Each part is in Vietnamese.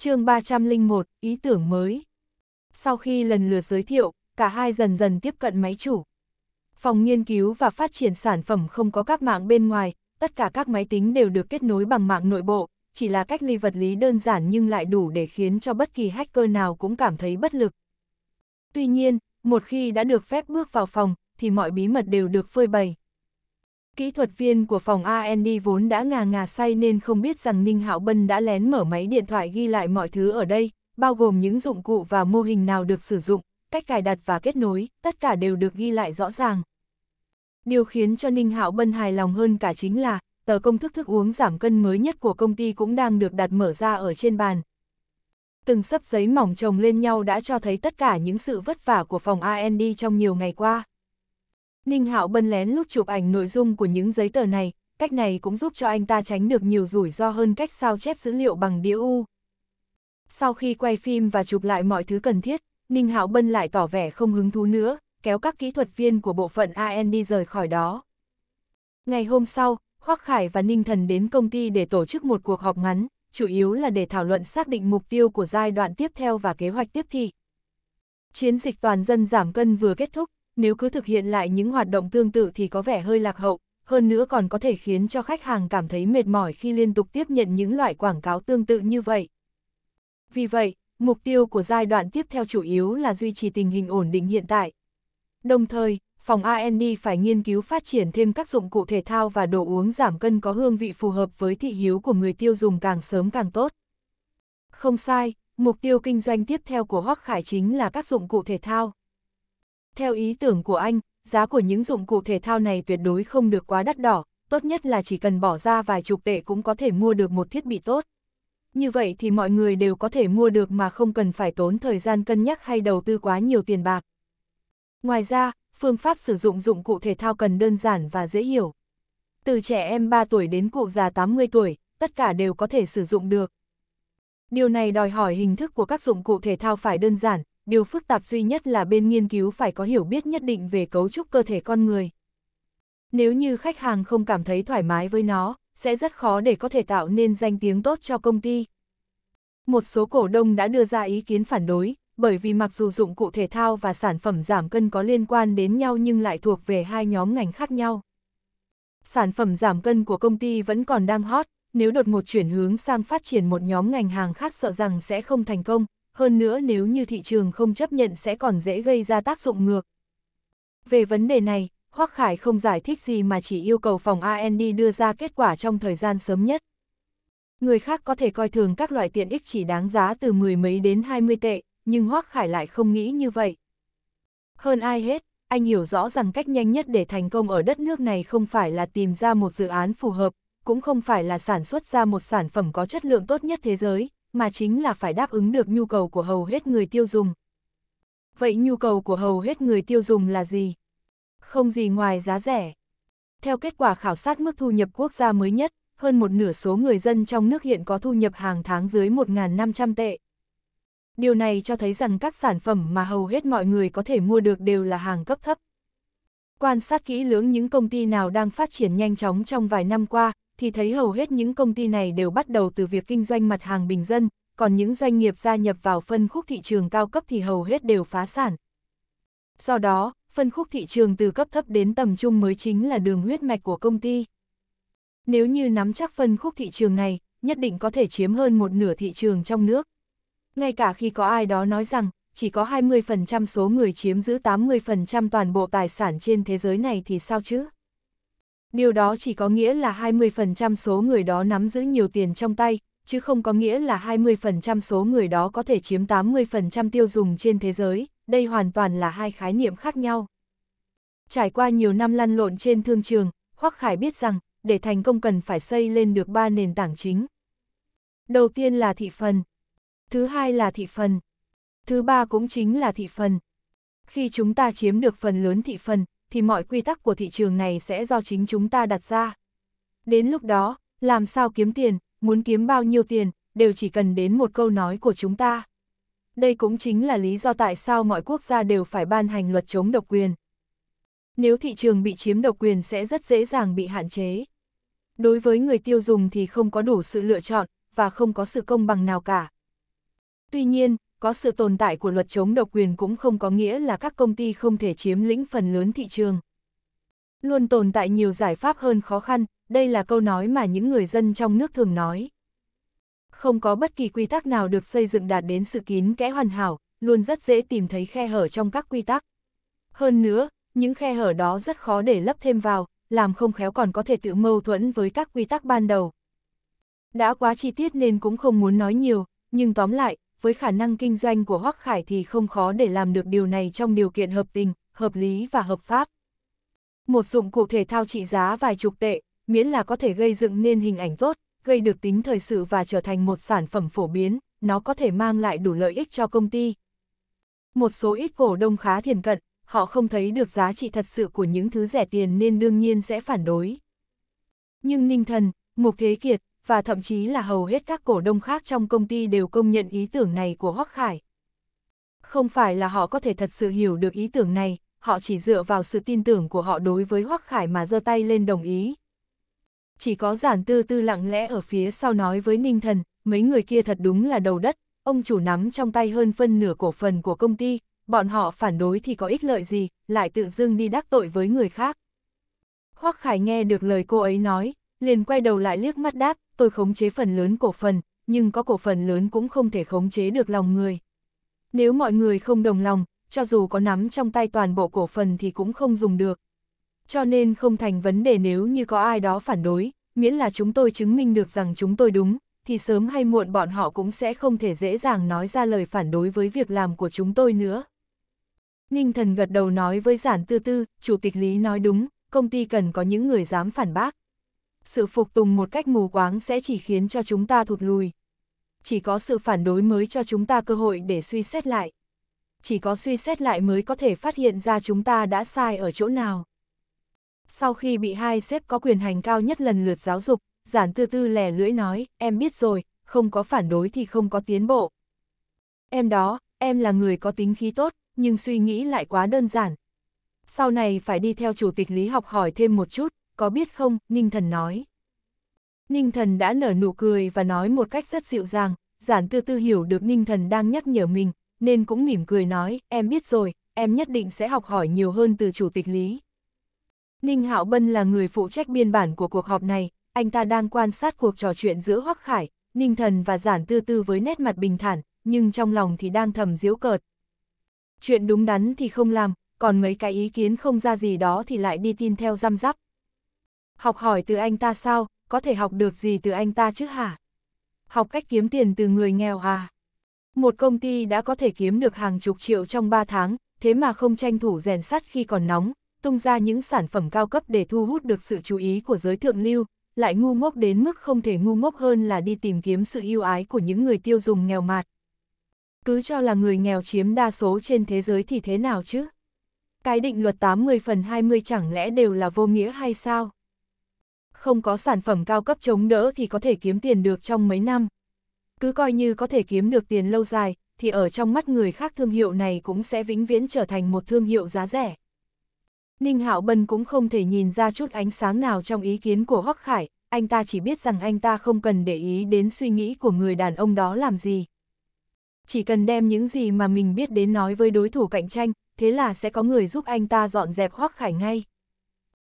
chương 301, ý tưởng mới. Sau khi lần lượt giới thiệu, cả hai dần dần tiếp cận máy chủ. Phòng nghiên cứu và phát triển sản phẩm không có các mạng bên ngoài, tất cả các máy tính đều được kết nối bằng mạng nội bộ, chỉ là cách ly vật lý đơn giản nhưng lại đủ để khiến cho bất kỳ hacker nào cũng cảm thấy bất lực. Tuy nhiên, một khi đã được phép bước vào phòng, thì mọi bí mật đều được phơi bày. Kỹ thuật viên của phòng A&D vốn đã ngà ngà say nên không biết rằng Ninh Hạo Bân đã lén mở máy điện thoại ghi lại mọi thứ ở đây, bao gồm những dụng cụ và mô hình nào được sử dụng, cách cài đặt và kết nối, tất cả đều được ghi lại rõ ràng. Điều khiến cho Ninh Hạo Bân hài lòng hơn cả chính là, tờ công thức thức uống giảm cân mới nhất của công ty cũng đang được đặt mở ra ở trên bàn. Từng sấp giấy mỏng chồng lên nhau đã cho thấy tất cả những sự vất vả của phòng A&D trong nhiều ngày qua. Ninh Hạo Bân lén lúc chụp ảnh nội dung của những giấy tờ này, cách này cũng giúp cho anh ta tránh được nhiều rủi ro hơn cách sao chép dữ liệu bằng đĩa U. Sau khi quay phim và chụp lại mọi thứ cần thiết, Ninh Hạo Bân lại tỏ vẻ không hứng thú nữa, kéo các kỹ thuật viên của bộ phận AN đi rời khỏi đó. Ngày hôm sau, Hoắc Khải và Ninh Thần đến công ty để tổ chức một cuộc họp ngắn, chủ yếu là để thảo luận xác định mục tiêu của giai đoạn tiếp theo và kế hoạch tiếp thị. Chiến dịch toàn dân giảm cân vừa kết thúc, nếu cứ thực hiện lại những hoạt động tương tự thì có vẻ hơi lạc hậu, hơn nữa còn có thể khiến cho khách hàng cảm thấy mệt mỏi khi liên tục tiếp nhận những loại quảng cáo tương tự như vậy. Vì vậy, mục tiêu của giai đoạn tiếp theo chủ yếu là duy trì tình hình ổn định hiện tại. Đồng thời, phòng R&D phải nghiên cứu phát triển thêm các dụng cụ thể thao và đồ uống giảm cân có hương vị phù hợp với thị hiếu của người tiêu dùng càng sớm càng tốt. Không sai, mục tiêu kinh doanh tiếp theo của Hoắc Khải chính là các dụng cụ thể thao. Theo ý tưởng của anh, giá của những dụng cụ thể thao này tuyệt đối không được quá đắt đỏ, tốt nhất là chỉ cần bỏ ra vài chục tệ cũng có thể mua được một thiết bị tốt. Như vậy thì mọi người đều có thể mua được mà không cần phải tốn thời gian cân nhắc hay đầu tư quá nhiều tiền bạc. Ngoài ra, phương pháp sử dụng dụng cụ thể thao cần đơn giản và dễ hiểu. Từ trẻ em 3 tuổi đến cụ già 80 tuổi, tất cả đều có thể sử dụng được. Điều này đòi hỏi hình thức của các dụng cụ thể thao phải đơn giản, điều phức tạp duy nhất là bên nghiên cứu phải có hiểu biết nhất định về cấu trúc cơ thể con người. Nếu như khách hàng không cảm thấy thoải mái với nó, sẽ rất khó để có thể tạo nên danh tiếng tốt cho công ty. Một số cổ đông đã đưa ra ý kiến phản đối, bởi vì mặc dù dụng cụ thể thao và sản phẩm giảm cân có liên quan đến nhau nhưng lại thuộc về hai nhóm ngành khác nhau. Sản phẩm giảm cân của công ty vẫn còn đang hot, nếu đột ngột chuyển hướng sang phát triển một nhóm ngành hàng khác sợ rằng sẽ không thành công, hơn nữa nếu như thị trường không chấp nhận sẽ còn dễ gây ra tác dụng ngược. Về vấn đề này, Hoắc Khải không giải thích gì mà chỉ yêu cầu phòng AND đưa ra kết quả trong thời gian sớm nhất. Người khác có thể coi thường các loại tiện ích chỉ đáng giá từ mười mấy đến hai mươi tệ, nhưng Hoắc Khải lại không nghĩ như vậy. Hơn ai hết, anh hiểu rõ rằng cách nhanh nhất để thành công ở đất nước này không phải là tìm ra một dự án phù hợp, cũng không phải là sản xuất ra một sản phẩm có chất lượng tốt nhất thế giới, mà chính là phải đáp ứng được nhu cầu của hầu hết người tiêu dùng. Vậy nhu cầu của hầu hết người tiêu dùng là gì? Không gì ngoài giá rẻ. Theo kết quả khảo sát mức thu nhập quốc gia mới nhất, hơn một nửa số người dân trong nước hiện có thu nhập hàng tháng dưới 1.500 tệ. Điều này cho thấy rằng các sản phẩm mà hầu hết mọi người có thể mua được đều là hàng cấp thấp. Quan sát kỹ lưỡng những công ty nào đang phát triển nhanh chóng trong vài năm qua, thì thấy hầu hết những công ty này đều bắt đầu từ việc kinh doanh mặt hàng bình dân, còn những doanh nghiệp gia nhập vào phân khúc thị trường cao cấp thì hầu hết đều phá sản. Do đó, phân khúc thị trường từ cấp thấp đến tầm trung mới chính là đường huyết mạch của công ty. Nếu như nắm chắc phân khúc thị trường này, nhất định có thể chiếm hơn một nửa thị trường trong nước. Ngay cả khi có ai đó nói rằng, chỉ có 20% số người chiếm giữ 80% toàn bộ tài sản trên thế giới này thì sao chứ? điều đó chỉ có nghĩa là 20% số người đó nắm giữ nhiều tiền trong tay, chứ không có nghĩa là 20% số người đó có thể chiếm 80% tiêu dùng trên thế giới, đây hoàn toàn là hai khái niệm khác nhau. Trải qua nhiều năm lăn lộn trên thương trường, Hoắc Khải biết rằng, để thành công cần phải xây lên được ba nền tảng chính. Đầu tiên là thị phần, thứ hai là thị phần, thứ ba cũng chính là thị phần. Khi chúng ta chiếm được phần lớn thị phần, thì mọi quy tắc của thị trường này sẽ do chính chúng ta đặt ra. Đến lúc đó, làm sao kiếm tiền, muốn kiếm bao nhiêu tiền, đều chỉ cần đến một câu nói của chúng ta. Đây cũng chính là lý do tại sao mọi quốc gia đều phải ban hành luật chống độc quyền. Nếu thị trường bị chiếm độc quyền sẽ rất dễ dàng bị hạn chế. Đối với người tiêu dùng thì không có đủ sự lựa chọn và không có sự công bằng nào cả. Tuy nhiên, có sự tồn tại của luật chống độc quyền cũng không có nghĩa là các công ty không thể chiếm lĩnh phần lớn thị trường. Luôn tồn tại nhiều giải pháp hơn khó khăn, đây là câu nói mà những người dân trong nước thường nói. Không có bất kỳ quy tắc nào được xây dựng đạt đến sự kín kẽ hoàn hảo, luôn rất dễ tìm thấy khe hở trong các quy tắc. Hơn nữa, những khe hở đó rất khó để lấp thêm vào, làm không khéo còn có thể tự mâu thuẫn với các quy tắc ban đầu. Đã quá chi tiết nên cũng không muốn nói nhiều, nhưng tóm lại, với khả năng kinh doanh của Hoắc Khải thì không khó để làm được điều này trong điều kiện hợp tình, hợp lý và hợp pháp. Một dụng cụ thể thao trị giá vài chục tệ, miễn là có thể gây dựng nên hình ảnh tốt, gây được tính thời sự và trở thành một sản phẩm phổ biến, nó có thể mang lại đủ lợi ích cho công ty. Một số ít cổ đông khá thiền cận, họ không thấy được giá trị thật sự của những thứ rẻ tiền nên đương nhiên sẽ phản đối. Nhưng Ninh Thần, Mục Thế Kiệt, và thậm chí là hầu hết các cổ đông khác trong công ty đều công nhận ý tưởng này của Hoắc Khải. Không phải là họ có thể thật sự hiểu được ý tưởng này, họ chỉ dựa vào sự tin tưởng của họ đối với Hoắc Khải mà giơ tay lên đồng ý. Chỉ có giản tư tư lặng lẽ ở phía sau nói với Ninh Thần, mấy người kia thật đúng là đầu đất, ông chủ nắm trong tay hơn phân nửa cổ phần của công ty, bọn họ phản đối thì có ích lợi gì, lại tự dưng đi đắc tội với người khác. Hoắc Khải nghe được lời cô ấy nói, liền quay đầu lại liếc mắt đáp, tôi khống chế phần lớn cổ phần, nhưng có cổ phần lớn cũng không thể khống chế được lòng người. Nếu mọi người không đồng lòng, cho dù có nắm trong tay toàn bộ cổ phần thì cũng không dùng được. Cho nên không thành vấn đề nếu như có ai đó phản đối, miễn là chúng tôi chứng minh được rằng chúng tôi đúng, thì sớm hay muộn bọn họ cũng sẽ không thể dễ dàng nói ra lời phản đối với việc làm của chúng tôi nữa. Ninh thần gật đầu nói với giản tư tư, chủ tịch lý nói đúng, công ty cần có những người dám phản bác sự phục tùng một cách mù quáng sẽ chỉ khiến cho chúng ta thụt lùi. Chỉ có sự phản đối mới cho chúng ta cơ hội để suy xét lại. Chỉ có suy xét lại mới có thể phát hiện ra chúng ta đã sai ở chỗ nào. Sau khi bị hai xếp có quyền hành cao nhất lần lượt giáo dục, giản tư tư lẻ lưỡi nói, em biết rồi, không có phản đối thì không có tiến bộ. Em đó, em là người có tính khí tốt, nhưng suy nghĩ lại quá đơn giản. Sau này phải đi theo chủ tịch lý học hỏi thêm một chút, có biết không, Ninh Thần nói. Ninh Thần đã nở nụ cười và nói một cách rất dịu dàng, giản tư tư hiểu được Ninh Thần đang nhắc nhở mình, nên cũng mỉm cười nói, em biết rồi, em nhất định sẽ học hỏi nhiều hơn từ chủ tịch Lý. Ninh Hạo Bân là người phụ trách biên bản của cuộc họp này, anh ta đang quan sát cuộc trò chuyện giữa Hoắc Khải, Ninh Thần và Giản Tư Tư với nét mặt bình thản, nhưng trong lòng thì đang thầm diễu cợt. Chuyện đúng đắn thì không làm, còn mấy cái ý kiến không ra gì đó thì lại đi tin theo răm rắp. Học hỏi từ anh ta sao, có thể học được gì từ anh ta chứ hả? Học cách kiếm tiền từ người nghèo à? Một công ty đã có thể kiếm được hàng chục triệu trong 3 tháng, thế mà không tranh thủ rèn sắt khi còn nóng, tung ra những sản phẩm cao cấp để thu hút được sự chú ý của giới thượng lưu, lại ngu ngốc đến mức không thể ngu ngốc hơn là đi tìm kiếm sự yêu ái của những người tiêu dùng nghèo mạt. Cứ cho là người nghèo chiếm đa số trên thế giới thì thế nào chứ? Cái định luật 80 phần 20 chẳng lẽ đều là vô nghĩa hay sao? không có sản phẩm cao cấp chống đỡ thì có thể kiếm tiền được trong mấy năm. Cứ coi như có thể kiếm được tiền lâu dài, thì ở trong mắt người khác thương hiệu này cũng sẽ vĩnh viễn trở thành một thương hiệu giá rẻ. Ninh Hạo Bân cũng không thể nhìn ra chút ánh sáng nào trong ý kiến của Hoắc Khải, anh ta chỉ biết rằng anh ta không cần để ý đến suy nghĩ của người đàn ông đó làm gì. Chỉ cần đem những gì mà mình biết đến nói với đối thủ cạnh tranh, thế là sẽ có người giúp anh ta dọn dẹp Hoắc Khải ngay.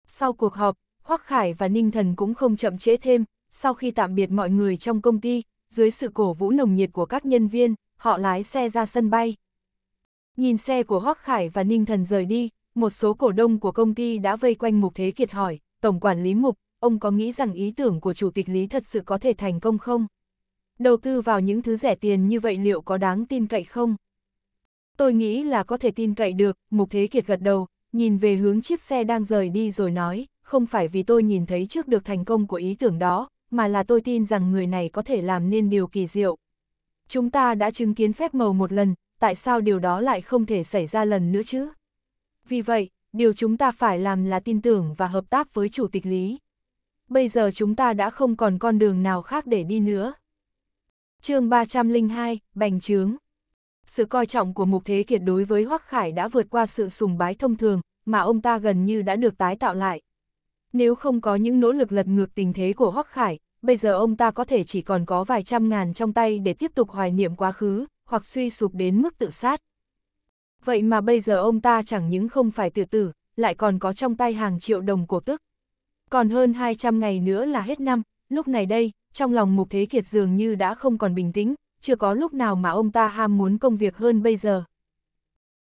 Sau cuộc họp, Hoắc Khải và Ninh Thần cũng không chậm trễ thêm, sau khi tạm biệt mọi người trong công ty, dưới sự cổ vũ nồng nhiệt của các nhân viên, họ lái xe ra sân bay. Nhìn xe của Hoắc Khải và Ninh Thần rời đi, một số cổ đông của công ty đã vây quanh Mục Thế Kiệt hỏi, Tổng quản lý Mục, ông có nghĩ rằng ý tưởng của Chủ tịch Lý thật sự có thể thành công không? Đầu tư vào những thứ rẻ tiền như vậy liệu có đáng tin cậy không? Tôi nghĩ là có thể tin cậy được, Mục Thế Kiệt gật đầu, nhìn về hướng chiếc xe đang rời đi rồi nói không phải vì tôi nhìn thấy trước được thành công của ý tưởng đó, mà là tôi tin rằng người này có thể làm nên điều kỳ diệu. Chúng ta đã chứng kiến phép màu một lần, tại sao điều đó lại không thể xảy ra lần nữa chứ? Vì vậy, điều chúng ta phải làm là tin tưởng và hợp tác với Chủ tịch Lý. Bây giờ chúng ta đã không còn con đường nào khác để đi nữa. chương 302, Bành Trướng Sự coi trọng của Mục Thế Kiệt đối với Hoắc Khải đã vượt qua sự sùng bái thông thường, mà ông ta gần như đã được tái tạo lại nếu không có những nỗ lực lật ngược tình thế của Hoắc Khải, bây giờ ông ta có thể chỉ còn có vài trăm ngàn trong tay để tiếp tục hoài niệm quá khứ, hoặc suy sụp đến mức tự sát. Vậy mà bây giờ ông ta chẳng những không phải tự tử, lại còn có trong tay hàng triệu đồng cổ tức. Còn hơn 200 ngày nữa là hết năm, lúc này đây, trong lòng Mục Thế Kiệt dường như đã không còn bình tĩnh, chưa có lúc nào mà ông ta ham muốn công việc hơn bây giờ.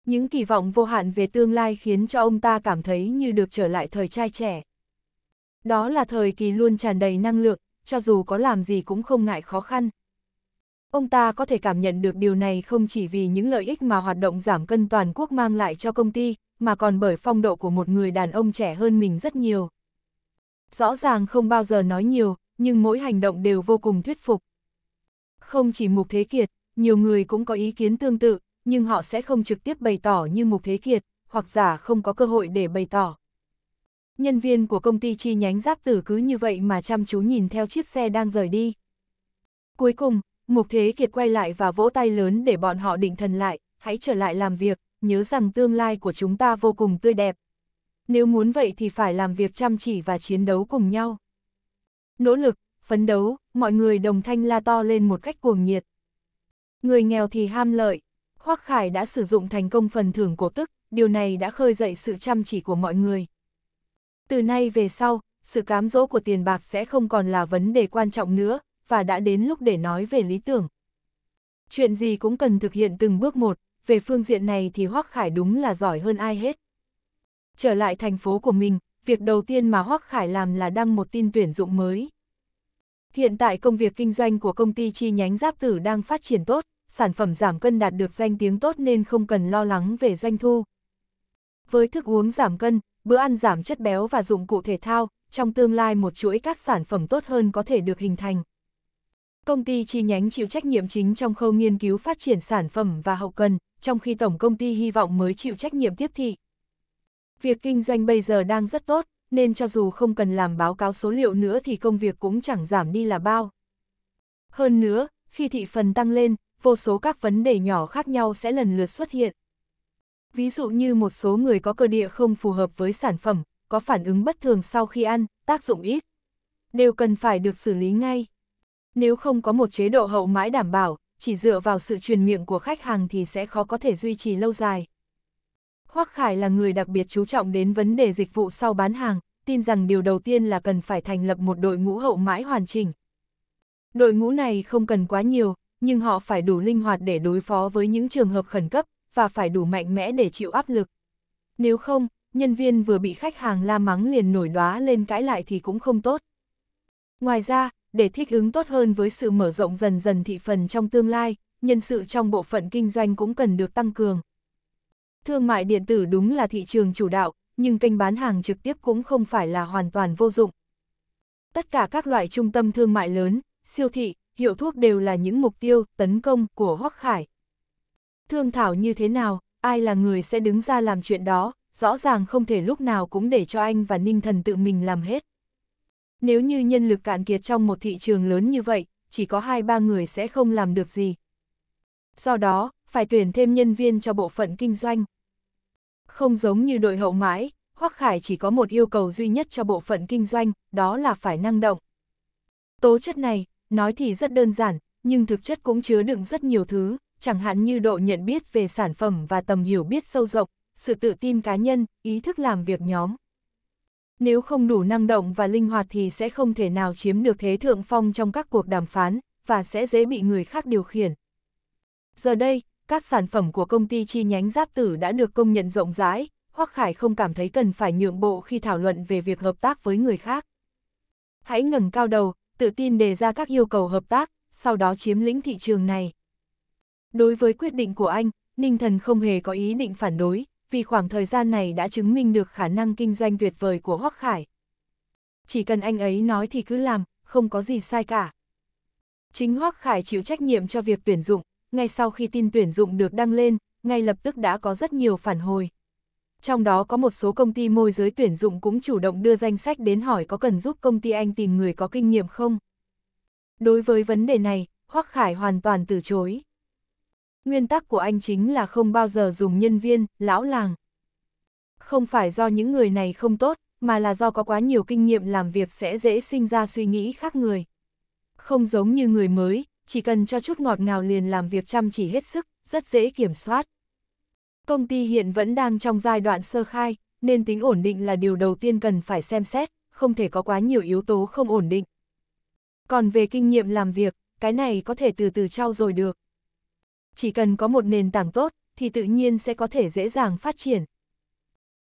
Những kỳ vọng vô hạn về tương lai khiến cho ông ta cảm thấy như được trở lại thời trai trẻ. Đó là thời kỳ luôn tràn đầy năng lượng, cho dù có làm gì cũng không ngại khó khăn. Ông ta có thể cảm nhận được điều này không chỉ vì những lợi ích mà hoạt động giảm cân toàn quốc mang lại cho công ty, mà còn bởi phong độ của một người đàn ông trẻ hơn mình rất nhiều. Rõ ràng không bao giờ nói nhiều, nhưng mỗi hành động đều vô cùng thuyết phục. Không chỉ Mục Thế Kiệt, nhiều người cũng có ý kiến tương tự, nhưng họ sẽ không trực tiếp bày tỏ như Mục Thế Kiệt, hoặc giả không có cơ hội để bày tỏ nhân viên của công ty chi nhánh giáp tử cứ như vậy mà chăm chú nhìn theo chiếc xe đang rời đi. Cuối cùng, Mục Thế Kiệt quay lại và vỗ tay lớn để bọn họ định thần lại, hãy trở lại làm việc, nhớ rằng tương lai của chúng ta vô cùng tươi đẹp. Nếu muốn vậy thì phải làm việc chăm chỉ và chiến đấu cùng nhau. Nỗ lực, phấn đấu, mọi người đồng thanh la to lên một cách cuồng nhiệt. Người nghèo thì ham lợi, Hoác Khải đã sử dụng thành công phần thưởng cổ tức, điều này đã khơi dậy sự chăm chỉ của mọi người. Từ nay về sau, sự cám dỗ của tiền bạc sẽ không còn là vấn đề quan trọng nữa, và đã đến lúc để nói về lý tưởng. Chuyện gì cũng cần thực hiện từng bước một, về phương diện này thì Hoắc Khải đúng là giỏi hơn ai hết. Trở lại thành phố của mình, việc đầu tiên mà Hoắc Khải làm là đăng một tin tuyển dụng mới. Hiện tại công việc kinh doanh của công ty chi nhánh giáp tử đang phát triển tốt, sản phẩm giảm cân đạt được danh tiếng tốt nên không cần lo lắng về doanh thu. Với thức uống giảm cân, bữa ăn giảm chất béo và dụng cụ thể thao, trong tương lai một chuỗi các sản phẩm tốt hơn có thể được hình thành. Công ty chi nhánh chịu trách nhiệm chính trong khâu nghiên cứu phát triển sản phẩm và hậu cần, trong khi tổng công ty hy vọng mới chịu trách nhiệm tiếp thị. Việc kinh doanh bây giờ đang rất tốt, nên cho dù không cần làm báo cáo số liệu nữa thì công việc cũng chẳng giảm đi là bao. Hơn nữa, khi thị phần tăng lên, vô số các vấn đề nhỏ khác nhau sẽ lần lượt xuất hiện. Ví dụ như một số người có cơ địa không phù hợp với sản phẩm, có phản ứng bất thường sau khi ăn, tác dụng ít, đều cần phải được xử lý ngay. Nếu không có một chế độ hậu mãi đảm bảo, chỉ dựa vào sự truyền miệng của khách hàng thì sẽ khó có thể duy trì lâu dài. Hoắc Khải là người đặc biệt chú trọng đến vấn đề dịch vụ sau bán hàng, tin rằng điều đầu tiên là cần phải thành lập một đội ngũ hậu mãi hoàn chỉnh. Đội ngũ này không cần quá nhiều, nhưng họ phải đủ linh hoạt để đối phó với những trường hợp khẩn cấp, và phải đủ mạnh mẽ để chịu áp lực. Nếu không, nhân viên vừa bị khách hàng la mắng liền nổi đoá lên cãi lại thì cũng không tốt. Ngoài ra, để thích ứng tốt hơn với sự mở rộng dần dần thị phần trong tương lai, nhân sự trong bộ phận kinh doanh cũng cần được tăng cường. Thương mại điện tử đúng là thị trường chủ đạo, nhưng kênh bán hàng trực tiếp cũng không phải là hoàn toàn vô dụng. Tất cả các loại trung tâm thương mại lớn, siêu thị, hiệu thuốc đều là những mục tiêu tấn công của Hoắc Khải thương thảo như thế nào, ai là người sẽ đứng ra làm chuyện đó, rõ ràng không thể lúc nào cũng để cho anh và Ninh Thần tự mình làm hết. Nếu như nhân lực cạn kiệt trong một thị trường lớn như vậy, chỉ có hai ba người sẽ không làm được gì. Do đó, phải tuyển thêm nhân viên cho bộ phận kinh doanh. Không giống như đội hậu mãi, Hoắc Khải chỉ có một yêu cầu duy nhất cho bộ phận kinh doanh, đó là phải năng động. Tố chất này, nói thì rất đơn giản, nhưng thực chất cũng chứa đựng rất nhiều thứ chẳng hạn như độ nhận biết về sản phẩm và tầm hiểu biết sâu rộng, sự tự tin cá nhân, ý thức làm việc nhóm. Nếu không đủ năng động và linh hoạt thì sẽ không thể nào chiếm được thế thượng phong trong các cuộc đàm phán, và sẽ dễ bị người khác điều khiển. Giờ đây, các sản phẩm của công ty chi nhánh giáp tử đã được công nhận rộng rãi, Hoắc Khải không cảm thấy cần phải nhượng bộ khi thảo luận về việc hợp tác với người khác. Hãy ngẩng cao đầu, tự tin đề ra các yêu cầu hợp tác, sau đó chiếm lĩnh thị trường này. Đối với quyết định của anh, Ninh Thần không hề có ý định phản đối, vì khoảng thời gian này đã chứng minh được khả năng kinh doanh tuyệt vời của Hoắc Khải. Chỉ cần anh ấy nói thì cứ làm, không có gì sai cả. Chính Hoắc Khải chịu trách nhiệm cho việc tuyển dụng, ngay sau khi tin tuyển dụng được đăng lên, ngay lập tức đã có rất nhiều phản hồi. Trong đó có một số công ty môi giới tuyển dụng cũng chủ động đưa danh sách đến hỏi có cần giúp công ty anh tìm người có kinh nghiệm không. Đối với vấn đề này, Hoắc Khải hoàn toàn từ chối. Nguyên tắc của anh chính là không bao giờ dùng nhân viên, lão làng. Không phải do những người này không tốt, mà là do có quá nhiều kinh nghiệm làm việc sẽ dễ sinh ra suy nghĩ khác người. Không giống như người mới, chỉ cần cho chút ngọt ngào liền làm việc chăm chỉ hết sức, rất dễ kiểm soát. Công ty hiện vẫn đang trong giai đoạn sơ khai, nên tính ổn định là điều đầu tiên cần phải xem xét, không thể có quá nhiều yếu tố không ổn định. Còn về kinh nghiệm làm việc, cái này có thể từ từ trao dồi được chỉ cần có một nền tảng tốt, thì tự nhiên sẽ có thể dễ dàng phát triển.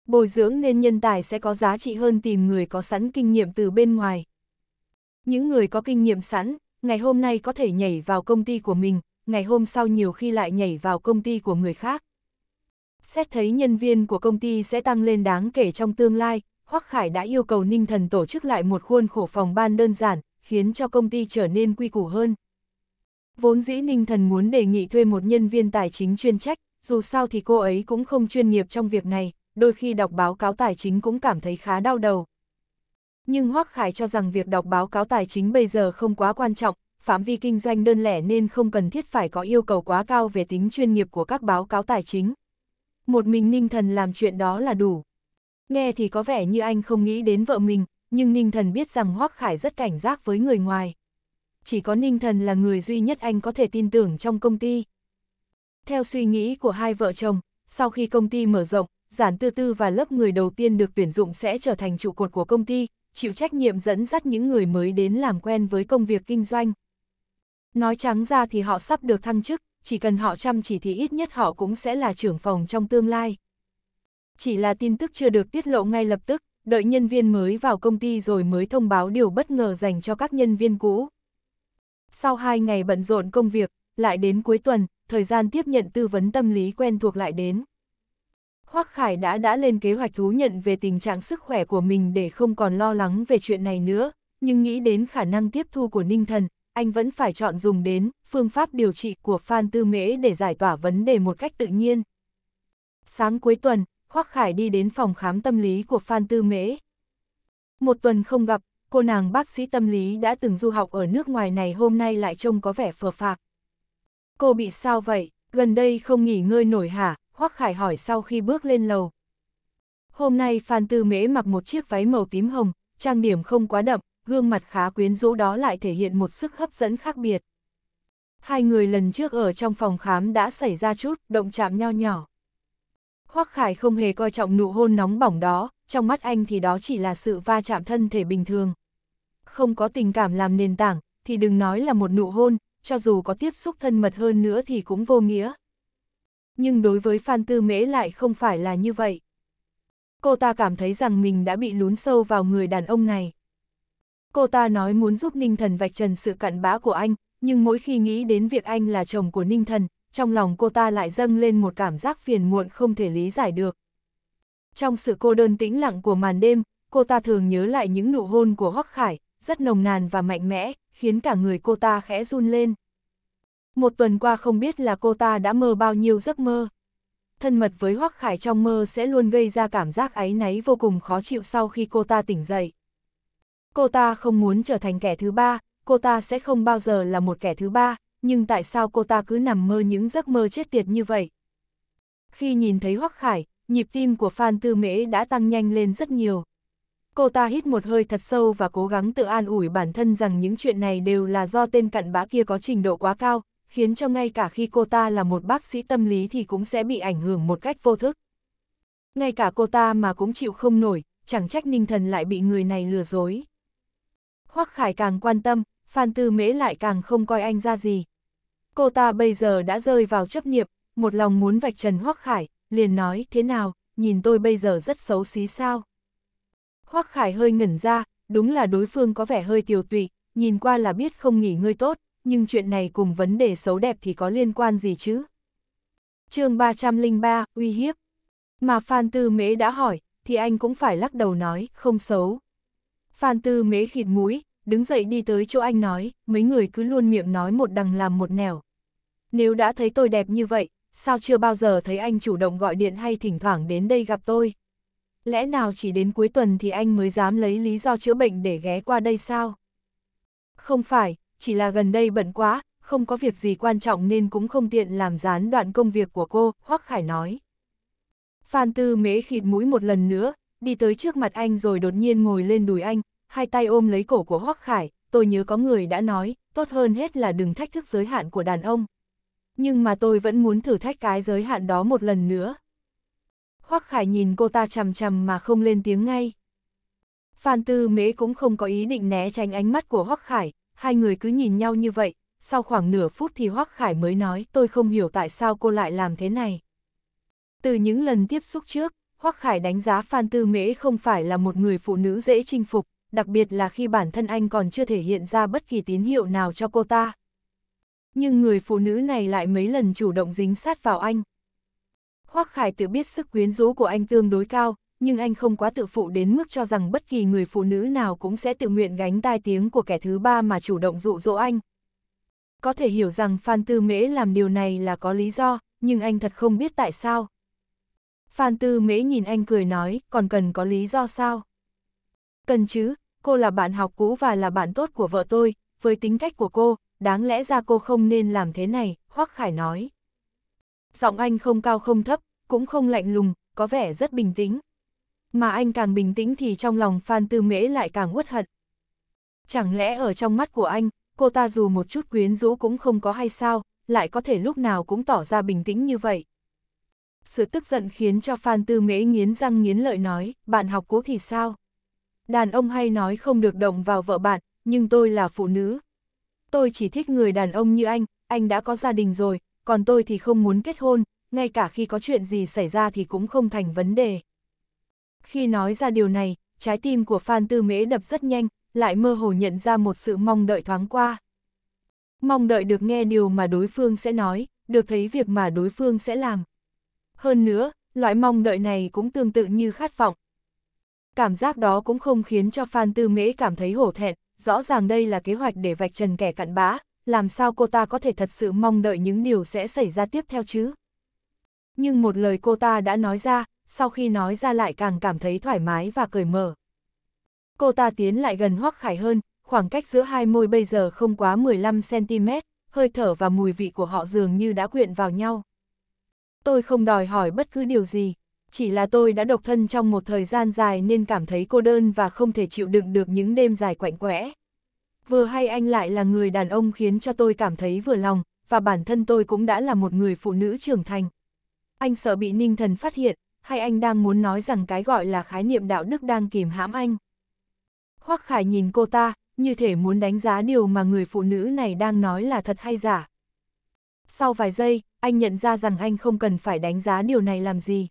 Bồi dưỡng nên nhân tài sẽ có giá trị hơn tìm người có sẵn kinh nghiệm từ bên ngoài. Những người có kinh nghiệm sẵn, ngày hôm nay có thể nhảy vào công ty của mình, ngày hôm sau nhiều khi lại nhảy vào công ty của người khác. Xét thấy nhân viên của công ty sẽ tăng lên đáng kể trong tương lai, Hoắc Khải đã yêu cầu Ninh Thần tổ chức lại một khuôn khổ phòng ban đơn giản, khiến cho công ty trở nên quy củ hơn. Vốn dĩ Ninh Thần muốn đề nghị thuê một nhân viên tài chính chuyên trách, dù sao thì cô ấy cũng không chuyên nghiệp trong việc này, đôi khi đọc báo cáo tài chính cũng cảm thấy khá đau đầu. Nhưng Hoác Khải cho rằng việc đọc báo cáo tài chính bây giờ không quá quan trọng, phạm vi kinh doanh đơn lẻ nên không cần thiết phải có yêu cầu quá cao về tính chuyên nghiệp của các báo cáo tài chính. Một mình Ninh Thần làm chuyện đó là đủ. Nghe thì có vẻ như anh không nghĩ đến vợ mình, nhưng Ninh Thần biết rằng Hoác Khải rất cảnh giác với người ngoài chỉ có Ninh Thần là người duy nhất anh có thể tin tưởng trong công ty. Theo suy nghĩ của hai vợ chồng, sau khi công ty mở rộng, giản tư tư và lớp người đầu tiên được tuyển dụng sẽ trở thành trụ cột của công ty, chịu trách nhiệm dẫn dắt những người mới đến làm quen với công việc kinh doanh. Nói trắng ra thì họ sắp được thăng chức, chỉ cần họ chăm chỉ thì ít nhất họ cũng sẽ là trưởng phòng trong tương lai. Chỉ là tin tức chưa được tiết lộ ngay lập tức, đợi nhân viên mới vào công ty rồi mới thông báo điều bất ngờ dành cho các nhân viên cũ. Sau hai ngày bận rộn công việc, lại đến cuối tuần, thời gian tiếp nhận tư vấn tâm lý quen thuộc lại đến. Hoắc Khải đã đã lên kế hoạch thú nhận về tình trạng sức khỏe của mình để không còn lo lắng về chuyện này nữa, nhưng nghĩ đến khả năng tiếp thu của Ninh Thần, anh vẫn phải chọn dùng đến phương pháp điều trị của Phan Tư Mễ để giải tỏa vấn đề một cách tự nhiên. Sáng cuối tuần, Hoắc Khải đi đến phòng khám tâm lý của Phan Tư Mễ. Một tuần không gặp, cô nàng bác sĩ tâm lý đã từng du học ở nước ngoài này hôm nay lại trông có vẻ phờ phạc. Cô bị sao vậy, gần đây không nghỉ ngơi nổi hả, Hoắc Khải hỏi sau khi bước lên lầu. Hôm nay Phan Tư Mễ mặc một chiếc váy màu tím hồng, trang điểm không quá đậm, gương mặt khá quyến rũ đó lại thể hiện một sức hấp dẫn khác biệt. Hai người lần trước ở trong phòng khám đã xảy ra chút động chạm nhau nhỏ. Hoắc Khải không hề coi trọng nụ hôn nóng bỏng đó, trong mắt anh thì đó chỉ là sự va chạm thân thể bình thường. Không có tình cảm làm nền tảng, thì đừng nói là một nụ hôn, cho dù có tiếp xúc thân mật hơn nữa thì cũng vô nghĩa. Nhưng đối với Phan Tư Mễ lại không phải là như vậy. Cô ta cảm thấy rằng mình đã bị lún sâu vào người đàn ông này. Cô ta nói muốn giúp Ninh Thần vạch trần sự cặn bã của anh, nhưng mỗi khi nghĩ đến việc anh là chồng của Ninh Thần, trong lòng cô ta lại dâng lên một cảm giác phiền muộn không thể lý giải được. Trong sự cô đơn tĩnh lặng của màn đêm, cô ta thường nhớ lại những nụ hôn của Hoắc Khải, rất nồng nàn và mạnh mẽ, khiến cả người cô ta khẽ run lên. Một tuần qua không biết là cô ta đã mơ bao nhiêu giấc mơ. Thân mật với Hoắc Khải trong mơ sẽ luôn gây ra cảm giác áy náy vô cùng khó chịu sau khi cô ta tỉnh dậy. Cô ta không muốn trở thành kẻ thứ ba, cô ta sẽ không bao giờ là một kẻ thứ ba, nhưng tại sao cô ta cứ nằm mơ những giấc mơ chết tiệt như vậy? Khi nhìn thấy Hoắc Khải, nhịp tim của Phan Tư Mễ đã tăng nhanh lên rất nhiều. Cô ta hít một hơi thật sâu và cố gắng tự an ủi bản thân rằng những chuyện này đều là do tên cặn bã kia có trình độ quá cao, khiến cho ngay cả khi cô ta là một bác sĩ tâm lý thì cũng sẽ bị ảnh hưởng một cách vô thức. Ngay cả cô ta mà cũng chịu không nổi, chẳng trách Ninh Thần lại bị người này lừa dối. Hoắc Khải càng quan tâm, Phan Tư Mễ lại càng không coi anh ra gì cô ta bây giờ đã rơi vào chấp nghiệp, một lòng muốn vạch trần Hoắc Khải, liền nói thế nào, nhìn tôi bây giờ rất xấu xí sao. Hoắc Khải hơi ngẩn ra, đúng là đối phương có vẻ hơi tiểu tụy, nhìn qua là biết không nghỉ ngơi tốt, nhưng chuyện này cùng vấn đề xấu đẹp thì có liên quan gì chứ? chương 303, uy hiếp. Mà Phan Tư Mễ đã hỏi, thì anh cũng phải lắc đầu nói, không xấu. Phan Tư Mễ khịt mũi, đứng dậy đi tới chỗ anh nói, mấy người cứ luôn miệng nói một đằng làm một nẻo, nếu đã thấy tôi đẹp như vậy, sao chưa bao giờ thấy anh chủ động gọi điện hay thỉnh thoảng đến đây gặp tôi? Lẽ nào chỉ đến cuối tuần thì anh mới dám lấy lý do chữa bệnh để ghé qua đây sao? Không phải, chỉ là gần đây bận quá, không có việc gì quan trọng nên cũng không tiện làm gián đoạn công việc của cô, Hoắc Khải nói. Phan Tư mễ khịt mũi một lần nữa, đi tới trước mặt anh rồi đột nhiên ngồi lên đùi anh, hai tay ôm lấy cổ của Hoắc Khải, tôi nhớ có người đã nói, tốt hơn hết là đừng thách thức giới hạn của đàn ông nhưng mà tôi vẫn muốn thử thách cái giới hạn đó một lần nữa. Hoắc Khải nhìn cô ta chằm chằm mà không lên tiếng ngay. Phan Tư Mễ cũng không có ý định né tránh ánh mắt của Hoắc Khải, hai người cứ nhìn nhau như vậy, sau khoảng nửa phút thì Hoắc Khải mới nói tôi không hiểu tại sao cô lại làm thế này. Từ những lần tiếp xúc trước, Hoắc Khải đánh giá Phan Tư Mễ không phải là một người phụ nữ dễ chinh phục, đặc biệt là khi bản thân anh còn chưa thể hiện ra bất kỳ tín hiệu nào cho cô ta. Nhưng người phụ nữ này lại mấy lần chủ động dính sát vào anh. Hoắc Khải tự biết sức quyến rũ của anh tương đối cao, nhưng anh không quá tự phụ đến mức cho rằng bất kỳ người phụ nữ nào cũng sẽ tự nguyện gánh tai tiếng của kẻ thứ ba mà chủ động dụ dỗ anh. Có thể hiểu rằng Phan Tư Mễ làm điều này là có lý do, nhưng anh thật không biết tại sao. Phan Tư Mễ nhìn anh cười nói, còn cần có lý do sao? Cần chứ, cô là bạn học cũ và là bạn tốt của vợ tôi, với tính cách của cô, đáng lẽ ra cô không nên làm thế này, Hoắc Khải nói. Giọng anh không cao không thấp, cũng không lạnh lùng, có vẻ rất bình tĩnh. Mà anh càng bình tĩnh thì trong lòng Phan Tư Mễ lại càng uất hận. Chẳng lẽ ở trong mắt của anh, cô ta dù một chút quyến rũ cũng không có hay sao, lại có thể lúc nào cũng tỏ ra bình tĩnh như vậy. Sự tức giận khiến cho Phan Tư Mễ nghiến răng nghiến lợi nói, bạn học cũ thì sao? Đàn ông hay nói không được động vào vợ bạn, nhưng tôi là phụ nữ, tôi chỉ thích người đàn ông như anh, anh đã có gia đình rồi, còn tôi thì không muốn kết hôn, ngay cả khi có chuyện gì xảy ra thì cũng không thành vấn đề. Khi nói ra điều này, trái tim của Phan Tư Mễ đập rất nhanh, lại mơ hồ nhận ra một sự mong đợi thoáng qua. Mong đợi được nghe điều mà đối phương sẽ nói, được thấy việc mà đối phương sẽ làm. Hơn nữa, loại mong đợi này cũng tương tự như khát vọng. Cảm giác đó cũng không khiến cho Phan Tư Mễ cảm thấy hổ thẹn, rõ ràng đây là kế hoạch để vạch trần kẻ cặn bã, làm sao cô ta có thể thật sự mong đợi những điều sẽ xảy ra tiếp theo chứ? Nhưng một lời cô ta đã nói ra, sau khi nói ra lại càng cảm thấy thoải mái và cởi mở. Cô ta tiến lại gần Hoắc Khải hơn, khoảng cách giữa hai môi bây giờ không quá 15cm, hơi thở và mùi vị của họ dường như đã quyện vào nhau. Tôi không đòi hỏi bất cứ điều gì, chỉ là tôi đã độc thân trong một thời gian dài nên cảm thấy cô đơn và không thể chịu đựng được những đêm dài quạnh quẽ. Vừa hay anh lại là người đàn ông khiến cho tôi cảm thấy vừa lòng, và bản thân tôi cũng đã là một người phụ nữ trưởng thành. Anh sợ bị ninh thần phát hiện, hay anh đang muốn nói rằng cái gọi là khái niệm đạo đức đang kìm hãm anh? Hoắc Khải nhìn cô ta, như thể muốn đánh giá điều mà người phụ nữ này đang nói là thật hay giả. Sau vài giây, anh nhận ra rằng anh không cần phải đánh giá điều này làm gì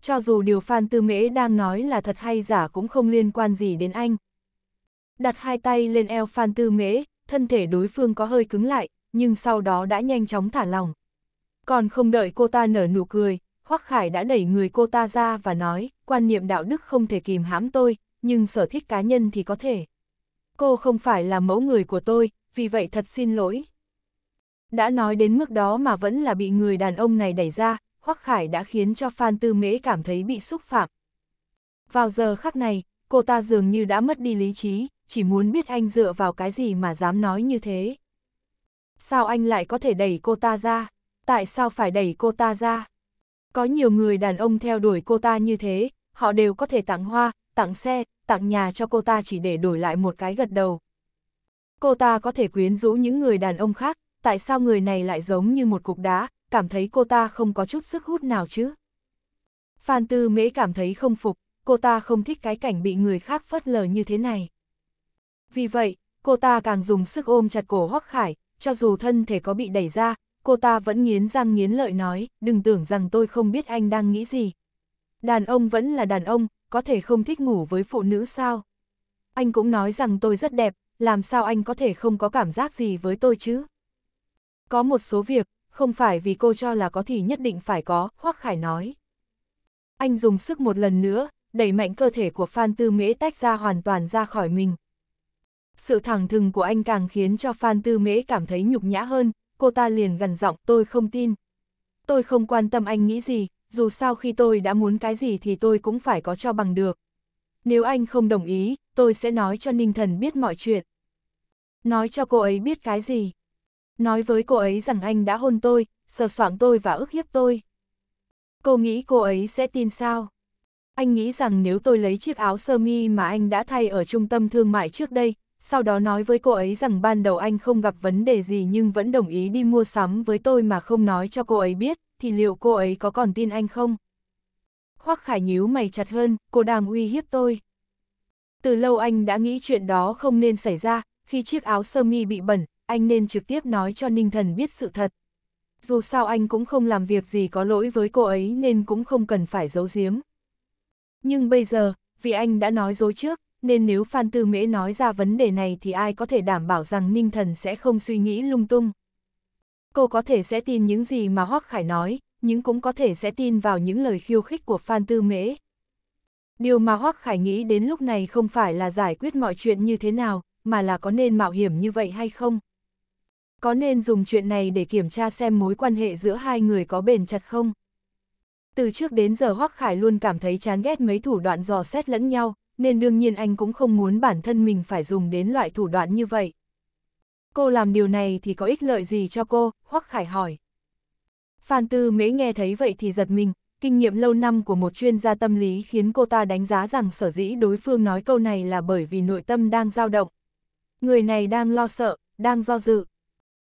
cho dù điều Phan Tư Mễ đang nói là thật hay giả cũng không liên quan gì đến anh. Đặt hai tay lên eo Phan Tư Mễ, thân thể đối phương có hơi cứng lại, nhưng sau đó đã nhanh chóng thả lòng. Còn không đợi cô ta nở nụ cười, Hoắc Khải đã đẩy người cô ta ra và nói, quan niệm đạo đức không thể kìm hãm tôi, nhưng sở thích cá nhân thì có thể. Cô không phải là mẫu người của tôi, vì vậy thật xin lỗi. Đã nói đến mức đó mà vẫn là bị người đàn ông này đẩy ra, Hoắc Khải đã khiến cho Phan Tư Mễ cảm thấy bị xúc phạm. Vào giờ khắc này, cô ta dường như đã mất đi lý trí, chỉ muốn biết anh dựa vào cái gì mà dám nói như thế. Sao anh lại có thể đẩy cô ta ra? Tại sao phải đẩy cô ta ra? Có nhiều người đàn ông theo đuổi cô ta như thế, họ đều có thể tặng hoa, tặng xe, tặng nhà cho cô ta chỉ để đổi lại một cái gật đầu. Cô ta có thể quyến rũ những người đàn ông khác, tại sao người này lại giống như một cục đá, cảm thấy cô ta không có chút sức hút nào chứ. Phan Tư Mễ cảm thấy không phục, cô ta không thích cái cảnh bị người khác phớt lờ như thế này. Vì vậy, cô ta càng dùng sức ôm chặt cổ Hoắc Khải, cho dù thân thể có bị đẩy ra, cô ta vẫn nghiến răng nghiến lợi nói, đừng tưởng rằng tôi không biết anh đang nghĩ gì. Đàn ông vẫn là đàn ông, có thể không thích ngủ với phụ nữ sao? Anh cũng nói rằng tôi rất đẹp, làm sao anh có thể không có cảm giác gì với tôi chứ? Có một số việc, không phải vì cô cho là có thì nhất định phải có, Hoắc Khải nói. Anh dùng sức một lần nữa, đẩy mạnh cơ thể của Phan Tư Mễ tách ra hoàn toàn ra khỏi mình. Sự thẳng thừng của anh càng khiến cho Phan Tư Mễ cảm thấy nhục nhã hơn, cô ta liền gần giọng tôi không tin. Tôi không quan tâm anh nghĩ gì, dù sao khi tôi đã muốn cái gì thì tôi cũng phải có cho bằng được. Nếu anh không đồng ý, tôi sẽ nói cho Ninh Thần biết mọi chuyện. Nói cho cô ấy biết cái gì? nói với cô ấy rằng anh đã hôn tôi, sờ soạng tôi và ức hiếp tôi. Cô nghĩ cô ấy sẽ tin sao? Anh nghĩ rằng nếu tôi lấy chiếc áo sơ mi mà anh đã thay ở trung tâm thương mại trước đây, sau đó nói với cô ấy rằng ban đầu anh không gặp vấn đề gì nhưng vẫn đồng ý đi mua sắm với tôi mà không nói cho cô ấy biết, thì liệu cô ấy có còn tin anh không? Hoắc Khải nhíu mày chặt hơn, cô đang uy hiếp tôi. Từ lâu anh đã nghĩ chuyện đó không nên xảy ra, khi chiếc áo sơ mi bị bẩn, anh nên trực tiếp nói cho Ninh Thần biết sự thật. Dù sao anh cũng không làm việc gì có lỗi với cô ấy nên cũng không cần phải giấu giếm. Nhưng bây giờ, vì anh đã nói dối trước, nên nếu Phan Tư Mễ nói ra vấn đề này thì ai có thể đảm bảo rằng Ninh Thần sẽ không suy nghĩ lung tung. Cô có thể sẽ tin những gì mà Hoắc Khải nói, nhưng cũng có thể sẽ tin vào những lời khiêu khích của Phan Tư Mễ. Điều mà Hoắc Khải nghĩ đến lúc này không phải là giải quyết mọi chuyện như thế nào, mà là có nên mạo hiểm như vậy hay không có nên dùng chuyện này để kiểm tra xem mối quan hệ giữa hai người có bền chặt không? Từ trước đến giờ Hoắc Khải luôn cảm thấy chán ghét mấy thủ đoạn dò xét lẫn nhau, nên đương nhiên anh cũng không muốn bản thân mình phải dùng đến loại thủ đoạn như vậy. Cô làm điều này thì có ích lợi gì cho cô? Hoắc Khải hỏi. Phan Tư Mễ nghe thấy vậy thì giật mình, kinh nghiệm lâu năm của một chuyên gia tâm lý khiến cô ta đánh giá rằng sở dĩ đối phương nói câu này là bởi vì nội tâm đang dao động. Người này đang lo sợ, đang do dự,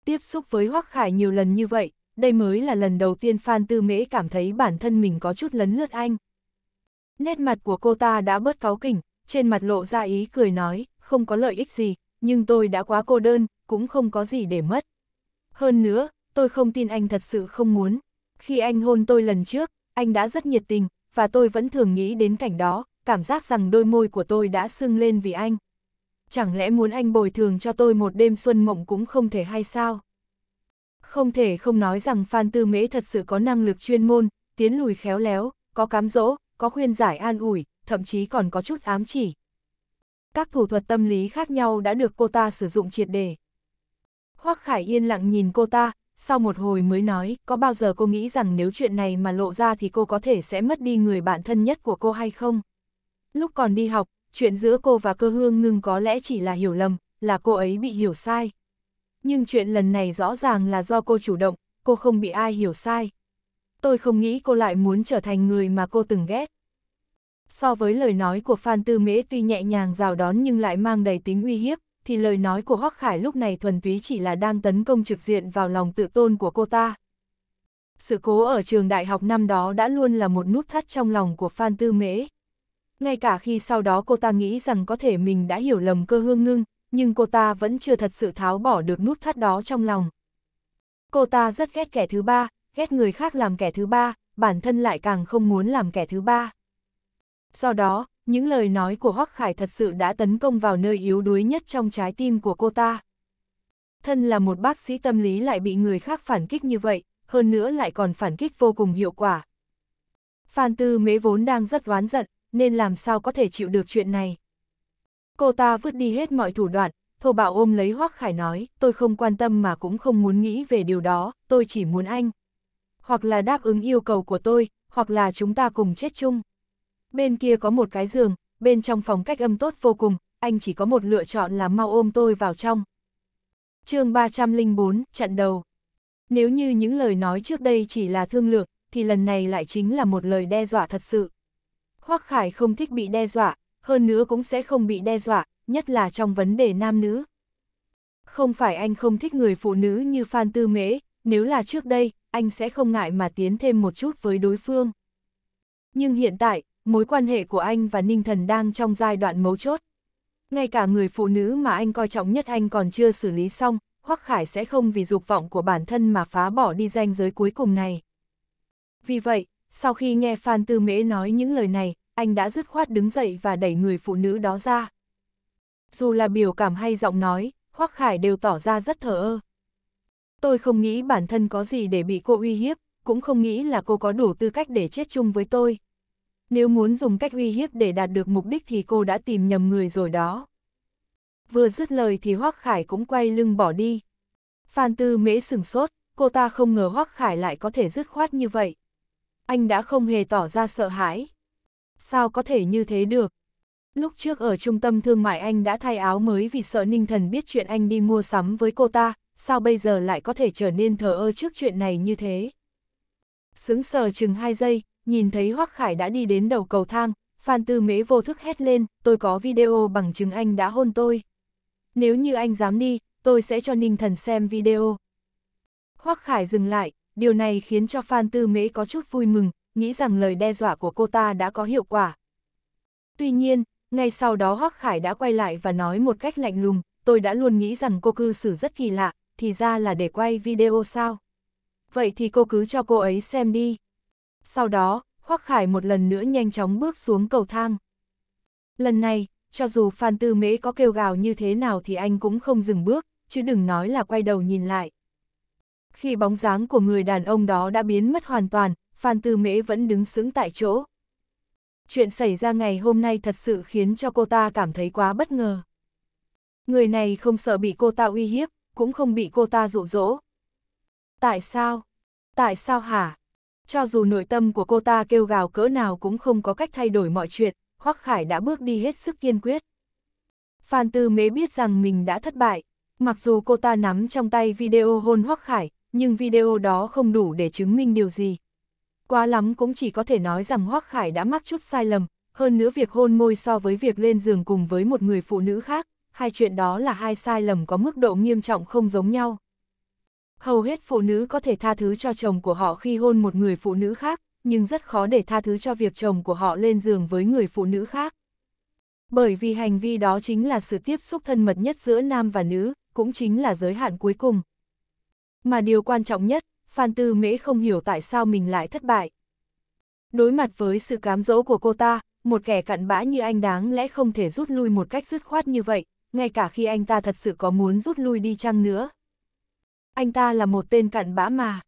tiếp xúc với Hoắc Khải nhiều lần như vậy, đây mới là lần đầu tiên Phan Tư Mễ cảm thấy bản thân mình có chút lấn lướt anh. Nét mặt của cô ta đã bớt cáo kỉnh, trên mặt lộ ra ý cười nói, không có lợi ích gì, nhưng tôi đã quá cô đơn, cũng không có gì để mất. Hơn nữa, tôi không tin anh thật sự không muốn. Khi anh hôn tôi lần trước, anh đã rất nhiệt tình, và tôi vẫn thường nghĩ đến cảnh đó, cảm giác rằng đôi môi của tôi đã sưng lên vì anh chẳng lẽ muốn anh bồi thường cho tôi một đêm xuân mộng cũng không thể hay sao? Không thể không nói rằng Phan Tư Mễ thật sự có năng lực chuyên môn, tiến lùi khéo léo, có cám dỗ, có khuyên giải an ủi, thậm chí còn có chút ám chỉ. Các thủ thuật tâm lý khác nhau đã được cô ta sử dụng triệt đề. Hoắc Khải yên lặng nhìn cô ta, sau một hồi mới nói, có bao giờ cô nghĩ rằng nếu chuyện này mà lộ ra thì cô có thể sẽ mất đi người bạn thân nhất của cô hay không? Lúc còn đi học, chuyện giữa cô và cơ hương ngưng có lẽ chỉ là hiểu lầm, là cô ấy bị hiểu sai. Nhưng chuyện lần này rõ ràng là do cô chủ động, cô không bị ai hiểu sai. Tôi không nghĩ cô lại muốn trở thành người mà cô từng ghét. So với lời nói của Phan Tư Mễ tuy nhẹ nhàng rào đón nhưng lại mang đầy tính uy hiếp, thì lời nói của Hoắc Khải lúc này thuần túy chỉ là đang tấn công trực diện vào lòng tự tôn của cô ta. Sự cố ở trường đại học năm đó đã luôn là một nút thắt trong lòng của Phan Tư Mễ ngay cả khi sau đó cô ta nghĩ rằng có thể mình đã hiểu lầm cơ hương ngưng, nhưng cô ta vẫn chưa thật sự tháo bỏ được nút thắt đó trong lòng. Cô ta rất ghét kẻ thứ ba, ghét người khác làm kẻ thứ ba, bản thân lại càng không muốn làm kẻ thứ ba. Do đó, những lời nói của Hoắc Khải thật sự đã tấn công vào nơi yếu đuối nhất trong trái tim của cô ta. Thân là một bác sĩ tâm lý lại bị người khác phản kích như vậy, hơn nữa lại còn phản kích vô cùng hiệu quả. Phan Tư Mế vốn đang rất oán giận, nên làm sao có thể chịu được chuyện này. Cô ta vứt đi hết mọi thủ đoạn, thô bạo ôm lấy Hoác Khải nói, tôi không quan tâm mà cũng không muốn nghĩ về điều đó, tôi chỉ muốn anh. Hoặc là đáp ứng yêu cầu của tôi, hoặc là chúng ta cùng chết chung. Bên kia có một cái giường, bên trong phòng cách âm tốt vô cùng, anh chỉ có một lựa chọn là mau ôm tôi vào trong. chương 304, trận đầu. Nếu như những lời nói trước đây chỉ là thương lượng, thì lần này lại chính là một lời đe dọa thật sự. Hoắc Khải không thích bị đe dọa, hơn nữa cũng sẽ không bị đe dọa, nhất là trong vấn đề nam nữ. Không phải anh không thích người phụ nữ như Phan Tư Mễ, nếu là trước đây, anh sẽ không ngại mà tiến thêm một chút với đối phương. Nhưng hiện tại, mối quan hệ của anh và Ninh Thần đang trong giai đoạn mấu chốt. Ngay cả người phụ nữ mà anh coi trọng nhất anh còn chưa xử lý xong, Hoắc Khải sẽ không vì dục vọng của bản thân mà phá bỏ đi danh giới cuối cùng này. Vì vậy, sau khi nghe Phan Tư Mễ nói những lời này, anh đã dứt khoát đứng dậy và đẩy người phụ nữ đó ra. Dù là biểu cảm hay giọng nói, Hoắc Khải đều tỏ ra rất thờ ơ. Tôi không nghĩ bản thân có gì để bị cô uy hiếp, cũng không nghĩ là cô có đủ tư cách để chết chung với tôi. Nếu muốn dùng cách uy hiếp để đạt được mục đích thì cô đã tìm nhầm người rồi đó. Vừa dứt lời thì Hoắc Khải cũng quay lưng bỏ đi. Phan Tư Mễ sừng sốt, cô ta không ngờ Hoắc Khải lại có thể dứt khoát như vậy anh đã không hề tỏ ra sợ hãi. Sao có thể như thế được? Lúc trước ở trung tâm thương mại anh đã thay áo mới vì sợ Ninh Thần biết chuyện anh đi mua sắm với cô ta, sao bây giờ lại có thể trở nên thờ ơ trước chuyện này như thế? Sững sờ chừng 2 giây, nhìn thấy Hoắc Khải đã đi đến đầu cầu thang, Phan Tư Mễ vô thức hét lên, tôi có video bằng chứng anh đã hôn tôi. Nếu như anh dám đi, tôi sẽ cho Ninh Thần xem video. Hoắc Khải dừng lại, điều này khiến cho Phan Tư Mễ có chút vui mừng, nghĩ rằng lời đe dọa của cô ta đã có hiệu quả. Tuy nhiên, ngay sau đó Hoắc Khải đã quay lại và nói một cách lạnh lùng, tôi đã luôn nghĩ rằng cô cư xử rất kỳ lạ, thì ra là để quay video sao. Vậy thì cô cứ cho cô ấy xem đi. Sau đó, Hoắc Khải một lần nữa nhanh chóng bước xuống cầu thang. Lần này, cho dù Phan Tư Mễ có kêu gào như thế nào thì anh cũng không dừng bước, chứ đừng nói là quay đầu nhìn lại. Khi bóng dáng của người đàn ông đó đã biến mất hoàn toàn, Phan Tư Mễ vẫn đứng sững tại chỗ. Chuyện xảy ra ngày hôm nay thật sự khiến cho cô ta cảm thấy quá bất ngờ. Người này không sợ bị cô ta uy hiếp, cũng không bị cô ta dụ dỗ. Tại sao? Tại sao hả? Cho dù nội tâm của cô ta kêu gào cỡ nào cũng không có cách thay đổi mọi chuyện, Hoắc Khải đã bước đi hết sức kiên quyết. Phan Tư Mễ biết rằng mình đã thất bại, mặc dù cô ta nắm trong tay video hôn Hoắc Khải, nhưng video đó không đủ để chứng minh điều gì. Quá lắm cũng chỉ có thể nói rằng Hoác Khải đã mắc chút sai lầm, hơn nữa việc hôn môi so với việc lên giường cùng với một người phụ nữ khác, hai chuyện đó là hai sai lầm có mức độ nghiêm trọng không giống nhau. Hầu hết phụ nữ có thể tha thứ cho chồng của họ khi hôn một người phụ nữ khác, nhưng rất khó để tha thứ cho việc chồng của họ lên giường với người phụ nữ khác. Bởi vì hành vi đó chính là sự tiếp xúc thân mật nhất giữa nam và nữ, cũng chính là giới hạn cuối cùng mà điều quan trọng nhất, Phan Tư Mễ không hiểu tại sao mình lại thất bại. Đối mặt với sự cám dỗ của cô ta, một kẻ cặn bã như anh đáng lẽ không thể rút lui một cách dứt khoát như vậy, ngay cả khi anh ta thật sự có muốn rút lui đi chăng nữa. Anh ta là một tên cặn bã mà.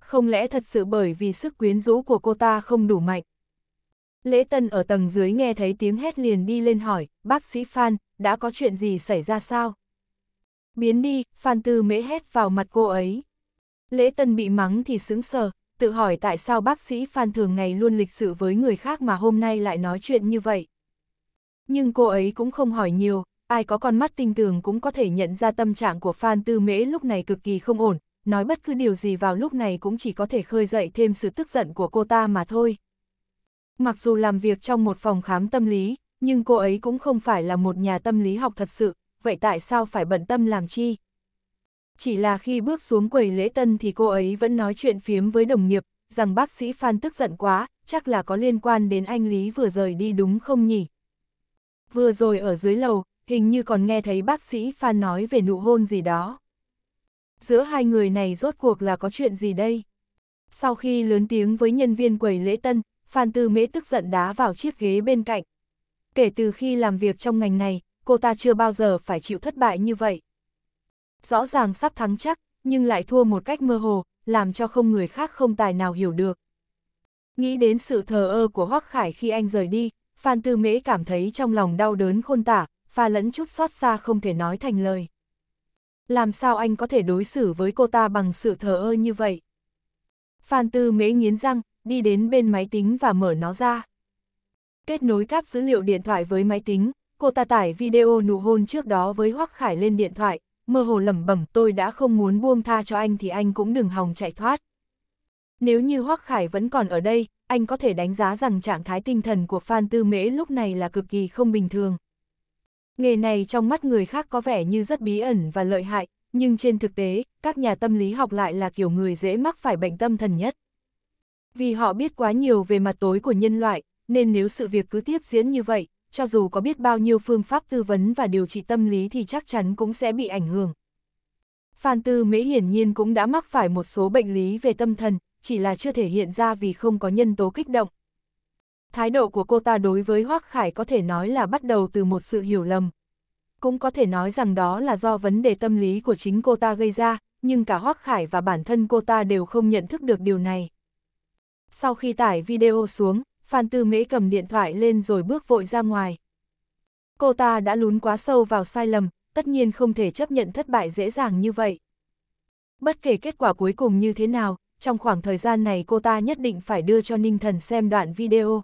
Không lẽ thật sự bởi vì sức quyến rũ của cô ta không đủ mạnh? Lễ Tân ở tầng dưới nghe thấy tiếng hét liền đi lên hỏi, bác sĩ Phan, đã có chuyện gì xảy ra sao? biến đi, Phan Tư Mễ hét vào mặt cô ấy. Lễ Tân bị mắng thì sững sờ, tự hỏi tại sao bác sĩ Phan thường ngày luôn lịch sự với người khác mà hôm nay lại nói chuyện như vậy. Nhưng cô ấy cũng không hỏi nhiều, ai có con mắt tinh tường cũng có thể nhận ra tâm trạng của Phan Tư Mễ lúc này cực kỳ không ổn, nói bất cứ điều gì vào lúc này cũng chỉ có thể khơi dậy thêm sự tức giận của cô ta mà thôi. Mặc dù làm việc trong một phòng khám tâm lý, nhưng cô ấy cũng không phải là một nhà tâm lý học thật sự, vậy tại sao phải bận tâm làm chi? Chỉ là khi bước xuống quầy lễ tân thì cô ấy vẫn nói chuyện phiếm với đồng nghiệp, rằng bác sĩ Phan tức giận quá, chắc là có liên quan đến anh Lý vừa rời đi đúng không nhỉ? Vừa rồi ở dưới lầu, hình như còn nghe thấy bác sĩ Phan nói về nụ hôn gì đó. Giữa hai người này rốt cuộc là có chuyện gì đây? Sau khi lớn tiếng với nhân viên quầy lễ tân, Phan Tư Mễ tức giận đá vào chiếc ghế bên cạnh. Kể từ khi làm việc trong ngành này, cô ta chưa bao giờ phải chịu thất bại như vậy. Rõ ràng sắp thắng chắc, nhưng lại thua một cách mơ hồ, làm cho không người khác không tài nào hiểu được. Nghĩ đến sự thờ ơ của Hoắc Khải khi anh rời đi, Phan Tư Mễ cảm thấy trong lòng đau đớn khôn tả, pha lẫn chút xót xa không thể nói thành lời. Làm sao anh có thể đối xử với cô ta bằng sự thờ ơ như vậy? Phan Tư Mễ nghiến răng, đi đến bên máy tính và mở nó ra. Kết nối các dữ liệu điện thoại với máy tính, cô ta tải video nụ hôn trước đó với Hoắc Khải lên điện thoại, mơ hồ lẩm bẩm tôi đã không muốn buông tha cho anh thì anh cũng đừng hòng chạy thoát. Nếu như Hoắc Khải vẫn còn ở đây, anh có thể đánh giá rằng trạng thái tinh thần của Phan Tư Mễ lúc này là cực kỳ không bình thường. Nghề này trong mắt người khác có vẻ như rất bí ẩn và lợi hại, nhưng trên thực tế, các nhà tâm lý học lại là kiểu người dễ mắc phải bệnh tâm thần nhất. Vì họ biết quá nhiều về mặt tối của nhân loại, nên nếu sự việc cứ tiếp diễn như vậy, cho dù có biết bao nhiêu phương pháp tư vấn và điều trị tâm lý thì chắc chắn cũng sẽ bị ảnh hưởng. Phan Tư Mễ hiển nhiên cũng đã mắc phải một số bệnh lý về tâm thần, chỉ là chưa thể hiện ra vì không có nhân tố kích động. Thái độ của cô ta đối với Hoác Khải có thể nói là bắt đầu từ một sự hiểu lầm. Cũng có thể nói rằng đó là do vấn đề tâm lý của chính cô ta gây ra, nhưng cả Hoác Khải và bản thân cô ta đều không nhận thức được điều này. Sau khi tải video xuống, Phan Tư Mễ cầm điện thoại lên rồi bước vội ra ngoài. Cô ta đã lún quá sâu vào sai lầm, tất nhiên không thể chấp nhận thất bại dễ dàng như vậy. Bất kể kết quả cuối cùng như thế nào, trong khoảng thời gian này cô ta nhất định phải đưa cho Ninh Thần xem đoạn video.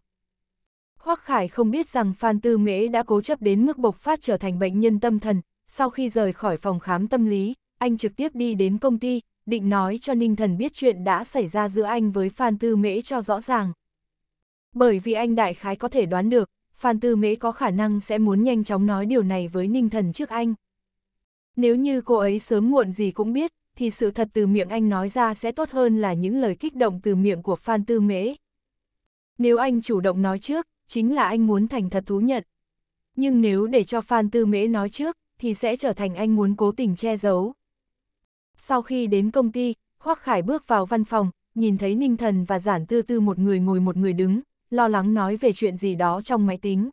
Hoắc Khải không biết rằng Phan Tư Mễ đã cố chấp đến mức bộc phát trở thành bệnh nhân tâm thần, sau khi rời khỏi phòng khám tâm lý, anh trực tiếp đi đến công ty, định nói cho Ninh Thần biết chuyện đã xảy ra giữa anh với Phan Tư Mễ cho rõ ràng. Bởi vì anh đại khái có thể đoán được, Phan Tư Mễ có khả năng sẽ muốn nhanh chóng nói điều này với Ninh Thần trước anh. Nếu như cô ấy sớm muộn gì cũng biết, thì sự thật từ miệng anh nói ra sẽ tốt hơn là những lời kích động từ miệng của Phan Tư Mễ. Nếu anh chủ động nói trước, chính là anh muốn thành thật thú nhận. Nhưng nếu để cho Phan Tư Mễ nói trước, thì sẽ trở thành anh muốn cố tình che giấu. Sau khi đến công ty, Hoắc Khải bước vào văn phòng, nhìn thấy Ninh Thần và Giản Tư Tư một người ngồi một người đứng, lo lắng nói về chuyện gì đó trong máy tính.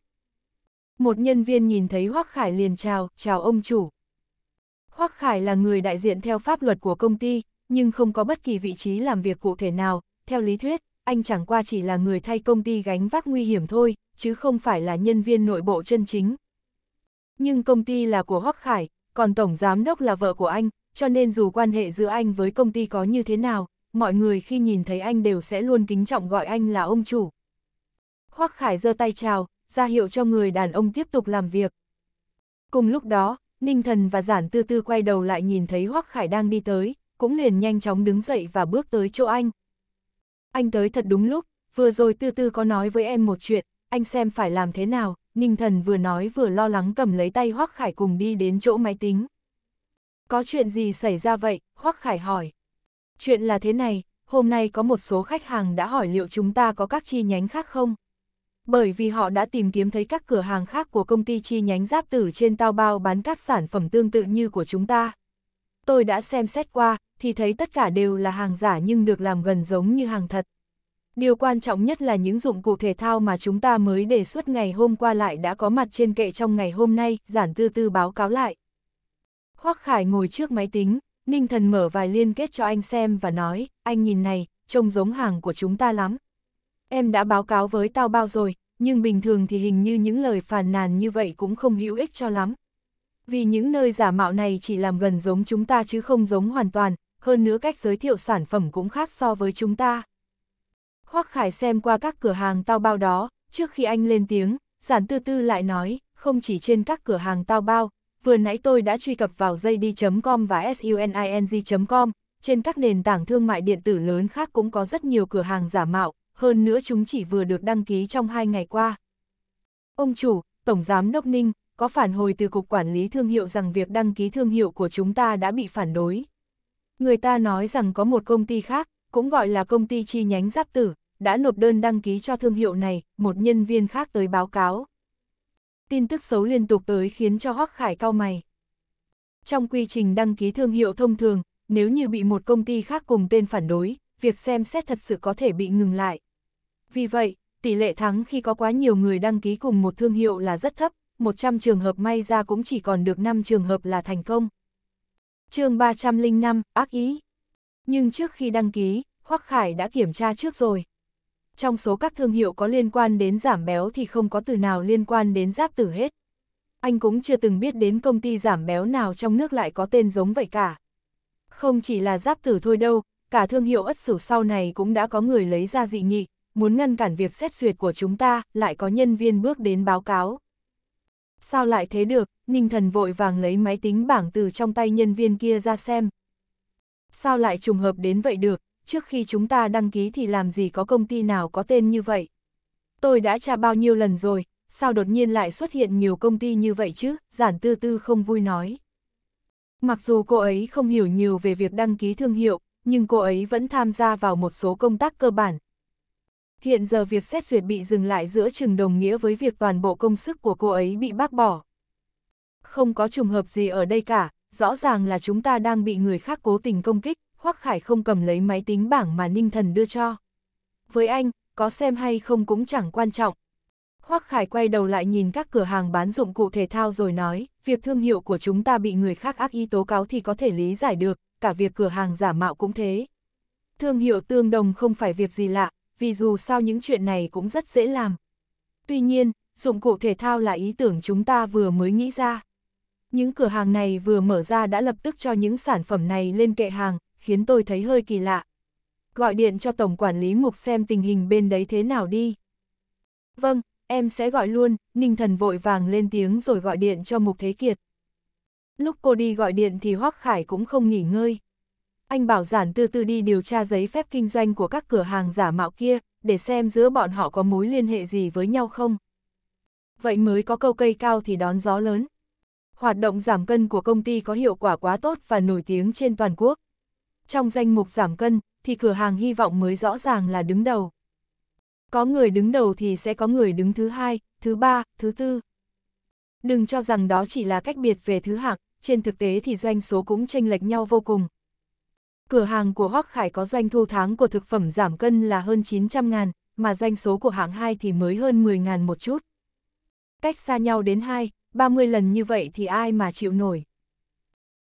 Một nhân viên nhìn thấy Hoắc Khải liền chào, chào ông chủ. Hoắc Khải là người đại diện theo pháp luật của công ty, nhưng không có bất kỳ vị trí làm việc cụ thể nào, theo lý thuyết, anh chẳng qua chỉ là người thay công ty gánh vác nguy hiểm thôi, chứ không phải là nhân viên nội bộ chân chính. Nhưng công ty là của Hoắc Khải, còn tổng giám đốc là vợ của anh, cho nên dù quan hệ giữa anh với công ty có như thế nào, mọi người khi nhìn thấy anh đều sẽ luôn kính trọng gọi anh là ông chủ. Hoắc Khải giơ tay chào, ra hiệu cho người đàn ông tiếp tục làm việc. Cùng lúc đó, Ninh Thần và Giản Tư Tư quay đầu lại nhìn thấy Hoắc Khải đang đi tới, cũng liền nhanh chóng đứng dậy và bước tới chỗ anh. Anh tới thật đúng lúc, vừa rồi Tư Tư có nói với em một chuyện, anh xem phải làm thế nào, Ninh Thần vừa nói vừa lo lắng cầm lấy tay Hoắc Khải cùng đi đến chỗ máy tính. Có chuyện gì xảy ra vậy? Hoắc Khải hỏi. Chuyện là thế này, hôm nay có một số khách hàng đã hỏi liệu chúng ta có các chi nhánh khác không? bởi vì họ đã tìm kiếm thấy các cửa hàng khác của công ty chi nhánh giáp tử trên tao bao bán các sản phẩm tương tự như của chúng ta. Tôi đã xem xét qua, thì thấy tất cả đều là hàng giả nhưng được làm gần giống như hàng thật. Điều quan trọng nhất là những dụng cụ thể thao mà chúng ta mới đề xuất ngày hôm qua lại đã có mặt trên kệ trong ngày hôm nay, giản tư tư báo cáo lại. Hoác Khải ngồi trước máy tính, Ninh Thần mở vài liên kết cho anh xem và nói, anh nhìn này, trông giống hàng của chúng ta lắm. Em đã báo cáo với tao bao rồi, nhưng bình thường thì hình như những lời phàn nàn như vậy cũng không hữu ích cho lắm. Vì những nơi giả mạo này chỉ làm gần giống chúng ta chứ không giống hoàn toàn, hơn nữa cách giới thiệu sản phẩm cũng khác so với chúng ta. Hoắc Khải xem qua các cửa hàng tao bao đó, trước khi anh lên tiếng, giản tư tư lại nói, không chỉ trên các cửa hàng tao bao, vừa nãy tôi đã truy cập vào jd.com và suning.com, trên các nền tảng thương mại điện tử lớn khác cũng có rất nhiều cửa hàng giả mạo, hơn nữa chúng chỉ vừa được đăng ký trong hai ngày qua. Ông chủ, Tổng Giám Đốc Ninh, có phản hồi từ Cục Quản lý Thương hiệu rằng việc đăng ký thương hiệu của chúng ta đã bị phản đối. Người ta nói rằng có một công ty khác, cũng gọi là công ty chi nhánh giáp tử, đã nộp đơn đăng ký cho thương hiệu này, một nhân viên khác tới báo cáo. Tin tức xấu liên tục tới khiến cho Hoắc Khải cau mày. Trong quy trình đăng ký thương hiệu thông thường, nếu như bị một công ty khác cùng tên phản đối, việc xem xét thật sự có thể bị ngừng lại. Vì vậy, tỷ lệ thắng khi có quá nhiều người đăng ký cùng một thương hiệu là rất thấp, 100 trường hợp may ra cũng chỉ còn được 5 trường hợp là thành công. chương 305, ác ý. Nhưng trước khi đăng ký, Hoắc Khải đã kiểm tra trước rồi. Trong số các thương hiệu có liên quan đến giảm béo thì không có từ nào liên quan đến giáp tử hết. Anh cũng chưa từng biết đến công ty giảm béo nào trong nước lại có tên giống vậy cả. Không chỉ là giáp tử thôi đâu, cả thương hiệu ất sửu sau này cũng đã có người lấy ra dị nghị, muốn ngăn cản việc xét duyệt của chúng ta, lại có nhân viên bước đến báo cáo. Sao lại thế được, Ninh Thần vội vàng lấy máy tính bảng từ trong tay nhân viên kia ra xem. Sao lại trùng hợp đến vậy được, trước khi chúng ta đăng ký thì làm gì có công ty nào có tên như vậy? Tôi đã tra bao nhiêu lần rồi, sao đột nhiên lại xuất hiện nhiều công ty như vậy chứ, giản tư tư không vui nói. Mặc dù cô ấy không hiểu nhiều về việc đăng ký thương hiệu, nhưng cô ấy vẫn tham gia vào một số công tác cơ bản, Hiện giờ việc xét duyệt bị dừng lại giữa chừng đồng nghĩa với việc toàn bộ công sức của cô ấy bị bác bỏ. Không có trùng hợp gì ở đây cả, rõ ràng là chúng ta đang bị người khác cố tình công kích, Hoắc Khải không cầm lấy máy tính bảng mà Ninh Thần đưa cho. Với anh, có xem hay không cũng chẳng quan trọng. Hoắc Khải quay đầu lại nhìn các cửa hàng bán dụng cụ thể thao rồi nói, việc thương hiệu của chúng ta bị người khác ác ý tố cáo thì có thể lý giải được, cả việc cửa hàng giả mạo cũng thế. Thương hiệu tương đồng không phải việc gì lạ, vì dù sao những chuyện này cũng rất dễ làm. Tuy nhiên, dụng cụ thể thao là ý tưởng chúng ta vừa mới nghĩ ra. Những cửa hàng này vừa mở ra đã lập tức cho những sản phẩm này lên kệ hàng, khiến tôi thấy hơi kỳ lạ. Gọi điện cho Tổng Quản lý Mục xem tình hình bên đấy thế nào đi. Vâng, em sẽ gọi luôn, Ninh Thần vội vàng lên tiếng rồi gọi điện cho Mục Thế Kiệt. Lúc cô đi gọi điện thì Hoác Khải cũng không nghỉ ngơi. Anh bảo giản từ từ đi điều tra giấy phép kinh doanh của các cửa hàng giả mạo kia, để xem giữa bọn họ có mối liên hệ gì với nhau không. Vậy mới có câu cây cao thì đón gió lớn. Hoạt động giảm cân của công ty có hiệu quả quá tốt và nổi tiếng trên toàn quốc. Trong danh mục giảm cân, thì cửa hàng hy vọng mới rõ ràng là đứng đầu. Có người đứng đầu thì sẽ có người đứng thứ hai, thứ ba, thứ tư. Đừng cho rằng đó chỉ là cách biệt về thứ hạng, trên thực tế thì doanh số cũng chênh lệch nhau vô cùng, cửa hàng của Hoắc Khải có doanh thu tháng của thực phẩm giảm cân là hơn 900 ngàn, mà doanh số của hãng 2 thì mới hơn 10 ngàn một chút. Cách xa nhau đến 2, 30 lần như vậy thì ai mà chịu nổi.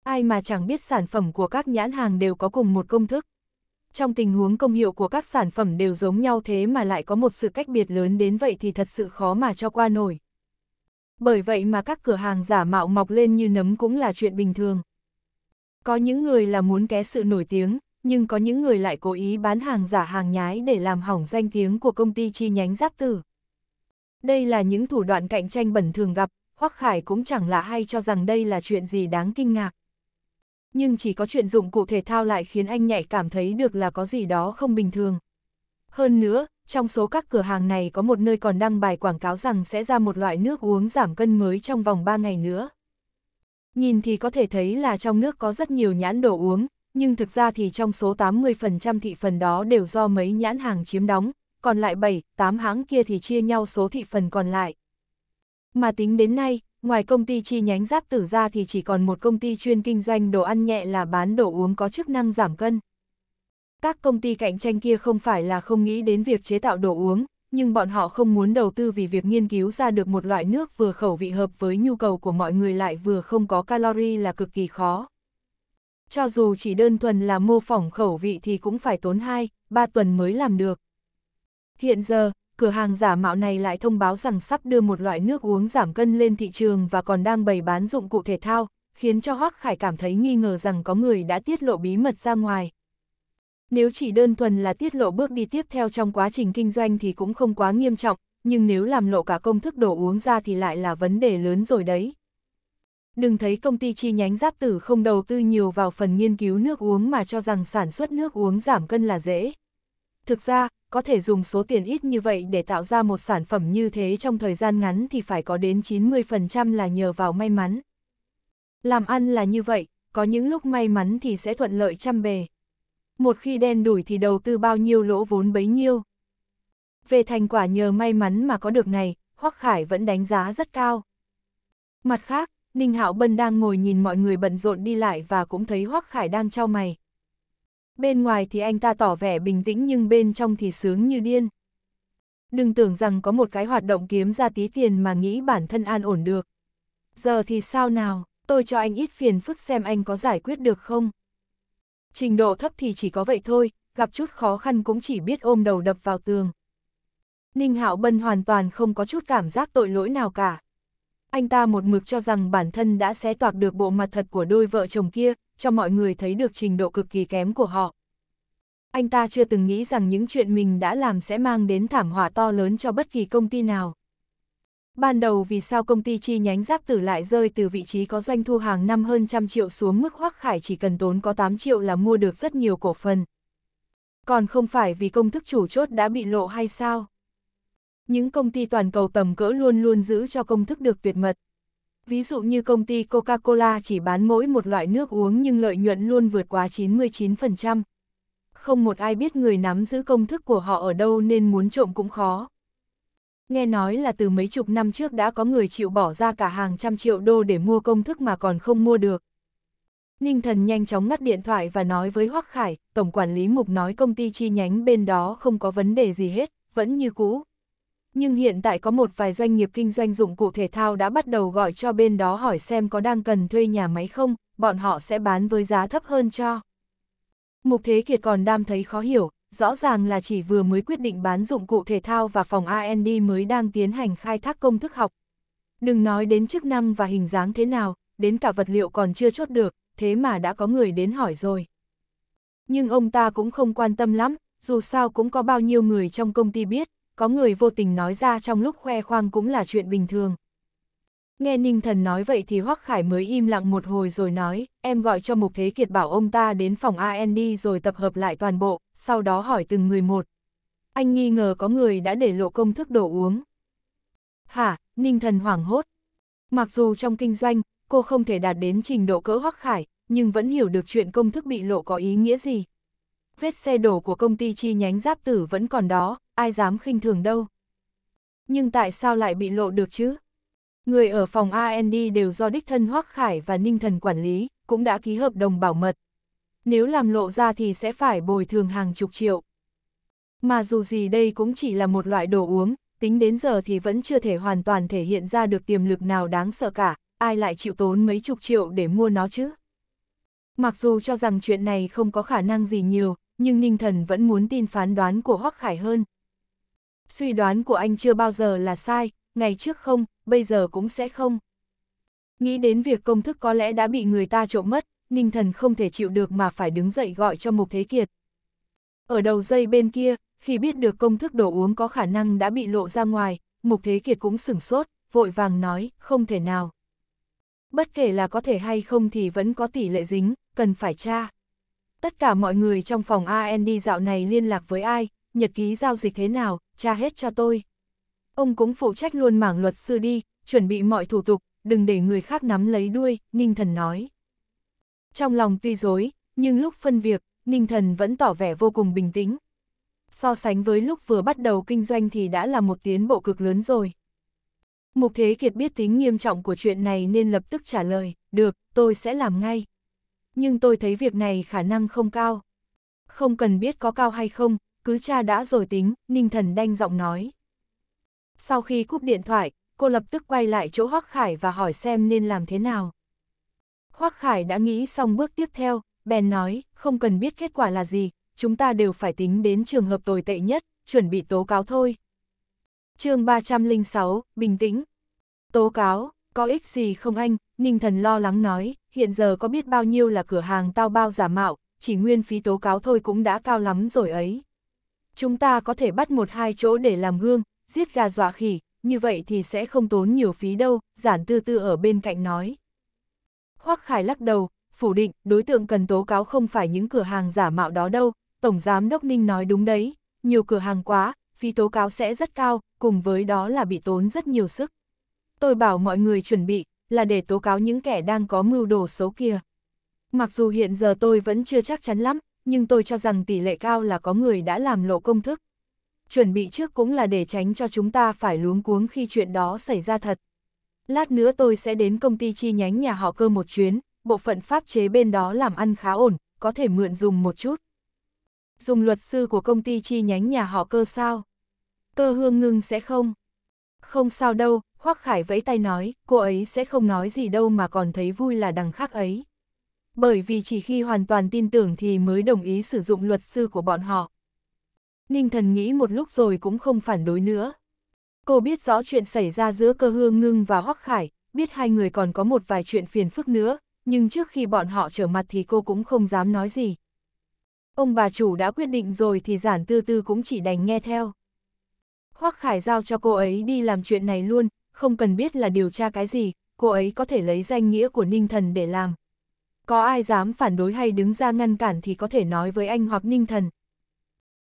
Ai mà chẳng biết sản phẩm của các nhãn hàng đều có cùng một công thức. Trong tình huống công hiệu của các sản phẩm đều giống nhau thế mà lại có một sự cách biệt lớn đến vậy thì thật sự khó mà cho qua nổi. Bởi vậy mà các cửa hàng giả mạo mọc lên như nấm cũng là chuyện bình thường. Có những người là muốn ké sự nổi tiếng, nhưng có những người lại cố ý bán hàng giả hàng nhái để làm hỏng danh tiếng của công ty chi nhánh giáp tử. Đây là những thủ đoạn cạnh tranh bẩn thường gặp, Hoắc Khải cũng chẳng lạ hay cho rằng đây là chuyện gì đáng kinh ngạc. Nhưng chỉ có chuyện dụng cụ thể thao lại khiến anh nhạy cảm thấy được là có gì đó không bình thường. Hơn nữa, trong số các cửa hàng này có một nơi còn đăng bài quảng cáo rằng sẽ ra một loại nước uống giảm cân mới trong vòng 3 ngày nữa. Nhìn thì có thể thấy là trong nước có rất nhiều nhãn đồ uống, nhưng thực ra thì trong số 80% thị phần đó đều do mấy nhãn hàng chiếm đóng, còn lại 7, 8 hãng kia thì chia nhau số thị phần còn lại. Mà tính đến nay, ngoài công ty chi nhánh giáp tử ra thì chỉ còn một công ty chuyên kinh doanh đồ ăn nhẹ là bán đồ uống có chức năng giảm cân. Các công ty cạnh tranh kia không phải là không nghĩ đến việc chế tạo đồ uống, nhưng bọn họ không muốn đầu tư vì việc nghiên cứu ra được một loại nước vừa khẩu vị hợp với nhu cầu của mọi người lại vừa không có calorie là cực kỳ khó. Cho dù chỉ đơn thuần là mô phỏng khẩu vị thì cũng phải tốn 2, 3 tuần mới làm được. Hiện giờ, cửa hàng giả mạo này lại thông báo rằng sắp đưa một loại nước uống giảm cân lên thị trường và còn đang bày bán dụng cụ thể thao, khiến cho Hoác Khải cảm thấy nghi ngờ rằng có người đã tiết lộ bí mật ra ngoài. Nếu chỉ đơn thuần là tiết lộ bước đi tiếp theo trong quá trình kinh doanh thì cũng không quá nghiêm trọng, nhưng nếu làm lộ cả công thức đồ uống ra thì lại là vấn đề lớn rồi đấy. Đừng thấy công ty chi nhánh giáp tử không đầu tư nhiều vào phần nghiên cứu nước uống mà cho rằng sản xuất nước uống giảm cân là dễ. Thực ra, có thể dùng số tiền ít như vậy để tạo ra một sản phẩm như thế trong thời gian ngắn thì phải có đến 90% là nhờ vào may mắn. Làm ăn là như vậy, có những lúc may mắn thì sẽ thuận lợi trăm bề một khi đen đủi thì đầu tư bao nhiêu lỗ vốn bấy nhiêu. Về thành quả nhờ may mắn mà có được này, Hoắc Khải vẫn đánh giá rất cao. Mặt khác, Ninh Hạo Bân đang ngồi nhìn mọi người bận rộn đi lại và cũng thấy Hoắc Khải đang trao mày. Bên ngoài thì anh ta tỏ vẻ bình tĩnh nhưng bên trong thì sướng như điên. Đừng tưởng rằng có một cái hoạt động kiếm ra tí tiền mà nghĩ bản thân an ổn được. Giờ thì sao nào, tôi cho anh ít phiền phức xem anh có giải quyết được không? trình độ thấp thì chỉ có vậy thôi, gặp chút khó khăn cũng chỉ biết ôm đầu đập vào tường. Ninh Hạo Bân hoàn toàn không có chút cảm giác tội lỗi nào cả. Anh ta một mực cho rằng bản thân đã xé toạc được bộ mặt thật của đôi vợ chồng kia, cho mọi người thấy được trình độ cực kỳ kém của họ. Anh ta chưa từng nghĩ rằng những chuyện mình đã làm sẽ mang đến thảm họa to lớn cho bất kỳ công ty nào ban đầu vì sao công ty chi nhánh giáp tử lại rơi từ vị trí có doanh thu hàng năm hơn trăm triệu xuống mức hoắc khải chỉ cần tốn có 8 triệu là mua được rất nhiều cổ phần. Còn không phải vì công thức chủ chốt đã bị lộ hay sao? Những công ty toàn cầu tầm cỡ luôn luôn giữ cho công thức được tuyệt mật. Ví dụ như công ty Coca-Cola chỉ bán mỗi một loại nước uống nhưng lợi nhuận luôn vượt quá 99%. Không một ai biết người nắm giữ công thức của họ ở đâu nên muốn trộm cũng khó. Nghe nói là từ mấy chục năm trước đã có người chịu bỏ ra cả hàng trăm triệu đô để mua công thức mà còn không mua được. Ninh thần nhanh chóng ngắt điện thoại và nói với Hoắc Khải, Tổng quản lý Mục nói công ty chi nhánh bên đó không có vấn đề gì hết, vẫn như cũ. Nhưng hiện tại có một vài doanh nghiệp kinh doanh dụng cụ thể thao đã bắt đầu gọi cho bên đó hỏi xem có đang cần thuê nhà máy không, bọn họ sẽ bán với giá thấp hơn cho. Mục Thế Kiệt còn đam thấy khó hiểu, rõ ràng là chỉ vừa mới quyết định bán dụng cụ thể thao và phòng R&D mới đang tiến hành khai thác công thức học. Đừng nói đến chức năng và hình dáng thế nào, đến cả vật liệu còn chưa chốt được, thế mà đã có người đến hỏi rồi. Nhưng ông ta cũng không quan tâm lắm, dù sao cũng có bao nhiêu người trong công ty biết, có người vô tình nói ra trong lúc khoe khoang cũng là chuyện bình thường. Nghe Ninh Thần nói vậy thì Hoắc Khải mới im lặng một hồi rồi nói, em gọi cho Mục Thế Kiệt bảo ông ta đến phòng AND rồi tập hợp lại toàn bộ, sau đó hỏi từng người một. Anh nghi ngờ có người đã để lộ công thức đồ uống. Hả, Ninh Thần hoảng hốt. Mặc dù trong kinh doanh, cô không thể đạt đến trình độ cỡ Hoắc Khải, nhưng vẫn hiểu được chuyện công thức bị lộ có ý nghĩa gì. Vết xe đổ của công ty chi nhánh giáp tử vẫn còn đó, ai dám khinh thường đâu. Nhưng tại sao lại bị lộ được chứ? Người ở phòng AND đều do đích thân Hoắc Khải và Ninh Thần quản lý, cũng đã ký hợp đồng bảo mật. Nếu làm lộ ra thì sẽ phải bồi thường hàng chục triệu. Mà dù gì đây cũng chỉ là một loại đồ uống, tính đến giờ thì vẫn chưa thể hoàn toàn thể hiện ra được tiềm lực nào đáng sợ cả, ai lại chịu tốn mấy chục triệu để mua nó chứ? Mặc dù cho rằng chuyện này không có khả năng gì nhiều, nhưng Ninh Thần vẫn muốn tin phán đoán của Hoắc Khải hơn. Suy đoán của anh chưa bao giờ là sai, ngày trước không, bây giờ cũng sẽ không. Nghĩ đến việc công thức có lẽ đã bị người ta trộm mất, Ninh Thần không thể chịu được mà phải đứng dậy gọi cho Mục Thế Kiệt. Ở đầu dây bên kia, khi biết được công thức đồ uống có khả năng đã bị lộ ra ngoài, Mục Thế Kiệt cũng sửng sốt, vội vàng nói, không thể nào. Bất kể là có thể hay không thì vẫn có tỷ lệ dính, cần phải tra. Tất cả mọi người trong phòng AND dạo này liên lạc với ai, nhật ký giao dịch thế nào, tra hết cho tôi. Ông cũng phụ trách luôn mảng luật sư đi, chuẩn bị mọi thủ tục, đừng để người khác nắm lấy đuôi, Ninh Thần nói. Trong lòng tuy dối, nhưng lúc phân việc, Ninh Thần vẫn tỏ vẻ vô cùng bình tĩnh. So sánh với lúc vừa bắt đầu kinh doanh thì đã là một tiến bộ cực lớn rồi. Mục Thế Kiệt biết tính nghiêm trọng của chuyện này nên lập tức trả lời, được, tôi sẽ làm ngay. Nhưng tôi thấy việc này khả năng không cao. Không cần biết có cao hay không, cứ cha đã rồi tính, Ninh Thần đanh giọng nói. Sau khi cúp điện thoại, cô lập tức quay lại chỗ Hoắc Khải và hỏi xem nên làm thế nào. Hoắc Khải đã nghĩ xong bước tiếp theo, bèn nói, không cần biết kết quả là gì, chúng ta đều phải tính đến trường hợp tồi tệ nhất, chuẩn bị tố cáo thôi. chương 306, bình tĩnh. Tố cáo, có ích gì không anh, Ninh Thần lo lắng nói, hiện giờ có biết bao nhiêu là cửa hàng tao bao giả mạo, chỉ nguyên phí tố cáo thôi cũng đã cao lắm rồi ấy. Chúng ta có thể bắt một hai chỗ để làm gương, giết gà dọa khỉ, như vậy thì sẽ không tốn nhiều phí đâu, giản tư tư ở bên cạnh nói. Hoắc Khải lắc đầu, phủ định, đối tượng cần tố cáo không phải những cửa hàng giả mạo đó đâu, Tổng Giám Đốc Ninh nói đúng đấy, nhiều cửa hàng quá, phí tố cáo sẽ rất cao, cùng với đó là bị tốn rất nhiều sức. Tôi bảo mọi người chuẩn bị, là để tố cáo những kẻ đang có mưu đồ xấu kia. Mặc dù hiện giờ tôi vẫn chưa chắc chắn lắm, nhưng tôi cho rằng tỷ lệ cao là có người đã làm lộ công thức, chuẩn bị trước cũng là để tránh cho chúng ta phải luống cuống khi chuyện đó xảy ra thật. Lát nữa tôi sẽ đến công ty chi nhánh nhà họ cơ một chuyến, bộ phận pháp chế bên đó làm ăn khá ổn, có thể mượn dùng một chút. Dùng luật sư của công ty chi nhánh nhà họ cơ sao? Cơ hương ngưng sẽ không? Không sao đâu, Hoác Khải vẫy tay nói, cô ấy sẽ không nói gì đâu mà còn thấy vui là đằng khác ấy. Bởi vì chỉ khi hoàn toàn tin tưởng thì mới đồng ý sử dụng luật sư của bọn họ. Ninh thần nghĩ một lúc rồi cũng không phản đối nữa. Cô biết rõ chuyện xảy ra giữa cơ hương ngưng và hoắc khải, biết hai người còn có một vài chuyện phiền phức nữa, nhưng trước khi bọn họ trở mặt thì cô cũng không dám nói gì. Ông bà chủ đã quyết định rồi thì giản tư tư cũng chỉ đành nghe theo. Hoắc khải giao cho cô ấy đi làm chuyện này luôn, không cần biết là điều tra cái gì, cô ấy có thể lấy danh nghĩa của ninh thần để làm. Có ai dám phản đối hay đứng ra ngăn cản thì có thể nói với anh hoặc ninh thần,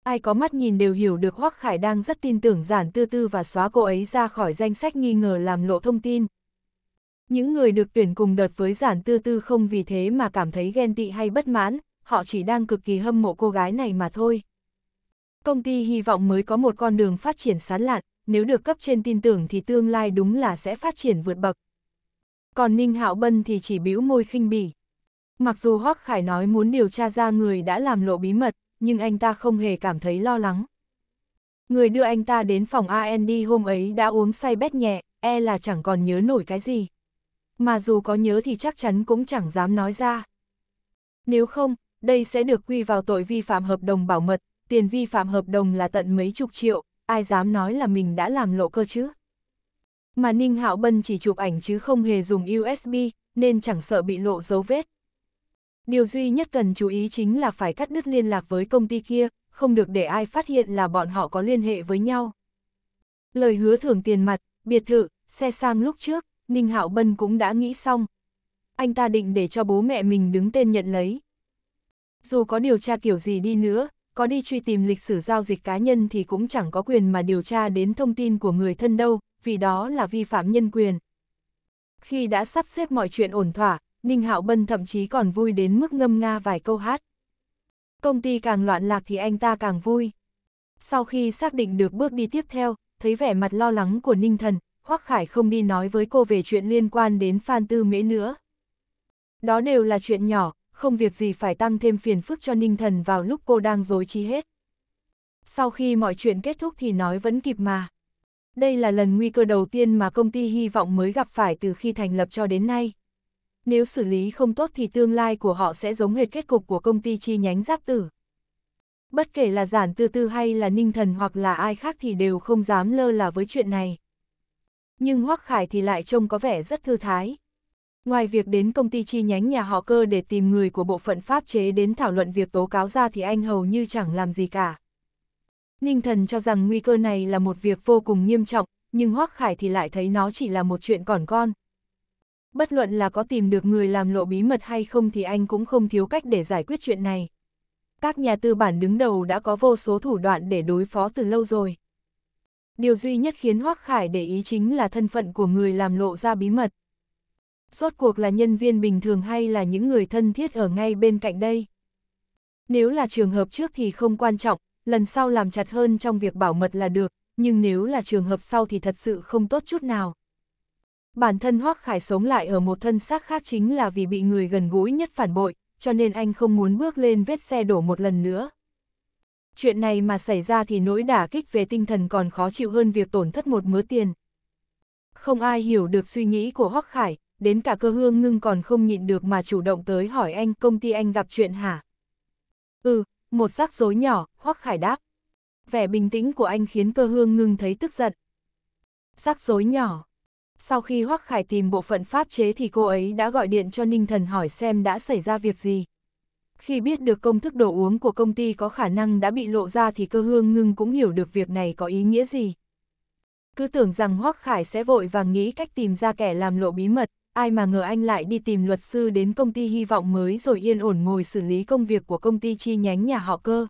Ai có mắt nhìn đều hiểu được Hoắc Khải đang rất tin tưởng giản tư tư và xóa cô ấy ra khỏi danh sách nghi ngờ làm lộ thông tin. Những người được tuyển cùng đợt với giản tư tư không vì thế mà cảm thấy ghen tị hay bất mãn, họ chỉ đang cực kỳ hâm mộ cô gái này mà thôi. Công ty hy vọng mới có một con đường phát triển sán lạn, nếu được cấp trên tin tưởng thì tương lai đúng là sẽ phát triển vượt bậc. Còn Ninh Hạo Bân thì chỉ bĩu môi khinh bỉ. Mặc dù Hoắc Khải nói muốn điều tra ra người đã làm lộ bí mật, nhưng anh ta không hề cảm thấy lo lắng. Người đưa anh ta đến phòng AND hôm ấy đã uống say bét nhẹ, e là chẳng còn nhớ nổi cái gì. Mà dù có nhớ thì chắc chắn cũng chẳng dám nói ra. Nếu không, đây sẽ được quy vào tội vi phạm hợp đồng bảo mật, tiền vi phạm hợp đồng là tận mấy chục triệu, ai dám nói là mình đã làm lộ cơ chứ. Mà Ninh Hạo Bân chỉ chụp ảnh chứ không hề dùng USB, nên chẳng sợ bị lộ dấu vết. Điều duy nhất cần chú ý chính là phải cắt đứt liên lạc với công ty kia, không được để ai phát hiện là bọn họ có liên hệ với nhau. Lời hứa thưởng tiền mặt, biệt thự, xe sang lúc trước, Ninh Hạo Bân cũng đã nghĩ xong. Anh ta định để cho bố mẹ mình đứng tên nhận lấy. Dù có điều tra kiểu gì đi nữa, có đi truy tìm lịch sử giao dịch cá nhân thì cũng chẳng có quyền mà điều tra đến thông tin của người thân đâu, vì đó là vi phạm nhân quyền. Khi đã sắp xếp mọi chuyện ổn thỏa, Ninh Hạo Bân thậm chí còn vui đến mức ngâm nga vài câu hát. Công ty càng loạn lạc thì anh ta càng vui. Sau khi xác định được bước đi tiếp theo, thấy vẻ mặt lo lắng của Ninh Thần, Hoắc Khải không đi nói với cô về chuyện liên quan đến Phan Tư Mễ nữa. Đó đều là chuyện nhỏ, không việc gì phải tăng thêm phiền phức cho Ninh Thần vào lúc cô đang dối trí hết. Sau khi mọi chuyện kết thúc thì nói vẫn kịp mà. Đây là lần nguy cơ đầu tiên mà công ty hy vọng mới gặp phải từ khi thành lập cho đến nay nếu xử lý không tốt thì tương lai của họ sẽ giống hệt kết cục của công ty chi nhánh giáp tử. Bất kể là giản tư tư hay là ninh thần hoặc là ai khác thì đều không dám lơ là với chuyện này. Nhưng Hoắc Khải thì lại trông có vẻ rất thư thái. Ngoài việc đến công ty chi nhánh nhà họ cơ để tìm người của bộ phận pháp chế đến thảo luận việc tố cáo ra thì anh hầu như chẳng làm gì cả. Ninh thần cho rằng nguy cơ này là một việc vô cùng nghiêm trọng, nhưng Hoắc Khải thì lại thấy nó chỉ là một chuyện còn con, Bất luận là có tìm được người làm lộ bí mật hay không thì anh cũng không thiếu cách để giải quyết chuyện này. Các nhà tư bản đứng đầu đã có vô số thủ đoạn để đối phó từ lâu rồi. Điều duy nhất khiến Hoác Khải để ý chính là thân phận của người làm lộ ra bí mật. Rốt cuộc là nhân viên bình thường hay là những người thân thiết ở ngay bên cạnh đây? Nếu là trường hợp trước thì không quan trọng, lần sau làm chặt hơn trong việc bảo mật là được, nhưng nếu là trường hợp sau thì thật sự không tốt chút nào. Bản thân Hoác Khải sống lại ở một thân xác khác chính là vì bị người gần gũi nhất phản bội, cho nên anh không muốn bước lên vết xe đổ một lần nữa. Chuyện này mà xảy ra thì nỗi đả kích về tinh thần còn khó chịu hơn việc tổn thất một mớ tiền. Không ai hiểu được suy nghĩ của Hoắc Khải, đến cả cơ hương ngưng còn không nhịn được mà chủ động tới hỏi anh công ty anh gặp chuyện hả? Ừ, một rắc rối nhỏ, Hoắc Khải đáp. Vẻ bình tĩnh của anh khiến cơ hương ngưng thấy tức giận. Rắc rối nhỏ sau khi Hoắc Khải tìm bộ phận pháp chế thì cô ấy đã gọi điện cho Ninh Thần hỏi xem đã xảy ra việc gì. Khi biết được công thức đồ uống của công ty có khả năng đã bị lộ ra thì cơ hương ngưng cũng hiểu được việc này có ý nghĩa gì. Cứ tưởng rằng Hoắc Khải sẽ vội vàng nghĩ cách tìm ra kẻ làm lộ bí mật, ai mà ngờ anh lại đi tìm luật sư đến công ty hy vọng mới rồi yên ổn ngồi xử lý công việc của công ty chi nhánh nhà họ cơ.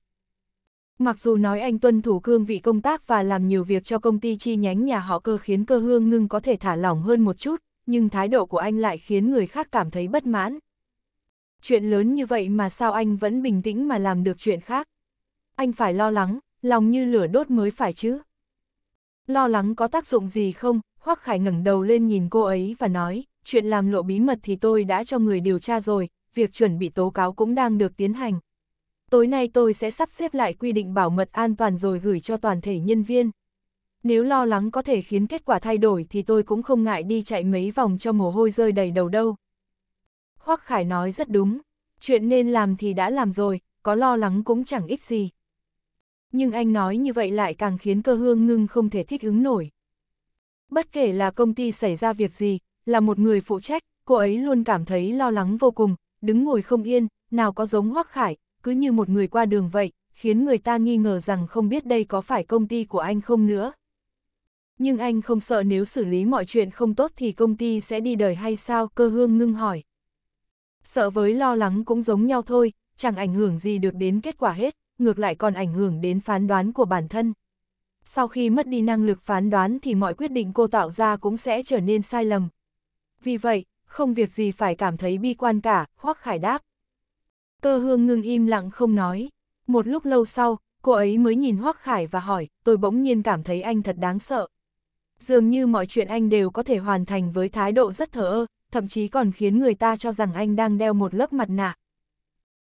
Mặc dù nói anh tuân thủ cương vị công tác và làm nhiều việc cho công ty chi nhánh nhà họ cơ khiến cơ hương ngưng có thể thả lỏng hơn một chút, nhưng thái độ của anh lại khiến người khác cảm thấy bất mãn. Chuyện lớn như vậy mà sao anh vẫn bình tĩnh mà làm được chuyện khác? Anh phải lo lắng, lòng như lửa đốt mới phải chứ. Lo lắng có tác dụng gì không? Hoắc Khải ngẩng đầu lên nhìn cô ấy và nói, chuyện làm lộ bí mật thì tôi đã cho người điều tra rồi, việc chuẩn bị tố cáo cũng đang được tiến hành tối nay tôi sẽ sắp xếp lại quy định bảo mật an toàn rồi gửi cho toàn thể nhân viên. Nếu lo lắng có thể khiến kết quả thay đổi thì tôi cũng không ngại đi chạy mấy vòng cho mồ hôi rơi đầy đầu đâu. Hoắc Khải nói rất đúng, chuyện nên làm thì đã làm rồi, có lo lắng cũng chẳng ích gì. Nhưng anh nói như vậy lại càng khiến cơ hương ngưng không thể thích ứng nổi. Bất kể là công ty xảy ra việc gì, là một người phụ trách, cô ấy luôn cảm thấy lo lắng vô cùng, đứng ngồi không yên, nào có giống Hoắc Khải, cứ như một người qua đường vậy, khiến người ta nghi ngờ rằng không biết đây có phải công ty của anh không nữa. Nhưng anh không sợ nếu xử lý mọi chuyện không tốt thì công ty sẽ đi đời hay sao, cơ hương ngưng hỏi. Sợ với lo lắng cũng giống nhau thôi, chẳng ảnh hưởng gì được đến kết quả hết, ngược lại còn ảnh hưởng đến phán đoán của bản thân. Sau khi mất đi năng lực phán đoán thì mọi quyết định cô tạo ra cũng sẽ trở nên sai lầm. Vì vậy, không việc gì phải cảm thấy bi quan cả, Hoắc Khải đáp. Cơ hương ngưng im lặng không nói. Một lúc lâu sau, cô ấy mới nhìn Hoác Khải và hỏi, tôi bỗng nhiên cảm thấy anh thật đáng sợ. Dường như mọi chuyện anh đều có thể hoàn thành với thái độ rất thờ ơ, thậm chí còn khiến người ta cho rằng anh đang đeo một lớp mặt nạ.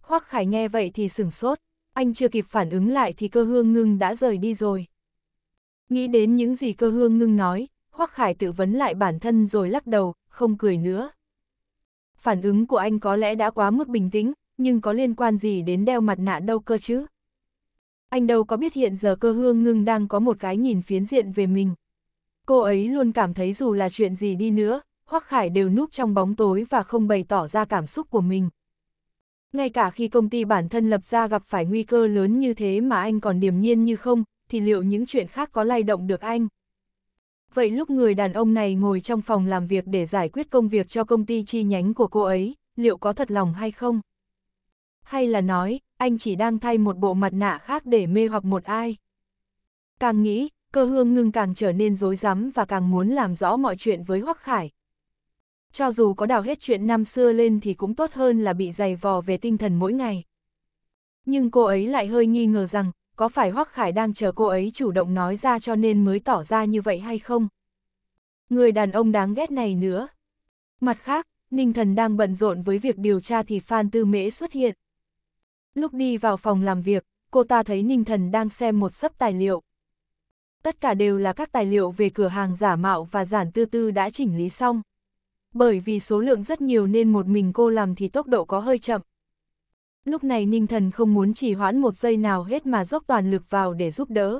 Hoác Khải nghe vậy thì sửng sốt, anh chưa kịp phản ứng lại thì cơ hương ngưng đã rời đi rồi. Nghĩ đến những gì cơ hương ngưng nói, Hoác Khải tự vấn lại bản thân rồi lắc đầu, không cười nữa. Phản ứng của anh có lẽ đã quá mức bình tĩnh, nhưng có liên quan gì đến đeo mặt nạ đâu cơ chứ? Anh đâu có biết hiện giờ cơ hương ngưng đang có một cái nhìn phiến diện về mình. Cô ấy luôn cảm thấy dù là chuyện gì đi nữa, Hoắc Khải đều núp trong bóng tối và không bày tỏ ra cảm xúc của mình. Ngay cả khi công ty bản thân lập ra gặp phải nguy cơ lớn như thế mà anh còn điềm nhiên như không, thì liệu những chuyện khác có lay động được anh? Vậy lúc người đàn ông này ngồi trong phòng làm việc để giải quyết công việc cho công ty chi nhánh của cô ấy, liệu có thật lòng hay không? hay là nói, anh chỉ đang thay một bộ mặt nạ khác để mê hoặc một ai. Càng nghĩ, cơ hương ngưng càng trở nên rối rắm và càng muốn làm rõ mọi chuyện với Hoắc Khải. Cho dù có đào hết chuyện năm xưa lên thì cũng tốt hơn là bị dày vò về tinh thần mỗi ngày. Nhưng cô ấy lại hơi nghi ngờ rằng, có phải Hoắc Khải đang chờ cô ấy chủ động nói ra cho nên mới tỏ ra như vậy hay không? Người đàn ông đáng ghét này nữa. Mặt khác, Ninh Thần đang bận rộn với việc điều tra thì Phan Tư Mễ xuất hiện. Lúc đi vào phòng làm việc, cô ta thấy Ninh Thần đang xem một sấp tài liệu. Tất cả đều là các tài liệu về cửa hàng giả mạo và giản tư tư đã chỉnh lý xong. Bởi vì số lượng rất nhiều nên một mình cô làm thì tốc độ có hơi chậm. Lúc này Ninh Thần không muốn chỉ hoãn một giây nào hết mà dốc toàn lực vào để giúp đỡ.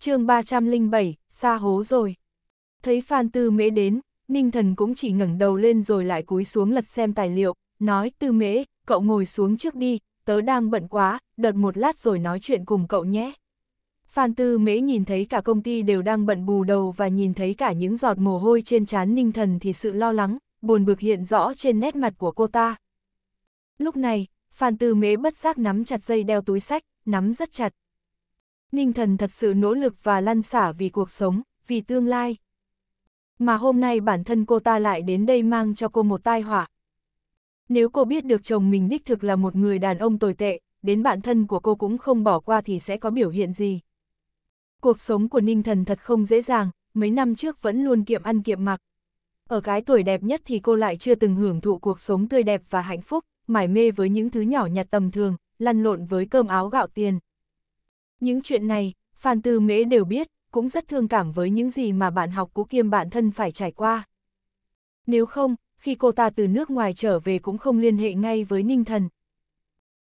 chương 307, xa hố rồi. Thấy Phan Tư Mễ đến, Ninh Thần cũng chỉ ngẩng đầu lên rồi lại cúi xuống lật xem tài liệu, nói Tư Mễ, cậu ngồi xuống trước đi, tớ đang bận quá, đợt một lát rồi nói chuyện cùng cậu nhé. Phan Tư Mễ nhìn thấy cả công ty đều đang bận bù đầu và nhìn thấy cả những giọt mồ hôi trên trán ninh thần thì sự lo lắng, buồn bực hiện rõ trên nét mặt của cô ta. Lúc này, Phan Tư Mễ bất giác nắm chặt dây đeo túi sách, nắm rất chặt. Ninh thần thật sự nỗ lực và lăn xả vì cuộc sống, vì tương lai. Mà hôm nay bản thân cô ta lại đến đây mang cho cô một tai họa, nếu cô biết được chồng mình đích thực là một người đàn ông tồi tệ, đến bản thân của cô cũng không bỏ qua thì sẽ có biểu hiện gì. Cuộc sống của Ninh Thần thật không dễ dàng, mấy năm trước vẫn luôn kiệm ăn kiệm mặc. Ở cái tuổi đẹp nhất thì cô lại chưa từng hưởng thụ cuộc sống tươi đẹp và hạnh phúc, mải mê với những thứ nhỏ nhặt tầm thường, lăn lộn với cơm áo gạo tiền. Những chuyện này, Phan Tư Mễ đều biết, cũng rất thương cảm với những gì mà bạn học cũ kiêm bạn thân phải trải qua. Nếu không, khi cô ta từ nước ngoài trở về cũng không liên hệ ngay với Ninh Thần.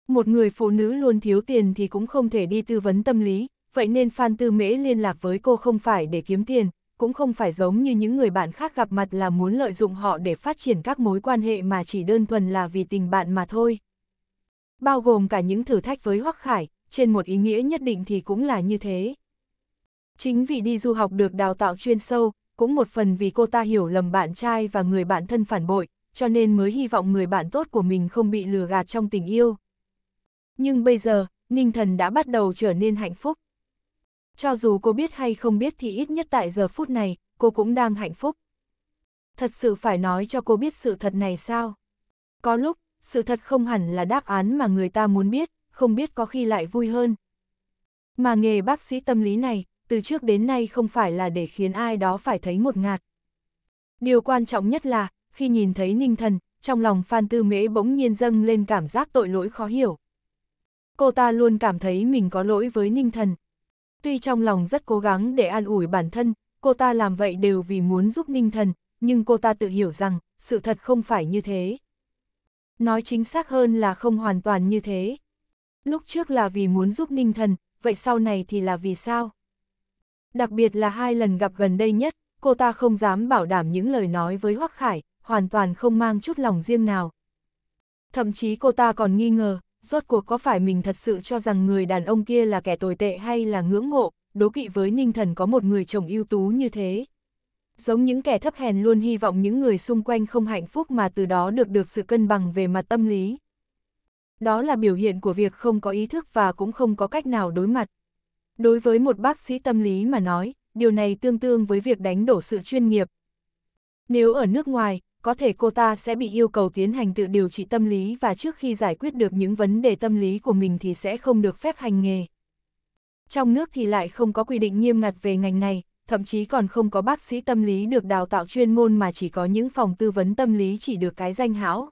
Một người phụ nữ luôn thiếu tiền thì cũng không thể đi tư vấn tâm lý, vậy nên Phan Tư Mễ liên lạc với cô không phải để kiếm tiền, cũng không phải giống như những người bạn khác gặp mặt là muốn lợi dụng họ để phát triển các mối quan hệ mà chỉ đơn thuần là vì tình bạn mà thôi. Bao gồm cả những thử thách với Hoắc Khải, trên một ý nghĩa nhất định thì cũng là như thế. Chính vì đi du học được đào tạo chuyên sâu, cũng một phần vì cô ta hiểu lầm bạn trai và người bạn thân phản bội, cho nên mới hy vọng người bạn tốt của mình không bị lừa gạt trong tình yêu. Nhưng bây giờ, Ninh Thần đã bắt đầu trở nên hạnh phúc. Cho dù cô biết hay không biết thì ít nhất tại giờ phút này, cô cũng đang hạnh phúc. Thật sự phải nói cho cô biết sự thật này sao? Có lúc, sự thật không hẳn là đáp án mà người ta muốn biết, không biết có khi lại vui hơn. Mà nghề bác sĩ tâm lý này, từ trước đến nay không phải là để khiến ai đó phải thấy một ngạt. Điều quan trọng nhất là, khi nhìn thấy Ninh Thần, trong lòng Phan Tư Mễ bỗng nhiên dâng lên cảm giác tội lỗi khó hiểu. Cô ta luôn cảm thấy mình có lỗi với Ninh Thần. Tuy trong lòng rất cố gắng để an ủi bản thân, cô ta làm vậy đều vì muốn giúp Ninh Thần, nhưng cô ta tự hiểu rằng, sự thật không phải như thế. Nói chính xác hơn là không hoàn toàn như thế. Lúc trước là vì muốn giúp Ninh Thần, vậy sau này thì là vì sao? đặc biệt là hai lần gặp gần đây nhất, cô ta không dám bảo đảm những lời nói với Hoắc Khải, hoàn toàn không mang chút lòng riêng nào. Thậm chí cô ta còn nghi ngờ, rốt cuộc có phải mình thật sự cho rằng người đàn ông kia là kẻ tồi tệ hay là ngưỡng mộ, đố kỵ với Ninh Thần có một người chồng ưu tú như thế. Giống những kẻ thấp hèn luôn hy vọng những người xung quanh không hạnh phúc mà từ đó được được sự cân bằng về mặt tâm lý. Đó là biểu hiện của việc không có ý thức và cũng không có cách nào đối mặt, Đối với một bác sĩ tâm lý mà nói, điều này tương tương với việc đánh đổ sự chuyên nghiệp. Nếu ở nước ngoài, có thể cô ta sẽ bị yêu cầu tiến hành tự điều trị tâm lý và trước khi giải quyết được những vấn đề tâm lý của mình thì sẽ không được phép hành nghề. Trong nước thì lại không có quy định nghiêm ngặt về ngành này, thậm chí còn không có bác sĩ tâm lý được đào tạo chuyên môn mà chỉ có những phòng tư vấn tâm lý chỉ được cái danh hão.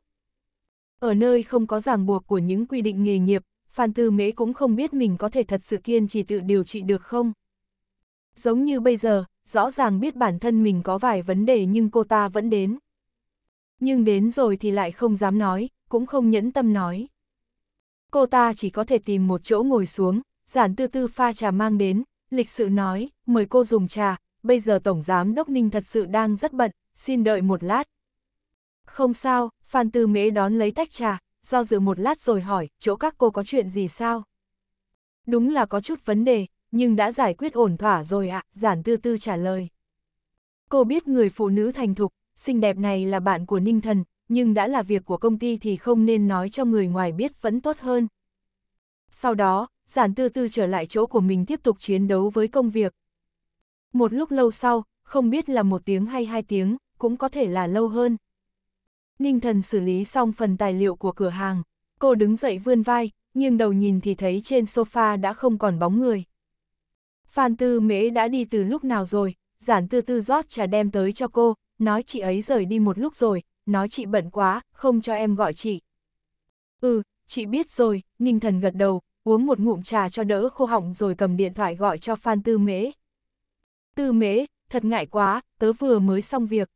Ở nơi không có ràng buộc của những quy định nghề nghiệp, Phan Tư Mễ cũng không biết mình có thể thật sự kiên trì tự điều trị được không. Giống như bây giờ, rõ ràng biết bản thân mình có vài vấn đề nhưng cô ta vẫn đến. Nhưng đến rồi thì lại không dám nói, cũng không nhẫn tâm nói. Cô ta chỉ có thể tìm một chỗ ngồi xuống, giản tư tư pha trà mang đến, lịch sự nói, mời cô dùng trà, bây giờ Tổng Giám Đốc Ninh thật sự đang rất bận, xin đợi một lát. Không sao, Phan Tư Mễ đón lấy tách trà, do dự một lát rồi hỏi, chỗ các cô có chuyện gì sao? Đúng là có chút vấn đề, nhưng đã giải quyết ổn thỏa rồi ạ, à, giản tư tư trả lời. Cô biết người phụ nữ thành thục, xinh đẹp này là bạn của Ninh Thần, nhưng đã là việc của công ty thì không nên nói cho người ngoài biết vẫn tốt hơn. Sau đó, giản tư tư trở lại chỗ của mình tiếp tục chiến đấu với công việc. Một lúc lâu sau, không biết là một tiếng hay hai tiếng, cũng có thể là lâu hơn. Ninh thần xử lý xong phần tài liệu của cửa hàng, cô đứng dậy vươn vai, nghiêng đầu nhìn thì thấy trên sofa đã không còn bóng người. Phan Tư Mễ đã đi từ lúc nào rồi, giản tư tư rót trà đem tới cho cô, nói chị ấy rời đi một lúc rồi, nói chị bận quá, không cho em gọi chị. Ừ, chị biết rồi, Ninh Thần gật đầu, uống một ngụm trà cho đỡ khô họng rồi cầm điện thoại gọi cho Phan Tư Mễ. Tư Mễ, thật ngại quá, tớ vừa mới xong việc,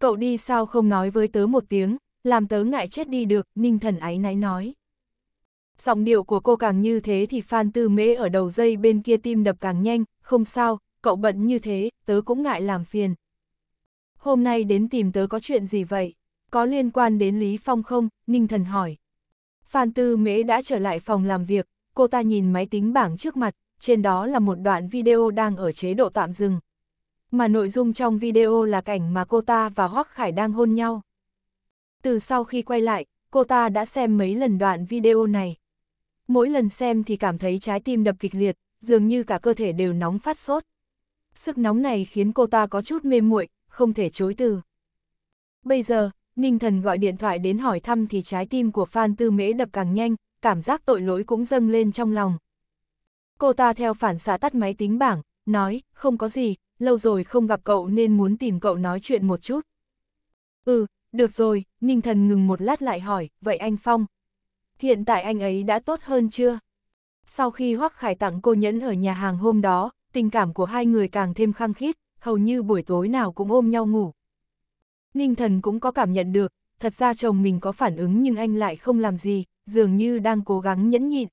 cậu đi sao không nói với tớ một tiếng, làm tớ ngại chết đi được, ninh thần ái náy nói. Giọng điệu của cô càng như thế thì Phan Tư Mễ ở đầu dây bên kia tim đập càng nhanh, không sao, cậu bận như thế, tớ cũng ngại làm phiền. Hôm nay đến tìm tớ có chuyện gì vậy? Có liên quan đến Lý Phong không? Ninh thần hỏi. Phan Tư Mễ đã trở lại phòng làm việc, cô ta nhìn máy tính bảng trước mặt, trên đó là một đoạn video đang ở chế độ tạm dừng mà nội dung trong video là cảnh mà cô ta và Hoắc Khải đang hôn nhau. Từ sau khi quay lại, cô ta đã xem mấy lần đoạn video này. Mỗi lần xem thì cảm thấy trái tim đập kịch liệt, dường như cả cơ thể đều nóng phát sốt. Sức nóng này khiến cô ta có chút mê muội, không thể chối từ. Bây giờ, Ninh Thần gọi điện thoại đến hỏi thăm thì trái tim của Phan Tư Mễ đập càng nhanh, cảm giác tội lỗi cũng dâng lên trong lòng. Cô ta theo phản xạ tắt máy tính bảng, nói, không có gì, lâu rồi không gặp cậu nên muốn tìm cậu nói chuyện một chút. Ừ, được rồi, Ninh Thần ngừng một lát lại hỏi, vậy anh Phong, hiện tại anh ấy đã tốt hơn chưa? Sau khi Hoắc Khải tặng cô nhẫn ở nhà hàng hôm đó, tình cảm của hai người càng thêm khăng khít, hầu như buổi tối nào cũng ôm nhau ngủ. Ninh Thần cũng có cảm nhận được, thật ra chồng mình có phản ứng nhưng anh lại không làm gì, dường như đang cố gắng nhẫn nhịn.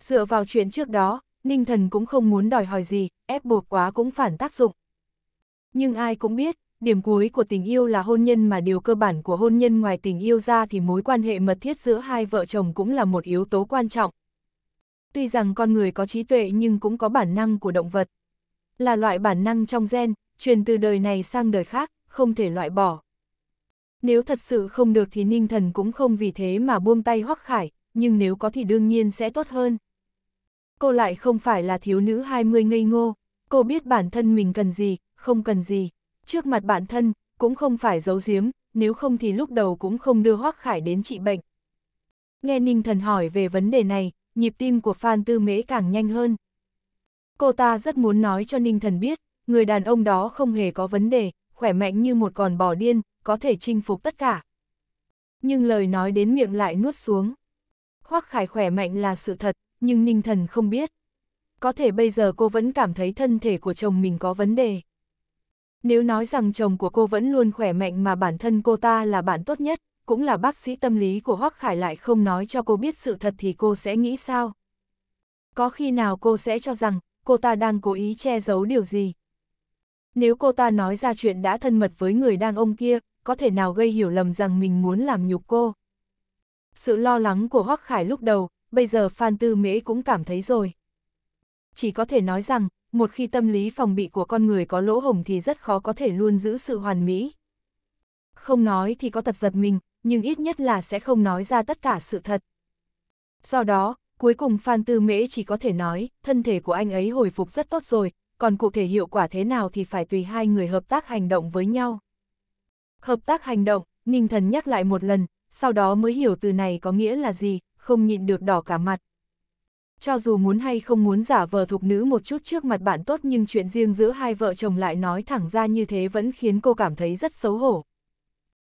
Dựa vào chuyện trước đó, Ninh Thần cũng không muốn đòi hỏi gì, ép buộc quá cũng phản tác dụng. Nhưng ai cũng biết, điểm cuối của tình yêu là hôn nhân mà điều cơ bản của hôn nhân ngoài tình yêu ra thì mối quan hệ mật thiết giữa hai vợ chồng cũng là một yếu tố quan trọng. Tuy rằng con người có trí tuệ nhưng cũng có bản năng của động vật. Là loại bản năng trong gen, truyền từ đời này sang đời khác, không thể loại bỏ. Nếu thật sự không được thì Ninh Thần cũng không vì thế mà buông tay hoắc khải, nhưng nếu có thì đương nhiên sẽ tốt hơn cô lại không phải là thiếu nữ 20 ngây ngô, cô biết bản thân mình cần gì, không cần gì. Trước mặt bản thân, cũng không phải giấu giếm, nếu không thì lúc đầu cũng không đưa Hoác Khải đến trị bệnh. Nghe Ninh Thần hỏi về vấn đề này, nhịp tim của Phan Tư Mễ càng nhanh hơn. Cô ta rất muốn nói cho Ninh Thần biết, người đàn ông đó không hề có vấn đề, khỏe mạnh như một con bò điên, có thể chinh phục tất cả. Nhưng lời nói đến miệng lại nuốt xuống. Hoác Khải khỏe mạnh là sự thật, nhưng Ninh Thần không biết. Có thể bây giờ cô vẫn cảm thấy thân thể của chồng mình có vấn đề. Nếu nói rằng chồng của cô vẫn luôn khỏe mạnh mà bản thân cô ta là bạn tốt nhất, cũng là bác sĩ tâm lý của Hoác Khải lại không nói cho cô biết sự thật thì cô sẽ nghĩ sao? Có khi nào cô sẽ cho rằng cô ta đang cố ý che giấu điều gì? Nếu cô ta nói ra chuyện đã thân mật với người đàn ông kia, có thể nào gây hiểu lầm rằng mình muốn làm nhục cô? Sự lo lắng của Hoác Khải lúc đầu, bây giờ Phan Tư Mễ cũng cảm thấy rồi. Chỉ có thể nói rằng, một khi tâm lý phòng bị của con người có lỗ hổng thì rất khó có thể luôn giữ sự hoàn mỹ. Không nói thì có tật giật mình, nhưng ít nhất là sẽ không nói ra tất cả sự thật. Do đó, cuối cùng Phan Tư Mễ chỉ có thể nói, thân thể của anh ấy hồi phục rất tốt rồi, còn cụ thể hiệu quả thế nào thì phải tùy hai người hợp tác hành động với nhau. Hợp tác hành động, Ninh Thần nhắc lại một lần, sau đó mới hiểu từ này có nghĩa là gì, không nhịn được đỏ cả mặt. Cho dù muốn hay không muốn giả vờ thuộc nữ một chút trước mặt bạn tốt nhưng chuyện riêng giữa hai vợ chồng lại nói thẳng ra như thế vẫn khiến cô cảm thấy rất xấu hổ.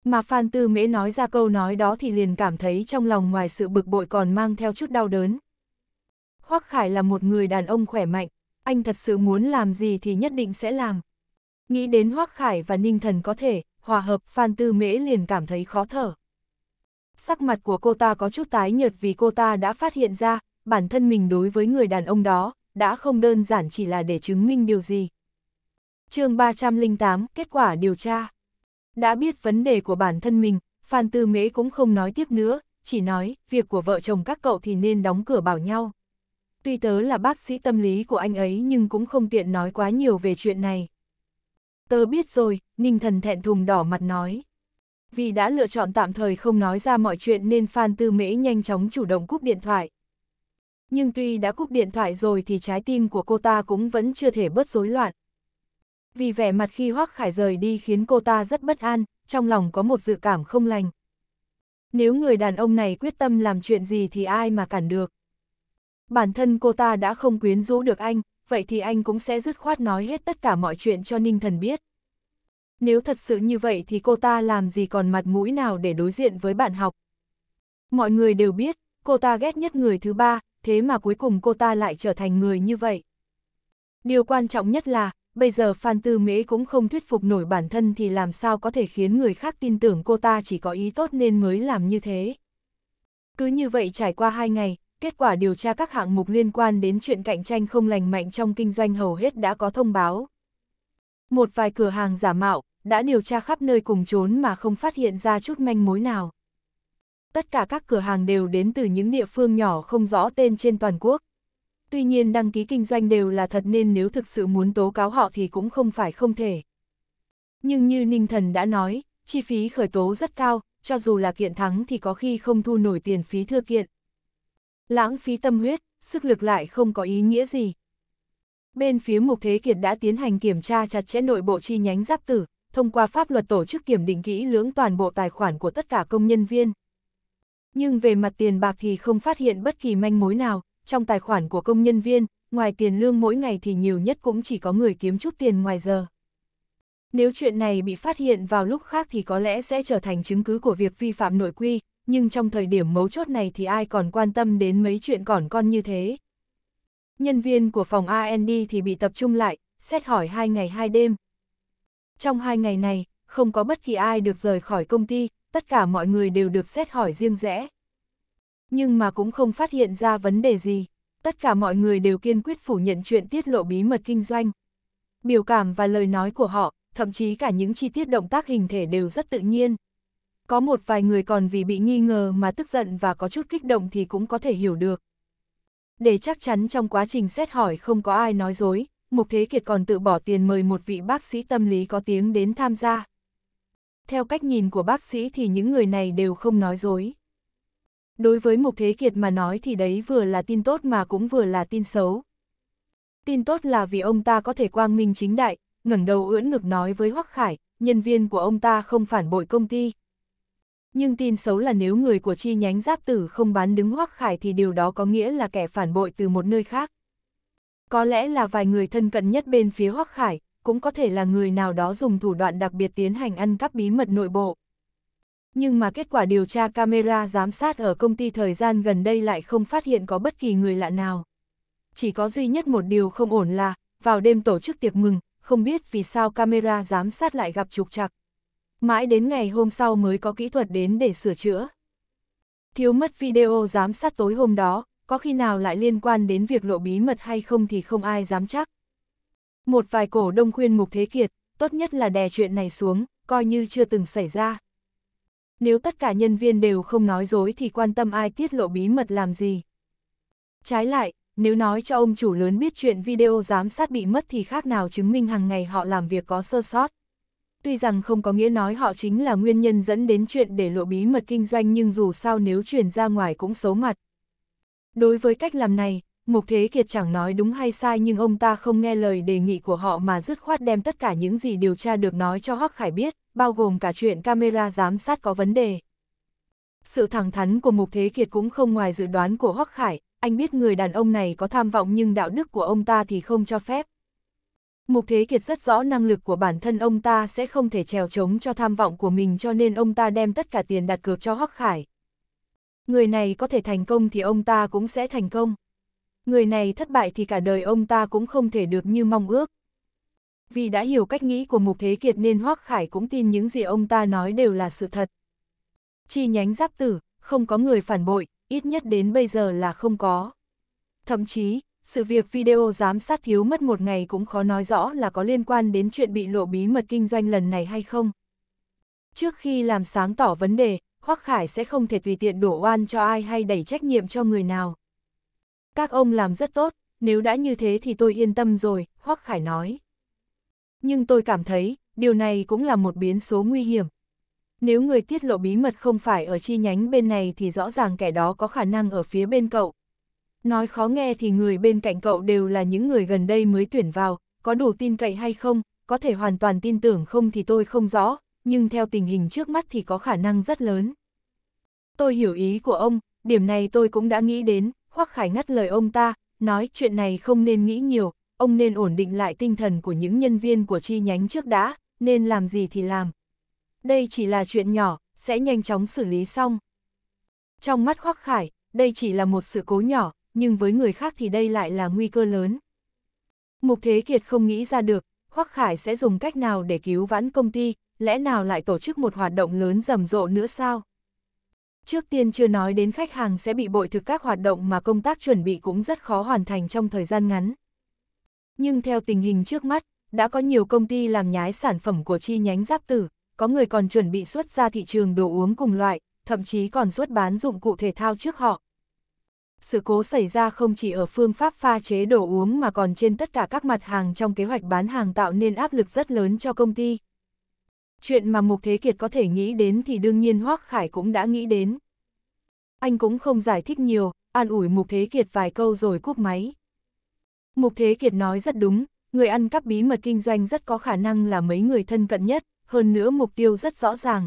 Mà Phan Tư Mễ nói ra câu nói đó thì liền cảm thấy trong lòng ngoài sự bực bội còn mang theo chút đau đớn. Hoắc Khải là một người đàn ông khỏe mạnh, anh thật sự muốn làm gì thì nhất định sẽ làm. Nghĩ đến Hoắc Khải và Ninh Thần có thể, hòa hợp Phan Tư Mễ liền cảm thấy khó thở sắc mặt của cô ta có chút tái nhợt vì cô ta đã phát hiện ra, bản thân mình đối với người đàn ông đó, đã không đơn giản chỉ là để chứng minh điều gì. chương 308, kết quả điều tra. Đã biết vấn đề của bản thân mình, Phan Tư Mễ cũng không nói tiếp nữa, chỉ nói, việc của vợ chồng các cậu thì nên đóng cửa bảo nhau. Tuy tớ là bác sĩ tâm lý của anh ấy nhưng cũng không tiện nói quá nhiều về chuyện này. Tớ biết rồi, Ninh Thần thẹn thùng đỏ mặt nói vì đã lựa chọn tạm thời không nói ra mọi chuyện nên Phan Tư Mễ nhanh chóng chủ động cúp điện thoại. Nhưng tuy đã cúp điện thoại rồi thì trái tim của cô ta cũng vẫn chưa thể bớt rối loạn. Vì vẻ mặt khi Hoắc Khải rời đi khiến cô ta rất bất an, trong lòng có một dự cảm không lành. Nếu người đàn ông này quyết tâm làm chuyện gì thì ai mà cản được. Bản thân cô ta đã không quyến rũ được anh, vậy thì anh cũng sẽ dứt khoát nói hết tất cả mọi chuyện cho Ninh Thần biết nếu thật sự như vậy thì cô ta làm gì còn mặt mũi nào để đối diện với bạn học. Mọi người đều biết, cô ta ghét nhất người thứ ba, thế mà cuối cùng cô ta lại trở thành người như vậy. Điều quan trọng nhất là, bây giờ Phan Tư Mễ cũng không thuyết phục nổi bản thân thì làm sao có thể khiến người khác tin tưởng cô ta chỉ có ý tốt nên mới làm như thế. Cứ như vậy trải qua hai ngày, kết quả điều tra các hạng mục liên quan đến chuyện cạnh tranh không lành mạnh trong kinh doanh hầu hết đã có thông báo. Một vài cửa hàng giả mạo, đã điều tra khắp nơi cùng trốn mà không phát hiện ra chút manh mối nào. Tất cả các cửa hàng đều đến từ những địa phương nhỏ không rõ tên trên toàn quốc. Tuy nhiên đăng ký kinh doanh đều là thật nên nếu thực sự muốn tố cáo họ thì cũng không phải không thể. Nhưng như Ninh Thần đã nói, chi phí khởi tố rất cao, cho dù là kiện thắng thì có khi không thu nổi tiền phí thưa kiện. Lãng phí tâm huyết, sức lực lại không có ý nghĩa gì. Bên phía Mục Thế Kiệt đã tiến hành kiểm tra chặt chẽ nội bộ chi nhánh giáp tử, thông qua pháp luật tổ chức kiểm định kỹ lưỡng toàn bộ tài khoản của tất cả công nhân viên. Nhưng về mặt tiền bạc thì không phát hiện bất kỳ manh mối nào, trong tài khoản của công nhân viên, ngoài tiền lương mỗi ngày thì nhiều nhất cũng chỉ có người kiếm chút tiền ngoài giờ. Nếu chuyện này bị phát hiện vào lúc khác thì có lẽ sẽ trở thành chứng cứ của việc vi phạm nội quy, nhưng trong thời điểm mấu chốt này thì ai còn quan tâm đến mấy chuyện còn con như thế. Nhân viên của phòng A&D thì bị tập trung lại, xét hỏi hai ngày hai đêm, trong hai ngày này, không có bất kỳ ai được rời khỏi công ty, tất cả mọi người đều được xét hỏi riêng rẽ. Nhưng mà cũng không phát hiện ra vấn đề gì, tất cả mọi người đều kiên quyết phủ nhận chuyện tiết lộ bí mật kinh doanh. Biểu cảm và lời nói của họ, thậm chí cả những chi tiết động tác hình thể đều rất tự nhiên. Có một vài người còn vì bị nghi ngờ mà tức giận và có chút kích động thì cũng có thể hiểu được. Để chắc chắn trong quá trình xét hỏi không có ai nói dối, Mục Thế Kiệt còn tự bỏ tiền mời một vị bác sĩ tâm lý có tiếng đến tham gia. Theo cách nhìn của bác sĩ thì những người này đều không nói dối. Đối với Mục Thế Kiệt mà nói thì đấy vừa là tin tốt mà cũng vừa là tin xấu. Tin tốt là vì ông ta có thể quang minh chính đại, ngẩng đầu ưỡn ngực nói với Hoắc Khải, nhân viên của ông ta không phản bội công ty. Nhưng tin xấu là nếu người của chi nhánh giáp tử không bán đứng Hoắc Khải thì điều đó có nghĩa là kẻ phản bội từ một nơi khác. Có lẽ là vài người thân cận nhất bên phía Hoắc Khải, cũng có thể là người nào đó dùng thủ đoạn đặc biệt tiến hành ăn cắp bí mật nội bộ. Nhưng mà kết quả điều tra camera giám sát ở công ty thời gian gần đây lại không phát hiện có bất kỳ người lạ nào. Chỉ có duy nhất một điều không ổn là, vào đêm tổ chức tiệc mừng, không biết vì sao camera giám sát lại gặp trục trặc. Mãi đến ngày hôm sau mới có kỹ thuật đến để sửa chữa. Thiếu mất video giám sát tối hôm đó, có khi nào lại liên quan đến việc lộ bí mật hay không thì không ai dám chắc. Một vài cổ đông khuyên Mục Thế Kiệt, tốt nhất là đè chuyện này xuống, coi như chưa từng xảy ra. Nếu tất cả nhân viên đều không nói dối thì quan tâm ai tiết lộ bí mật làm gì. Trái lại, nếu nói cho ông chủ lớn biết chuyện video giám sát bị mất thì khác nào chứng minh hàng ngày họ làm việc có sơ sót. Tuy rằng không có nghĩa nói họ chính là nguyên nhân dẫn đến chuyện để lộ bí mật kinh doanh nhưng dù sao nếu truyền ra ngoài cũng xấu mặt. Đối với cách làm này, Mục Thế Kiệt chẳng nói đúng hay sai nhưng ông ta không nghe lời đề nghị của họ mà dứt khoát đem tất cả những gì điều tra được nói cho Hoắc Khải biết, bao gồm cả chuyện camera giám sát có vấn đề. Sự thẳng thắn của Mục Thế Kiệt cũng không ngoài dự đoán của Hoắc Khải, anh biết người đàn ông này có tham vọng nhưng đạo đức của ông ta thì không cho phép. Mục Thế Kiệt rất rõ năng lực của bản thân ông ta sẽ không thể trèo chống cho tham vọng của mình cho nên ông ta đem tất cả tiền đặt cược cho Hoắc Khải, Người này có thể thành công thì ông ta cũng sẽ thành công. Người này thất bại thì cả đời ông ta cũng không thể được như mong ước. Vì đã hiểu cách nghĩ của Mục Thế Kiệt nên Hoác Khải cũng tin những gì ông ta nói đều là sự thật. Chi nhánh giáp tử, không có người phản bội, ít nhất đến bây giờ là không có. Thậm chí, sự việc video giám sát thiếu mất một ngày cũng khó nói rõ là có liên quan đến chuyện bị lộ bí mật kinh doanh lần này hay không. Trước khi làm sáng tỏ vấn đề, Hoắc Khải sẽ không thể tùy tiện đổ oan cho ai hay đẩy trách nhiệm cho người nào. Các ông làm rất tốt, nếu đã như thế thì tôi yên tâm rồi, Hoắc Khải nói. Nhưng tôi cảm thấy, điều này cũng là một biến số nguy hiểm. Nếu người tiết lộ bí mật không phải ở chi nhánh bên này thì rõ ràng kẻ đó có khả năng ở phía bên cậu. Nói khó nghe thì người bên cạnh cậu đều là những người gần đây mới tuyển vào, có đủ tin cậy hay không, có thể hoàn toàn tin tưởng không thì tôi không rõ, nhưng theo tình hình trước mắt thì có khả năng rất lớn. Tôi hiểu ý của ông, điểm này tôi cũng đã nghĩ đến, Hoắc Khải ngắt lời ông ta, nói chuyện này không nên nghĩ nhiều, ông nên ổn định lại tinh thần của những nhân viên của chi nhánh trước đã, nên làm gì thì làm. Đây chỉ là chuyện nhỏ, sẽ nhanh chóng xử lý xong. Trong mắt Hoắc Khải, đây chỉ là một sự cố nhỏ, nhưng với người khác thì đây lại là nguy cơ lớn. Mục Thế Kiệt không nghĩ ra được, Hoắc Khải sẽ dùng cách nào để cứu vãn công ty, lẽ nào lại tổ chức một hoạt động lớn rầm rộ nữa sao? Trước tiên chưa nói đến khách hàng sẽ bị bội thực các hoạt động mà công tác chuẩn bị cũng rất khó hoàn thành trong thời gian ngắn. Nhưng theo tình hình trước mắt, đã có nhiều công ty làm nhái sản phẩm của chi nhánh giáp tử, có người còn chuẩn bị xuất ra thị trường đồ uống cùng loại, thậm chí còn xuất bán dụng cụ thể thao trước họ, sự cố xảy ra không chỉ ở phương pháp pha chế đồ uống mà còn trên tất cả các mặt hàng trong kế hoạch bán hàng tạo nên áp lực rất lớn cho công ty. Chuyện mà Mục Thế Kiệt có thể nghĩ đến thì đương nhiên Hoác Khải cũng đã nghĩ đến. Anh cũng không giải thích nhiều, an ủi Mục Thế Kiệt vài câu rồi cúp máy. Mục Thế Kiệt nói rất đúng, người ăn cắp bí mật kinh doanh rất có khả năng là mấy người thân cận nhất, hơn nữa mục tiêu rất rõ ràng.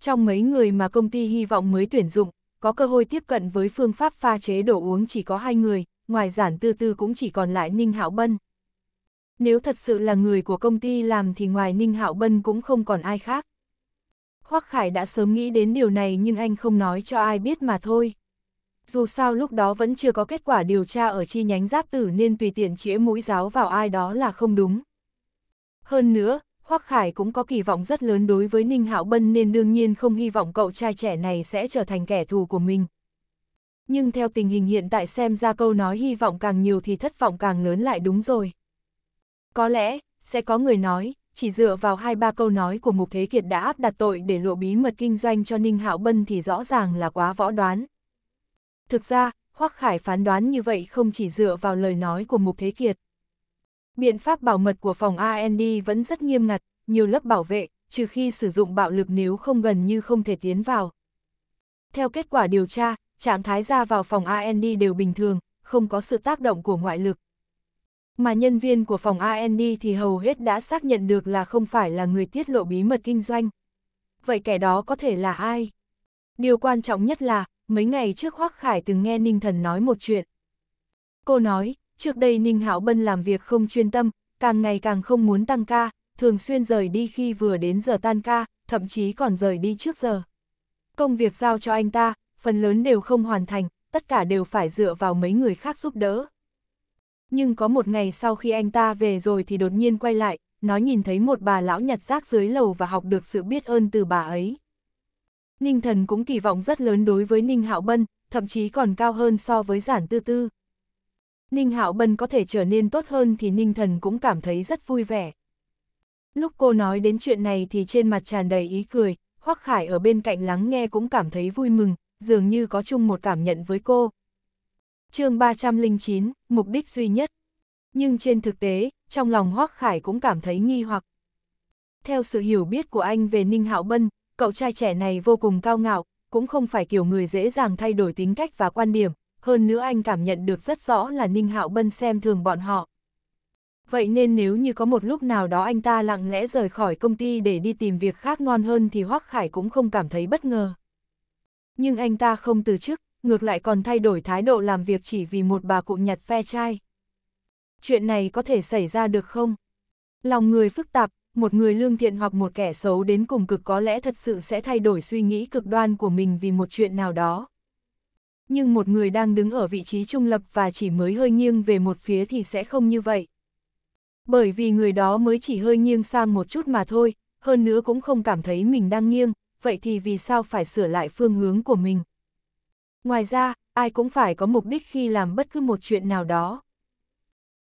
Trong mấy người mà công ty hy vọng mới tuyển dụng, có cơ hội tiếp cận với phương pháp pha chế đồ uống chỉ có hai người, ngoài giản tư tư cũng chỉ còn lại Ninh Hạo Bân. Nếu thật sự là người của công ty làm thì ngoài Ninh Hạo Bân cũng không còn ai khác. Hoắc Khải đã sớm nghĩ đến điều này nhưng anh không nói cho ai biết mà thôi. Dù sao lúc đó vẫn chưa có kết quả điều tra ở chi nhánh giáp tử nên tùy tiện chĩa mũi giáo vào ai đó là không đúng. Hơn nữa, Hoắc Khải cũng có kỳ vọng rất lớn đối với Ninh Hạo Bân nên đương nhiên không hy vọng cậu trai trẻ này sẽ trở thành kẻ thù của mình. Nhưng theo tình hình hiện tại xem ra câu nói hy vọng càng nhiều thì thất vọng càng lớn lại đúng rồi. Có lẽ, sẽ có người nói, chỉ dựa vào hai ba câu nói của Mục Thế Kiệt đã áp đặt tội để lộ bí mật kinh doanh cho Ninh Hạo Bân thì rõ ràng là quá võ đoán. Thực ra, Hoắc Khải phán đoán như vậy không chỉ dựa vào lời nói của Mục Thế Kiệt, Biện pháp bảo mật của phòng AND vẫn rất nghiêm ngặt, nhiều lớp bảo vệ, trừ khi sử dụng bạo lực nếu không gần như không thể tiến vào. Theo kết quả điều tra, trạng thái ra vào phòng AND đều bình thường, không có sự tác động của ngoại lực. Mà nhân viên của phòng AND thì hầu hết đã xác nhận được là không phải là người tiết lộ bí mật kinh doanh. Vậy kẻ đó có thể là ai? Điều quan trọng nhất là, mấy ngày trước Hoác Khải từng nghe Ninh Thần nói một chuyện. Cô nói, Trước đây Ninh Hạo Bân làm việc không chuyên tâm, càng ngày càng không muốn tăng ca, thường xuyên rời đi khi vừa đến giờ tan ca, thậm chí còn rời đi trước giờ. Công việc giao cho anh ta, phần lớn đều không hoàn thành, tất cả đều phải dựa vào mấy người khác giúp đỡ. Nhưng có một ngày sau khi anh ta về rồi thì đột nhiên quay lại, nó nhìn thấy một bà lão nhặt rác dưới lầu và học được sự biết ơn từ bà ấy. Ninh thần cũng kỳ vọng rất lớn đối với Ninh Hạo Bân, thậm chí còn cao hơn so với giản tư tư. Ninh Hạo Bân có thể trở nên tốt hơn thì Ninh Thần cũng cảm thấy rất vui vẻ. Lúc cô nói đến chuyện này thì trên mặt tràn đầy ý cười, Hoắc Khải ở bên cạnh lắng nghe cũng cảm thấy vui mừng, dường như có chung một cảm nhận với cô. chương 309, mục đích duy nhất. Nhưng trên thực tế, trong lòng Hoắc Khải cũng cảm thấy nghi hoặc. Theo sự hiểu biết của anh về Ninh Hạo Bân, cậu trai trẻ này vô cùng cao ngạo, cũng không phải kiểu người dễ dàng thay đổi tính cách và quan điểm, hơn nữa anh cảm nhận được rất rõ là Ninh Hạo Bân xem thường bọn họ. Vậy nên nếu như có một lúc nào đó anh ta lặng lẽ rời khỏi công ty để đi tìm việc khác ngon hơn thì Hoắc Khải cũng không cảm thấy bất ngờ. Nhưng anh ta không từ chức, ngược lại còn thay đổi thái độ làm việc chỉ vì một bà cụ nhặt ve trai Chuyện này có thể xảy ra được không? Lòng người phức tạp, một người lương thiện hoặc một kẻ xấu đến cùng cực có lẽ thật sự sẽ thay đổi suy nghĩ cực đoan của mình vì một chuyện nào đó nhưng một người đang đứng ở vị trí trung lập và chỉ mới hơi nghiêng về một phía thì sẽ không như vậy. Bởi vì người đó mới chỉ hơi nghiêng sang một chút mà thôi, hơn nữa cũng không cảm thấy mình đang nghiêng, vậy thì vì sao phải sửa lại phương hướng của mình? Ngoài ra, ai cũng phải có mục đích khi làm bất cứ một chuyện nào đó.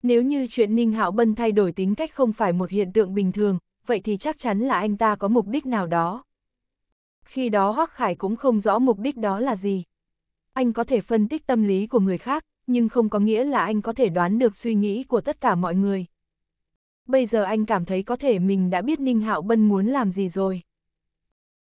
Nếu như chuyện Ninh Hạo Bân thay đổi tính cách không phải một hiện tượng bình thường, vậy thì chắc chắn là anh ta có mục đích nào đó. Khi đó Hoắc Khải cũng không rõ mục đích đó là gì anh có thể phân tích tâm lý của người khác, nhưng không có nghĩa là anh có thể đoán được suy nghĩ của tất cả mọi người. Bây giờ anh cảm thấy có thể mình đã biết Ninh Hạo Bân muốn làm gì rồi.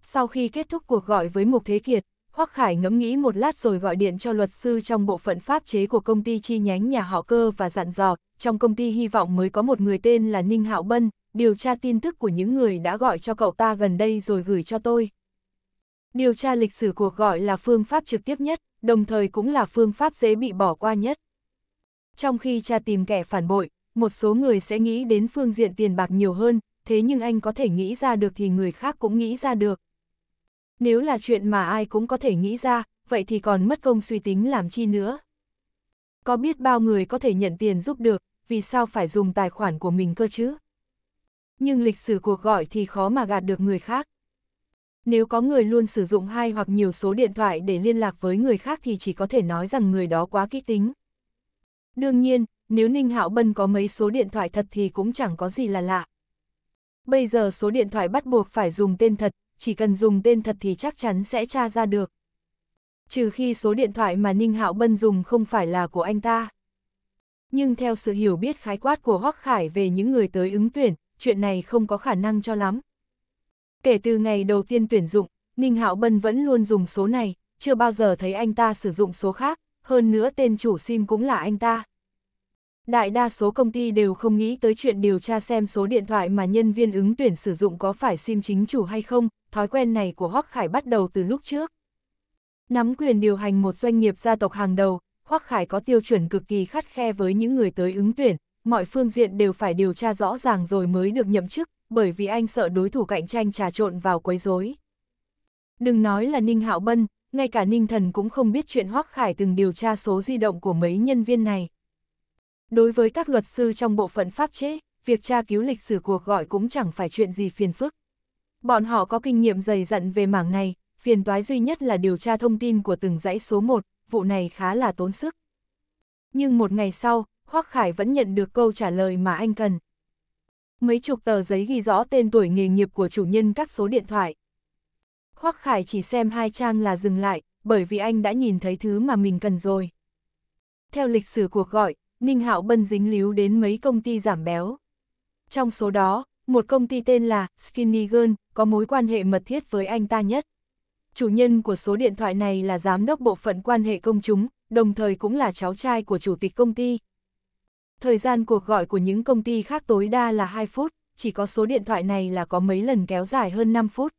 Sau khi kết thúc cuộc gọi với Mục Thế Kiệt, Hoắc Khải ngẫm nghĩ một lát rồi gọi điện cho luật sư trong bộ phận pháp chế của công ty chi nhánh nhà họ cơ và dặn dò, trong công ty hy vọng mới có một người tên là Ninh Hạo Bân, điều tra tin tức của những người đã gọi cho cậu ta gần đây rồi gửi cho tôi. Điều tra lịch sử cuộc gọi là phương pháp trực tiếp nhất đồng thời cũng là phương pháp dễ bị bỏ qua nhất. Trong khi cha tìm kẻ phản bội, một số người sẽ nghĩ đến phương diện tiền bạc nhiều hơn, thế nhưng anh có thể nghĩ ra được thì người khác cũng nghĩ ra được. Nếu là chuyện mà ai cũng có thể nghĩ ra, vậy thì còn mất công suy tính làm chi nữa. Có biết bao người có thể nhận tiền giúp được, vì sao phải dùng tài khoản của mình cơ chứ? Nhưng lịch sử cuộc gọi thì khó mà gạt được người khác. Nếu có người luôn sử dụng hai hoặc nhiều số điện thoại để liên lạc với người khác thì chỉ có thể nói rằng người đó quá kích tính. Đương nhiên, nếu Ninh Hạo Bân có mấy số điện thoại thật thì cũng chẳng có gì là lạ. Bây giờ số điện thoại bắt buộc phải dùng tên thật, chỉ cần dùng tên thật thì chắc chắn sẽ tra ra được. Trừ khi số điện thoại mà Ninh Hạo Bân dùng không phải là của anh ta. Nhưng theo sự hiểu biết khái quát của Hoắc Khải về những người tới ứng tuyển, chuyện này không có khả năng cho lắm, Kể từ ngày đầu tiên tuyển dụng, Ninh Hạo Bân vẫn luôn dùng số này, chưa bao giờ thấy anh ta sử dụng số khác, hơn nữa tên chủ SIM cũng là anh ta. Đại đa số công ty đều không nghĩ tới chuyện điều tra xem số điện thoại mà nhân viên ứng tuyển sử dụng có phải SIM chính chủ hay không, thói quen này của Hoắc Khải bắt đầu từ lúc trước. Nắm quyền điều hành một doanh nghiệp gia tộc hàng đầu, Hoắc Khải có tiêu chuẩn cực kỳ khắt khe với những người tới ứng tuyển, mọi phương diện đều phải điều tra rõ ràng rồi mới được nhậm chức, bởi vì anh sợ đối thủ cạnh tranh trà trộn vào quấy rối. Đừng nói là Ninh Hạo Bân, ngay cả Ninh Thần cũng không biết chuyện Hoắc Khải từng điều tra số di động của mấy nhân viên này. Đối với các luật sư trong bộ phận pháp chế, việc tra cứu lịch sử cuộc gọi cũng chẳng phải chuyện gì phiền phức. Bọn họ có kinh nghiệm dày dặn về mảng này, phiền toái duy nhất là điều tra thông tin của từng dãy số 1, vụ này khá là tốn sức. Nhưng một ngày sau, Hoắc Khải vẫn nhận được câu trả lời mà anh cần mấy chục tờ giấy ghi rõ tên tuổi nghề nghiệp của chủ nhân các số điện thoại. Hoắc Khải chỉ xem hai trang là dừng lại, bởi vì anh đã nhìn thấy thứ mà mình cần rồi. Theo lịch sử cuộc gọi, Ninh Hạo Bân dính líu đến mấy công ty giảm béo. Trong số đó, một công ty tên là Skinny Girl có mối quan hệ mật thiết với anh ta nhất. Chủ nhân của số điện thoại này là giám đốc bộ phận quan hệ công chúng, đồng thời cũng là cháu trai của chủ tịch công ty, Thời gian cuộc gọi của những công ty khác tối đa là 2 phút, chỉ có số điện thoại này là có mấy lần kéo dài hơn 5 phút.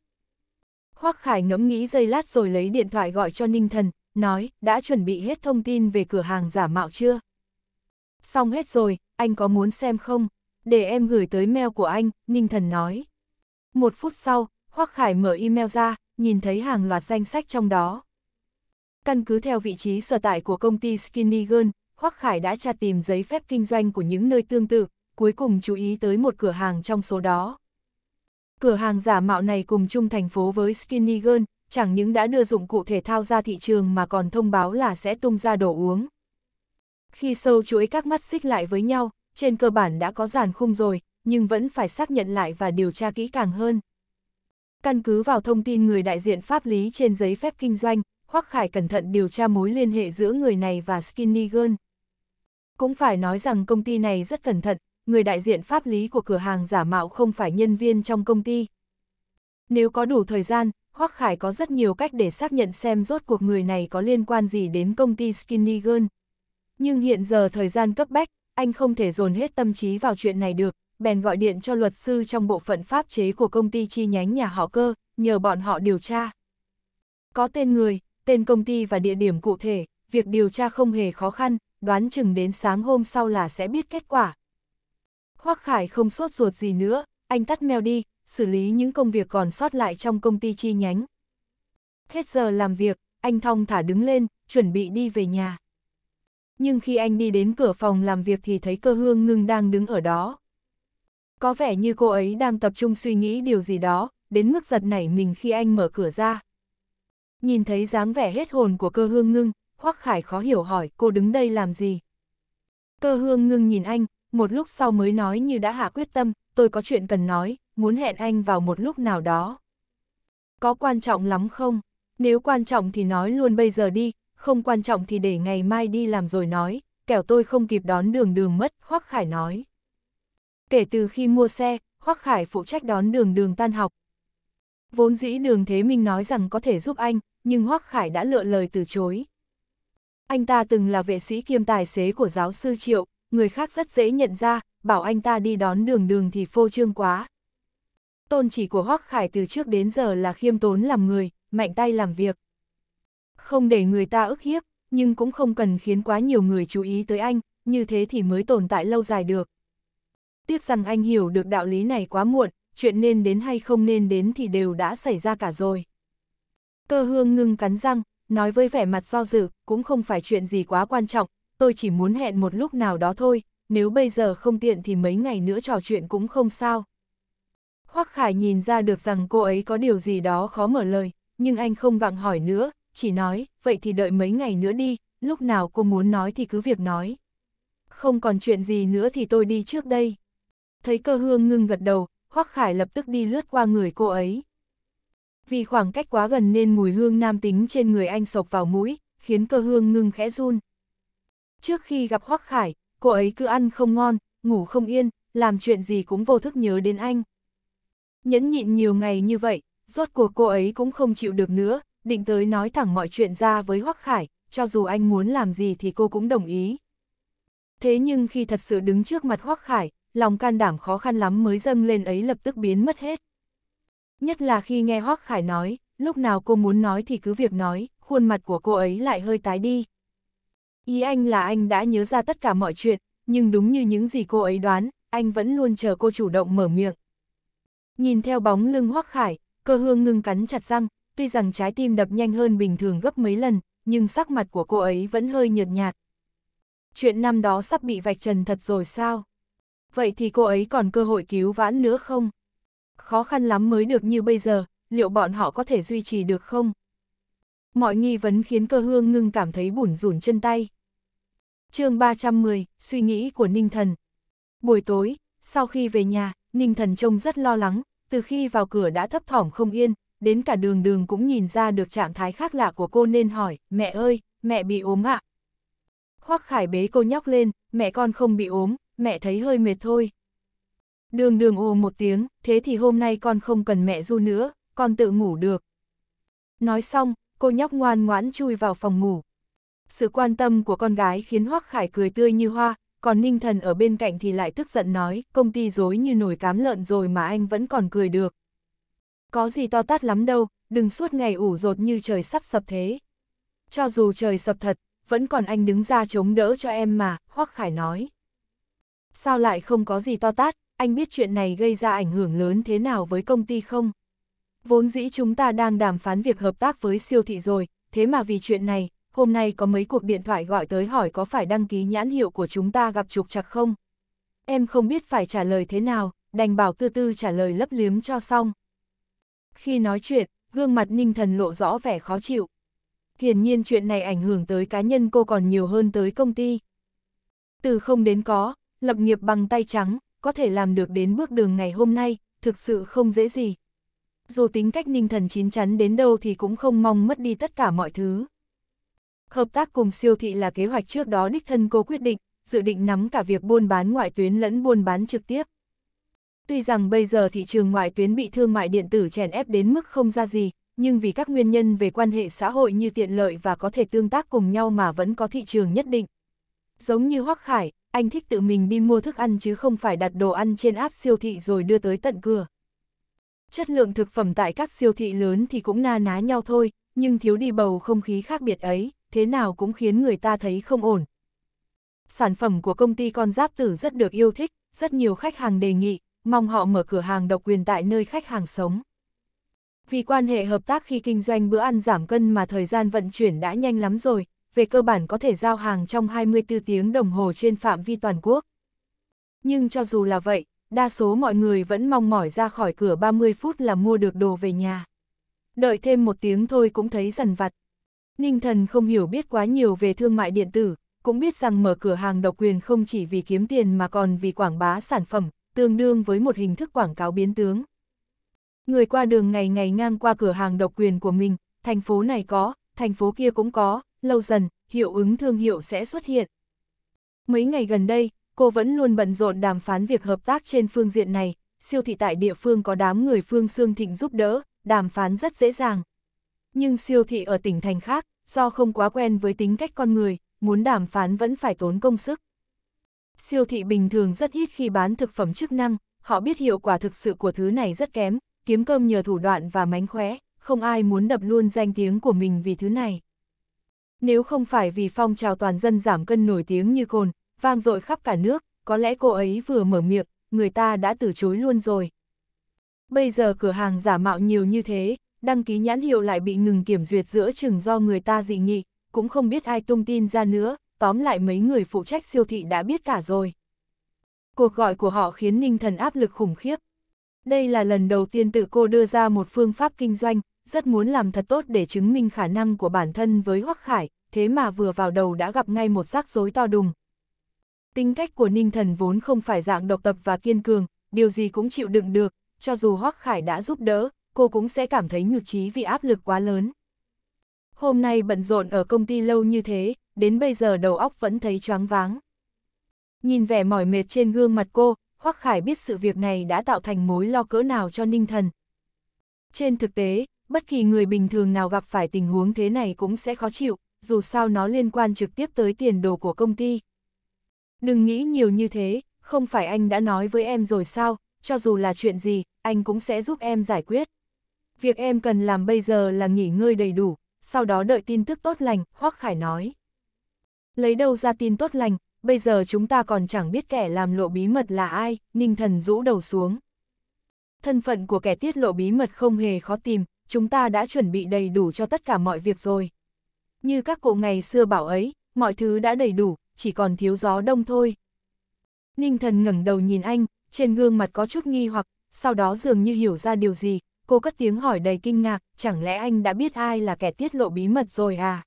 Hoắc Khải ngẫm nghĩ giây lát rồi lấy điện thoại gọi cho Ninh Thần, nói, đã chuẩn bị hết thông tin về cửa hàng giả mạo chưa? Xong hết rồi, anh có muốn xem không? Để em gửi tới mail của anh, Ninh Thần nói. Một phút sau, Hoắc Khải mở email ra, nhìn thấy hàng loạt danh sách trong đó. Căn cứ theo vị trí sở tại của công ty Skinny Girl, Hoắc Khải đã tra tìm giấy phép kinh doanh của những nơi tương tự, cuối cùng chú ý tới một cửa hàng trong số đó. Cửa hàng giả mạo này cùng chung thành phố với Skinny Girl, chẳng những đã đưa dụng cụ thể thao ra thị trường mà còn thông báo là sẽ tung ra đồ uống. Khi sâu chuỗi các mắt xích lại với nhau, trên cơ bản đã có giàn khung rồi, nhưng vẫn phải xác nhận lại và điều tra kỹ càng hơn. Căn cứ vào thông tin người đại diện pháp lý trên giấy phép kinh doanh, Hoắc Khải cẩn thận điều tra mối liên hệ giữa người này và Skinny Girl. Cũng phải nói rằng công ty này rất cẩn thận, người đại diện pháp lý của cửa hàng giả mạo không phải nhân viên trong công ty. Nếu có đủ thời gian, Hoắc Khải có rất nhiều cách để xác nhận xem rốt cuộc người này có liên quan gì đến công ty Skinny Girl. Nhưng hiện giờ thời gian cấp bách, anh không thể dồn hết tâm trí vào chuyện này được, bèn gọi điện cho luật sư trong bộ phận pháp chế của công ty chi nhánh nhà họ cơ, nhờ bọn họ điều tra. Có tên người, tên công ty và địa điểm cụ thể, việc điều tra không hề khó khăn, đoán chừng đến sáng hôm sau là sẽ biết kết quả. Hoắc Khải không sốt ruột gì nữa, anh tắt mèo đi, xử lý những công việc còn sót lại trong công ty chi nhánh. Hết giờ làm việc, anh thong thả đứng lên, chuẩn bị đi về nhà. Nhưng khi anh đi đến cửa phòng làm việc thì thấy cơ hương ngưng đang đứng ở đó. Có vẻ như cô ấy đang tập trung suy nghĩ điều gì đó, đến mức giật nảy mình khi anh mở cửa ra. Nhìn thấy dáng vẻ hết hồn của cơ hương ngưng, Hoắc Khải khó hiểu hỏi cô đứng đây làm gì. Cơ hương ngưng nhìn anh, một lúc sau mới nói như đã hạ quyết tâm, tôi có chuyện cần nói, muốn hẹn anh vào một lúc nào đó. Có quan trọng lắm không? Nếu quan trọng thì nói luôn bây giờ đi, không quan trọng thì để ngày mai đi làm rồi nói, kẻo tôi không kịp đón đường đường mất, Hoắc Khải nói. Kể từ khi mua xe, Hoắc Khải phụ trách đón đường đường tan học. Vốn dĩ đường Thế Minh nói rằng có thể giúp anh, nhưng Hoắc Khải đã lựa lời từ chối anh ta từng là vệ sĩ kiêm tài xế của giáo sư Triệu, người khác rất dễ nhận ra, bảo anh ta đi đón đường đường thì phô trương quá. Tôn chỉ của Hoắc Khải từ trước đến giờ là khiêm tốn làm người, mạnh tay làm việc. Không để người ta ức hiếp, nhưng cũng không cần khiến quá nhiều người chú ý tới anh, như thế thì mới tồn tại lâu dài được. Tiếc rằng anh hiểu được đạo lý này quá muộn, chuyện nên đến hay không nên đến thì đều đã xảy ra cả rồi. Cơ hương ngưng cắn răng, nói với vẻ mặt do dự, cũng không phải chuyện gì quá quan trọng, tôi chỉ muốn hẹn một lúc nào đó thôi, nếu bây giờ không tiện thì mấy ngày nữa trò chuyện cũng không sao. Hoắc Khải nhìn ra được rằng cô ấy có điều gì đó khó mở lời, nhưng anh không gặng hỏi nữa, chỉ nói, vậy thì đợi mấy ngày nữa đi, lúc nào cô muốn nói thì cứ việc nói. Không còn chuyện gì nữa thì tôi đi trước đây. Thấy cơ hương ngưng gật đầu, Hoắc Khải lập tức đi lướt qua người cô ấy vì khoảng cách quá gần nên mùi hương nam tính trên người anh sộc vào mũi, khiến cơ hương ngưng khẽ run. Trước khi gặp Hoắc Khải, cô ấy cứ ăn không ngon, ngủ không yên, làm chuyện gì cũng vô thức nhớ đến anh. Nhẫn nhịn nhiều ngày như vậy, rốt cuộc cô ấy cũng không chịu được nữa, định tới nói thẳng mọi chuyện ra với Hoắc Khải, cho dù anh muốn làm gì thì cô cũng đồng ý. Thế nhưng khi thật sự đứng trước mặt Hoắc Khải, lòng can đảm khó khăn lắm mới dâng lên ấy lập tức biến mất hết nhất là khi nghe Hoác Khải nói, lúc nào cô muốn nói thì cứ việc nói, khuôn mặt của cô ấy lại hơi tái đi. Ý anh là anh đã nhớ ra tất cả mọi chuyện, nhưng đúng như những gì cô ấy đoán, anh vẫn luôn chờ cô chủ động mở miệng. Nhìn theo bóng lưng Hoác Khải, cơ hương ngưng cắn chặt răng, tuy rằng trái tim đập nhanh hơn bình thường gấp mấy lần, nhưng sắc mặt của cô ấy vẫn hơi nhợt nhạt. Chuyện năm đó sắp bị vạch trần thật rồi sao? Vậy thì cô ấy còn cơ hội cứu vãn nữa không? khó khăn lắm mới được như bây giờ, liệu bọn họ có thể duy trì được không? Mọi nghi vấn khiến cơ hương ngưng cảm thấy bủn rủn chân tay. chương 310, suy nghĩ của Ninh Thần. Buổi tối, sau khi về nhà, Ninh Thần trông rất lo lắng, từ khi vào cửa đã thấp thỏm không yên, đến cả đường đường cũng nhìn ra được trạng thái khác lạ của cô nên hỏi, mẹ ơi, mẹ bị ốm ạ. À? Hoắc Khải bế cô nhóc lên, mẹ con không bị ốm, mẹ thấy hơi mệt thôi. Đường đường ồ một tiếng, thế thì hôm nay con không cần mẹ du nữa, con tự ngủ được. Nói xong, cô nhóc ngoan ngoãn chui vào phòng ngủ. Sự quan tâm của con gái khiến Hoắc Khải cười tươi như hoa, còn Ninh Thần ở bên cạnh thì lại tức giận nói, công ty dối như nồi cám lợn rồi mà anh vẫn còn cười được. Có gì to tát lắm đâu, đừng suốt ngày ủ rột như trời sắp sập thế. Cho dù trời sập thật, vẫn còn anh đứng ra chống đỡ cho em mà, Hoắc Khải nói. Sao lại không có gì to tát, anh biết chuyện này gây ra ảnh hưởng lớn thế nào với công ty không? Vốn dĩ chúng ta đang đàm phán việc hợp tác với siêu thị rồi, thế mà vì chuyện này, hôm nay có mấy cuộc điện thoại gọi tới hỏi có phải đăng ký nhãn hiệu của chúng ta gặp trục trặc không? Em không biết phải trả lời thế nào, đành bảo tư tư trả lời lấp liếm cho xong. Khi nói chuyện, gương mặt ninh thần lộ rõ vẻ khó chịu. Hiển nhiên chuyện này ảnh hưởng tới cá nhân cô còn nhiều hơn tới công ty. Từ không đến có, lập nghiệp bằng tay trắng, có thể làm được đến bước đường ngày hôm nay, thực sự không dễ gì. Dù tính cách ninh thần chín chắn đến đâu thì cũng không mong mất đi tất cả mọi thứ. Hợp tác cùng siêu thị là kế hoạch trước đó đích thân cô quyết định, dự định nắm cả việc buôn bán ngoại tuyến lẫn buôn bán trực tiếp. Tuy rằng bây giờ thị trường ngoại tuyến bị thương mại điện tử chèn ép đến mức không ra gì, nhưng vì các nguyên nhân về quan hệ xã hội như tiện lợi và có thể tương tác cùng nhau mà vẫn có thị trường nhất định. Giống như Hoắc Khải, anh thích tự mình đi mua thức ăn chứ không phải đặt đồ ăn trên app siêu thị rồi đưa tới tận cửa. Chất lượng thực phẩm tại các siêu thị lớn thì cũng na ná nhau thôi, nhưng thiếu đi bầu không khí khác biệt ấy, thế nào cũng khiến người ta thấy không ổn. Sản phẩm của công ty con giáp tử rất được yêu thích, rất nhiều khách hàng đề nghị, mong họ mở cửa hàng độc quyền tại nơi khách hàng sống. Vì quan hệ hợp tác khi kinh doanh bữa ăn giảm cân mà thời gian vận chuyển đã nhanh lắm rồi, về cơ bản có thể giao hàng trong 24 tiếng đồng hồ trên phạm vi toàn quốc. Nhưng cho dù là vậy, đa số mọi người vẫn mong mỏi ra khỏi cửa 30 phút là mua được đồ về nhà. Đợi thêm một tiếng thôi cũng thấy dần vặt. Ninh thần không hiểu biết quá nhiều về thương mại điện tử, cũng biết rằng mở cửa hàng độc quyền không chỉ vì kiếm tiền mà còn vì quảng bá sản phẩm, tương đương với một hình thức quảng cáo biến tướng. Người qua đường ngày ngày ngang qua cửa hàng độc quyền của mình, thành phố này có, thành phố kia cũng có, lâu dần, hiệu ứng thương hiệu sẽ xuất hiện. Mấy ngày gần đây, cô vẫn luôn bận rộn đàm phán việc hợp tác trên phương diện này, siêu thị tại địa phương có đám người phương xương Thịnh giúp đỡ, đàm phán rất dễ dàng. Nhưng siêu thị ở tỉnh thành khác, do không quá quen với tính cách con người, muốn đàm phán vẫn phải tốn công sức. Siêu thị bình thường rất ít khi bán thực phẩm chức năng, họ biết hiệu quả thực sự của thứ này rất kém, kiếm cơm nhờ thủ đoạn và mánh khóe, không ai muốn đập luôn danh tiếng của mình vì thứ này. Nếu không phải vì phong trào toàn dân giảm cân nổi tiếng như cồn, vang dội khắp cả nước, có lẽ cô ấy vừa mở miệng, người ta đã từ chối luôn rồi. Bây giờ cửa hàng giả mạo nhiều như thế, đăng ký nhãn hiệu lại bị ngừng kiểm duyệt giữa chừng do người ta dị nghị, cũng không biết ai tung tin ra nữa, tóm lại mấy người phụ trách siêu thị đã biết cả rồi. Cuộc gọi của họ khiến Ninh Thần áp lực khủng khiếp. Đây là lần đầu tiên tự cô đưa ra một phương pháp kinh doanh, rất muốn làm thật tốt để chứng minh khả năng của bản thân với Hoắc Khải, thế mà vừa vào đầu đã gặp ngay một rắc rối to đùng. Tính cách của Ninh Thần vốn không phải dạng độc tập và kiên cường, điều gì cũng chịu đựng được, cho dù Hoắc Khải đã giúp đỡ, cô cũng sẽ cảm thấy nhụt chí vì áp lực quá lớn. Hôm nay bận rộn ở công ty lâu như thế, đến bây giờ đầu óc vẫn thấy choáng váng. Nhìn vẻ mỏi mệt trên gương mặt cô, Hoắc Khải biết sự việc này đã tạo thành mối lo cỡ nào cho Ninh Thần. Trên thực tế, bất kỳ người bình thường nào gặp phải tình huống thế này cũng sẽ khó chịu, dù sao nó liên quan trực tiếp tới tiền đồ của công ty. Đừng nghĩ nhiều như thế, không phải anh đã nói với em rồi sao, cho dù là chuyện gì, anh cũng sẽ giúp em giải quyết. Việc em cần làm bây giờ là nghỉ ngơi đầy đủ, sau đó đợi tin tức tốt lành, Hoắc Khải nói. Lấy đâu ra tin tốt lành, bây giờ chúng ta còn chẳng biết kẻ làm lộ bí mật là ai, Ninh Thần rũ đầu xuống. Thân phận của kẻ tiết lộ bí mật không hề khó tìm, chúng ta đã chuẩn bị đầy đủ cho tất cả mọi việc rồi. Như các cụ ngày xưa bảo ấy, mọi thứ đã đầy đủ, chỉ còn thiếu gió đông thôi. Ninh thần ngẩng đầu nhìn anh, trên gương mặt có chút nghi hoặc, sau đó dường như hiểu ra điều gì, cô cất tiếng hỏi đầy kinh ngạc, chẳng lẽ anh đã biết ai là kẻ tiết lộ bí mật rồi à?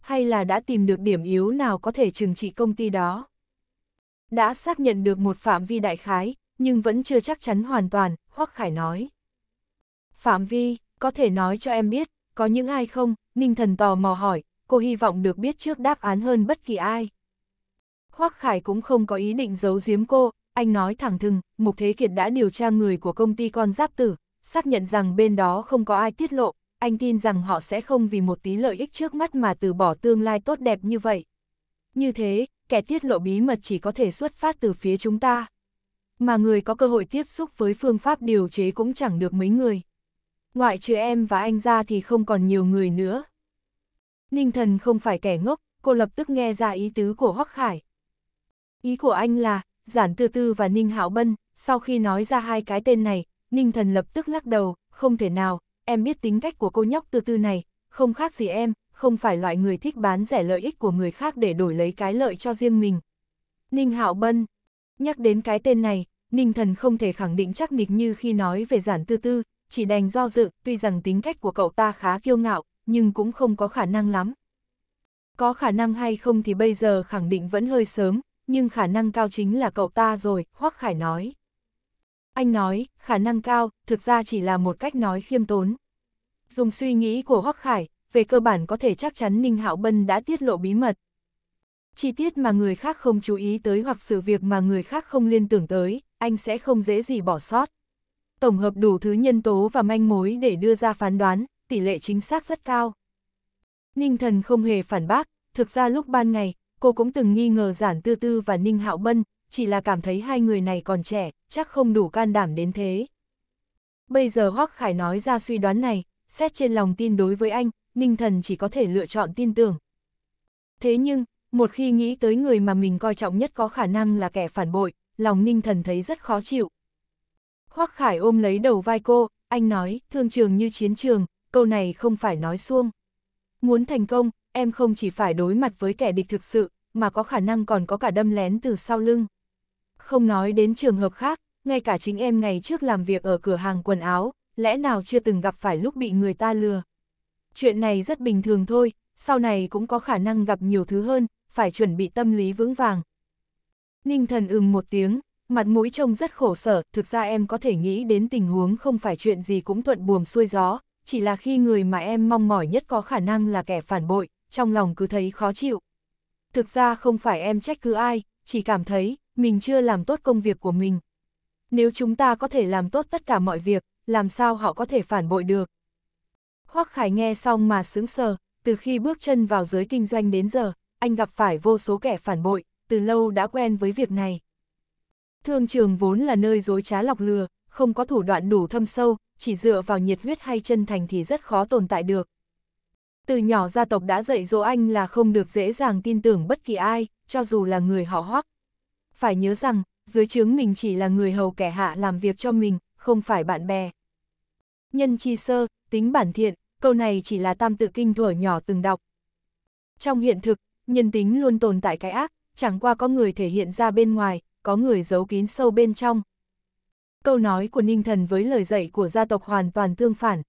Hay là đã tìm được điểm yếu nào có thể trừng trị công ty đó? Đã xác nhận được một phạm vi đại khái, nhưng vẫn chưa chắc chắn hoàn toàn, Hoắc Khải nói. Phạm vi, có thể nói cho em biết, có những ai không? Ninh thần tò mò hỏi, cô hy vọng được biết trước đáp án hơn bất kỳ ai. Hoắc Khải cũng không có ý định giấu giếm cô, anh nói thẳng thừng, Mục Thế Kiệt đã điều tra người của công ty con giáp tử, xác nhận rằng bên đó không có ai tiết lộ, anh tin rằng họ sẽ không vì một tí lợi ích trước mắt mà từ bỏ tương lai tốt đẹp như vậy. Như thế, kẻ tiết lộ bí mật chỉ có thể xuất phát từ phía chúng ta. Mà người có cơ hội tiếp xúc với phương pháp điều chế cũng chẳng được mấy người ngoại trừ em và anh ra thì không còn nhiều người nữa. Ninh thần không phải kẻ ngốc, cô lập tức nghe ra ý tứ của Hoắc Khải. Ý của anh là, Giản Tư Tư và Ninh Hạo Bân, sau khi nói ra hai cái tên này, Ninh thần lập tức lắc đầu, không thể nào, em biết tính cách của cô nhóc Tư Tư này, không khác gì em, không phải loại người thích bán rẻ lợi ích của người khác để đổi lấy cái lợi cho riêng mình. Ninh Hạo Bân Nhắc đến cái tên này, Ninh Thần không thể khẳng định chắc nịch như khi nói về giản tư tư, chỉ đành do dự, tuy rằng tính cách của cậu ta khá kiêu ngạo, nhưng cũng không có khả năng lắm. Có khả năng hay không thì bây giờ khẳng định vẫn hơi sớm, nhưng khả năng cao chính là cậu ta rồi, Hoắc Khải nói. Anh nói, khả năng cao, thực ra chỉ là một cách nói khiêm tốn. Dùng suy nghĩ của Hoắc Khải, về cơ bản có thể chắc chắn Ninh Hạo Bân đã tiết lộ bí mật. Chi tiết mà người khác không chú ý tới hoặc sự việc mà người khác không liên tưởng tới, anh sẽ không dễ gì bỏ sót tổng hợp đủ thứ nhân tố và manh mối để đưa ra phán đoán, tỷ lệ chính xác rất cao. Ninh thần không hề phản bác, thực ra lúc ban ngày, cô cũng từng nghi ngờ Giản Tư Tư và Ninh Hạo Bân, chỉ là cảm thấy hai người này còn trẻ, chắc không đủ can đảm đến thế. Bây giờ Hoắc Khải nói ra suy đoán này, xét trên lòng tin đối với anh, Ninh Thần chỉ có thể lựa chọn tin tưởng. Thế nhưng, một khi nghĩ tới người mà mình coi trọng nhất có khả năng là kẻ phản bội, lòng Ninh Thần thấy rất khó chịu. Hoắc Khải ôm lấy đầu vai cô, anh nói, thương trường như chiến trường, câu này không phải nói xuông. Muốn thành công, em không chỉ phải đối mặt với kẻ địch thực sự, mà có khả năng còn có cả đâm lén từ sau lưng. Không nói đến trường hợp khác, ngay cả chính em ngày trước làm việc ở cửa hàng quần áo, lẽ nào chưa từng gặp phải lúc bị người ta lừa. Chuyện này rất bình thường thôi, sau này cũng có khả năng gặp nhiều thứ hơn, phải chuẩn bị tâm lý vững vàng. Ninh thần ừm một tiếng, mặt mũi trông rất khổ sở, thực ra em có thể nghĩ đến tình huống không phải chuyện gì cũng thuận buồm xuôi gió, chỉ là khi người mà em mong mỏi nhất có khả năng là kẻ phản bội, trong lòng cứ thấy khó chịu. Thực ra không phải em trách cứ ai, chỉ cảm thấy mình chưa làm tốt công việc của mình. Nếu chúng ta có thể làm tốt tất cả mọi việc, làm sao họ có thể phản bội được? Hoắc Khải nghe xong mà sững sờ, từ khi bước chân vào giới kinh doanh đến giờ, anh gặp phải vô số kẻ phản bội, từ lâu đã quen với việc này. Thương trường vốn là nơi dối trá lọc lừa, không có thủ đoạn đủ thâm sâu, chỉ dựa vào nhiệt huyết hay chân thành thì rất khó tồn tại được. Từ nhỏ gia tộc đã dạy dỗ anh là không được dễ dàng tin tưởng bất kỳ ai, cho dù là người họ hoắc. Phải nhớ rằng, dưới chướng mình chỉ là người hầu kẻ hạ làm việc cho mình, không phải bạn bè. Nhân chi sơ, tính bản thiện, câu này chỉ là tam tự kinh thuở nhỏ từng đọc. Trong hiện thực, nhân tính luôn tồn tại cái ác, chẳng qua có người thể hiện ra bên ngoài, có người giấu kín sâu bên trong. Câu nói của Ninh Thần với lời dạy của gia tộc hoàn toàn tương phản.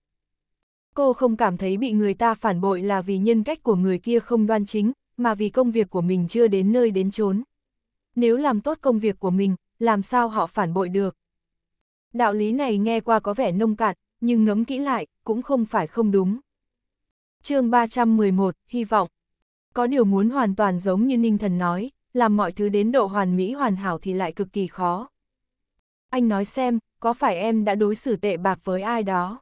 Cô không cảm thấy bị người ta phản bội là vì nhân cách của người kia không đoan chính, mà vì công việc của mình chưa đến nơi đến chốn. Nếu làm tốt công việc của mình, làm sao họ phản bội được? Đạo lý này nghe qua có vẻ nông cạn, nhưng ngẫm kỹ lại, cũng không phải không đúng. chương 311, hy vọng. Có điều muốn hoàn toàn giống như Ninh Thần nói, làm mọi thứ đến độ hoàn mỹ hoàn hảo thì lại cực kỳ khó. Anh nói xem, có phải em đã đối xử tệ bạc với ai đó?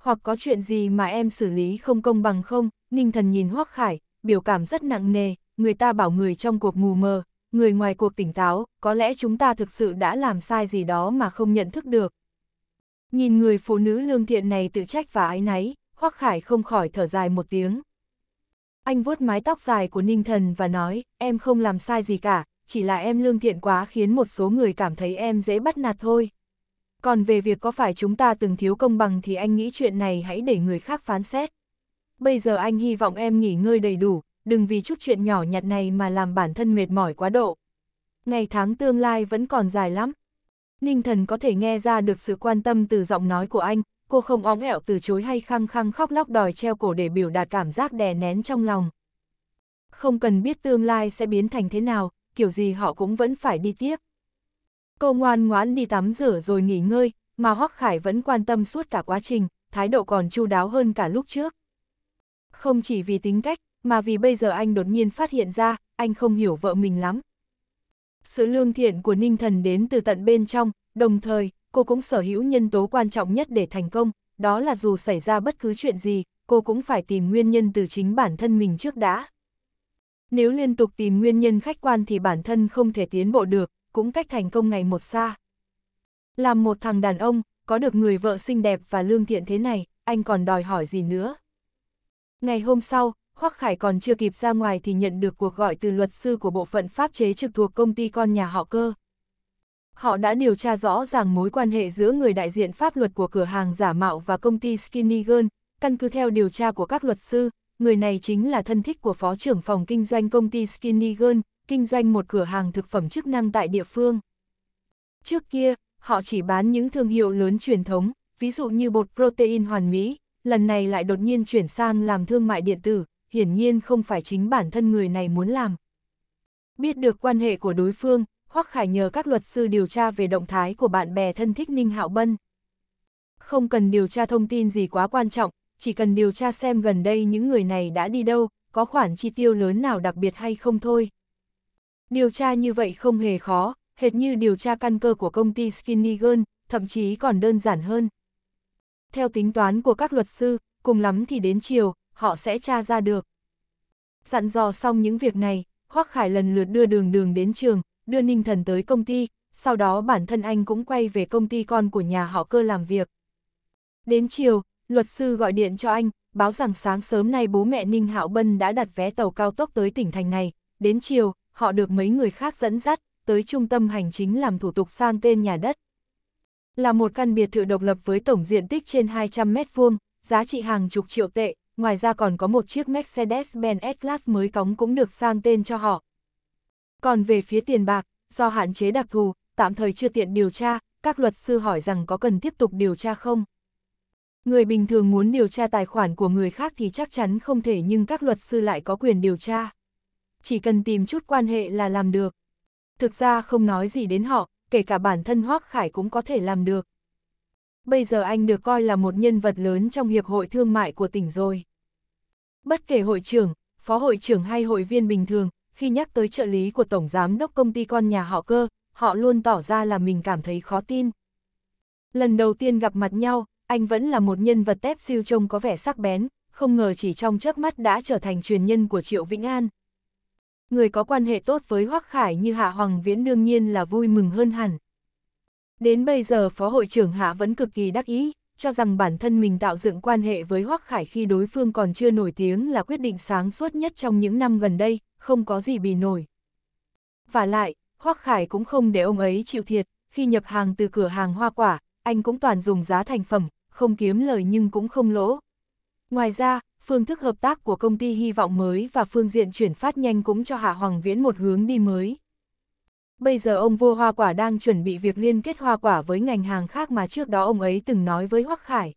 Hoặc có chuyện gì mà em xử lý không công bằng không? Ninh thần nhìn Hoắc Khải, biểu cảm rất nặng nề, người ta bảo người trong cuộc mù mờ, người ngoài cuộc tỉnh táo, có lẽ chúng ta thực sự đã làm sai gì đó mà không nhận thức được. Nhìn người phụ nữ lương thiện này tự trách và ái náy, Hoắc Khải không khỏi thở dài một tiếng. Anh vuốt mái tóc dài của Ninh Thần và nói, em không làm sai gì cả, chỉ là em lương thiện quá khiến một số người cảm thấy em dễ bắt nạt thôi. Còn về việc có phải chúng ta từng thiếu công bằng thì anh nghĩ chuyện này hãy để người khác phán xét. Bây giờ anh hy vọng em nghỉ ngơi đầy đủ, đừng vì chút chuyện nhỏ nhặt này mà làm bản thân mệt mỏi quá độ. Ngày tháng tương lai vẫn còn dài lắm. Ninh thần có thể nghe ra được sự quan tâm từ giọng nói của anh, cô không óng ẹo từ chối hay khăng khăng khóc lóc đòi treo cổ để biểu đạt cảm giác đè nén trong lòng. Không cần biết tương lai sẽ biến thành thế nào, kiểu gì họ cũng vẫn phải đi tiếp. Cô ngoan ngoãn đi tắm rửa rồi nghỉ ngơi, mà Hoắc Khải vẫn quan tâm suốt cả quá trình, thái độ còn chu đáo hơn cả lúc trước. Không chỉ vì tính cách, mà vì bây giờ anh đột nhiên phát hiện ra, anh không hiểu vợ mình lắm. Sự lương thiện của Ninh Thần đến từ tận bên trong, đồng thời, cô cũng sở hữu nhân tố quan trọng nhất để thành công, đó là dù xảy ra bất cứ chuyện gì, cô cũng phải tìm nguyên nhân từ chính bản thân mình trước đã. Nếu liên tục tìm nguyên nhân khách quan thì bản thân không thể tiến bộ được, cũng cách thành công ngày một xa. Làm một thằng đàn ông, có được người vợ xinh đẹp và lương thiện thế này, anh còn đòi hỏi gì nữa. Ngày hôm sau, Hoắc Khải còn chưa kịp ra ngoài thì nhận được cuộc gọi từ luật sư của bộ phận pháp chế trực thuộc công ty con nhà họ cơ họ đã điều tra rõ ràng mối quan hệ giữa người đại diện pháp luật của cửa hàng giả mạo và công ty Skinny Girl, căn cứ theo điều tra của các luật sư, người này chính là thân thích của phó trưởng phòng kinh doanh công ty Skinny Girl, kinh doanh một cửa hàng thực phẩm chức năng tại địa phương. Trước kia, họ chỉ bán những thương hiệu lớn truyền thống, ví dụ như bột protein hoàn mỹ, lần này lại đột nhiên chuyển sang làm thương mại điện tử, hiển nhiên không phải chính bản thân người này muốn làm. Biết được quan hệ của đối phương, Hoắc Khải nhờ các luật sư điều tra về động thái của bạn bè thân thích Ninh Hạo Bân. Không cần điều tra thông tin gì quá quan trọng, chỉ cần điều tra xem gần đây những người này đã đi đâu, có khoản chi tiêu lớn nào đặc biệt hay không thôi. Điều tra như vậy không hề khó, hệt như điều tra căn cơ của công ty Skinny Girl, thậm chí còn đơn giản hơn. Theo tính toán của các luật sư, cùng lắm thì đến chiều, họ sẽ tra ra được. Dặn dò xong những việc này, Hoắc Khải lần lượt đưa đường đường đến trường, đưa Ninh Thần tới công ty, sau đó bản thân anh cũng quay về công ty con của nhà họ cơ làm việc. Đến chiều, luật sư gọi điện cho anh, báo rằng sáng sớm nay bố mẹ Ninh Hạo Bân đã đặt vé tàu cao tốc tới tỉnh thành này, đến chiều, họ được mấy người khác dẫn dắt, tới trung tâm hành chính làm thủ tục sang tên nhà đất. Là một căn biệt thự độc lập với tổng diện tích trên 200 mét vuông, giá trị hàng chục triệu tệ, ngoài ra còn có một chiếc Mercedes-Benz S-Class mới cống cũng được sang tên cho họ, còn về phía tiền bạc, do hạn chế đặc thù, tạm thời chưa tiện điều tra, các luật sư hỏi rằng có cần tiếp tục điều tra không? Người bình thường muốn điều tra tài khoản của người khác thì chắc chắn không thể nhưng các luật sư lại có quyền điều tra. Chỉ cần tìm chút quan hệ là làm được. Thực ra không nói gì đến họ, kể cả bản thân Hoác Khải cũng có thể làm được. Bây giờ anh được coi là một nhân vật lớn trong Hiệp hội Thương mại của tỉnh rồi. Bất kể hội trưởng, phó hội trưởng hay hội viên bình thường, khi nhắc tới trợ lý của Tổng Giám đốc công ty con nhà họ cơ, họ luôn tỏ ra là mình cảm thấy khó tin. Lần đầu tiên gặp mặt nhau, anh vẫn là một nhân vật tép siêu trông có vẻ sắc bén, không ngờ chỉ trong chớp mắt đã trở thành truyền nhân của Triệu Vĩnh An. Người có quan hệ tốt với Hoắc Khải như Hạ Hoàng Viễn đương nhiên là vui mừng hơn hẳn. Đến bây giờ Phó Hội trưởng Hạ vẫn cực kỳ đắc ý cho rằng bản thân mình tạo dựng quan hệ với Hoắc Khải khi đối phương còn chưa nổi tiếng là quyết định sáng suốt nhất trong những năm gần đây, không có gì bì nổi. Và lại, Hoắc Khải cũng không để ông ấy chịu thiệt, khi nhập hàng từ cửa hàng hoa quả, anh cũng toàn dùng giá thành phẩm, không kiếm lời nhưng cũng không lỗ. Ngoài ra, phương thức hợp tác của công ty hy vọng mới và phương diện chuyển phát nhanh cũng cho Hạ Hoàng Viễn một hướng đi mới. Bây giờ ông vua hoa quả đang chuẩn bị việc liên kết hoa quả với ngành hàng khác mà trước đó ông ấy từng nói với Hoắc Khải.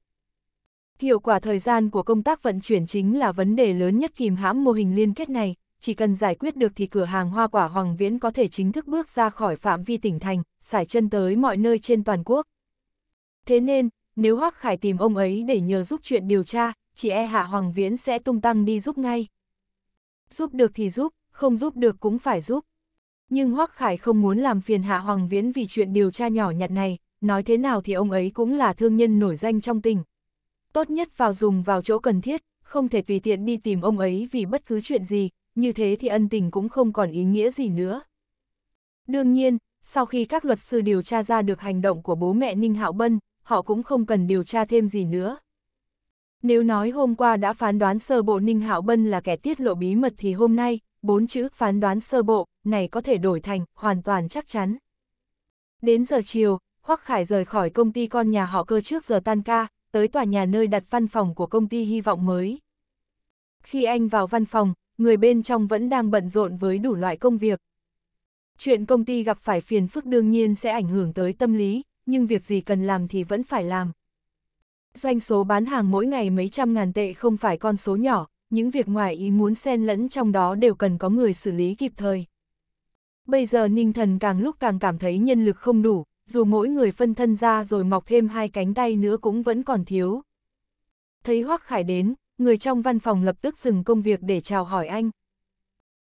Hiệu quả thời gian của công tác vận chuyển chính là vấn đề lớn nhất kìm hãm mô hình liên kết này, chỉ cần giải quyết được thì cửa hàng hoa quả Hoàng Viễn có thể chính thức bước ra khỏi phạm vi tỉnh thành, sải chân tới mọi nơi trên toàn quốc. Thế nên, nếu Hoắc Khải tìm ông ấy để nhờ giúp chuyện điều tra, chỉ e hạ Hoàng Viễn sẽ tung tăng đi giúp ngay. Giúp được thì giúp, không giúp được cũng phải giúp. Nhưng Hoắc Khải không muốn làm phiền Hạ Hoàng Viễn vì chuyện điều tra nhỏ nhặt này, nói thế nào thì ông ấy cũng là thương nhân nổi danh trong tỉnh. Tốt nhất vào dùng vào chỗ cần thiết, không thể tùy tiện đi tìm ông ấy vì bất cứ chuyện gì, như thế thì ân tình cũng không còn ý nghĩa gì nữa. Đương nhiên, sau khi các luật sư điều tra ra được hành động của bố mẹ Ninh Hạo Bân, họ cũng không cần điều tra thêm gì nữa. Nếu nói hôm qua đã phán đoán sơ bộ Ninh Hạo Bân là kẻ tiết lộ bí mật thì hôm nay, bốn chữ phán đoán sơ bộ, này có thể đổi thành, hoàn toàn chắc chắn. Đến giờ chiều, Hoắc Khải rời khỏi công ty con nhà họ cơ trước giờ tan ca, tới tòa nhà nơi đặt văn phòng của công ty hy vọng mới. Khi anh vào văn phòng, người bên trong vẫn đang bận rộn với đủ loại công việc. Chuyện công ty gặp phải phiền phức đương nhiên sẽ ảnh hưởng tới tâm lý, nhưng việc gì cần làm thì vẫn phải làm. Doanh số bán hàng mỗi ngày mấy trăm ngàn tệ không phải con số nhỏ, những việc ngoài ý muốn xen lẫn trong đó đều cần có người xử lý kịp thời. Bây giờ Ninh Thần càng lúc càng cảm thấy nhân lực không đủ, dù mỗi người phân thân ra rồi mọc thêm hai cánh tay nữa cũng vẫn còn thiếu. Thấy Hoác Khải đến, người trong văn phòng lập tức dừng công việc để chào hỏi anh.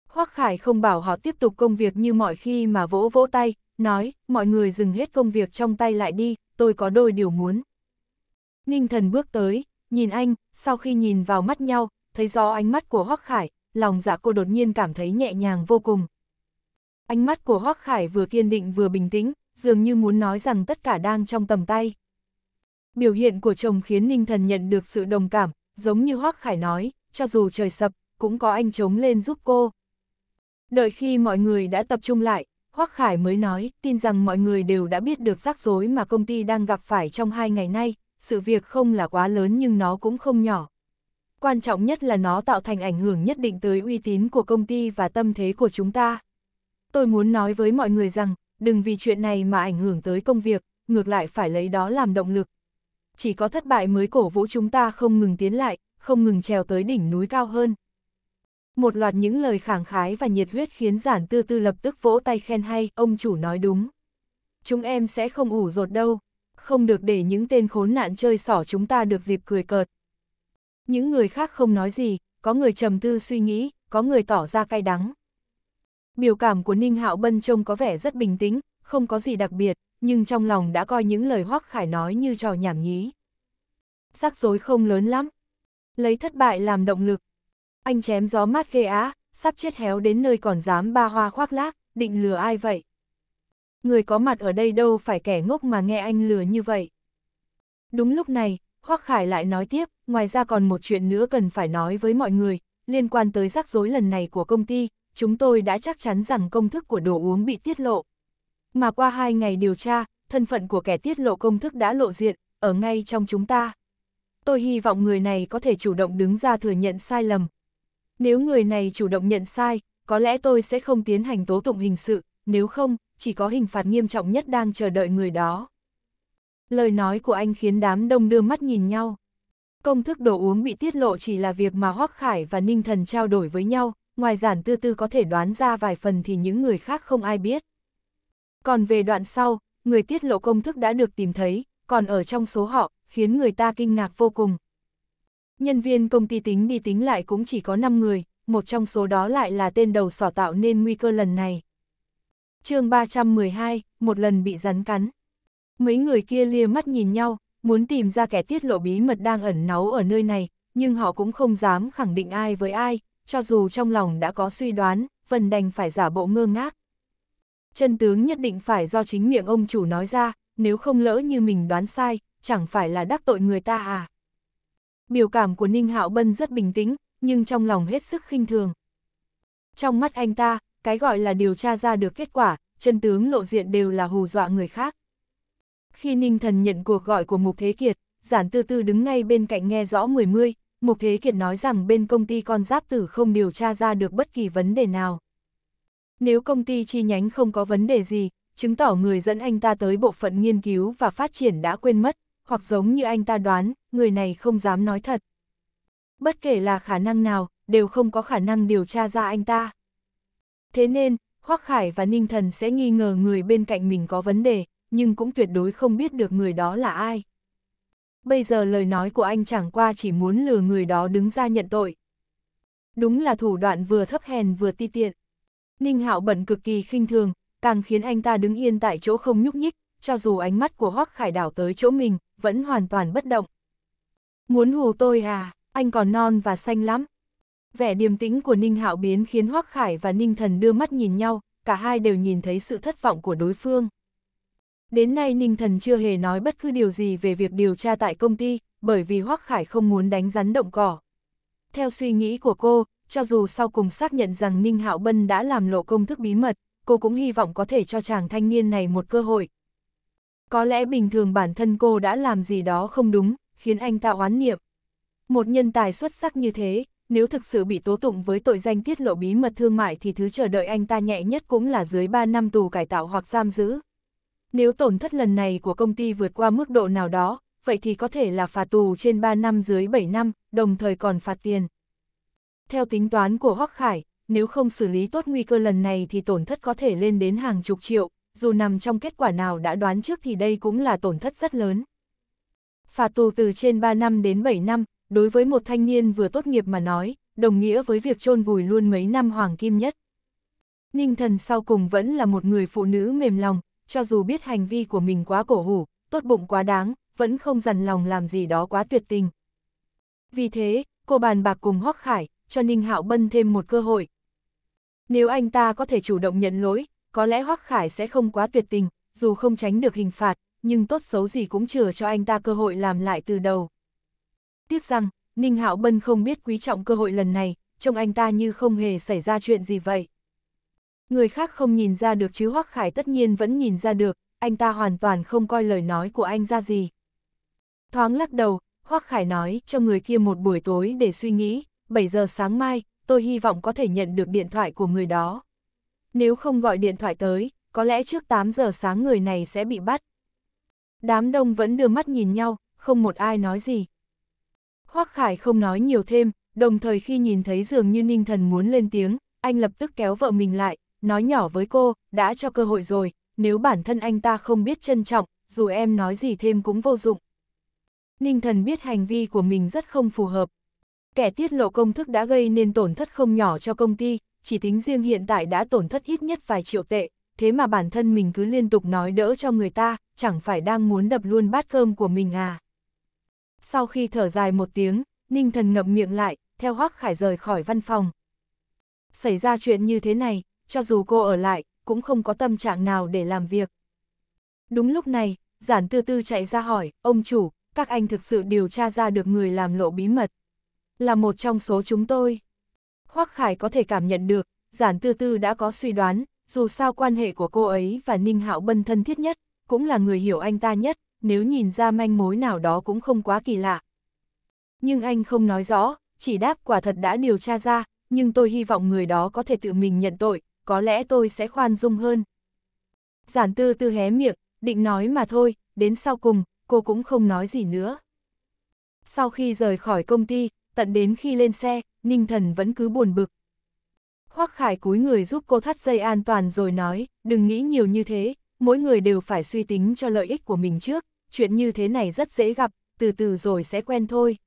Hoác Khải không bảo họ tiếp tục công việc như mọi khi mà vỗ vỗ tay, nói, mọi người dừng hết công việc trong tay lại đi, tôi có đôi điều muốn. Ninh thần bước tới, nhìn anh, sau khi nhìn vào mắt nhau, thấy rõ ánh mắt của Hoắc Khải, lòng dạ cô đột nhiên cảm thấy nhẹ nhàng vô cùng. Ánh mắt của Hoắc Khải vừa kiên định vừa bình tĩnh, dường như muốn nói rằng tất cả đang trong tầm tay. Biểu hiện của chồng khiến Ninh Thần nhận được sự đồng cảm, giống như Hoắc Khải nói, cho dù trời sập, cũng có anh chống lên giúp cô. Đợi khi mọi người đã tập trung lại, Hoắc Khải mới nói, tin rằng mọi người đều đã biết được rắc rối mà công ty đang gặp phải trong hai ngày nay, sự việc không là quá lớn nhưng nó cũng không nhỏ. Quan trọng nhất là nó tạo thành ảnh hưởng nhất định tới uy tín của công ty và tâm thế của chúng ta. Tôi muốn nói với mọi người rằng, đừng vì chuyện này mà ảnh hưởng tới công việc, ngược lại phải lấy đó làm động lực. Chỉ có thất bại mới cổ vũ chúng ta không ngừng tiến lại, không ngừng trèo tới đỉnh núi cao hơn. Một loạt những lời khẳng khái và nhiệt huyết khiến giản tư tư lập tức vỗ tay khen hay, ông chủ nói đúng. Chúng em sẽ không ủ rột đâu, không được để những tên khốn nạn chơi xỏ chúng ta được dịp cười cợt. Những người khác không nói gì, có người trầm tư suy nghĩ, có người tỏ ra cay đắng. Biểu cảm của Ninh Hạo Bân trông có vẻ rất bình tĩnh, không có gì đặc biệt, nhưng trong lòng đã coi những lời Hoắc Khải nói như trò nhảm nhí. Sắc rối không lớn lắm. Lấy thất bại làm động lực. Anh chém gió mát ghê á, sắp chết héo đến nơi còn dám ba hoa khoác lác, định lừa ai vậy? người có mặt ở đây đâu phải kẻ ngốc mà nghe anh lừa như vậy. Đúng lúc này, Hoắc Khải lại nói tiếp, ngoài ra còn một chuyện nữa cần phải nói với mọi người, liên quan tới rắc rối lần này của công ty, chúng tôi đã chắc chắn rằng công thức của đồ uống bị tiết lộ. Mà qua hai ngày điều tra, thân phận của kẻ tiết lộ công thức đã lộ diện, ở ngay trong chúng ta. Tôi hy vọng người này có thể chủ động đứng ra thừa nhận sai lầm. Nếu người này chủ động nhận sai, có lẽ tôi sẽ không tiến hành tố tụng hình sự, nếu không, chỉ có hình phạt nghiêm trọng nhất đang chờ đợi người đó. Lời nói của anh khiến đám đông đưa mắt nhìn nhau. Công thức đồ uống bị tiết lộ chỉ là việc mà Hoắc Khải và Ninh Thần trao đổi với nhau, ngoài giản tư tư có thể đoán ra vài phần thì những người khác không ai biết. Còn về đoạn sau, người tiết lộ công thức đã được tìm thấy, còn ở trong số họ, khiến người ta kinh ngạc vô cùng. Nhân viên công ty tính đi tính lại cũng chỉ có 5 người, một trong số đó lại là tên đầu sỏ tạo nên nguy cơ lần này chương 312, một lần bị rắn cắn. Mấy người kia lia mắt nhìn nhau, muốn tìm ra kẻ tiết lộ bí mật đang ẩn náu ở nơi này, nhưng họ cũng không dám khẳng định ai với ai, cho dù trong lòng đã có suy đoán, Vân đành phải giả bộ ngơ ngác. Chân tướng nhất định phải do chính miệng ông chủ nói ra, nếu không lỡ như mình đoán sai, chẳng phải là đắc tội người ta à. Biểu cảm của Ninh Hạo Bân rất bình tĩnh, nhưng trong lòng hết sức khinh thường. Trong mắt anh ta, cái gọi là điều tra ra được kết quả, chân tướng lộ diện đều là hù dọa người khác. Khi Ninh Thần nhận cuộc gọi của Mục Thế Kiệt, giản tư tư đứng ngay bên cạnh nghe rõ mười mươi, Mục Thế Kiệt nói rằng bên công ty con giáp tử không điều tra ra được bất kỳ vấn đề nào. Nếu công ty chi nhánh không có vấn đề gì, chứng tỏ người dẫn anh ta tới bộ phận nghiên cứu và phát triển đã quên mất, hoặc giống như anh ta đoán, người này không dám nói thật. Bất kể là khả năng nào, đều không có khả năng điều tra ra anh ta. Thế nên, Hoắc Khải và Ninh Thần sẽ nghi ngờ người bên cạnh mình có vấn đề, nhưng cũng tuyệt đối không biết được người đó là ai. Bây giờ lời nói của anh chẳng qua chỉ muốn lừa người đó đứng ra nhận tội. Đúng là thủ đoạn vừa thấp hèn vừa ti tiện. Ninh Hạo bận cực kỳ khinh thường, càng khiến anh ta đứng yên tại chỗ không nhúc nhích, cho dù ánh mắt của Hoắc Khải đảo tới chỗ mình, vẫn hoàn toàn bất động. Muốn hù tôi à, anh còn non và xanh lắm, Vẻ điềm tĩnh của Ninh Hạo biến khiến Hoắc Khải và Ninh Thần đưa mắt nhìn nhau, cả hai đều nhìn thấy sự thất vọng của đối phương. Đến nay Ninh Thần chưa hề nói bất cứ điều gì về việc điều tra tại công ty, bởi vì Hoắc Khải không muốn đánh rắn động cỏ. Theo suy nghĩ của cô, cho dù sau cùng xác nhận rằng Ninh Hạo Bân đã làm lộ công thức bí mật, cô cũng hy vọng có thể cho chàng thanh niên này một cơ hội. Có lẽ bình thường bản thân cô đã làm gì đó không đúng, khiến anh ta oán niệm. Một nhân tài xuất sắc như thế, nếu thực sự bị tố tụng với tội danh tiết lộ bí mật thương mại thì thứ chờ đợi anh ta nhẹ nhất cũng là dưới 3 năm tù cải tạo hoặc giam giữ. Nếu tổn thất lần này của công ty vượt qua mức độ nào đó, vậy thì có thể là phạt tù trên 3 năm dưới 7 năm, đồng thời còn phạt tiền. Theo tính toán của Hoắc Khải, nếu không xử lý tốt nguy cơ lần này thì tổn thất có thể lên đến hàng chục triệu, dù nằm trong kết quả nào đã đoán trước thì đây cũng là tổn thất rất lớn. Phạt tù từ trên 3 năm đến 7 năm, đối với một thanh niên vừa tốt nghiệp mà nói, đồng nghĩa với việc chôn vùi luôn mấy năm hoàng kim nhất. Ninh thần sau cùng vẫn là một người phụ nữ mềm lòng, cho dù biết hành vi của mình quá cổ hủ, tốt bụng quá đáng, vẫn không dằn lòng làm gì đó quá tuyệt tình. Vì thế, cô bàn bạc cùng Hoắc Khải, cho Ninh Hạo Bân thêm một cơ hội. Nếu anh ta có thể chủ động nhận lỗi, có lẽ Hoắc Khải sẽ không quá tuyệt tình, dù không tránh được hình phạt, nhưng tốt xấu gì cũng chừa cho anh ta cơ hội làm lại từ đầu. Tiếc rằng, Ninh Hạo Bân không biết quý trọng cơ hội lần này, trông anh ta như không hề xảy ra chuyện gì vậy. Người khác không nhìn ra được chứ Hoắc Khải tất nhiên vẫn nhìn ra được, anh ta hoàn toàn không coi lời nói của anh ra gì. Thoáng lắc đầu, Hoắc Khải nói cho người kia một buổi tối để suy nghĩ, 7 giờ sáng mai, tôi hy vọng có thể nhận được điện thoại của người đó. Nếu không gọi điện thoại tới, có lẽ trước 8 giờ sáng người này sẽ bị bắt. Đám đông vẫn đưa mắt nhìn nhau, không một ai nói gì. Hoắc Khải không nói nhiều thêm, đồng thời khi nhìn thấy dường như ninh thần muốn lên tiếng, anh lập tức kéo vợ mình lại, nói nhỏ với cô, đã cho cơ hội rồi, nếu bản thân anh ta không biết trân trọng, dù em nói gì thêm cũng vô dụng. Ninh thần biết hành vi của mình rất không phù hợp. Kẻ tiết lộ công thức đã gây nên tổn thất không nhỏ cho công ty, chỉ tính riêng hiện tại đã tổn thất ít nhất vài triệu tệ, thế mà bản thân mình cứ liên tục nói đỡ cho người ta, chẳng phải đang muốn đập luôn bát cơm của mình à sau khi thở dài một tiếng, Ninh Thần ngậm miệng lại, theo Hoắc Khải rời khỏi văn phòng. Xảy ra chuyện như thế này, cho dù cô ở lại, cũng không có tâm trạng nào để làm việc. Đúng lúc này, giản tư tư chạy ra hỏi, ông chủ, các anh thực sự điều tra ra được người làm lộ bí mật. Là một trong số chúng tôi. Hoắc Khải có thể cảm nhận được, giản tư tư đã có suy đoán, dù sao quan hệ của cô ấy và Ninh Hạo Bân thân thiết nhất, cũng là người hiểu anh ta nhất, nếu nhìn ra manh mối nào đó cũng không quá kỳ lạ. Nhưng anh không nói rõ, chỉ đáp quả thật đã điều tra ra, nhưng tôi hy vọng người đó có thể tự mình nhận tội, có lẽ tôi sẽ khoan dung hơn. Giản tư tư hé miệng, định nói mà thôi, đến sau cùng, cô cũng không nói gì nữa. Sau khi rời khỏi công ty, tận đến khi lên xe, Ninh Thần vẫn cứ buồn bực. Hoắc Khải cúi người giúp cô thắt dây an toàn rồi nói, đừng nghĩ nhiều như thế, mỗi người đều phải suy tính cho lợi ích của mình trước, chuyện như thế này rất dễ gặp, từ từ rồi sẽ quen thôi.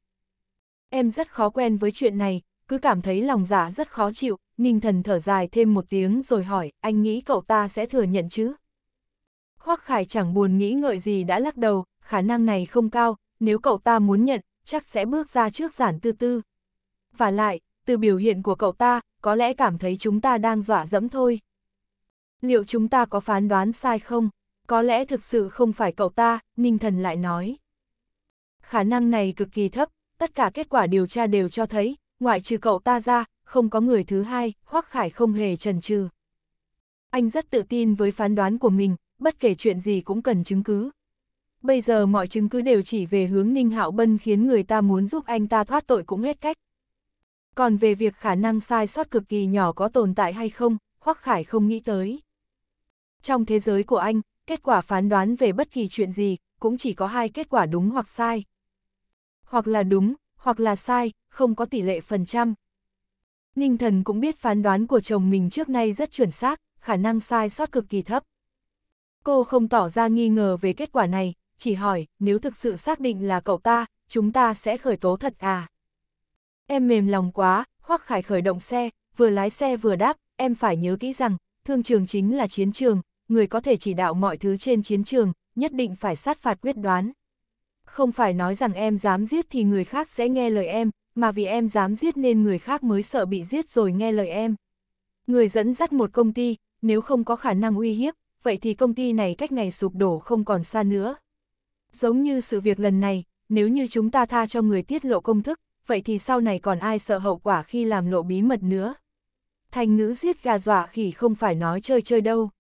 Em rất khó quen với chuyện này, cứ cảm thấy lòng giả dạ rất khó chịu, Ninh Thần thở dài thêm một tiếng rồi hỏi, anh nghĩ cậu ta sẽ thừa nhận chứ? Hoắc Khải chẳng buồn nghĩ ngợi gì đã lắc đầu, khả năng này không cao, nếu cậu ta muốn nhận, chắc sẽ bước ra trước giản tư tư. Và lại, từ biểu hiện của cậu ta, có lẽ cảm thấy chúng ta đang dọa dẫm thôi. Liệu chúng ta có phán đoán sai không? có lẽ thực sự không phải cậu ta, Ninh Thần lại nói. Khả năng này cực kỳ thấp, tất cả kết quả điều tra đều cho thấy, ngoại trừ cậu ta ra, không có người thứ hai, Hoắc Khải không hề trần trừ. Anh rất tự tin với phán đoán của mình, bất kể chuyện gì cũng cần chứng cứ. Bây giờ mọi chứng cứ đều chỉ về hướng Ninh Hạo Bân khiến người ta muốn giúp anh ta thoát tội cũng hết cách. Còn về việc khả năng sai sót cực kỳ nhỏ có tồn tại hay không, Hoắc Khải không nghĩ tới. Trong thế giới của anh, kết quả phán đoán về bất kỳ chuyện gì, cũng chỉ có hai kết quả đúng hoặc sai. Hoặc là đúng, hoặc là sai, không có tỷ lệ phần trăm. Ninh thần cũng biết phán đoán của chồng mình trước nay rất chuẩn xác, khả năng sai sót cực kỳ thấp. Cô không tỏ ra nghi ngờ về kết quả này, chỉ hỏi, nếu thực sự xác định là cậu ta, chúng ta sẽ khởi tố thật à? Em mềm lòng quá, Hoắc Khải khởi động xe, vừa lái xe vừa đáp, em phải nhớ kỹ rằng, thương trường chính là chiến trường, người có thể chỉ đạo mọi thứ trên chiến trường, nhất định phải sát phạt quyết đoán. Không phải nói rằng em dám giết thì người khác sẽ nghe lời em, mà vì em dám giết nên người khác mới sợ bị giết rồi nghe lời em. Người dẫn dắt một công ty, nếu không có khả năng uy hiếp, vậy thì công ty này cách ngày sụp đổ không còn xa nữa. Giống như sự việc lần này, nếu như chúng ta tha cho người tiết lộ công thức, vậy thì sau này còn ai sợ hậu quả khi làm lộ bí mật nữa. Thành ngữ giết gà dọa khỉ không phải nói chơi chơi đâu.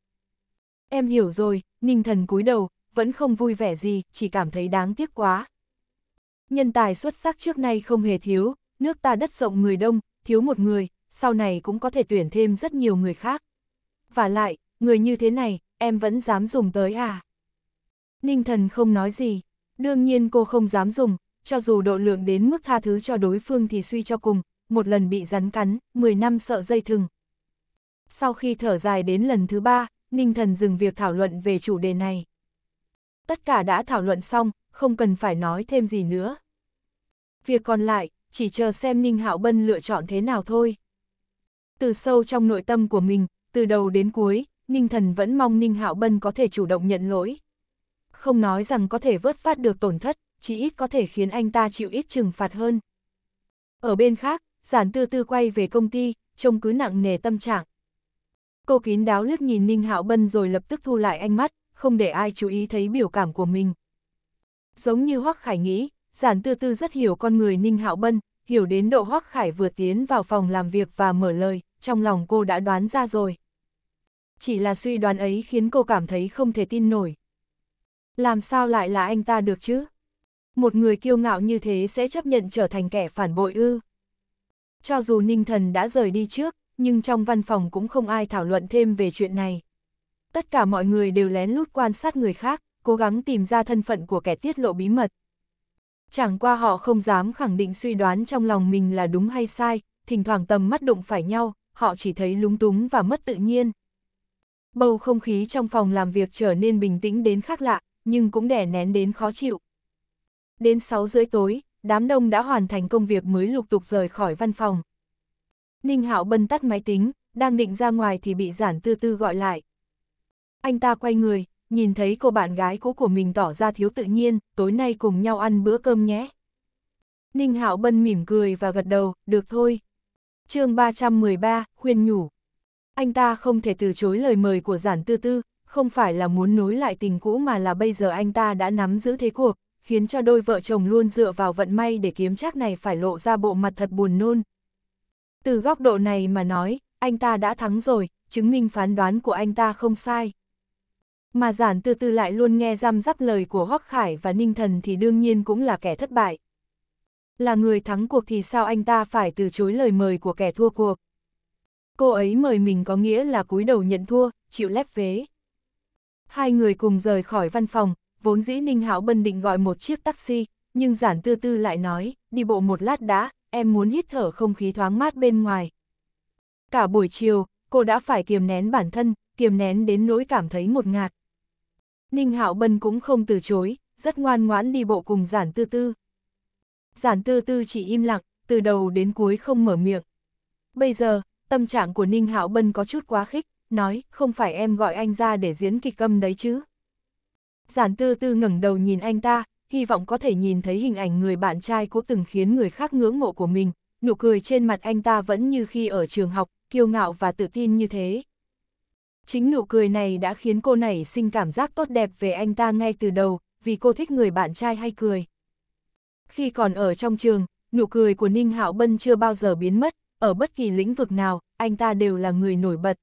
Em hiểu rồi, Ninh Thần cúi đầu, vẫn không vui vẻ gì, chỉ cảm thấy đáng tiếc quá. Nhân tài xuất sắc trước nay không hề thiếu, nước ta đất rộng người đông, thiếu một người, sau này cũng có thể tuyển thêm rất nhiều người khác. Và lại, người như thế này, em vẫn dám dùng tới à? Ninh thần không nói gì, đương nhiên cô không dám dùng, cho dù độ lượng đến mức tha thứ cho đối phương thì suy cho cùng, một lần bị rắn cắn, 10 năm sợ dây thừng. Sau khi thở dài đến lần thứ ba, Ninh Thần dừng việc thảo luận về chủ đề này. Tất cả đã thảo luận xong, không cần phải nói thêm gì nữa. Việc còn lại, chỉ chờ xem Ninh Hạo Bân lựa chọn thế nào thôi. Từ sâu trong nội tâm của mình, từ đầu đến cuối, Ninh Thần vẫn mong Ninh Hạo Bân có thể chủ động nhận lỗi. Không nói rằng có thể vớt phát được tổn thất, chỉ ít có thể khiến anh ta chịu ít trừng phạt hơn. Ở bên khác, giản tư tư quay về công ty, trông cứ nặng nề tâm trạng. Cô kín đáo liếc nhìn Ninh Hạo Bân rồi lập tức thu lại ánh mắt, không để ai chú ý thấy biểu cảm của mình. Giống như Hoắc Khải nghĩ, Giản Tư Tư rất hiểu con người Ninh Hạo Bân, hiểu đến độ Hoắc Khải vừa tiến vào phòng làm việc và mở lời, trong lòng cô đã đoán ra rồi. Chỉ là suy đoán ấy khiến cô cảm thấy không thể tin nổi. Làm sao lại là anh ta được chứ? Một người kiêu ngạo như thế sẽ chấp nhận trở thành kẻ phản bội ư? Cho dù Ninh Thần đã rời đi trước, nhưng trong văn phòng cũng không ai thảo luận thêm về chuyện này. Tất cả mọi người đều lén lút quan sát người khác, cố gắng tìm ra thân phận của kẻ tiết lộ bí mật. Chẳng qua họ không dám khẳng định suy đoán trong lòng mình là đúng hay sai, thỉnh thoảng tầm mắt đụng phải nhau, họ chỉ thấy lúng túng và mất tự nhiên. Bầu không khí trong phòng làm việc trở nên bình tĩnh đến khác lạ, nhưng cũng đè nén đến khó chịu. Đến 6 rưỡi tối, đám đông đã hoàn thành công việc mới lục tục rời khỏi văn phòng, Ninh Hạo Bân tắt máy tính, đang định ra ngoài thì bị giản tư tư gọi lại. Anh ta quay người, nhìn thấy cô bạn gái cũ của mình tỏ ra thiếu tự nhiên, tối nay cùng nhau ăn bữa cơm nhé. Ninh Hạo Bân mỉm cười và gật đầu, được thôi. chương 313, khuyên nhủ. Anh ta không thể từ chối lời mời của giản tư tư, không phải là muốn nối lại tình cũ mà là bây giờ anh ta đã nắm giữ thế cuộc, khiến cho đôi vợ chồng luôn dựa vào vận may để kiếm chắc này phải lộ ra bộ mặt thật buồn nôn, từ góc độ này mà nói, anh ta đã thắng rồi, chứng minh phán đoán của anh ta không sai. Mà giản từ từ lại luôn nghe răm rắp lời của Hoắc Khải và Ninh Thần thì đương nhiên cũng là kẻ thất bại. Là người thắng cuộc thì sao anh ta phải từ chối lời mời của kẻ thua cuộc? Cô ấy mời mình có nghĩa là cúi đầu nhận thua, chịu lép vế. Hai người cùng rời khỏi văn phòng, vốn dĩ Ninh Hảo Bân định gọi một chiếc taxi, nhưng giản tư tư lại nói, đi bộ một lát đã, em muốn hít thở không khí thoáng mát bên ngoài. Cả buổi chiều, cô đã phải kiềm nén bản thân, kiềm nén đến nỗi cảm thấy một ngạt. Ninh Hạo Bân cũng không từ chối, rất ngoan ngoãn đi bộ cùng Giản Tư Tư. Giản Tư Tư chỉ im lặng, từ đầu đến cuối không mở miệng. Bây giờ, tâm trạng của Ninh Hạo Bân có chút quá khích, nói, không phải em gọi anh ra để diễn kịch câm đấy chứ. Giản Tư Tư ngẩng đầu nhìn anh ta, hy vọng có thể nhìn thấy hình ảnh người bạn trai của từng khiến người khác ngưỡng mộ của mình, nụ cười trên mặt anh ta vẫn như khi ở trường học, kiêu ngạo và tự tin như thế. Chính nụ cười này đã khiến cô nảy sinh cảm giác tốt đẹp về anh ta ngay từ đầu, vì cô thích người bạn trai hay cười. Khi còn ở trong trường, nụ cười của Ninh Hạo Bân chưa bao giờ biến mất, ở bất kỳ lĩnh vực nào, anh ta đều là người nổi bật.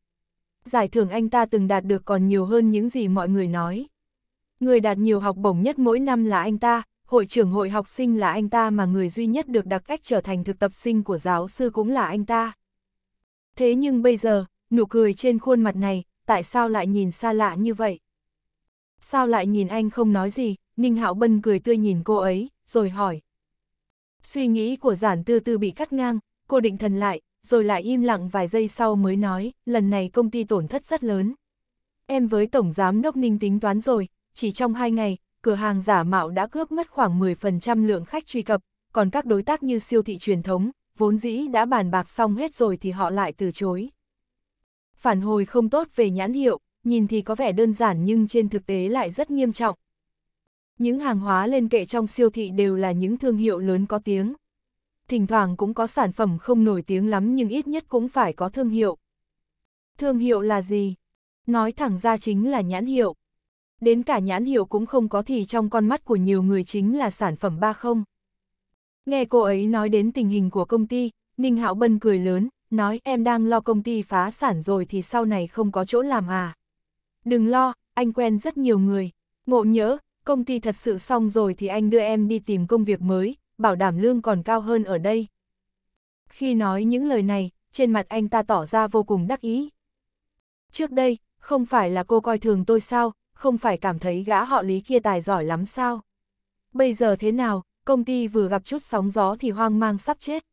Giải thưởng anh ta từng đạt được còn nhiều hơn những gì mọi người nói. Người đạt nhiều học bổng nhất mỗi năm là anh ta, hội trưởng hội học sinh là anh ta mà người duy nhất được đặc cách trở thành thực tập sinh của giáo sư cũng là anh ta. Thế nhưng bây giờ, nụ cười trên khuôn mặt này, tại sao lại nhìn xa lạ như vậy? Sao lại nhìn anh không nói gì, Ninh Hạo Bân cười tươi nhìn cô ấy, rồi hỏi. Suy nghĩ của giản tư tư bị cắt ngang, cô định thần lại, rồi lại im lặng vài giây sau mới nói, lần này công ty tổn thất rất lớn. Em với Tổng Giám Đốc Ninh tính toán rồi, chỉ trong 2 ngày, cửa hàng giả mạo đã cướp mất khoảng 10% lượng khách truy cập, còn các đối tác như siêu thị truyền thống, vốn dĩ đã bàn bạc xong hết rồi thì họ lại từ chối. Phản hồi không tốt về nhãn hiệu, nhìn thì có vẻ đơn giản nhưng trên thực tế lại rất nghiêm trọng. Những hàng hóa lên kệ trong siêu thị đều là những thương hiệu lớn có tiếng. Thỉnh thoảng cũng có sản phẩm không nổi tiếng lắm nhưng ít nhất cũng phải có thương hiệu. Thương hiệu là gì? Nói thẳng ra chính là nhãn hiệu đến cả nhãn hiệu cũng không có thì trong con mắt của nhiều người chính là sản phẩm ba không. Nghe cô ấy nói đến tình hình của công ty, Ninh Hạo Bân cười lớn, nói em đang lo công ty phá sản rồi thì sau này không có chỗ làm à. Đừng lo, anh quen rất nhiều người. Ngộ nhớ, công ty thật sự xong rồi thì anh đưa em đi tìm công việc mới, bảo đảm lương còn cao hơn ở đây. Khi nói những lời này, trên mặt anh ta tỏ ra vô cùng đắc ý. Trước đây, không phải là cô coi thường tôi sao, không phải cảm thấy gã họ lý kia tài giỏi lắm sao. Bây giờ thế nào, công ty vừa gặp chút sóng gió thì hoang mang sắp chết.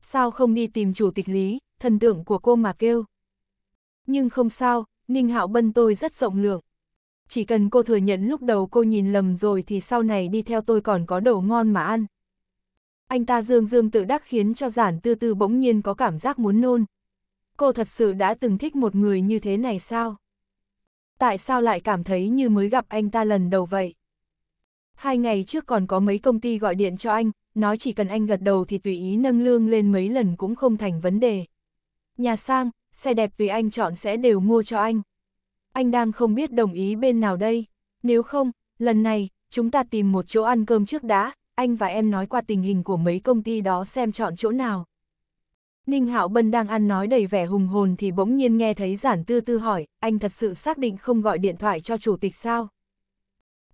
Sao không đi tìm chủ tịch lý, thần tượng của cô mà kêu. Nhưng không sao, Ninh Hạo Bân tôi rất rộng lượng. Chỉ cần cô thừa nhận lúc đầu cô nhìn lầm rồi thì sau này đi theo tôi còn có đồ ngon mà ăn. Anh ta dương dương tự đắc khiến cho giản tư tư bỗng nhiên có cảm giác muốn nôn. Cô thật sự đã từng thích một người như thế này sao? tại sao lại cảm thấy như mới gặp anh ta lần đầu vậy? Hai ngày trước còn có mấy công ty gọi điện cho anh, nói chỉ cần anh gật đầu thì tùy ý nâng lương lên mấy lần cũng không thành vấn đề. Nhà sang, xe đẹp tùy anh chọn sẽ đều mua cho anh. Anh đang không biết đồng ý bên nào đây. Nếu không, lần này, chúng ta tìm một chỗ ăn cơm trước đã, anh và em nói qua tình hình của mấy công ty đó xem chọn chỗ nào. Ninh Hạo Bân đang ăn nói đầy vẻ hùng hồn thì bỗng nhiên nghe thấy giản tư tư hỏi, anh thật sự xác định không gọi điện thoại cho chủ tịch sao?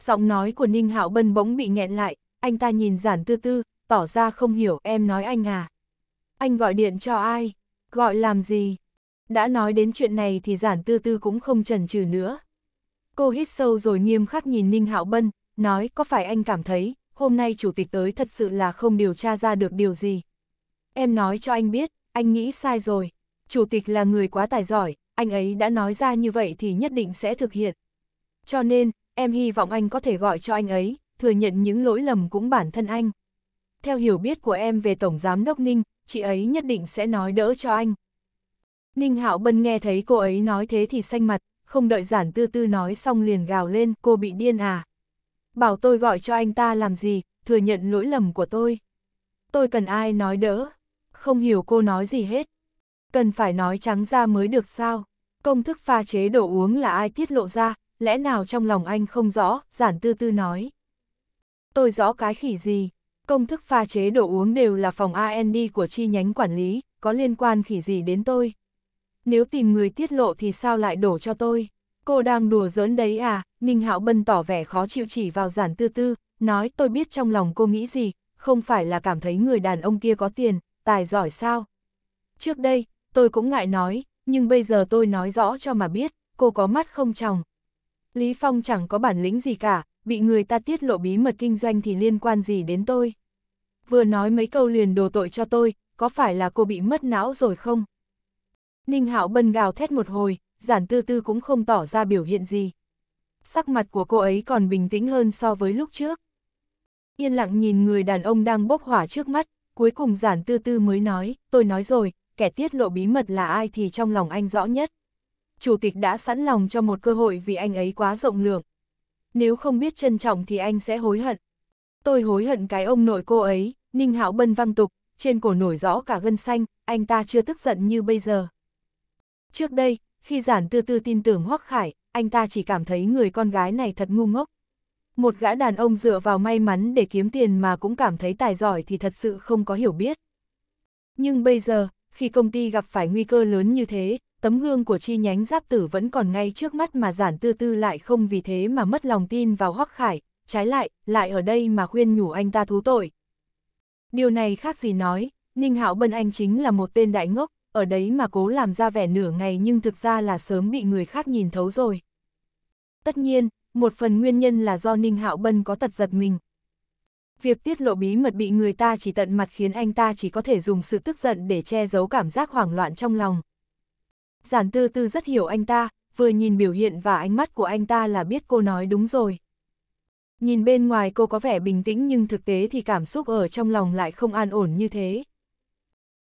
Giọng nói của Ninh Hạo Bân bỗng bị nghẹn lại, anh ta nhìn giản tư tư, tỏ ra không hiểu em nói anh à. Anh gọi điện cho ai? Gọi làm gì? Đã nói đến chuyện này thì giản tư tư cũng không chần chừ nữa. Cô hít sâu rồi nghiêm khắc nhìn Ninh Hạo Bân, nói có phải anh cảm thấy, hôm nay chủ tịch tới thật sự là không điều tra ra được điều gì, Em nói cho anh biết, anh nghĩ sai rồi. Chủ tịch là người quá tài giỏi, anh ấy đã nói ra như vậy thì nhất định sẽ thực hiện. Cho nên, em hy vọng anh có thể gọi cho anh ấy, thừa nhận những lỗi lầm cũng bản thân anh. Theo hiểu biết của em về Tổng Giám Đốc Ninh, chị ấy nhất định sẽ nói đỡ cho anh. Ninh Hạo Bân nghe thấy cô ấy nói thế thì xanh mặt, không đợi giản tư tư nói xong liền gào lên, cô bị điên à. Bảo tôi gọi cho anh ta làm gì, thừa nhận lỗi lầm của tôi. Tôi cần ai nói đỡ, không hiểu cô nói gì hết. Cần phải nói trắng ra mới được sao? Công thức pha chế đồ uống là ai tiết lộ ra, lẽ nào trong lòng anh không rõ, giản tư tư nói. Tôi rõ cái khỉ gì? Công thức pha chế đồ uống đều là phòng AND của chi nhánh quản lý, có liên quan khỉ gì đến tôi? Nếu tìm người tiết lộ thì sao lại đổ cho tôi? Cô đang đùa giỡn đấy à? Ninh Hạo Bân tỏ vẻ khó chịu chỉ vào giản tư tư, nói tôi biết trong lòng cô nghĩ gì, không phải là cảm thấy người đàn ông kia có tiền, tài giỏi sao? Trước đây, tôi cũng ngại nói, nhưng bây giờ tôi nói rõ cho mà biết, cô có mắt không chồng. Lý Phong chẳng có bản lĩnh gì cả, bị người ta tiết lộ bí mật kinh doanh thì liên quan gì đến tôi. Vừa nói mấy câu liền đồ tội cho tôi, có phải là cô bị mất não rồi không? Ninh Hạo bần gào thét một hồi, giản tư tư cũng không tỏ ra biểu hiện gì. Sắc mặt của cô ấy còn bình tĩnh hơn so với lúc trước. Yên lặng nhìn người đàn ông đang bốc hỏa trước mắt, cuối cùng giản tư tư mới nói, tôi nói rồi, kẻ tiết lộ bí mật là ai thì trong lòng anh rõ nhất. Chủ tịch đã sẵn lòng cho một cơ hội vì anh ấy quá rộng lượng. Nếu không biết trân trọng thì anh sẽ hối hận. Tôi hối hận cái ông nội cô ấy, Ninh Hạo Bân văng tục, trên cổ nổi rõ cả gân xanh, anh ta chưa tức giận như bây giờ. Trước đây, khi giản tư tư tin tưởng Hoắc Khải, anh ta chỉ cảm thấy người con gái này thật ngu ngốc một gã đàn ông dựa vào may mắn để kiếm tiền mà cũng cảm thấy tài giỏi thì thật sự không có hiểu biết. Nhưng bây giờ, khi công ty gặp phải nguy cơ lớn như thế, tấm gương của chi nhánh giáp tử vẫn còn ngay trước mắt mà giản tư tư lại không vì thế mà mất lòng tin vào hoắc khải, trái lại, lại ở đây mà khuyên nhủ anh ta thú tội. Điều này khác gì nói, Ninh Hạo Bân Anh chính là một tên đại ngốc, ở đấy mà cố làm ra vẻ nửa ngày nhưng thực ra là sớm bị người khác nhìn thấu rồi. Tất nhiên, một phần nguyên nhân là do Ninh Hạo Bân có tật giật mình. Việc tiết lộ bí mật bị người ta chỉ tận mặt khiến anh ta chỉ có thể dùng sự tức giận để che giấu cảm giác hoảng loạn trong lòng. Giản tư tư rất hiểu anh ta, vừa nhìn biểu hiện và ánh mắt của anh ta là biết cô nói đúng rồi. Nhìn bên ngoài cô có vẻ bình tĩnh nhưng thực tế thì cảm xúc ở trong lòng lại không an ổn như thế.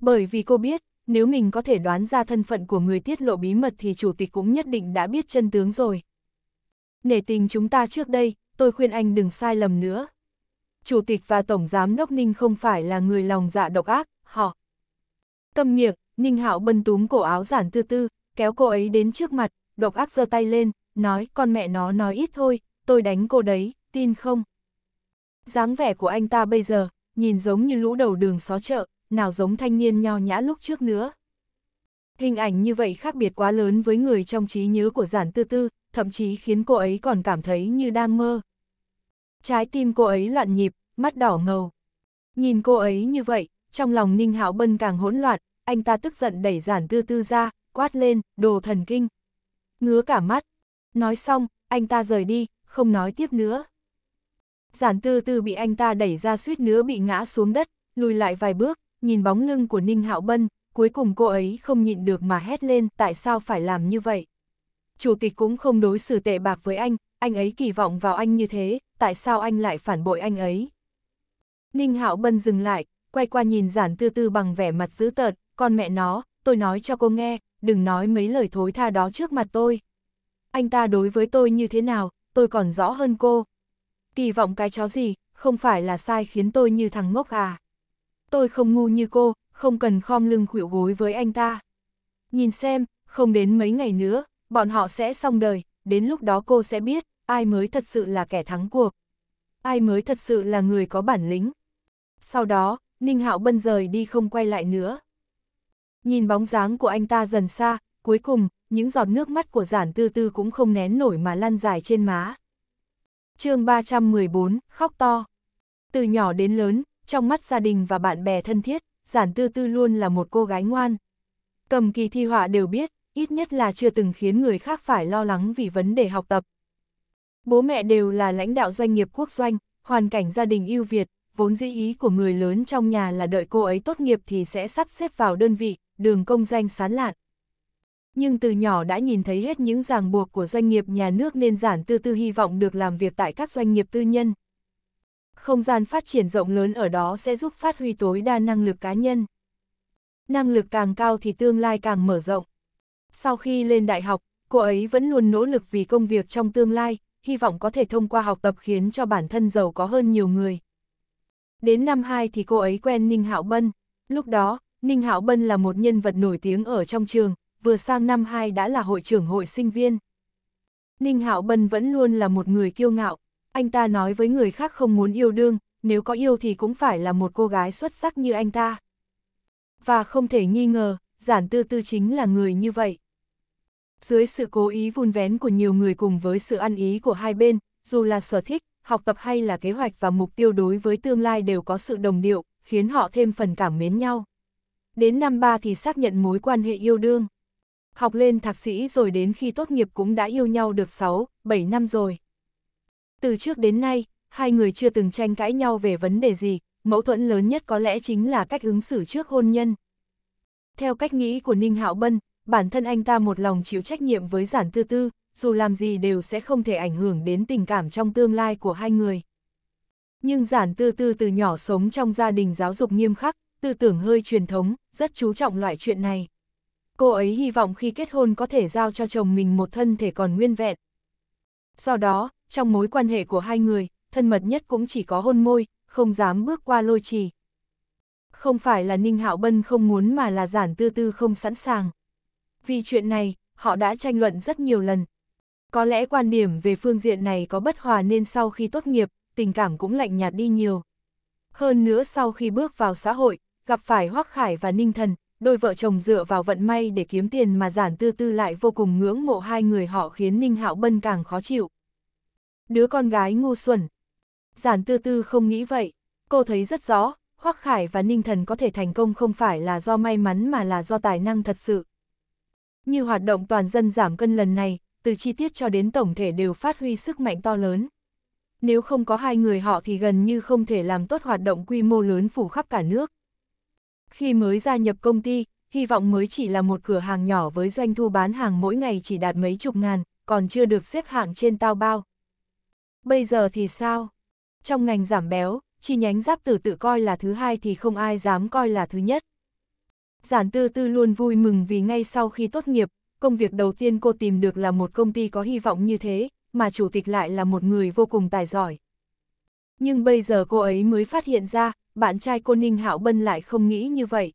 Bởi vì cô biết, nếu mình có thể đoán ra thân phận của người tiết lộ bí mật thì chủ tịch cũng nhất định đã biết chân tướng rồi nể tình chúng ta trước đây, tôi khuyên anh đừng sai lầm nữa. Chủ tịch và Tổng Giám Đốc Ninh không phải là người lòng dạ độc ác, họ. Câm miệng, Ninh Hạo bân túm cổ áo giản tư tư, kéo cô ấy đến trước mặt, độc ác giơ tay lên, nói con mẹ nó nói ít thôi, tôi đánh cô đấy, tin không? dáng vẻ của anh ta bây giờ, nhìn giống như lũ đầu đường xó chợ, nào giống thanh niên nho nhã lúc trước nữa. Hình ảnh như vậy khác biệt quá lớn với người trong trí nhớ của giản tư tư, thậm chí khiến cô ấy còn cảm thấy như đang mơ. Trái tim cô ấy loạn nhịp, mắt đỏ ngầu. Nhìn cô ấy như vậy, trong lòng Ninh Hạo Bân càng hỗn loạn, anh ta tức giận đẩy giản tư tư ra, quát lên, đồ thần kinh. Ngứa cả mắt. Nói xong, anh ta rời đi, không nói tiếp nữa. Giản tư tư bị anh ta đẩy ra suýt nữa bị ngã xuống đất, lùi lại vài bước, nhìn bóng lưng của Ninh Hạo Bân, cuối cùng cô ấy không nhịn được mà hét lên tại sao phải làm như vậy chủ tịch cũng không đối xử tệ bạc với anh, anh ấy kỳ vọng vào anh như thế, tại sao anh lại phản bội anh ấy? Ninh Hạo Bân dừng lại, quay qua nhìn giản tư tư bằng vẻ mặt dữ tợn, con mẹ nó, tôi nói cho cô nghe, đừng nói mấy lời thối tha đó trước mặt tôi. Anh ta đối với tôi như thế nào, tôi còn rõ hơn cô. Kỳ vọng cái chó gì, không phải là sai khiến tôi như thằng ngốc à. Tôi không ngu như cô, không cần khom lưng khuỵu gối với anh ta. Nhìn xem, không đến mấy ngày nữa, bọn họ sẽ xong đời, đến lúc đó cô sẽ biết, ai mới thật sự là kẻ thắng cuộc. Ai mới thật sự là người có bản lĩnh. Sau đó, Ninh Hạo Bân rời đi không quay lại nữa. Nhìn bóng dáng của anh ta dần xa, cuối cùng, những giọt nước mắt của giản tư tư cũng không nén nổi mà lăn dài trên má. chương 314, khóc to. Từ nhỏ đến lớn, trong mắt gia đình và bạn bè thân thiết, giản tư tư luôn là một cô gái ngoan. Cầm kỳ thi họa đều biết, ít nhất là chưa từng khiến người khác phải lo lắng vì vấn đề học tập. Bố mẹ đều là lãnh đạo doanh nghiệp quốc doanh, hoàn cảnh gia đình ưu việt, vốn dĩ ý của người lớn trong nhà là đợi cô ấy tốt nghiệp thì sẽ sắp xếp vào đơn vị, đường công danh sán lạn. Nhưng từ nhỏ đã nhìn thấy hết những ràng buộc của doanh nghiệp nhà nước nên giản tư tư hy vọng được làm việc tại các doanh nghiệp tư nhân. Không gian phát triển rộng lớn ở đó sẽ giúp phát huy tối đa năng lực cá nhân. Năng lực càng cao thì tương lai càng mở rộng. Sau khi lên đại học, cô ấy vẫn luôn nỗ lực vì công việc trong tương lai, hy vọng có thể thông qua học tập khiến cho bản thân giàu có hơn nhiều người. Đến năm 2 thì cô ấy quen Ninh Hạo Bân. Lúc đó, Ninh Hạo Bân là một nhân vật nổi tiếng ở trong trường, vừa sang năm 2 đã là hội trưởng hội sinh viên. Ninh Hạo Bân vẫn luôn là một người kiêu ngạo, anh ta nói với người khác không muốn yêu đương, nếu có yêu thì cũng phải là một cô gái xuất sắc như anh ta. Và không thể nghi ngờ, Giản Tư Tư chính là người như vậy. Dưới sự cố ý vun vén của nhiều người cùng với sự ăn ý của hai bên, dù là sở thích, học tập hay là kế hoạch và mục tiêu đối với tương lai đều có sự đồng điệu, khiến họ thêm phần cảm mến nhau. Đến năm ba thì xác nhận mối quan hệ yêu đương. Học lên thạc sĩ rồi đến khi tốt nghiệp cũng đã yêu nhau được 6, 7 năm rồi. Từ trước đến nay, hai người chưa từng tranh cãi nhau về vấn đề gì, mâu thuẫn lớn nhất có lẽ chính là cách ứng xử trước hôn nhân. Theo cách nghĩ của Ninh Hạo Bân, bản thân anh ta một lòng chịu trách nhiệm với giản tư tư, dù làm gì đều sẽ không thể ảnh hưởng đến tình cảm trong tương lai của hai người. Nhưng giản tư tư từ nhỏ sống trong gia đình giáo dục nghiêm khắc, tư tưởng hơi truyền thống, rất chú trọng loại chuyện này. Cô ấy hy vọng khi kết hôn có thể giao cho chồng mình một thân thể còn nguyên vẹn. Do đó, trong mối quan hệ của hai người, thân mật nhất cũng chỉ có hôn môi, không dám bước qua lôi trì. Không phải là Ninh Hạo Bân không muốn mà là giản tư tư không sẵn sàng. Vì chuyện này, họ đã tranh luận rất nhiều lần. Có lẽ quan điểm về phương diện này có bất hòa nên sau khi tốt nghiệp, tình cảm cũng lạnh nhạt đi nhiều. Hơn nữa sau khi bước vào xã hội, gặp phải Hoắc Khải và Ninh Thần, đôi vợ chồng dựa vào vận may để kiếm tiền mà giản tư tư lại vô cùng ngưỡng mộ hai người họ khiến Ninh Hạo Bân càng khó chịu. Đứa con gái ngu xuẩn. Giản tư tư không nghĩ vậy, cô thấy rất rõ, Hoắc Khải và Ninh Thần có thể thành công không phải là do may mắn mà là do tài năng thật sự. Như hoạt động toàn dân giảm cân lần này, từ chi tiết cho đến tổng thể đều phát huy sức mạnh to lớn. Nếu không có hai người họ thì gần như không thể làm tốt hoạt động quy mô lớn phủ khắp cả nước. Khi mới gia nhập công ty, hy vọng mới chỉ là một cửa hàng nhỏ với doanh thu bán hàng mỗi ngày chỉ đạt mấy chục ngàn, còn chưa được xếp hạng trên tao bao. Bây giờ thì sao? Trong ngành giảm béo, chi nhánh giáp tử tự coi là thứ hai thì không ai dám coi là thứ nhất. Giản tư tư luôn vui mừng vì ngay sau khi tốt nghiệp, công việc đầu tiên cô tìm được là một công ty có hy vọng như thế, mà chủ tịch lại là một người vô cùng tài giỏi. Nhưng bây giờ cô ấy mới phát hiện ra, bạn trai cô Ninh Hạo Bân lại không nghĩ như vậy.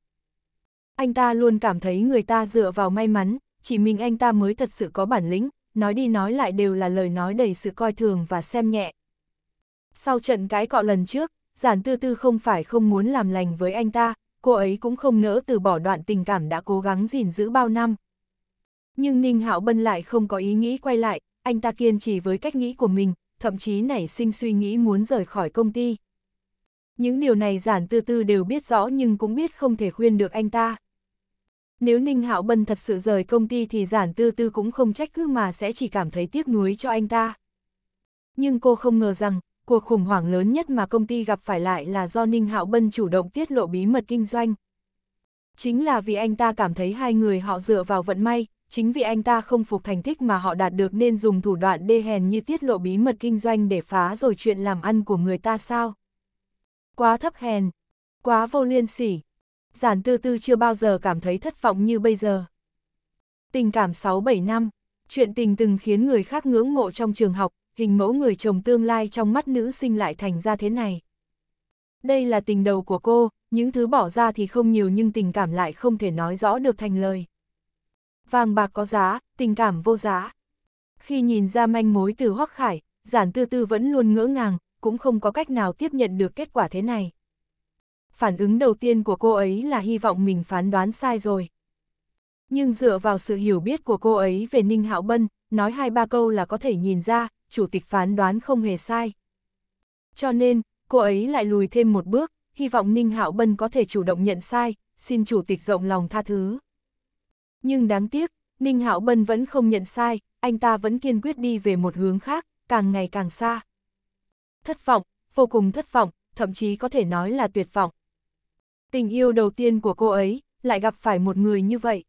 Anh ta luôn cảm thấy người ta dựa vào may mắn, chỉ mình anh ta mới thật sự có bản lĩnh, nói đi nói lại đều là lời nói đầy sự coi thường và xem nhẹ. Sau trận cái cọ lần trước, Giản Tư Tư không phải không muốn làm lành với anh ta, cô ấy cũng không nỡ từ bỏ đoạn tình cảm đã cố gắng gìn giữ bao năm. Nhưng Ninh Hạo Bân lại không có ý nghĩ quay lại, anh ta kiên trì với cách nghĩ của mình, thậm chí nảy sinh suy nghĩ muốn rời khỏi công ty. Những điều này giản tư tư đều biết rõ nhưng cũng biết không thể khuyên được anh ta. Nếu Ninh Hạo Bân thật sự rời công ty thì giản tư tư cũng không trách cứ mà sẽ chỉ cảm thấy tiếc nuối cho anh ta. Nhưng cô không ngờ rằng, cuộc khủng hoảng lớn nhất mà công ty gặp phải lại là do Ninh Hạo Bân chủ động tiết lộ bí mật kinh doanh. Chính là vì anh ta cảm thấy hai người họ dựa vào vận may, chính vì anh ta không phục thành tích mà họ đạt được nên dùng thủ đoạn đê hèn như tiết lộ bí mật kinh doanh để phá rồi chuyện làm ăn của người ta sao. Quá thấp hèn, quá vô liên sỉ. Giản tư tư chưa bao giờ cảm thấy thất vọng như bây giờ. Tình cảm 6-7 năm, chuyện tình từng khiến người khác ngưỡng mộ trong trường học, hình mẫu người chồng tương lai trong mắt nữ sinh lại thành ra thế này. Đây là tình đầu của cô, những thứ bỏ ra thì không nhiều nhưng tình cảm lại không thể nói rõ được thành lời. Vàng bạc có giá, tình cảm vô giá. Khi nhìn ra manh mối từ Hoắc Khải, giản tư tư vẫn luôn ngỡ ngàng, cũng không có cách nào tiếp nhận được kết quả thế này. Phản ứng đầu tiên của cô ấy là hy vọng mình phán đoán sai rồi. Nhưng dựa vào sự hiểu biết của cô ấy về Ninh Hạo Bân, nói hai ba câu là có thể nhìn ra, chủ tịch phán đoán không hề sai. Cho nên, cô ấy lại lùi thêm một bước, hy vọng Ninh Hạo Bân có thể chủ động nhận sai, xin chủ tịch rộng lòng tha thứ. Nhưng đáng tiếc, Ninh Hạo Bân vẫn không nhận sai, anh ta vẫn kiên quyết đi về một hướng khác, càng ngày càng xa. Thất vọng, vô cùng thất vọng, thậm chí có thể nói là tuyệt vọng. Tình yêu đầu tiên của cô ấy lại gặp phải một người như vậy.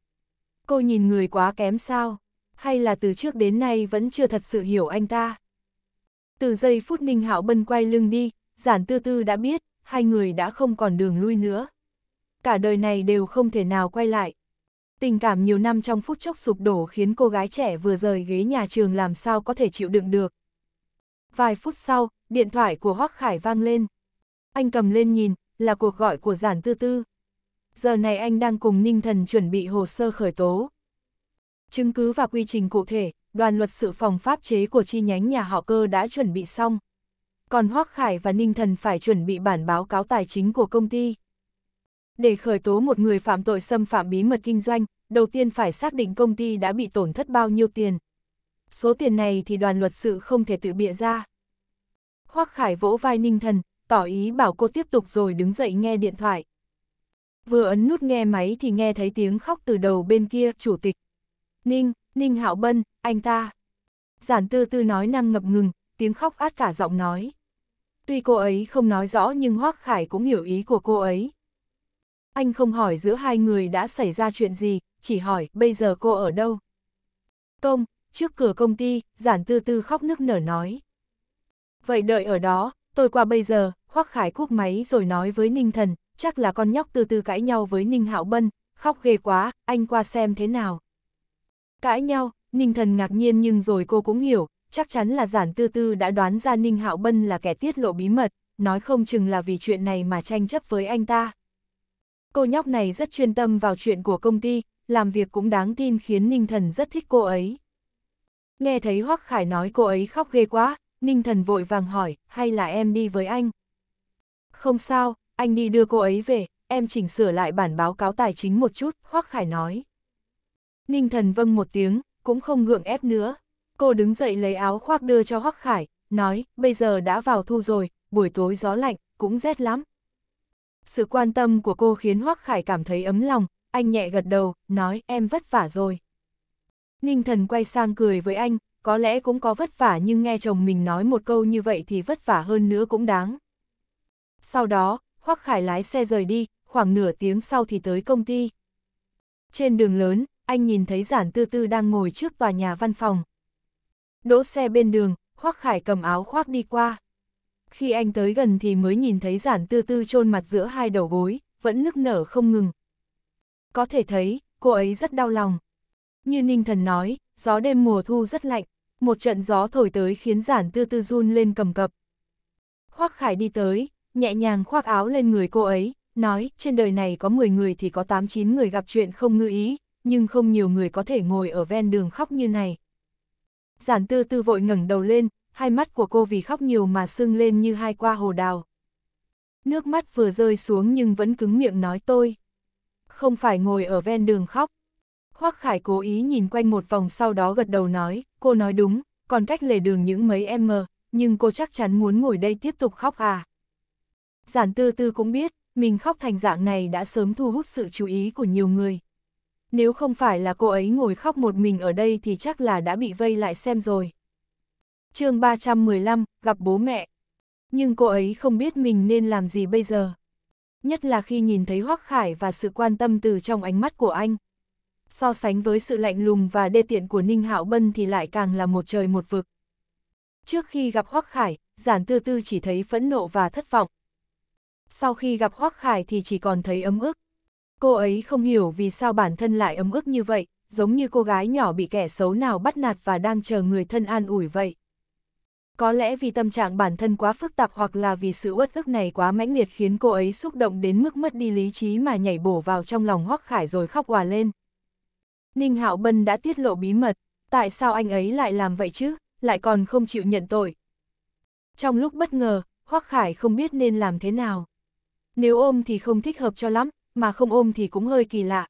Cô nhìn người quá kém sao? hay là từ trước đến nay vẫn chưa thật sự hiểu anh ta. Từ giây phút Minh Hạo Bân quay lưng đi, giản tư tư đã biết, hai người đã không còn đường lui nữa. Cả đời này đều không thể nào quay lại. Tình cảm nhiều năm trong phút chốc sụp đổ khiến cô gái trẻ vừa rời ghế nhà trường làm sao có thể chịu đựng được. Vài phút sau, điện thoại của Hoắc Khải vang lên. Anh cầm lên nhìn, là cuộc gọi của giản tư tư. Giờ này anh đang cùng Ninh Thần chuẩn bị hồ sơ khởi tố. Chứng cứ và quy trình cụ thể, đoàn luật sự phòng pháp chế của chi nhánh nhà họ cơ đã chuẩn bị xong. Còn Hoác Khải và Ninh Thần phải chuẩn bị bản báo cáo tài chính của công ty. Để khởi tố một người phạm tội xâm phạm bí mật kinh doanh, đầu tiên phải xác định công ty đã bị tổn thất bao nhiêu tiền. Số tiền này thì đoàn luật sự không thể tự bịa ra. Hoác Khải vỗ vai Ninh Thần, tỏ ý bảo cô tiếp tục rồi đứng dậy nghe điện thoại. Vừa ấn nút nghe máy thì nghe thấy tiếng khóc từ đầu bên kia, chủ tịch. Ninh, Ninh Hạo Bân, anh ta. Giản tư tư nói năng ngập ngừng, tiếng khóc át cả giọng nói. Tuy cô ấy không nói rõ nhưng Hoác Khải cũng hiểu ý của cô ấy. Anh không hỏi giữa hai người đã xảy ra chuyện gì, chỉ hỏi bây giờ cô ở đâu. Công, trước cửa công ty, giản tư tư khóc nức nở nói. Vậy đợi ở đó, tôi qua bây giờ, Hoác Khải cúp máy rồi nói với Ninh Thần, chắc là con nhóc tư tư cãi nhau với Ninh Hạo Bân, khóc ghê quá, anh qua xem thế nào. Cãi nhau, Ninh Thần ngạc nhiên nhưng rồi cô cũng hiểu, chắc chắn là giản tư tư đã đoán ra Ninh Hạo Bân là kẻ tiết lộ bí mật, nói không chừng là vì chuyện này mà tranh chấp với anh ta. Cô nhóc này rất chuyên tâm vào chuyện của công ty, làm việc cũng đáng tin khiến Ninh Thần rất thích cô ấy. Nghe thấy Hoắc Khải nói cô ấy khóc ghê quá, Ninh Thần vội vàng hỏi, hay là em đi với anh? Không sao, anh đi đưa cô ấy về, em chỉnh sửa lại bản báo cáo tài chính một chút, Hoắc Khải nói. Ninh thần vâng một tiếng, cũng không ngượng ép nữa. Cô đứng dậy lấy áo khoác đưa cho Hoắc Khải, nói, bây giờ đã vào thu rồi, buổi tối gió lạnh, cũng rét lắm. Sự quan tâm của cô khiến Hoắc Khải cảm thấy ấm lòng, anh nhẹ gật đầu, nói, em vất vả rồi. Ninh thần quay sang cười với anh, có lẽ cũng có vất vả nhưng nghe chồng mình nói một câu như vậy thì vất vả hơn nữa cũng đáng. Sau đó, Hoắc Khải lái xe rời đi, khoảng nửa tiếng sau thì tới công ty. Trên đường lớn, anh nhìn thấy giản tư tư đang ngồi trước tòa nhà văn phòng. Đỗ xe bên đường, Hoác Khải cầm áo khoác đi qua. Khi anh tới gần thì mới nhìn thấy giản tư tư chôn mặt giữa hai đầu gối, vẫn nức nở không ngừng. Có thể thấy, cô ấy rất đau lòng. Như Ninh Thần nói, gió đêm mùa thu rất lạnh, một trận gió thổi tới khiến giản tư tư run lên cầm cập. Hoác Khải đi tới, nhẹ nhàng khoác áo lên người cô ấy, nói, trên đời này có 10 người thì có 8-9 người gặp chuyện không ngư ý, nhưng không nhiều người có thể ngồi ở ven đường khóc như này. Giản tư tư vội ngẩng đầu lên, hai mắt của cô vì khóc nhiều mà sưng lên như hai qua hồ đào. Nước mắt vừa rơi xuống nhưng vẫn cứng miệng nói tôi. Không phải ngồi ở ven đường khóc. Hoác Khải cố ý nhìn quanh một vòng sau đó gật đầu nói, cô nói đúng, còn cách lề đường những mấy em mờ, nhưng cô chắc chắn muốn ngồi đây tiếp tục khóc à. Giản tư tư cũng biết, mình khóc thành dạng này đã sớm thu hút sự chú ý của nhiều người, nếu không phải là cô ấy ngồi khóc một mình ở đây thì chắc là đã bị vây lại xem rồi. chương 315, gặp bố mẹ. Nhưng cô ấy không biết mình nên làm gì bây giờ. Nhất là khi nhìn thấy Hoác Khải và sự quan tâm từ trong ánh mắt của anh. So sánh với sự lạnh lùng và đê tiện của Ninh Hạo Bân thì lại càng là một trời một vực. Trước khi gặp Hoác Khải, Giản Tư Tư chỉ thấy phẫn nộ và thất vọng. Sau khi gặp Hoác Khải thì chỉ còn thấy ấm ức. Cô ấy không hiểu vì sao bản thân lại ấm ức như vậy, giống như cô gái nhỏ bị kẻ xấu nào bắt nạt và đang chờ người thân an ủi vậy. Có lẽ vì tâm trạng bản thân quá phức tạp hoặc là vì sự uất ức này quá mãnh liệt khiến cô ấy xúc động đến mức mất đi lý trí mà nhảy bổ vào trong lòng Hoắc Khải rồi khóc hòa lên. Ninh Hạo Bân đã tiết lộ bí mật, tại sao anh ấy lại làm vậy chứ, lại còn không chịu nhận tội. Trong lúc bất ngờ, Hoắc Khải không biết nên làm thế nào. Nếu ôm thì không thích hợp cho lắm, mà không ôm thì cũng hơi kỳ lạ.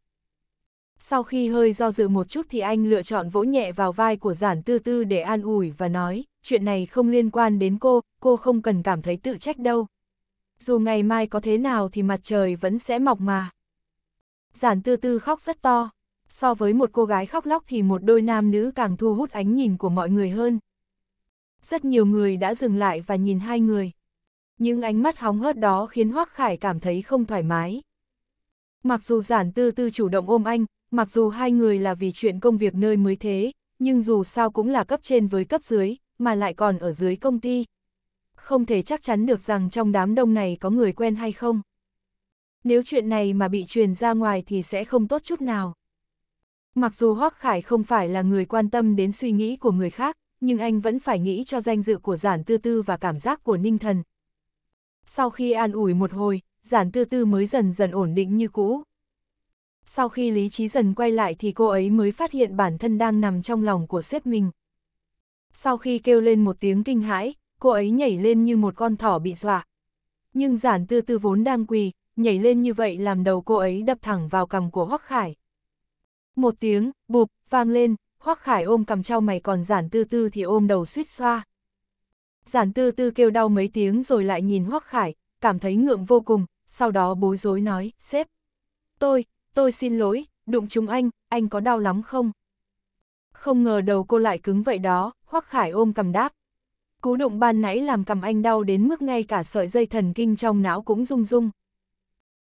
Sau khi hơi do dự một chút thì anh lựa chọn vỗ nhẹ vào vai của giản tư tư để an ủi và nói, chuyện này không liên quan đến cô, cô không cần cảm thấy tự trách đâu. Dù ngày mai có thế nào thì mặt trời vẫn sẽ mọc mà. Giản tư tư khóc rất to, so với một cô gái khóc lóc thì một đôi nam nữ càng thu hút ánh nhìn của mọi người hơn. Rất nhiều người đã dừng lại và nhìn hai người. Những ánh mắt hóng hớt đó khiến Hoác Khải cảm thấy không thoải mái. Mặc dù giản tư tư chủ động ôm anh, mặc dù hai người là vì chuyện công việc nơi mới thế, nhưng dù sao cũng là cấp trên với cấp dưới, mà lại còn ở dưới công ty. Không thể chắc chắn được rằng trong đám đông này có người quen hay không. Nếu chuyện này mà bị truyền ra ngoài thì sẽ không tốt chút nào. Mặc dù Hoác Khải không phải là người quan tâm đến suy nghĩ của người khác, nhưng anh vẫn phải nghĩ cho danh dự của giản tư tư và cảm giác của ninh thần. Sau khi an ủi một hồi, giản tư tư mới dần dần ổn định như cũ. Sau khi lý trí dần quay lại thì cô ấy mới phát hiện bản thân đang nằm trong lòng của sếp mình. Sau khi kêu lên một tiếng kinh hãi, cô ấy nhảy lên như một con thỏ bị dọa. Nhưng giản tư tư vốn đang quỳ, nhảy lên như vậy làm đầu cô ấy đập thẳng vào cằm của Hoắc Khải. Một tiếng, bụp, vang lên, Hoắc Khải ôm cằm trao mày còn giản tư tư thì ôm đầu suýt xoa. Giản tư tư kêu đau mấy tiếng rồi lại nhìn Hoắc Khải, cảm thấy ngượng vô cùng, sau đó bối rối nói, sếp. Tôi, tôi xin lỗi, đụng chúng anh, anh có đau lắm không? Không ngờ đầu cô lại cứng vậy đó, Hoắc Khải ôm cầm đáp. Cú đụng ban nãy làm cầm anh đau đến mức ngay cả sợi dây thần kinh trong não cũng rung rung.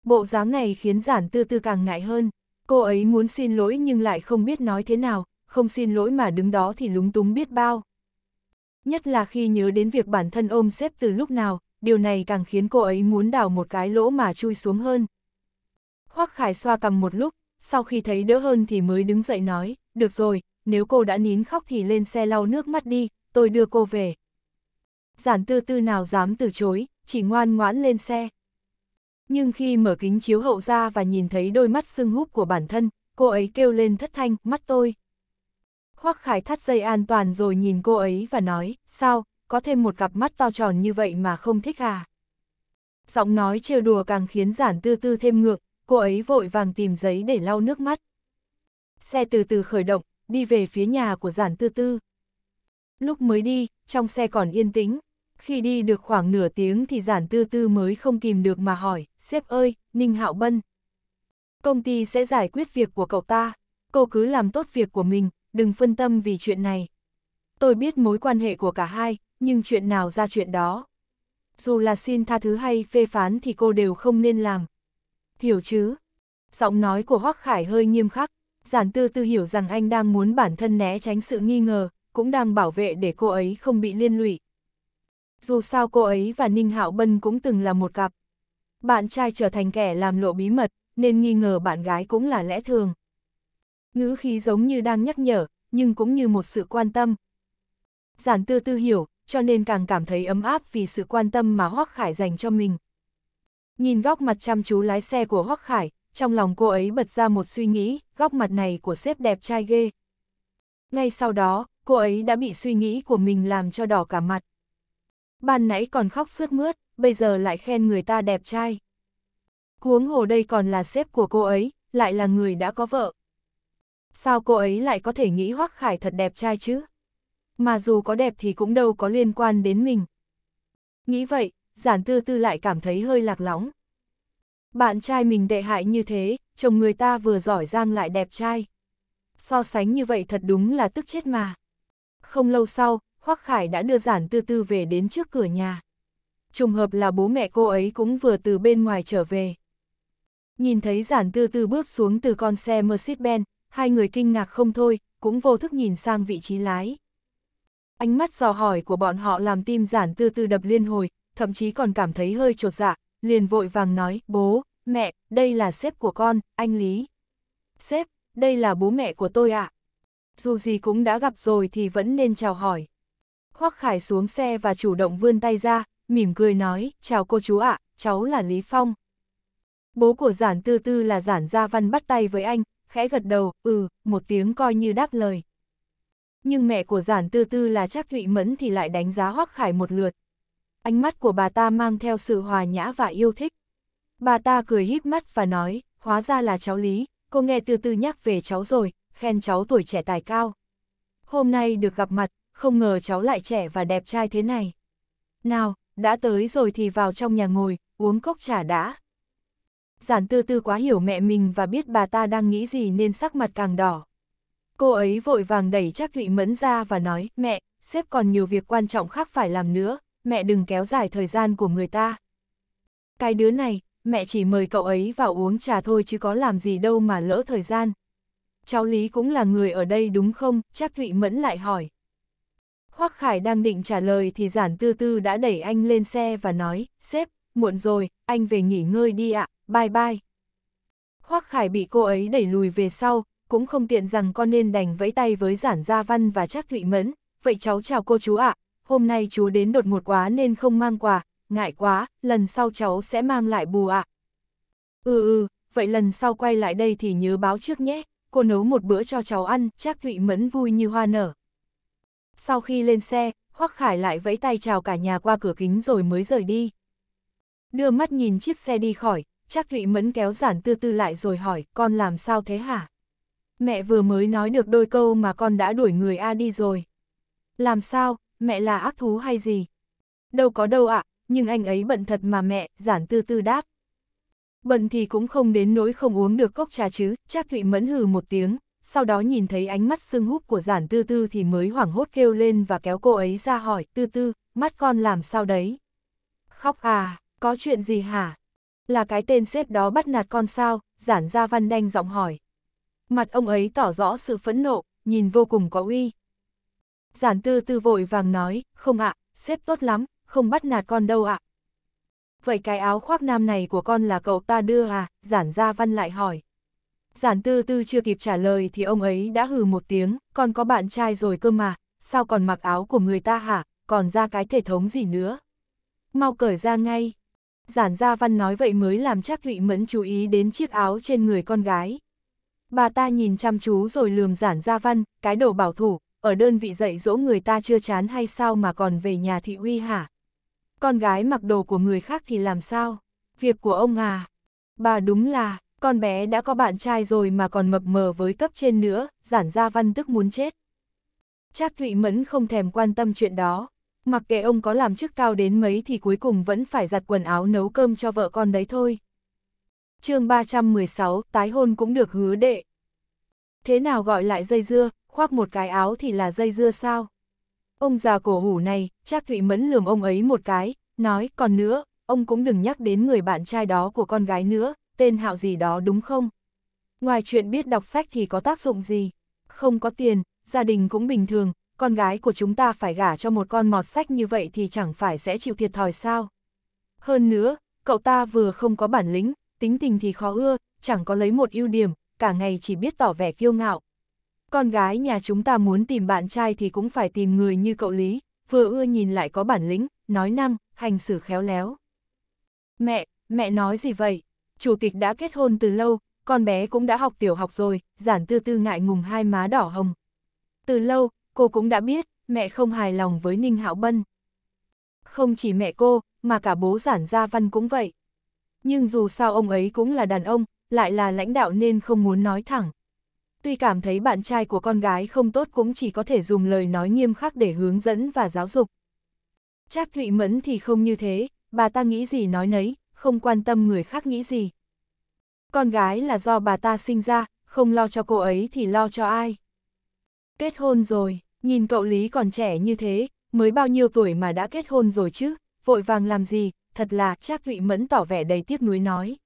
Bộ dáng này khiến giản tư tư càng ngại hơn. Cô ấy muốn xin lỗi nhưng lại không biết nói thế nào, không xin lỗi mà đứng đó thì lúng túng biết bao. Nhất là khi nhớ đến việc bản thân ôm xếp từ lúc nào, điều này càng khiến cô ấy muốn đào một cái lỗ mà chui xuống hơn. Hoắc Khải xoa cầm một lúc, sau khi thấy đỡ hơn thì mới đứng dậy nói, được rồi, nếu cô đã nín khóc thì lên xe lau nước mắt đi, tôi đưa cô về. Giản tư tư nào dám từ chối, chỉ ngoan ngoãn lên xe. Nhưng khi mở kính chiếu hậu ra và nhìn thấy đôi mắt sưng húp của bản thân, cô ấy kêu lên thất thanh, mắt tôi. Hoắc Khải thắt dây an toàn rồi nhìn cô ấy và nói, sao, có thêm một cặp mắt to tròn như vậy mà không thích à. Giọng nói trêu đùa càng khiến giản tư tư thêm ngượng, cô ấy vội vàng tìm giấy để lau nước mắt. Xe từ từ khởi động, đi về phía nhà của giản tư tư. Lúc mới đi, trong xe còn yên tĩnh. Khi đi được khoảng nửa tiếng thì giản tư tư mới không kìm được mà hỏi, sếp ơi, Ninh Hạo Bân. Công ty sẽ giải quyết việc của cậu ta, cô cứ làm tốt việc của mình, đừng phân tâm vì chuyện này. Tôi biết mối quan hệ của cả hai, nhưng chuyện nào ra chuyện đó. Dù là xin tha thứ hay phê phán thì cô đều không nên làm. Hiểu chứ? Giọng nói của Hoắc Khải hơi nghiêm khắc, giản tư tư hiểu rằng anh đang muốn bản thân né tránh sự nghi ngờ, cũng đang bảo vệ để cô ấy không bị liên lụy. Dù sao cô ấy và Ninh Hạo Bân cũng từng là một cặp. Bạn trai trở thành kẻ làm lộ bí mật, nên nghi ngờ bạn gái cũng là lẽ thường. Ngữ khí giống như đang nhắc nhở, nhưng cũng như một sự quan tâm. Giản tư tư hiểu, cho nên càng cảm thấy ấm áp vì sự quan tâm mà Hoắc Khải dành cho mình. Nhìn góc mặt chăm chú lái xe của Hoắc Khải, trong lòng cô ấy bật ra một suy nghĩ, góc mặt này của sếp đẹp trai ghê. Ngay sau đó, cô ấy đã bị suy nghĩ của mình làm cho đỏ cả mặt. Ban nãy còn khóc sướt mướt, bây giờ lại khen người ta đẹp trai. Huống hồ đây còn là sếp của cô ấy, lại là người đã có vợ. Sao cô ấy lại có thể nghĩ Hoắc Khải thật đẹp trai chứ? mà dù có đẹp thì cũng đâu có liên quan đến mình. Nghĩ vậy, giản tư tư lại cảm thấy hơi lạc lõng. Bạn trai mình đệ hại như thế, chồng người ta vừa giỏi giang lại đẹp trai. So sánh như vậy thật đúng là tức chết mà. Không lâu sau, Hoắc Khải đã đưa giản tư tư về đến trước cửa nhà. Trùng hợp là bố mẹ cô ấy cũng vừa từ bên ngoài trở về. Nhìn thấy giản tư tư bước xuống từ con xe Mercedes-Benz, hai người kinh ngạc không thôi, cũng vô thức nhìn sang vị trí lái ánh mắt dò hỏi của bọn họ làm tim giản tư tư đập liên hồi, thậm chí còn cảm thấy hơi trột dạ, liền vội vàng nói, bố, mẹ, đây là sếp của con, anh Lý. Sếp, đây là bố mẹ của tôi ạ. Dù gì cũng đã gặp rồi thì vẫn nên chào hỏi. Hoắc Khải xuống xe và chủ động vươn tay ra, mỉm cười nói, chào cô chú ạ, cháu là Lý Phong. Bố của giản tư tư là giản gia văn bắt tay với anh, khẽ gật đầu, ừ, một tiếng coi như đáp lời nhưng mẹ của giản tư tư là Trác Thụy Mẫn thì lại đánh giá hoác Khải một lượt. Ánh mắt của bà ta mang theo sự hòa nhã và yêu thích. Bà ta cười híp mắt và nói, hóa ra là cháu Lý, cô nghe từ từ nhắc về cháu rồi, khen cháu tuổi trẻ tài cao. Hôm nay được gặp mặt, không ngờ cháu lại trẻ và đẹp trai thế này. Nào, đã tới rồi thì vào trong nhà ngồi, uống cốc trà đã. Giản tư tư quá hiểu mẹ mình và biết bà ta đang nghĩ gì nên sắc mặt càng đỏ. Cô ấy vội vàng đẩy Trác Thụy Mẫn ra và nói, mẹ, sếp còn nhiều việc quan trọng khác phải làm nữa, mẹ đừng kéo dài thời gian của người ta. Cái đứa này, mẹ chỉ mời cậu ấy vào uống trà thôi chứ có làm gì đâu mà lỡ thời gian. Cháu Lý cũng là người ở đây đúng không? Trác Thụy Mẫn lại hỏi. Hoắc Khải đang định trả lời thì giản tư tư đã đẩy anh lên xe và nói, sếp, muộn rồi, anh về nghỉ ngơi đi ạ, bye bye. Hoắc Khải bị cô ấy đẩy lùi về sau, cũng không tiện rằng con nên đành vẫy tay với giản gia văn và chắc thụy mẫn, vậy cháu chào cô chú ạ, hôm nay chú đến đột ngột quá nên không mang quà, ngại quá, lần sau cháu sẽ mang lại bù ạ. Ừ ừ, vậy lần sau quay lại đây thì nhớ báo trước nhé, cô nấu một bữa cho cháu ăn, chắc Thụy Mẫn vui như hoa nở. Sau khi lên xe, Hoắc Khải lại vẫy tay chào cả nhà qua cửa kính rồi mới rời đi. Đưa mắt nhìn chiếc xe đi khỏi, chắc Thụy Mẫn kéo giản tư tư lại rồi hỏi, con làm sao thế hả? mẹ vừa mới nói được đôi câu mà con đã đuổi người A đi rồi. Làm sao, mẹ là ác thú hay gì? Đâu có đâu ạ, à, nhưng anh ấy bận thật mà mẹ, giản tư tư đáp. Bận thì cũng không đến nỗi không uống được cốc trà chứ, chắc Thụy mẫn hừ một tiếng, sau đó nhìn thấy ánh mắt sưng húp của giản tư tư thì mới hoảng hốt kêu lên và kéo cô ấy ra hỏi, tư tư, mắt con làm sao đấy? Khóc à, có chuyện gì hả? Là cái tên xếp đó bắt nạt con sao? Giản gia văn đanh giọng hỏi. Mặt ông ấy tỏ rõ sự phẫn nộ, nhìn vô cùng có uy. Giản tư tư vội vàng nói, không ạ, xếp tốt lắm, không bắt nạt con đâu ạ. Vậy cái áo khoác nam này của con là cậu ta đưa à, giản gia văn lại hỏi. Giản tư tư chưa kịp trả lời thì ông ấy đã hừ một tiếng, con có bạn trai rồi cơ mà, sao còn mặc áo của người ta hả, còn ra cái thể thống gì nữa. Mau cởi ra ngay. Giản gia văn nói vậy mới làm chắc Thụy Mẫn chú ý đến chiếc áo trên người con gái, bà ta nhìn chăm chú rồi lườm giản gia văn, cái đồ bảo thủ, ở đơn vị dạy dỗ người ta chưa chán hay sao mà còn về nhà thị uy hả? Con gái mặc đồ của người khác thì làm sao? Việc của ông à? Bà đúng là, con bé đã có bạn trai rồi mà còn mập mờ với cấp trên nữa, giản gia văn tức muốn chết. Trác Thụy Mẫn không thèm quan tâm chuyện đó. Mặc kệ ông có làm chức cao đến mấy thì cuối cùng vẫn phải giặt quần áo nấu cơm cho vợ con đấy thôi chương 316, tái hôn cũng được hứa đệ. Thế nào gọi lại dây dưa, khoác một cái áo thì là dây dưa sao? Ông già cổ hủ này, chắc Thụy Mẫn lườm ông ấy một cái, nói, còn nữa, ông cũng đừng nhắc đến người bạn trai đó của con gái nữa, tên hạo gì đó đúng không? Ngoài chuyện biết đọc sách thì có tác dụng gì? Không có tiền, gia đình cũng bình thường, con gái của chúng ta phải gả cho một con mọt sách như vậy thì chẳng phải sẽ chịu thiệt thòi sao? Hơn nữa, cậu ta vừa không có bản lĩnh, tính tình thì khó ưa, chẳng có lấy một ưu điểm, cả ngày chỉ biết tỏ vẻ kiêu ngạo. Con gái nhà chúng ta muốn tìm bạn trai thì cũng phải tìm người như cậu Lý, vừa ưa nhìn lại có bản lĩnh, nói năng, hành xử khéo léo. Mẹ, mẹ nói gì vậy? Chủ tịch đã kết hôn từ lâu, con bé cũng đã học tiểu học rồi, giản tư tư ngại ngùng hai má đỏ hồng. Từ lâu, cô cũng đã biết, mẹ không hài lòng với Ninh Hạo Bân. Không chỉ mẹ cô, mà cả bố giản gia văn cũng vậy nhưng dù sao ông ấy cũng là đàn ông, lại là lãnh đạo nên không muốn nói thẳng. Tuy cảm thấy bạn trai của con gái không tốt cũng chỉ có thể dùng lời nói nghiêm khắc để hướng dẫn và giáo dục. Trác Thụy Mẫn thì không như thế, bà ta nghĩ gì nói nấy, không quan tâm người khác nghĩ gì. Con gái là do bà ta sinh ra, không lo cho cô ấy thì lo cho ai. Kết hôn rồi, nhìn cậu Lý còn trẻ như thế, mới bao nhiêu tuổi mà đã kết hôn rồi chứ, vội vàng làm gì, thật là Trác Thụy Mẫn tỏ vẻ đầy tiếc nuối nói.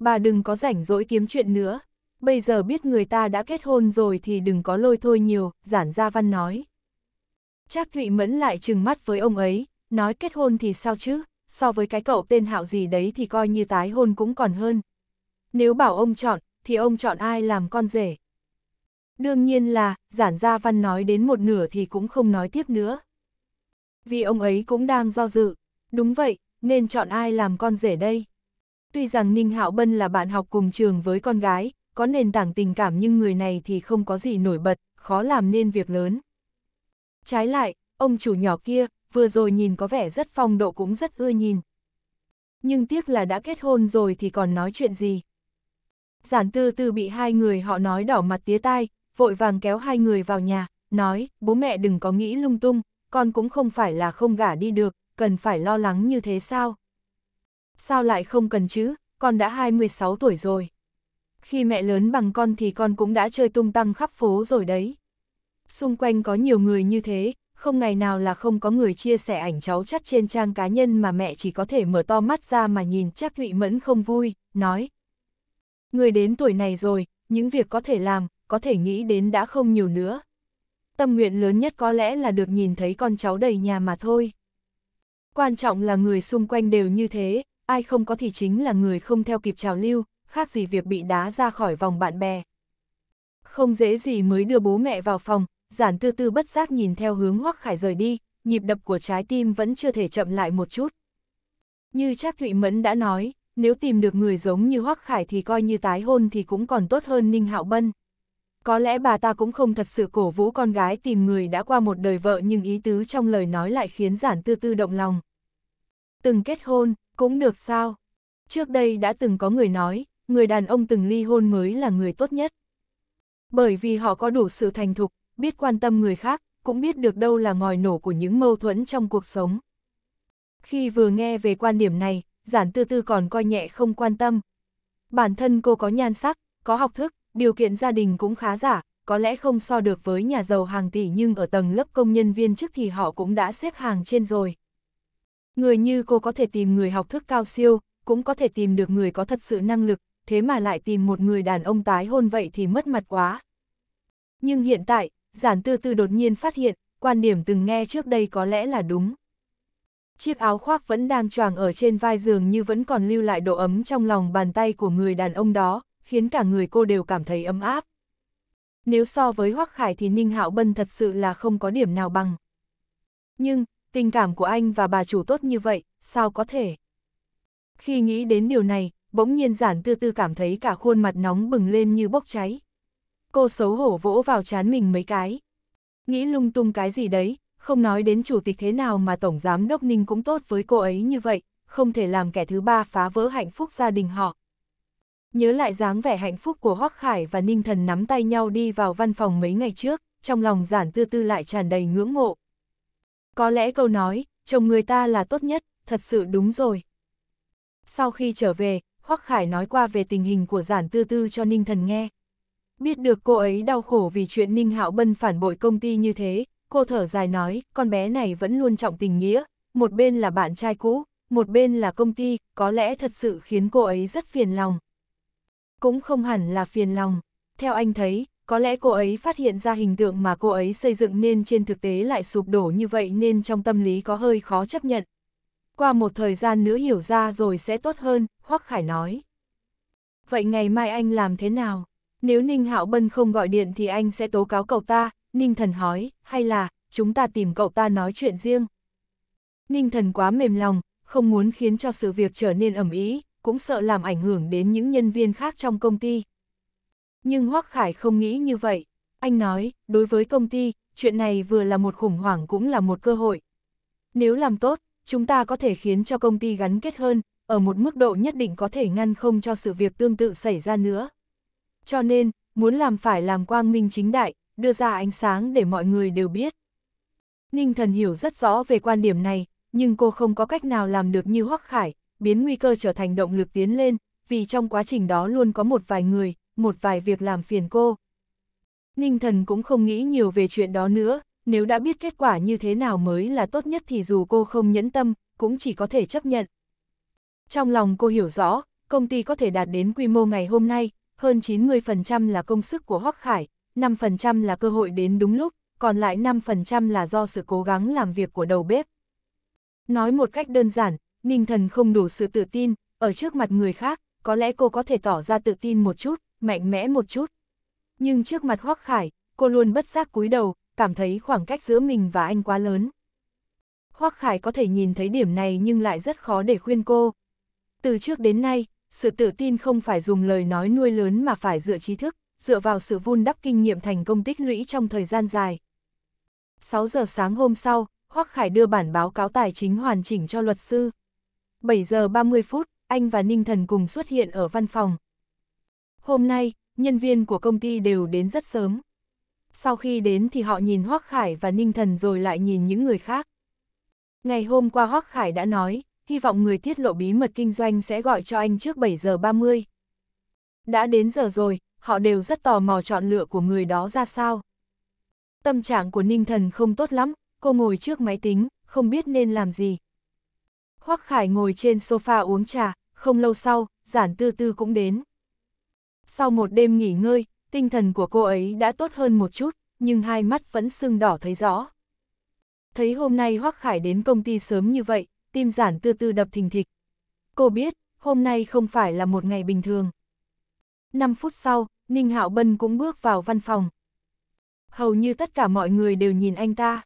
Bà đừng có rảnh rỗi kiếm chuyện nữa, bây giờ biết người ta đã kết hôn rồi thì đừng có lôi thôi nhiều, giản gia văn nói. Trác Thụy Mẫn lại trừng mắt với ông ấy, nói kết hôn thì sao chứ, so với cái cậu tên hạo gì đấy thì coi như tái hôn cũng còn hơn. Nếu bảo ông chọn, thì ông chọn ai làm con rể? Đương nhiên là, giản gia văn nói đến một nửa thì cũng không nói tiếp nữa. Vì ông ấy cũng đang do dự, Đúng vậy, nên chọn ai làm con rể đây? Tuy rằng Ninh Hạo Bân là bạn học cùng trường với con gái, có nền tảng tình cảm nhưng người này thì không có gì nổi bật, khó làm nên việc lớn. Trái lại, ông chủ nhỏ kia, vừa rồi nhìn có vẻ rất phong độ cũng rất ưa nhìn. Nhưng tiếc là đã kết hôn rồi thì còn nói chuyện gì. Giản tư tư bị hai người họ nói đỏ mặt tía tai, vội vàng kéo hai người vào nhà, nói, bố mẹ đừng có nghĩ lung tung, con cũng không phải là không gả đi được, cần phải lo lắng như thế sao? Sao lại không cần chứ, con đã 26 tuổi rồi. Khi mẹ lớn bằng con thì con cũng đã chơi tung tăng khắp phố rồi đấy. Xung quanh có nhiều người như thế, không ngày nào là không có người chia sẻ ảnh cháu chắt trên trang cá nhân mà mẹ chỉ có thể mở to mắt ra mà nhìn chắc Thụy Mẫn không vui, nói. Người đến tuổi này rồi, những việc có thể làm, có thể nghĩ đến đã không nhiều nữa. Tâm nguyện lớn nhất có lẽ là được nhìn thấy con cháu đầy nhà mà thôi. Quan trọng là người xung quanh đều như thế, ai không có thì chính là người không theo kịp trào lưu, khác gì việc bị đá ra khỏi vòng bạn bè. Không dễ gì mới đưa bố mẹ vào phòng, giản tư tư bất giác nhìn theo hướng Hoắc Khải rời đi, nhịp đập của trái tim vẫn chưa thể chậm lại một chút. Như Trác Thụy Mẫn đã nói, nếu tìm được người giống như Hoắc Khải thì coi như tái hôn thì cũng còn tốt hơn Ninh Hạo Bân. Có lẽ bà ta cũng không thật sự cổ vũ con gái tìm người đã qua một đời vợ nhưng ý tứ trong lời nói lại khiến giản tư tư động lòng. Từng kết hôn, cũng được sao? Trước đây đã từng có người nói, người đàn ông từng ly hôn mới là người tốt nhất. Bởi vì họ có đủ sự thành thục, biết quan tâm người khác, cũng biết được đâu là ngòi nổ của những mâu thuẫn trong cuộc sống. Khi vừa nghe về quan điểm này, giản tư tư còn coi nhẹ không quan tâm. Bản thân cô có nhan sắc, có học thức, điều kiện gia đình cũng khá giả, có lẽ không so được với nhà giàu hàng tỷ nhưng ở tầng lớp công nhân viên trước thì họ cũng đã xếp hàng trên rồi. Người như cô có thể tìm người học thức cao siêu, cũng có thể tìm được người có thật sự năng lực, thế mà lại tìm một người đàn ông tái hôn vậy thì mất mặt quá. Nhưng hiện tại, giản tư tư đột nhiên phát hiện, quan điểm từng nghe trước đây có lẽ là đúng. Chiếc áo khoác vẫn đang choàng ở trên vai giường như vẫn còn lưu lại độ ấm trong lòng bàn tay của người đàn ông đó, khiến cả người cô đều cảm thấy ấm áp. Nếu so với Hoắc Khải thì Ninh Hạo Bân thật sự là không có điểm nào bằng. Nhưng, tình cảm của anh và bà chủ tốt như vậy, sao có thể? Khi nghĩ đến điều này, bỗng nhiên giản tư tư cảm thấy cả khuôn mặt nóng bừng lên như bốc cháy. Cô xấu hổ vỗ vào chán mình mấy cái. Nghĩ lung tung cái gì đấy, không nói đến chủ tịch thế nào mà Tổng Giám Đốc Ninh cũng tốt với cô ấy như vậy, không thể làm kẻ thứ ba phá vỡ hạnh phúc gia đình họ. Nhớ lại dáng vẻ hạnh phúc của Hoắc Khải và Ninh Thần nắm tay nhau đi vào văn phòng mấy ngày trước, trong lòng giản tư tư lại tràn đầy ngưỡng mộ, có lẽ câu nói, chồng người ta là tốt nhất, thật sự đúng rồi. Sau khi trở về, Hoắc Khải nói qua về tình hình của giản tư tư cho Ninh Thần nghe. Biết được cô ấy đau khổ vì chuyện Ninh Hạo Bân phản bội công ty như thế, cô thở dài nói, con bé này vẫn luôn trọng tình nghĩa, một bên là bạn trai cũ, một bên là công ty, có lẽ thật sự khiến cô ấy rất phiền lòng. Cũng không hẳn là phiền lòng. Theo anh thấy, có lẽ cô ấy phát hiện ra hình tượng mà cô ấy xây dựng nên trên thực tế lại sụp đổ như vậy nên trong tâm lý có hơi khó chấp nhận. Qua một thời gian nữa hiểu ra rồi sẽ tốt hơn, Hoắc Khải nói. Vậy ngày mai anh làm thế nào? Nếu Ninh Hạo Bân không gọi điện thì anh sẽ tố cáo cậu ta, Ninh Thần hỏi, hay là, chúng ta tìm cậu ta nói chuyện riêng. Ninh Thần quá mềm lòng, không muốn khiến cho sự việc trở nên ẩm ý, cũng sợ làm ảnh hưởng đến những nhân viên khác trong công ty, nhưng Hoắc Khải không nghĩ như vậy. Anh nói, đối với công ty, chuyện này vừa là một khủng hoảng cũng là một cơ hội. Nếu làm tốt, chúng ta có thể khiến cho công ty gắn kết hơn, ở một mức độ nhất định có thể ngăn không cho sự việc tương tự xảy ra nữa. Cho nên, muốn làm phải làm quang minh chính đại, đưa ra ánh sáng để mọi người đều biết. Ninh thần hiểu rất rõ về quan điểm này, nhưng cô không có cách nào làm được như Hoắc Khải, biến nguy cơ trở thành động lực tiến lên, vì trong quá trình đó luôn có một vài người, một vài việc làm phiền cô. Ninh thần cũng không nghĩ nhiều về chuyện đó nữa, nếu đã biết kết quả như thế nào mới là tốt nhất thì dù cô không nhẫn tâm, cũng chỉ có thể chấp nhận. Trong lòng cô hiểu rõ, công ty có thể đạt đến quy mô ngày hôm nay, hơn 90% là công sức của Hoắc Khải, 5% là cơ hội đến đúng lúc, còn lại 5% là do sự cố gắng làm việc của đầu bếp. Nói một cách đơn giản, Ninh Thần không đủ sự tự tin, ở trước mặt người khác, có lẽ cô có thể tỏ ra tự tin một chút, mạnh mẽ một chút. Nhưng trước mặt Hoắc Khải, cô luôn bất giác cúi đầu, cảm thấy khoảng cách giữa mình và anh quá lớn. Hoắc Khải có thể nhìn thấy điểm này nhưng lại rất khó để khuyên cô. Từ trước đến nay, sự tự tin không phải dùng lời nói nuôi lớn mà phải dựa trí thức, dựa vào sự vun đắp kinh nghiệm thành công tích lũy trong thời gian dài. 6 giờ sáng hôm sau, Hoắc Khải đưa bản báo cáo tài chính hoàn chỉnh cho luật sư. 7 giờ 30 phút, anh và Ninh Thần cùng xuất hiện ở văn phòng, Hôm nay, nhân viên của công ty đều đến rất sớm. Sau khi đến thì họ nhìn Hoắc Khải và Ninh Thần rồi lại nhìn những người khác. Ngày hôm qua Hoắc Khải đã nói, hy vọng người tiết lộ bí mật kinh doanh sẽ gọi cho anh trước 7 giờ 30. Đã đến giờ rồi, họ đều rất tò mò chọn lựa của người đó ra sao. Tâm trạng của Ninh Thần không tốt lắm, cô ngồi trước máy tính, không biết nên làm gì. Hoắc Khải ngồi trên sofa uống trà, không lâu sau, giản tư tư cũng đến. Sau một đêm nghỉ ngơi, tinh thần của cô ấy đã tốt hơn một chút, nhưng hai mắt vẫn sưng đỏ thấy rõ. Thấy hôm nay Hoắc Khải đến công ty sớm như vậy, tim giản tư tư đập thình thịch. Cô biết, hôm nay không phải là một ngày bình thường. năm phút sau, Ninh Hạo Bân cũng bước vào văn phòng. Hầu như tất cả mọi người đều nhìn anh ta.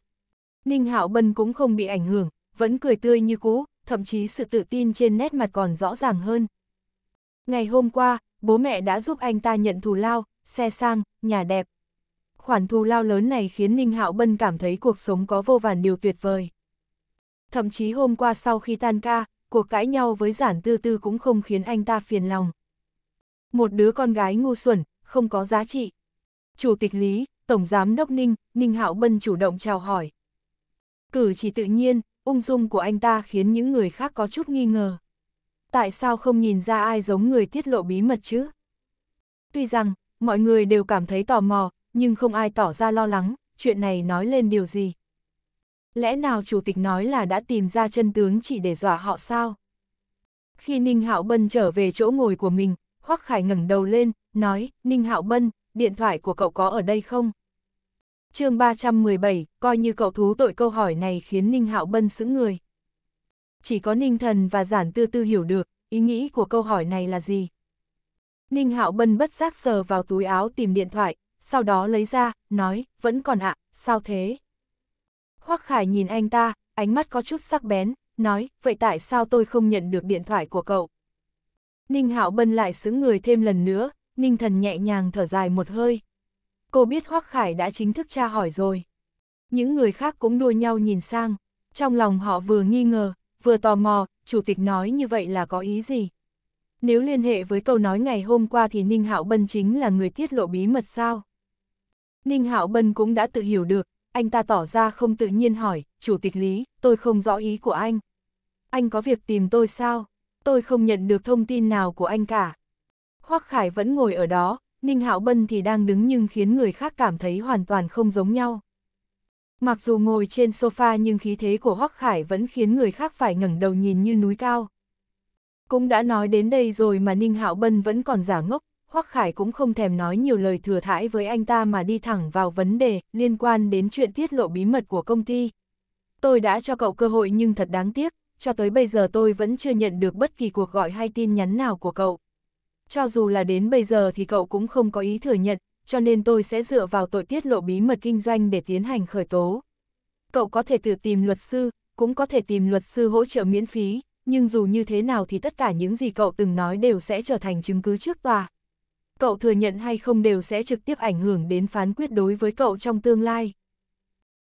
Ninh Hạo Bân cũng không bị ảnh hưởng, vẫn cười tươi như cũ, thậm chí sự tự tin trên nét mặt còn rõ ràng hơn. Ngày hôm qua, bố mẹ đã giúp anh ta nhận thù lao, xe sang, nhà đẹp. Khoản thù lao lớn này khiến Ninh Hạo Bân cảm thấy cuộc sống có vô vàn điều tuyệt vời. Thậm chí hôm qua sau khi tan ca, cuộc cãi nhau với giản tư tư cũng không khiến anh ta phiền lòng. Một đứa con gái ngu xuẩn, không có giá trị. Chủ tịch Lý, Tổng Giám Đốc Ninh, Ninh Hạo Bân chủ động chào hỏi. Cử chỉ tự nhiên, ung dung của anh ta khiến những người khác có chút nghi ngờ tại sao không nhìn ra ai giống người tiết lộ bí mật chứ? Tuy rằng, mọi người đều cảm thấy tò mò, nhưng không ai tỏ ra lo lắng, chuyện này nói lên điều gì. Lẽ nào chủ tịch nói là đã tìm ra chân tướng chỉ để dọa họ sao? Khi Ninh Hạo Bân trở về chỗ ngồi của mình, Hoắc Khải ngẩng đầu lên, nói, Ninh Hạo Bân, điện thoại của cậu có ở đây không? chương 317, coi như cậu thú tội câu hỏi này khiến Ninh Hạo Bân sững người chỉ có Ninh Thần và Giản Tư Tư hiểu được, ý nghĩ của câu hỏi này là gì. Ninh Hạo Bân bất giác sờ vào túi áo tìm điện thoại, sau đó lấy ra, nói, vẫn còn ạ, sao thế? Hoắc Khải nhìn anh ta, ánh mắt có chút sắc bén, nói, vậy tại sao tôi không nhận được điện thoại của cậu? Ninh Hạo Bân lại xứng người thêm lần nữa, Ninh Thần nhẹ nhàng thở dài một hơi. Cô biết Hoắc Khải đã chính thức tra hỏi rồi. Những người khác cũng đua nhau nhìn sang, trong lòng họ vừa nghi ngờ, vừa tò mò, chủ tịch nói như vậy là có ý gì? Nếu liên hệ với câu nói ngày hôm qua thì Ninh Hạo Bân chính là người tiết lộ bí mật sao? Ninh Hạo Bân cũng đã tự hiểu được, anh ta tỏ ra không tự nhiên hỏi, Chủ tịch Lý, tôi không rõ ý của anh. Anh có việc tìm tôi sao? Tôi không nhận được thông tin nào của anh cả. hoắc Khải vẫn ngồi ở đó, Ninh Hạo Bân thì đang đứng nhưng khiến người khác cảm thấy hoàn toàn không giống nhau. Mặc dù ngồi trên sofa nhưng khí thế của Hoắc Khải vẫn khiến người khác phải ngẩng đầu nhìn như núi cao. Cũng đã nói đến đây rồi mà Ninh Hạo Bân vẫn còn giả ngốc, Hoắc Khải cũng không thèm nói nhiều lời thừa thãi với anh ta mà đi thẳng vào vấn đề liên quan đến chuyện tiết lộ bí mật của công ty. Tôi đã cho cậu cơ hội nhưng thật đáng tiếc, cho tới bây giờ tôi vẫn chưa nhận được bất kỳ cuộc gọi hay tin nhắn nào của cậu. Cho dù là đến bây giờ thì cậu cũng không có ý thừa nhận, cho nên tôi sẽ dựa vào tội tiết lộ bí mật kinh doanh để tiến hành khởi tố. Cậu có thể tự tìm luật sư, cũng có thể tìm luật sư hỗ trợ miễn phí, nhưng dù như thế nào thì tất cả những gì cậu từng nói đều sẽ trở thành chứng cứ trước tòa. Cậu thừa nhận hay không đều sẽ trực tiếp ảnh hưởng đến phán quyết đối với cậu trong tương lai.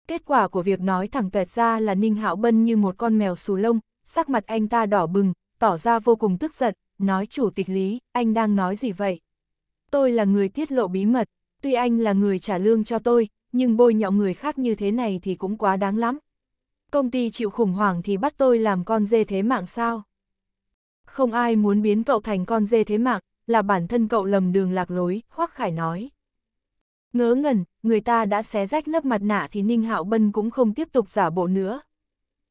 Kết quả của việc nói thẳng tuẹt ra là Ninh Hạo Bân như một con mèo xù lông, sắc mặt anh ta đỏ bừng, tỏ ra vô cùng tức giận, nói chủ tịch lý, anh đang nói gì vậy? tôi là người tiết lộ bí mật, tuy anh là người trả lương cho tôi, nhưng bôi nhọ người khác như thế này thì cũng quá đáng lắm. Công ty chịu khủng hoảng thì bắt tôi làm con dê thế mạng sao? Không ai muốn biến cậu thành con dê thế mạng, là bản thân cậu lầm đường lạc lối, Hoắc Khải nói. Ngớ ngẩn, người ta đã xé rách lớp mặt nạ thì Ninh Hạo Bân cũng không tiếp tục giả bộ nữa.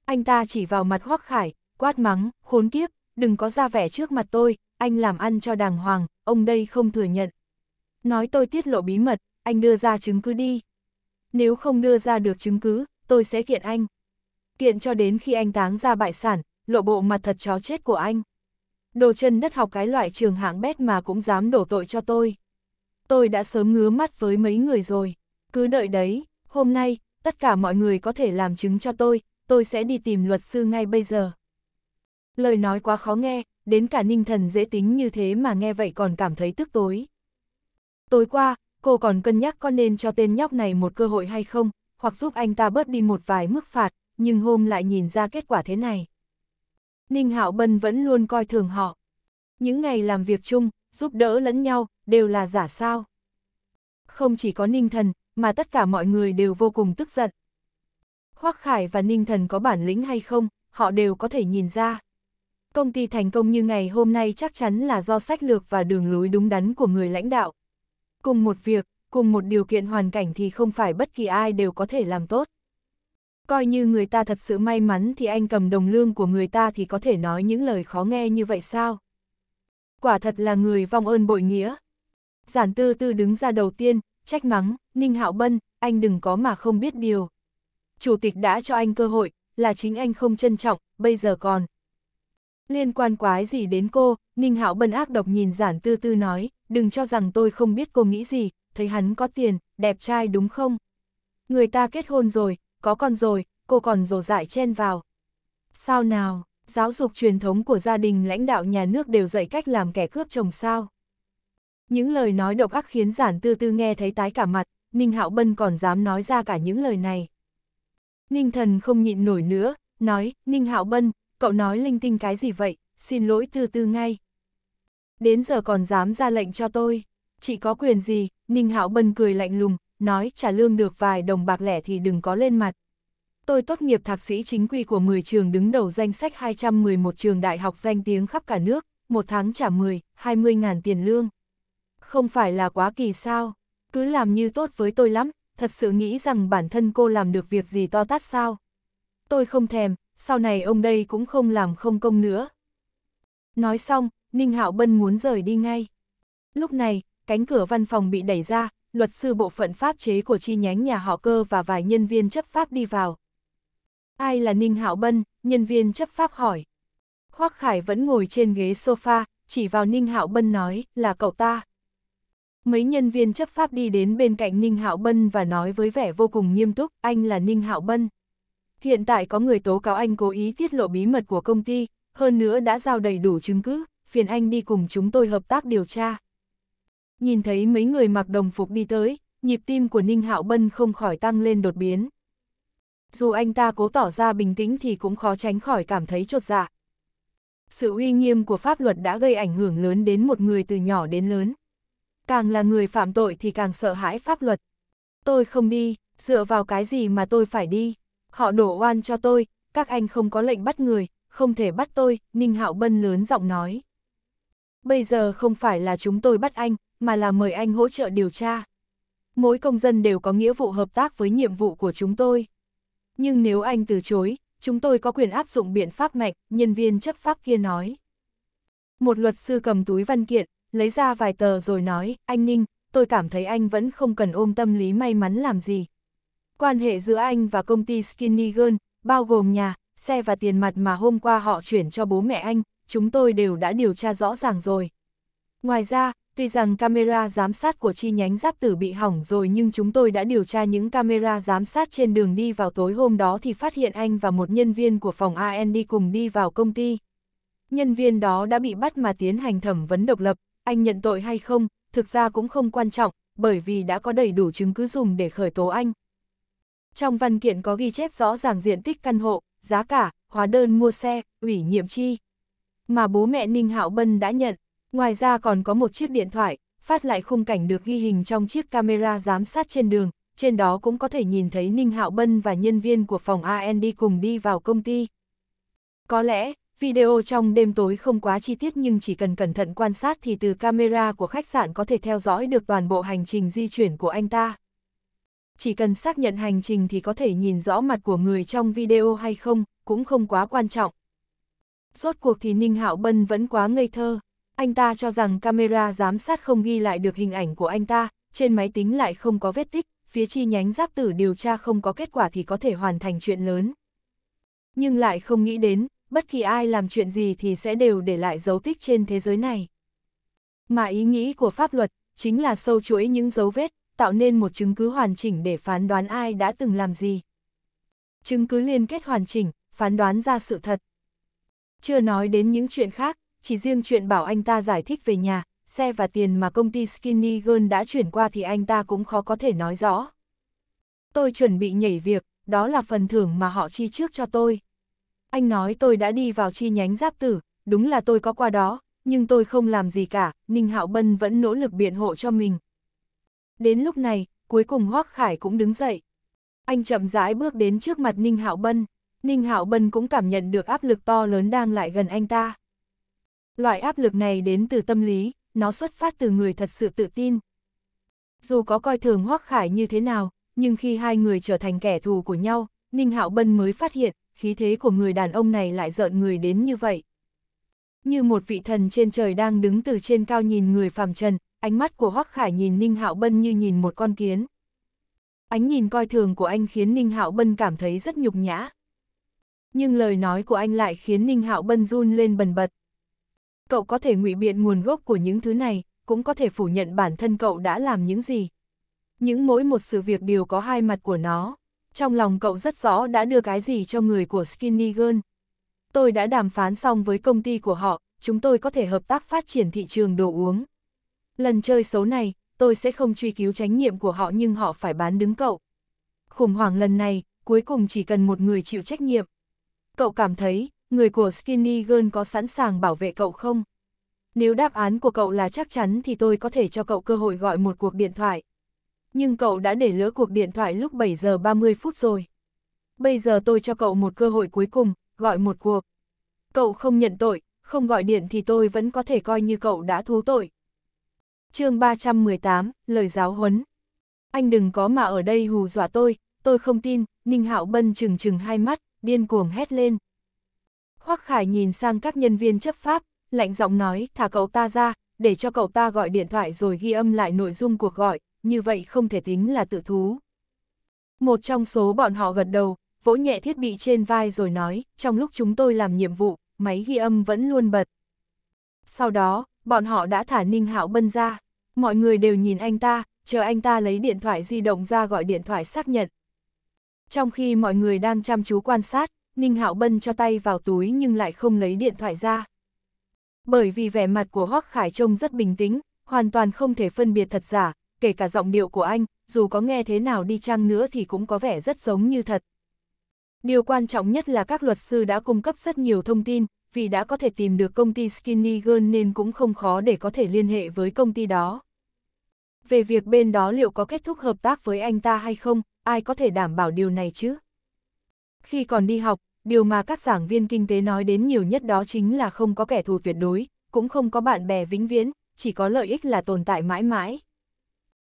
Anh ta chỉ vào mặt Hoắc Khải, quát mắng, khốn kiếp, đừng có ra vẻ trước mặt tôi, anh làm ăn cho đàng hoàng, ông đây không thừa nhận. Nói tôi tiết lộ bí mật, anh đưa ra chứng cứ đi. Nếu không đưa ra được chứng cứ, tôi sẽ kiện anh. Kiện cho đến khi anh táng ra bại sản, lộ bộ mặt thật chó chết của anh. Đồ chân đất học cái loại trường hạng bét mà cũng dám đổ tội cho tôi. Tôi đã sớm ngứa mắt với mấy người rồi. Cứ đợi đấy, hôm nay, tất cả mọi người có thể làm chứng cho tôi, tôi sẽ đi tìm luật sư ngay bây giờ lời nói quá khó nghe, đến cả ninh thần dễ tính như thế mà nghe vậy còn cảm thấy tức tối. Tối qua, cô còn cân nhắc con nên cho tên nhóc này một cơ hội hay không, hoặc giúp anh ta bớt đi một vài mức phạt, nhưng hôm lại nhìn ra kết quả thế này. Ninh Hạo Bân vẫn luôn coi thường họ. Những ngày làm việc chung, giúp đỡ lẫn nhau, đều là giả sao. Không chỉ có Ninh Thần, mà tất cả mọi người đều vô cùng tức giận. Hoác Khải và Ninh Thần có bản lĩnh hay không, họ đều có thể nhìn ra. Công ty thành công như ngày hôm nay chắc chắn là do sách lược và đường lối đúng đắn của người lãnh đạo. Cùng một việc, cùng một điều kiện hoàn cảnh thì không phải bất kỳ ai đều có thể làm tốt. Coi như người ta thật sự may mắn thì anh cầm đồng lương của người ta thì có thể nói những lời khó nghe như vậy sao? Quả thật là người vong ơn bội nghĩa. Giản tư tư đứng ra đầu tiên, trách mắng, Ninh Hạo Bân, anh đừng có mà không biết điều. Chủ tịch đã cho anh cơ hội, là chính anh không trân trọng, bây giờ còn, Liên quan quái gì đến cô, Ninh Hạo Bân ác độc nhìn giản tư tư nói, đừng cho rằng tôi không biết cô nghĩ gì, thấy hắn có tiền, đẹp trai đúng không? Người ta kết hôn rồi, có con rồi, cô còn rồ dại chen vào. Sao nào, giáo dục truyền thống của gia đình lãnh đạo nhà nước đều dạy cách làm kẻ cướp chồng sao? Những lời nói độc ác khiến giản tư tư nghe thấy tái cả mặt, Ninh Hạo Bân còn dám nói ra cả những lời này. Ninh thần không nhịn nổi nữa, nói, Ninh Hạo Bân, cậu nói linh tinh cái gì vậy, xin lỗi từ từ ngay. Đến giờ còn dám ra lệnh cho tôi, chị có quyền gì, Ninh Hạo bần cười lạnh lùng, nói trả lương được vài đồng bạc lẻ thì đừng có lên mặt. Tôi tốt nghiệp thạc sĩ chính quy của 10 trường đứng đầu danh sách 211 trường đại học danh tiếng khắp cả nước, một tháng trả 10, 20 ngàn tiền lương. Không phải là quá kỳ sao, cứ làm như tốt với tôi lắm, thật sự nghĩ rằng bản thân cô làm được việc gì to tát sao. Tôi không thèm, sau này ông đây cũng không làm không công nữa. Nói xong, Ninh Hạo Bân muốn rời đi ngay. Lúc này, cánh cửa văn phòng bị đẩy ra, luật sư bộ phận pháp chế của chi nhánh nhà họ cơ và vài nhân viên chấp pháp đi vào. Ai là Ninh Hạo Bân? Nhân viên chấp pháp hỏi. Hoác Khải vẫn ngồi trên ghế sofa, chỉ vào Ninh Hạo Bân nói, là cậu ta. Mấy nhân viên chấp pháp đi đến bên cạnh Ninh Hạo Bân và nói với vẻ vô cùng nghiêm túc, anh là Ninh Hạo Bân. Hiện tại có người tố cáo anh cố ý tiết lộ bí mật của công ty, hơn nữa đã giao đầy đủ chứng cứ, phiền anh đi cùng chúng tôi hợp tác điều tra. Nhìn thấy mấy người mặc đồng phục đi tới, nhịp tim của Ninh Hạo Bân không khỏi tăng lên đột biến. Dù anh ta cố tỏ ra bình tĩnh thì cũng khó tránh khỏi cảm thấy chột dạ. Sự uy nghiêm của pháp luật đã gây ảnh hưởng lớn đến một người từ nhỏ đến lớn. Càng là người phạm tội thì càng sợ hãi pháp luật. Tôi không đi, dựa vào cái gì mà tôi phải đi. Họ đổ oan cho tôi, các anh không có lệnh bắt người, không thể bắt tôi, Ninh Hạo Bân lớn giọng nói. Bây giờ không phải là chúng tôi bắt anh, mà là mời anh hỗ trợ điều tra. Mỗi công dân đều có nghĩa vụ hợp tác với nhiệm vụ của chúng tôi. Nhưng nếu anh từ chối, chúng tôi có quyền áp dụng biện pháp mạnh, nhân viên chấp pháp kia nói. Một luật sư cầm túi văn kiện, lấy ra vài tờ rồi nói, anh Ninh, tôi cảm thấy anh vẫn không cần ôm tâm lý may mắn làm gì, Quan hệ giữa anh và công ty Skinny Girl, bao gồm nhà, xe và tiền mặt mà hôm qua họ chuyển cho bố mẹ anh, chúng tôi đều đã điều tra rõ ràng rồi. Ngoài ra, tuy rằng camera giám sát của chi nhánh giáp tử bị hỏng rồi nhưng chúng tôi đã điều tra những camera giám sát trên đường đi vào tối hôm đó thì phát hiện anh và một nhân viên của phòng A&D cùng đi vào công ty. Nhân viên đó đã bị bắt mà tiến hành thẩm vấn độc lập, anh nhận tội hay không, thực ra cũng không quan trọng, bởi vì đã có đầy đủ chứng cứ dùng để khởi tố anh. Trong văn kiện có ghi chép rõ ràng diện tích căn hộ, giá cả, hóa đơn mua xe, ủy nhiệm chi. Mà bố mẹ Ninh Hạo Bân đã nhận, ngoài ra còn có một chiếc điện thoại, phát lại khung cảnh được ghi hình trong chiếc camera giám sát trên đường, trên đó cũng có thể nhìn thấy Ninh Hạo Bân và nhân viên của phòng A&D cùng đi vào công ty. Có lẽ, video trong đêm tối không quá chi tiết nhưng chỉ cần cẩn thận quan sát thì từ camera của khách sạn có thể theo dõi được toàn bộ hành trình di chuyển của anh ta chỉ cần xác nhận hành trình thì có thể nhìn rõ mặt của người trong video hay không, cũng không quá quan trọng. Rốt cuộc thì Ninh Hạo Bân vẫn quá ngây thơ, anh ta cho rằng camera giám sát không ghi lại được hình ảnh của anh ta, trên máy tính lại không có vết tích, phía chi nhánh giáp tử điều tra không có kết quả thì có thể hoàn thành chuyện lớn. Nhưng lại không nghĩ đến, bất kỳ ai làm chuyện gì thì sẽ đều để lại dấu tích trên thế giới này. Mà ý nghĩ của pháp luật, chính là sâu chuỗi những dấu vết, tạo nên một chứng cứ hoàn chỉnh để phán đoán ai đã từng làm gì. Chứng cứ liên kết hoàn chỉnh, phán đoán ra sự thật. Chưa nói đến những chuyện khác, chỉ riêng chuyện bảo anh ta giải thích về nhà, xe và tiền mà công ty Skinny Girl đã chuyển qua thì anh ta cũng khó có thể nói rõ. Tôi chuẩn bị nhảy việc, đó là phần thưởng mà họ chi trước cho tôi. Anh nói tôi đã đi vào chi nhánh giáp tử, đúng là tôi có qua đó, nhưng tôi không làm gì cả, Ninh Hạo Bân vẫn nỗ lực biện hộ cho mình, Đến lúc này, cuối cùng Hoắc Khải cũng đứng dậy. Anh chậm rãi bước đến trước mặt Ninh Hạo Bân, Ninh Hạo Bân cũng cảm nhận được áp lực to lớn đang lại gần anh ta. Loại áp lực này đến từ tâm lý, nó xuất phát từ người thật sự tự tin. Dù có coi thường Hoắc Khải như thế nào, nhưng khi hai người trở thành kẻ thù của nhau, Ninh Hạo Bân mới phát hiện, khí thế của người đàn ông này lại giận người đến như vậy. Như một vị thần trên trời đang đứng từ trên cao nhìn người phàm trần, ánh mắt của Hoắc Khải nhìn Ninh Hạo Bân như nhìn một con kiến. Ánh nhìn coi thường của anh khiến Ninh Hạo Bân cảm thấy rất nhục nhã. Nhưng lời nói của anh lại khiến Ninh Hạo Bân run lên bần bật. Cậu có thể ngụy biện nguồn gốc của những thứ này, cũng có thể phủ nhận bản thân cậu đã làm những gì. Những mỗi một sự việc đều có hai mặt của nó. Trong lòng cậu rất rõ đã đưa cái gì cho người của Skinny Girl. Tôi đã đàm phán xong với công ty của họ, chúng tôi có thể hợp tác phát triển thị trường đồ uống. Lần chơi xấu này, tôi sẽ không truy cứu trách nhiệm của họ nhưng họ phải bán đứng cậu. Khủng hoảng lần này, cuối cùng chỉ cần một người chịu trách nhiệm. Cậu cảm thấy, người của Skinny Girl có sẵn sàng bảo vệ cậu không? Nếu đáp án của cậu là chắc chắn thì tôi có thể cho cậu cơ hội gọi một cuộc điện thoại. Nhưng cậu đã để lỡ cuộc điện thoại lúc 7 giờ 30 phút rồi. Bây giờ tôi cho cậu một cơ hội cuối cùng, gọi một cuộc. Cậu không nhận tội, không gọi điện thì tôi vẫn có thể coi như cậu đã thú tội chương 318, lời giáo huấn. Anh đừng có mà ở đây hù dọa tôi, tôi không tin, Ninh Hạo Bân chừng chừng hai mắt, điên cuồng hét lên. Hoắc Khải nhìn sang các nhân viên chấp pháp, lạnh giọng nói, thả cậu ta ra, để cho cậu ta gọi điện thoại rồi ghi âm lại nội dung cuộc gọi, như vậy không thể tính là tự thú. Một trong số bọn họ gật đầu, vỗ nhẹ thiết bị trên vai rồi nói, trong lúc chúng tôi làm nhiệm vụ, máy ghi âm vẫn luôn bật. Sau đó, bọn họ đã thả Ninh Hạo Bân ra mọi người đều nhìn anh ta, chờ anh ta lấy điện thoại di động ra gọi điện thoại xác nhận. Trong khi mọi người đang chăm chú quan sát, Ninh Hạo Bân cho tay vào túi nhưng lại không lấy điện thoại ra. Bởi vì vẻ mặt của Hoắc Khải trông rất bình tĩnh, hoàn toàn không thể phân biệt thật giả, kể cả giọng điệu của anh, dù có nghe thế nào đi chăng nữa thì cũng có vẻ rất giống như thật. Điều quan trọng nhất là các luật sư đã cung cấp rất nhiều thông tin, vì đã có thể tìm được công ty Skinny Girl nên cũng không khó để có thể liên hệ với công ty đó về việc bên đó liệu có kết thúc hợp tác với anh ta hay không, ai có thể đảm bảo điều này chứ? Khi còn đi học, điều mà các giảng viên kinh tế nói đến nhiều nhất đó chính là không có kẻ thù tuyệt đối, cũng không có bạn bè vĩnh viễn, chỉ có lợi ích là tồn tại mãi mãi.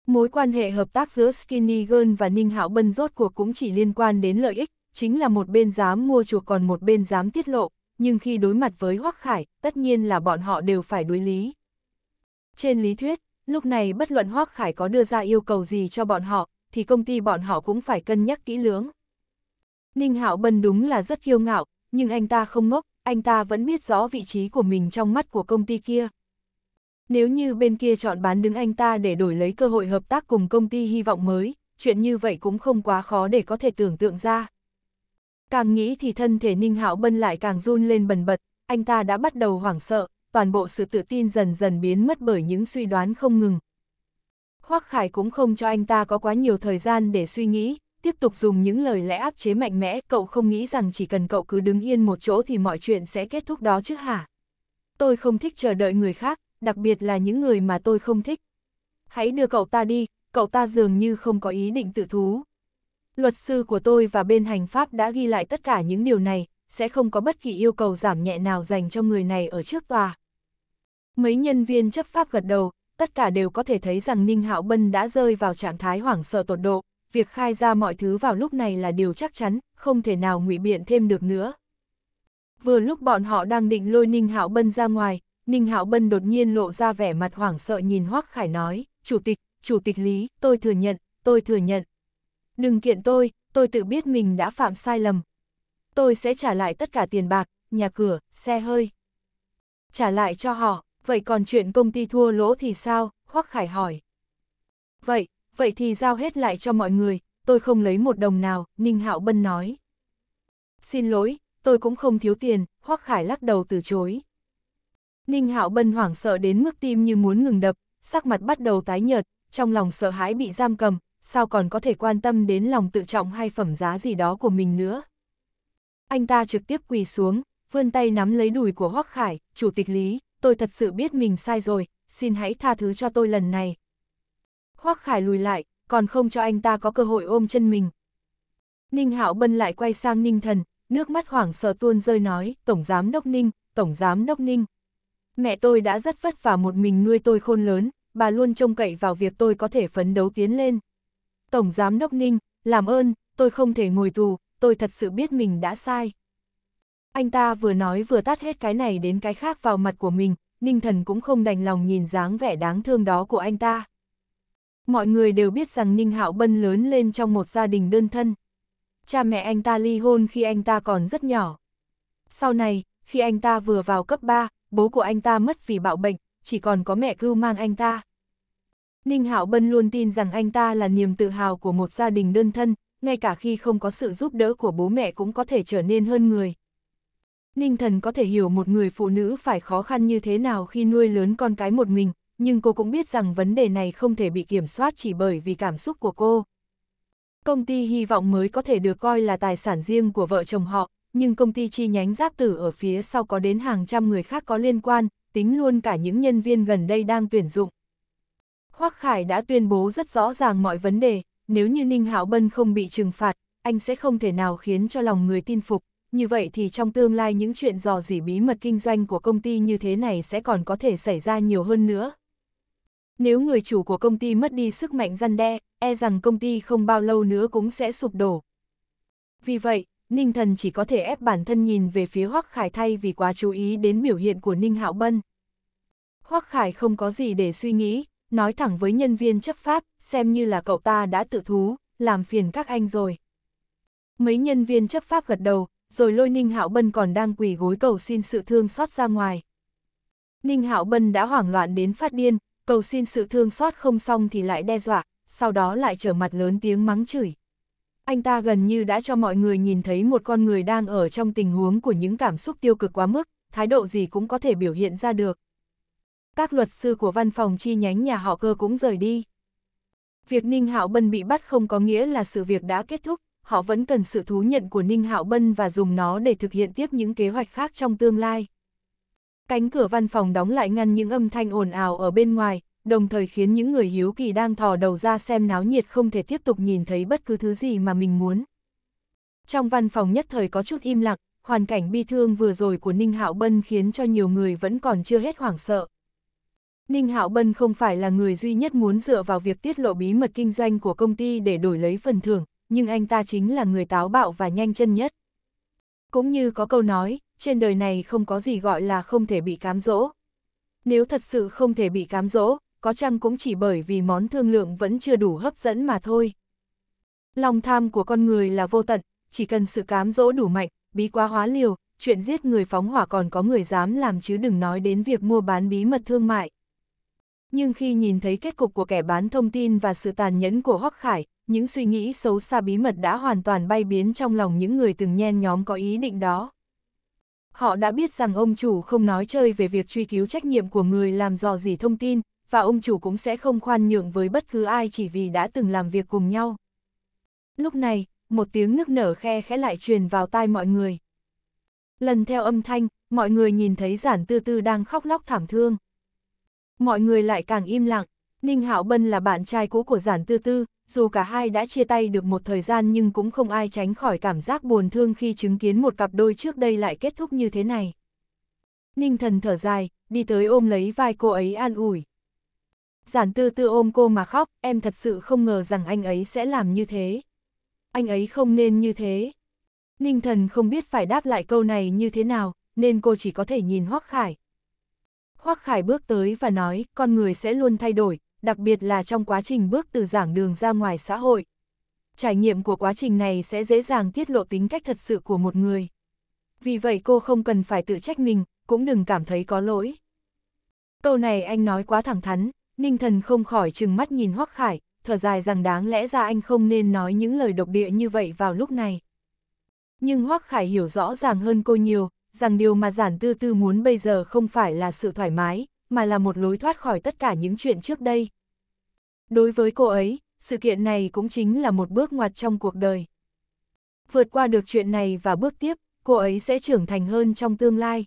Mối quan hệ hợp tác giữa Skinny Girl và Ninh Hạo Bân rốt cuộc cũng chỉ liên quan đến lợi ích, chính là một bên dám mua chuộc còn một bên dám tiết lộ, nhưng khi đối mặt với Hoắc Khải, tất nhiên là bọn họ đều phải đối lý. Trên lý thuyết, Lúc này bất luận Hoác Khải có đưa ra yêu cầu gì cho bọn họ, thì công ty bọn họ cũng phải cân nhắc kỹ lưỡng. Ninh Hạo Bân đúng là rất kiêu ngạo, nhưng anh ta không ngốc, anh ta vẫn biết rõ vị trí của mình trong mắt của công ty kia. Nếu như bên kia chọn bán đứng anh ta để đổi lấy cơ hội hợp tác cùng công ty hy vọng mới, chuyện như vậy cũng không quá khó để có thể tưởng tượng ra. Càng nghĩ thì thân thể Ninh Hạo Bân lại càng run lên bần bật, anh ta đã bắt đầu hoảng sợ, toàn bộ sự tự tin dần dần biến mất bởi những suy đoán không ngừng. Hoắc Khải cũng không cho anh ta có quá nhiều thời gian để suy nghĩ, tiếp tục dùng những lời lẽ áp chế mạnh mẽ, cậu không nghĩ rằng chỉ cần cậu cứ đứng yên một chỗ thì mọi chuyện sẽ kết thúc đó chứ hả? Tôi không thích chờ đợi người khác, đặc biệt là những người mà tôi không thích. Hãy đưa cậu ta đi, cậu ta dường như không có ý định tự thú. Luật sư của tôi và bên hành pháp đã ghi lại tất cả những điều này, sẽ không có bất kỳ yêu cầu giảm nhẹ nào dành cho người này ở trước tòa. Mấy nhân viên chấp pháp gật đầu, tất cả đều có thể thấy rằng Ninh Hạo Bân đã rơi vào trạng thái hoảng sợ tột độ, việc khai ra mọi thứ vào lúc này là điều chắc chắn, không thể nào ngụy biện thêm được nữa. Vừa lúc bọn họ đang định lôi Ninh Hạo Bân ra ngoài, Ninh Hạo Bân đột nhiên lộ ra vẻ mặt hoảng sợ nhìn Hoắc Khải nói, Chủ tịch, Chủ tịch Lý, tôi thừa nhận, tôi thừa nhận. Đừng kiện tôi, tôi tự biết mình đã phạm sai lầm, tôi sẽ trả lại tất cả tiền bạc, nhà cửa, xe hơi. Trả lại cho họ, vậy còn chuyện công ty thua lỗ thì sao? Hoắc Khải hỏi. Vậy, vậy thì giao hết lại cho mọi người, tôi không lấy một đồng nào, Ninh Hạo Bân nói. Xin lỗi, tôi cũng không thiếu tiền, Hoắc Khải lắc đầu từ chối. Ninh Hạo Bân hoảng sợ đến mức tim như muốn ngừng đập, sắc mặt bắt đầu tái nhợt, trong lòng sợ hãi bị giam cầm, sao còn có thể quan tâm đến lòng tự trọng hay phẩm giá gì đó của mình nữa anh ta trực tiếp quỳ xuống, vươn tay nắm lấy đùi của Hoắc Khải, Chủ tịch Lý, tôi thật sự biết mình sai rồi, xin hãy tha thứ cho tôi lần này. Hoắc Khải lùi lại, còn không cho anh ta có cơ hội ôm chân mình. Ninh Hạo Bân lại quay sang Ninh Thần, nước mắt hoảng sợ tuôn rơi nói, Tổng Giám Đốc Ninh, Tổng Giám Đốc Ninh. Mẹ tôi đã rất vất vả một mình nuôi tôi khôn lớn, bà luôn trông cậy vào việc tôi có thể phấn đấu tiến lên. Tổng Giám Đốc Ninh, làm ơn, tôi không thể ngồi tù, tôi thật sự biết mình đã sai. Anh ta vừa nói vừa tát hết cái này đến cái khác vào mặt của mình, Ninh Thần cũng không đành lòng nhìn dáng vẻ đáng thương đó của anh ta. Mọi người đều biết rằng Ninh Hạo Bân lớn lên trong một gia đình đơn thân. Cha mẹ anh ta ly hôn khi anh ta còn rất nhỏ. Sau này, khi anh ta vừa vào cấp 3, bố của anh ta mất vì bạo bệnh, chỉ còn có mẹ cưu mang anh ta. Ninh Hạo Bân luôn tin rằng anh ta là niềm tự hào của một gia đình đơn thân, ngay cả khi không có sự giúp đỡ của bố mẹ cũng có thể trở nên hơn người. Ninh thần có thể hiểu một người phụ nữ phải khó khăn như thế nào khi nuôi lớn con cái một mình, nhưng cô cũng biết rằng vấn đề này không thể bị kiểm soát chỉ bởi vì cảm xúc của cô. Công ty hy vọng mới có thể được coi là tài sản riêng của vợ chồng họ, nhưng công ty chi nhánh giáp tử ở phía sau có đến hàng trăm người khác có liên quan, tính luôn cả những nhân viên gần đây đang tuyển dụng. Hoắc Khải đã tuyên bố rất rõ ràng mọi vấn đề, nếu như Ninh Hạo Bân không bị trừng phạt, anh sẽ không thể nào khiến cho lòng người tin phục, như vậy thì trong tương lai những chuyện dò dỉ bí mật kinh doanh của công ty như thế này sẽ còn có thể xảy ra nhiều hơn nữa. Nếu người chủ của công ty mất đi sức mạnh răn đe, e rằng công ty không bao lâu nữa cũng sẽ sụp đổ. Vì vậy, Ninh Thần chỉ có thể ép bản thân nhìn về phía Hoắc Khải thay vì quá chú ý đến biểu hiện của Ninh Hạo Bân. Hoắc Khải không có gì để suy nghĩ, nói thẳng với nhân viên chấp pháp, xem như là cậu ta đã tự thú, làm phiền các anh rồi. Mấy nhân viên chấp pháp gật đầu, rồi lôi Ninh Hạo Bân còn đang quỳ gối cầu xin sự thương xót ra ngoài. Ninh Hạo Bân đã hoảng loạn đến phát điên, cầu xin sự thương xót không xong thì lại đe dọa, sau đó lại trở mặt lớn tiếng mắng chửi. Anh ta gần như đã cho mọi người nhìn thấy một con người đang ở trong tình huống của những cảm xúc tiêu cực quá mức, thái độ gì cũng có thể biểu hiện ra được các luật sư của văn phòng chi nhánh nhà họ cơ cũng rời đi. Việc Ninh Hạo Bân bị bắt không có nghĩa là sự việc đã kết thúc, họ vẫn cần sự thú nhận của Ninh Hạo Bân và dùng nó để thực hiện tiếp những kế hoạch khác trong tương lai. Cánh cửa văn phòng đóng lại ngăn những âm thanh ồn ào ở bên ngoài, đồng thời khiến những người hiếu kỳ đang thò đầu ra xem náo nhiệt không thể tiếp tục nhìn thấy bất cứ thứ gì mà mình muốn. Trong văn phòng nhất thời có chút im lặng, hoàn cảnh bi thương vừa rồi của Ninh Hạo Bân khiến cho nhiều người vẫn còn chưa hết hoảng sợ. Ninh Hạo Bân không phải là người duy nhất muốn dựa vào việc tiết lộ bí mật kinh doanh của công ty để đổi lấy phần thưởng, nhưng anh ta chính là người táo bạo và nhanh chân nhất. Cũng như có câu nói, trên đời này không có gì gọi là không thể bị cám dỗ. Nếu thật sự không thể bị cám dỗ, có chăng cũng chỉ bởi vì món thương lượng vẫn chưa đủ hấp dẫn mà thôi. Lòng tham của con người là vô tận, chỉ cần sự cám dỗ đủ mạnh, bí quá hóa liều, chuyện giết người phóng hỏa còn có người dám làm chứ đừng nói đến việc mua bán bí mật thương mại. Nhưng khi nhìn thấy kết cục của kẻ bán thông tin và sự tàn nhẫn của Hoắc Khải, những suy nghĩ xấu xa bí mật đã hoàn toàn bay biến trong lòng những người từng nhen nhóm có ý định đó. Họ đã biết rằng ông chủ không nói chơi về việc truy cứu trách nhiệm của người làm dò dỉ thông tin, và ông chủ cũng sẽ không khoan nhượng với bất cứ ai chỉ vì đã từng làm việc cùng nhau. Lúc này, một tiếng nức nở khe khẽ lại truyền vào tai mọi người. Lần theo âm thanh, mọi người nhìn thấy giản tư tư đang khóc lóc thảm thương. Mọi người lại càng im lặng, Ninh Hạo Bân là bạn trai cũ của Giản Tư Tư, dù cả hai đã chia tay được một thời gian nhưng cũng không ai tránh khỏi cảm giác buồn thương khi chứng kiến một cặp đôi trước đây lại kết thúc như thế này. Ninh thần thở dài, đi tới ôm lấy vai cô ấy an ủi. Giản tư tư ôm cô mà khóc, em thật sự không ngờ rằng anh ấy sẽ làm như thế. Anh ấy không nên như thế. Ninh thần không biết phải đáp lại câu này như thế nào, nên cô chỉ có thể nhìn Hoắc Khải, Hoác Khải bước tới và nói, con người sẽ luôn thay đổi, đặc biệt là trong quá trình bước từ giảng đường ra ngoài xã hội. Trải nghiệm của quá trình này sẽ dễ dàng tiết lộ tính cách thật sự của một người. Vì vậy cô không cần phải tự trách mình, cũng đừng cảm thấy có lỗi. Câu này anh nói quá thẳng thắn, Ninh Thần không khỏi trừng mắt nhìn Hoắc Khải, thở dài rằng đáng lẽ ra anh không nên nói những lời độc địa như vậy vào lúc này. Nhưng Hoắc Khải hiểu rõ ràng hơn cô nhiều, rằng điều mà giản tư tư muốn bây giờ không phải là sự thoải mái, mà là một lối thoát khỏi tất cả những chuyện trước đây. Đối với cô ấy, sự kiện này cũng chính là một bước ngoặt trong cuộc đời. Vượt qua được chuyện này và bước tiếp, cô ấy sẽ trưởng thành hơn trong tương lai.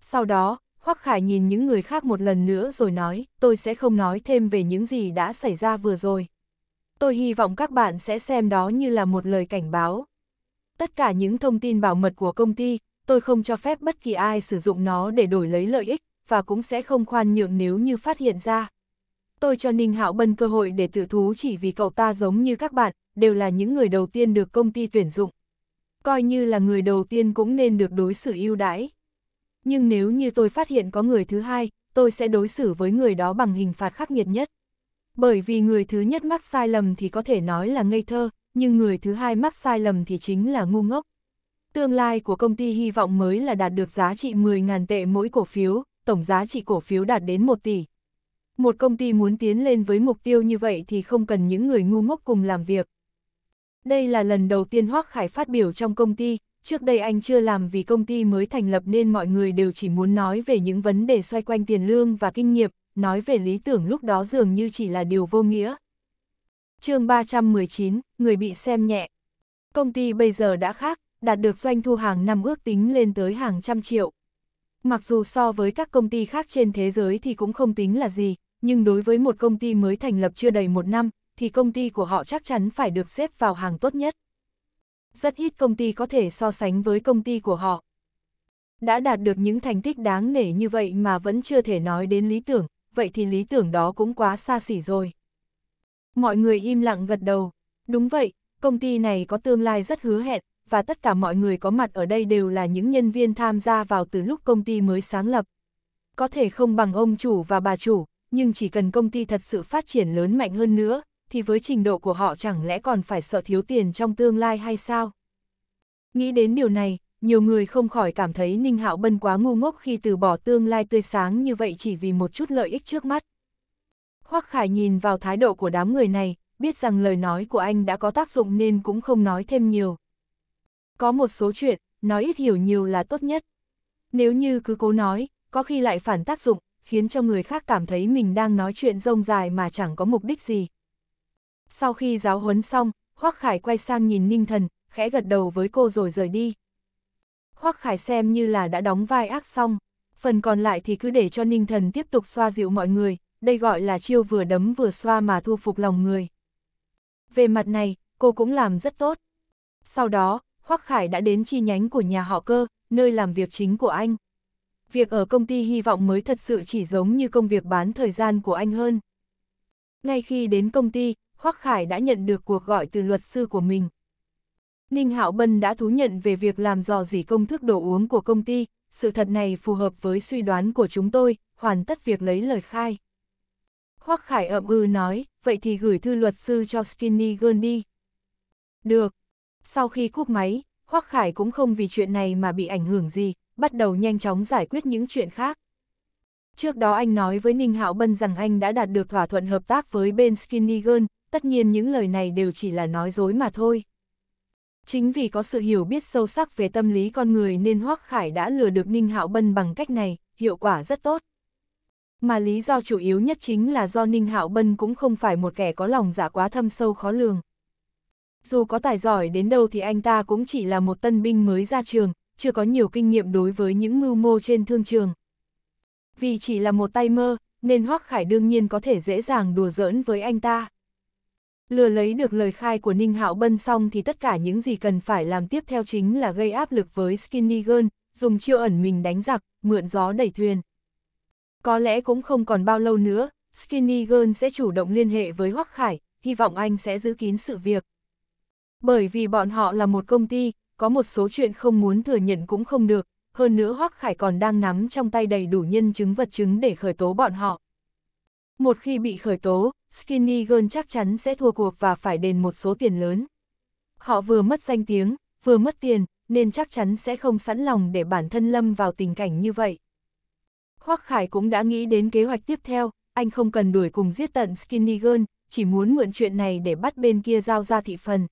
Sau đó, Hoắc Khải nhìn những người khác một lần nữa rồi nói, tôi sẽ không nói thêm về những gì đã xảy ra vừa rồi. Tôi hy vọng các bạn sẽ xem đó như là một lời cảnh báo. Tất cả những thông tin bảo mật của công ty, tôi không cho phép bất kỳ ai sử dụng nó để đổi lấy lợi ích, và cũng sẽ không khoan nhượng nếu như phát hiện ra. Tôi cho Ninh Hạo Bân cơ hội để tự thú chỉ vì cậu ta giống như các bạn, đều là những người đầu tiên được công ty tuyển dụng. Coi như là người đầu tiên cũng nên được đối xử ưu đãi. Nhưng nếu như tôi phát hiện có người thứ hai, tôi sẽ đối xử với người đó bằng hình phạt khắc nghiệt nhất. Bởi vì người thứ nhất mắc sai lầm thì có thể nói là ngây thơ, nhưng người thứ hai mắc sai lầm thì chính là ngu ngốc. Tương lai của công ty hy vọng mới là đạt được giá trị 10.000 tệ mỗi cổ phiếu, tổng giá trị cổ phiếu đạt đến 1 tỷ. Một công ty muốn tiến lên với mục tiêu như vậy thì không cần những người ngu ngốc cùng làm việc. Đây là lần đầu tiên Hoác Khải phát biểu trong công ty, trước đây anh chưa làm vì công ty mới thành lập nên mọi người đều chỉ muốn nói về những vấn đề xoay quanh tiền lương và kinh nghiệm, nói về lý tưởng lúc đó dường như chỉ là điều vô nghĩa. chương 319, người bị xem nhẹ. Công ty bây giờ đã khác, đạt được doanh thu hàng năm ước tính lên tới hàng trăm triệu. Mặc dù so với các công ty khác trên thế giới thì cũng không tính là gì, nhưng đối với một công ty mới thành lập chưa đầy một năm, thì công ty của họ chắc chắn phải được xếp vào hàng tốt nhất. Rất ít công ty có thể so sánh với công ty của họ. Đã đạt được những thành tích đáng nể như vậy mà vẫn chưa thể nói đến lý tưởng, vậy thì lý tưởng đó cũng quá xa xỉ rồi. Mọi người im lặng gật đầu. Đúng vậy, công ty này có tương lai rất hứa hẹn, và tất cả mọi người có mặt ở đây đều là những nhân viên tham gia vào từ lúc công ty mới sáng lập. Có thể không bằng ông chủ và bà chủ, nhưng chỉ cần công ty thật sự phát triển lớn mạnh hơn nữa, thì với trình độ của họ chẳng lẽ còn phải sợ thiếu tiền trong tương lai hay sao? Nghĩ đến điều này, nhiều người không khỏi cảm thấy Ninh Hạo Bân quá ngu ngốc khi từ bỏ tương lai tươi sáng như vậy chỉ vì một chút lợi ích trước mắt. Hoắc Khải nhìn vào thái độ của đám người này, biết rằng lời nói của anh đã có tác dụng nên cũng không nói thêm nhiều. Có một số chuyện, nói ít hiểu nhiều là tốt nhất. Nếu như cứ cố nói, có khi lại phản tác dụng, khiến cho người khác cảm thấy mình đang nói chuyện rông dài mà chẳng có mục đích gì. Sau khi giáo huấn xong, Hoắc Khải quay sang nhìn Ninh Thần, khẽ gật đầu với cô rồi rời đi. Hoắc Khải xem như là đã đóng vai ác xong, phần còn lại thì cứ để cho Ninh Thần tiếp tục xoa dịu mọi người, đây gọi là chiêu vừa đấm vừa xoa mà thu phục lòng người. Về mặt này, cô cũng làm rất tốt. Sau đó, Hoắc Khải đã đến chi nhánh của nhà họ cơ, nơi làm việc chính của anh. Việc ở công ty hy vọng mới thật sự chỉ giống như công việc bán thời gian của anh hơn. Ngay khi đến công ty, Hoắc Khải đã nhận được cuộc gọi từ luật sư của mình. Ninh Hạo Bân đã thú nhận về việc làm dò dỉ công thức đồ uống của công ty, sự thật này phù hợp với suy đoán của chúng tôi, hoàn tất việc lấy lời khai. Hoắc Khải ậm ừ nói, vậy thì gửi thư luật sư cho Skinny Girl đi. Được, sau khi cúp máy, Hoắc Khải cũng không vì chuyện này mà bị ảnh hưởng gì, bắt đầu nhanh chóng giải quyết những chuyện khác. Trước đó anh nói với Ninh Hạo Bân rằng anh đã đạt được thỏa thuận hợp tác với bên Skinny Girl, tất nhiên những lời này đều chỉ là nói dối mà thôi. Chính vì có sự hiểu biết sâu sắc về tâm lý con người nên Hoắc Khải đã lừa được Ninh Hạo Bân bằng cách này, hiệu quả rất tốt. Mà lý do chủ yếu nhất chính là do Ninh Hạo Bân cũng không phải một kẻ có lòng giả dạ quá thâm sâu khó lường. Dù có tài giỏi đến đâu thì anh ta cũng chỉ là một tân binh mới ra trường, chưa có nhiều kinh nghiệm đối với những mưu mô trên thương trường. Vì chỉ là một tay mơ, nên Hoắc Khải đương nhiên có thể dễ dàng đùa giỡn với anh ta. Lừa lấy được lời khai của Ninh Hạo Bân xong thì tất cả những gì cần phải làm tiếp theo chính là gây áp lực với Skinny Girl, dùng chiêu ẩn mình đánh giặc, mượn gió đẩy thuyền. Có lẽ cũng không còn bao lâu nữa, Skinny Girl sẽ chủ động liên hệ với Hoắc Khải, hy vọng anh sẽ giữ kín sự việc. Bởi vì bọn họ là một công ty, có một số chuyện không muốn thừa nhận cũng không được, hơn nữa Hoắc Khải còn đang nắm trong tay đầy đủ nhân chứng vật chứng để khởi tố bọn họ. Một khi bị khởi tố, Skinny Girl chắc chắn sẽ thua cuộc và phải đền một số tiền lớn. Họ vừa mất danh tiếng, vừa mất tiền, nên chắc chắn sẽ không sẵn lòng để bản thân lâm vào tình cảnh như vậy. Hoắc Khải cũng đã nghĩ đến kế hoạch tiếp theo, anh không cần đuổi cùng giết tận Skinny Girl, chỉ muốn mượn chuyện này để bắt bên kia giao ra thị phần,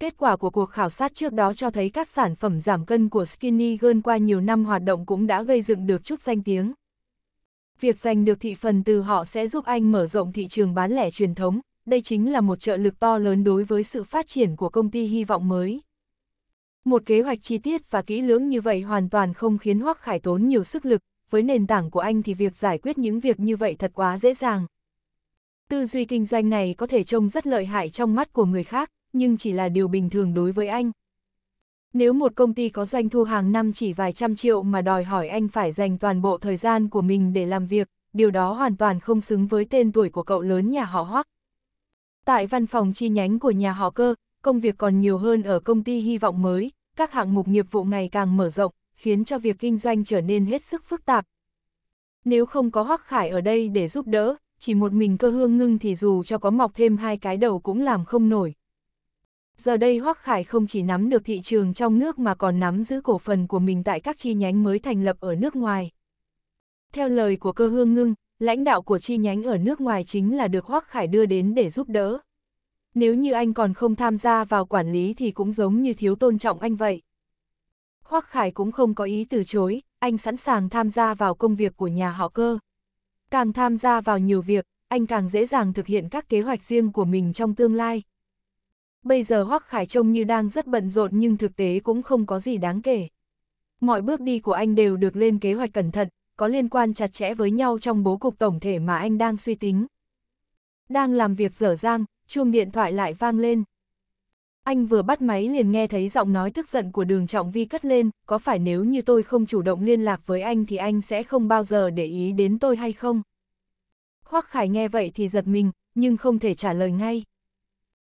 Kết quả của cuộc khảo sát trước đó cho thấy các sản phẩm giảm cân của Skinny Girl qua nhiều năm hoạt động cũng đã gây dựng được chút danh tiếng. Việc giành được thị phần từ họ sẽ giúp anh mở rộng thị trường bán lẻ truyền thống, đây chính là một trợ lực to lớn đối với sự phát triển của công ty hy vọng mới. Một kế hoạch chi tiết và kỹ lưỡng như vậy hoàn toàn không khiến Hoắc Khải tốn nhiều sức lực, với nền tảng của anh thì việc giải quyết những việc như vậy thật quá dễ dàng. Tư duy kinh doanh này có thể trông rất lợi hại trong mắt của người khác, nhưng chỉ là điều bình thường đối với anh. Nếu một công ty có doanh thu hàng năm chỉ vài trăm triệu mà đòi hỏi anh phải dành toàn bộ thời gian của mình để làm việc, điều đó hoàn toàn không xứng với tên tuổi của cậu lớn nhà họ Hoắc. Tại văn phòng chi nhánh của nhà họ cơ, công việc còn nhiều hơn ở công ty hy vọng mới, các hạng mục nghiệp vụ ngày càng mở rộng, khiến cho việc kinh doanh trở nên hết sức phức tạp. Nếu không có Hoắc Khải ở đây để giúp đỡ, chỉ một mình cơ hương ngưng thì dù cho có mọc thêm hai cái đầu cũng làm không nổi. Giờ đây Hoắc Khải không chỉ nắm được thị trường trong nước mà còn nắm giữ cổ phần của mình tại các chi nhánh mới thành lập ở nước ngoài. Theo lời của cơ hương ngưng, lãnh đạo của chi nhánh ở nước ngoài chính là được Hoắc Khải đưa đến để giúp đỡ. Nếu như anh còn không tham gia vào quản lý thì cũng giống như thiếu tôn trọng anh vậy. Hoắc Khải cũng không có ý từ chối, anh sẵn sàng tham gia vào công việc của nhà họ cơ. Càng tham gia vào nhiều việc, anh càng dễ dàng thực hiện các kế hoạch riêng của mình trong tương lai. Bây giờ Hoắc Khải trông như đang rất bận rộn nhưng thực tế cũng không có gì đáng kể. Mọi bước đi của anh đều được lên kế hoạch cẩn thận, có liên quan chặt chẽ với nhau trong bố cục tổng thể mà anh đang suy tính. Đang làm việc dở dang, chuông điện thoại lại vang lên. Anh vừa bắt máy liền nghe thấy giọng nói tức giận của đường trọng vi cất lên, có phải nếu như tôi không chủ động liên lạc với anh thì anh sẽ không bao giờ để ý đến tôi hay không? Hoắc Khải nghe vậy thì giật mình, nhưng không thể trả lời ngay.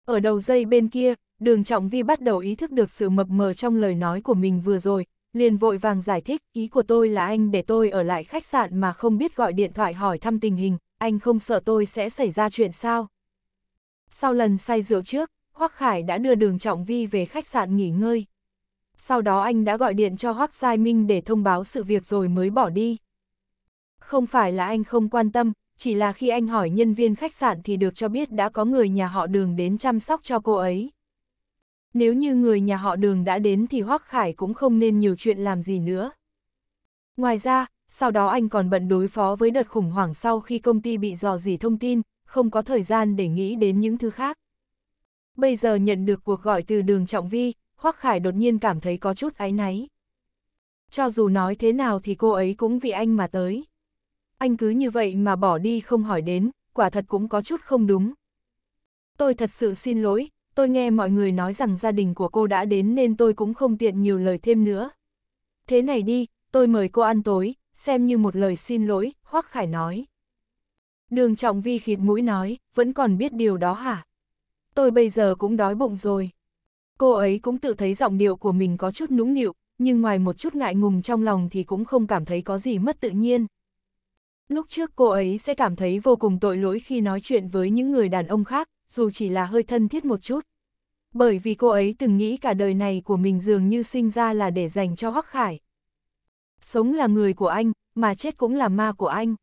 Ở đầu dây bên kia, đường trọng vi bắt đầu ý thức được sự mập mờ trong lời nói của mình vừa rồi, liền vội vàng giải thích, ý của tôi là anh để tôi ở lại khách sạn mà không biết gọi điện thoại hỏi thăm tình hình, anh không sợ tôi sẽ xảy ra chuyện sao. Sau lần say rượu trước, Hoắc Khải đã đưa đường trọng vi về khách sạn nghỉ ngơi. Sau đó anh đã gọi điện cho Hoắc Giai Minh để thông báo sự việc rồi mới bỏ đi. Không phải là anh không quan tâm, chỉ là khi anh hỏi nhân viên khách sạn thì được cho biết đã có người nhà họ đường đến chăm sóc cho cô ấy. Nếu như người nhà họ đường đã đến thì Hoác Khải cũng không nên nhiều chuyện làm gì nữa. Ngoài ra, sau đó anh còn bận đối phó với đợt khủng hoảng sau khi công ty bị dò dỉ thông tin, không có thời gian để nghĩ đến những thứ khác. Bây giờ nhận được cuộc gọi từ đường Trọng Vi, Hoác Khải đột nhiên cảm thấy có chút áy náy. Cho dù nói thế nào thì cô ấy cũng vì anh mà tới anh cứ như vậy mà bỏ đi không hỏi đến, quả thật cũng có chút không đúng. Tôi thật sự xin lỗi, tôi nghe mọi người nói rằng gia đình của cô đã đến nên tôi cũng không tiện nhiều lời thêm nữa. Thế này đi, tôi mời cô ăn tối, xem như một lời xin lỗi, Hoắc Khải nói. Đường Trọng Vi khịt mũi nói, vẫn còn biết điều đó hả? Tôi bây giờ cũng đói bụng rồi. Cô ấy cũng tự thấy giọng điệu của mình có chút nũng nịu, nhưng ngoài một chút ngại ngùng trong lòng thì cũng không cảm thấy có gì mất tự nhiên. Lúc trước cô ấy sẽ cảm thấy vô cùng tội lỗi khi nói chuyện với những người đàn ông khác, dù chỉ là hơi thân thiết một chút. Bởi vì cô ấy từng nghĩ cả đời này của mình dường như sinh ra là để dành cho Hoắc Khải. Sống là người của anh, mà chết cũng là ma của anh.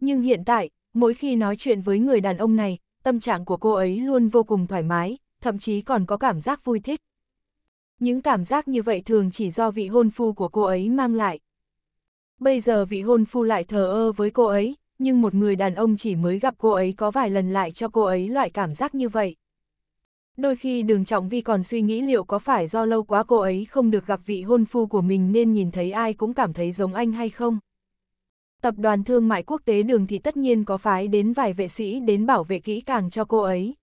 Nhưng hiện tại, mỗi khi nói chuyện với người đàn ông này, tâm trạng của cô ấy luôn vô cùng thoải mái, thậm chí còn có cảm giác vui thích. Những cảm giác như vậy thường chỉ do vị hôn phu của cô ấy mang lại, Bây giờ vị hôn phu lại thờ ơ với cô ấy, nhưng một người đàn ông chỉ mới gặp cô ấy có vài lần lại cho cô ấy loại cảm giác như vậy. Đôi khi đường trọng vi còn suy nghĩ liệu có phải do lâu quá cô ấy không được gặp vị hôn phu của mình nên nhìn thấy ai cũng cảm thấy giống anh hay không. Tập đoàn thương mại quốc tế đường thì tất nhiên có phái đến vài vệ sĩ đến bảo vệ kỹ càng cho cô ấy.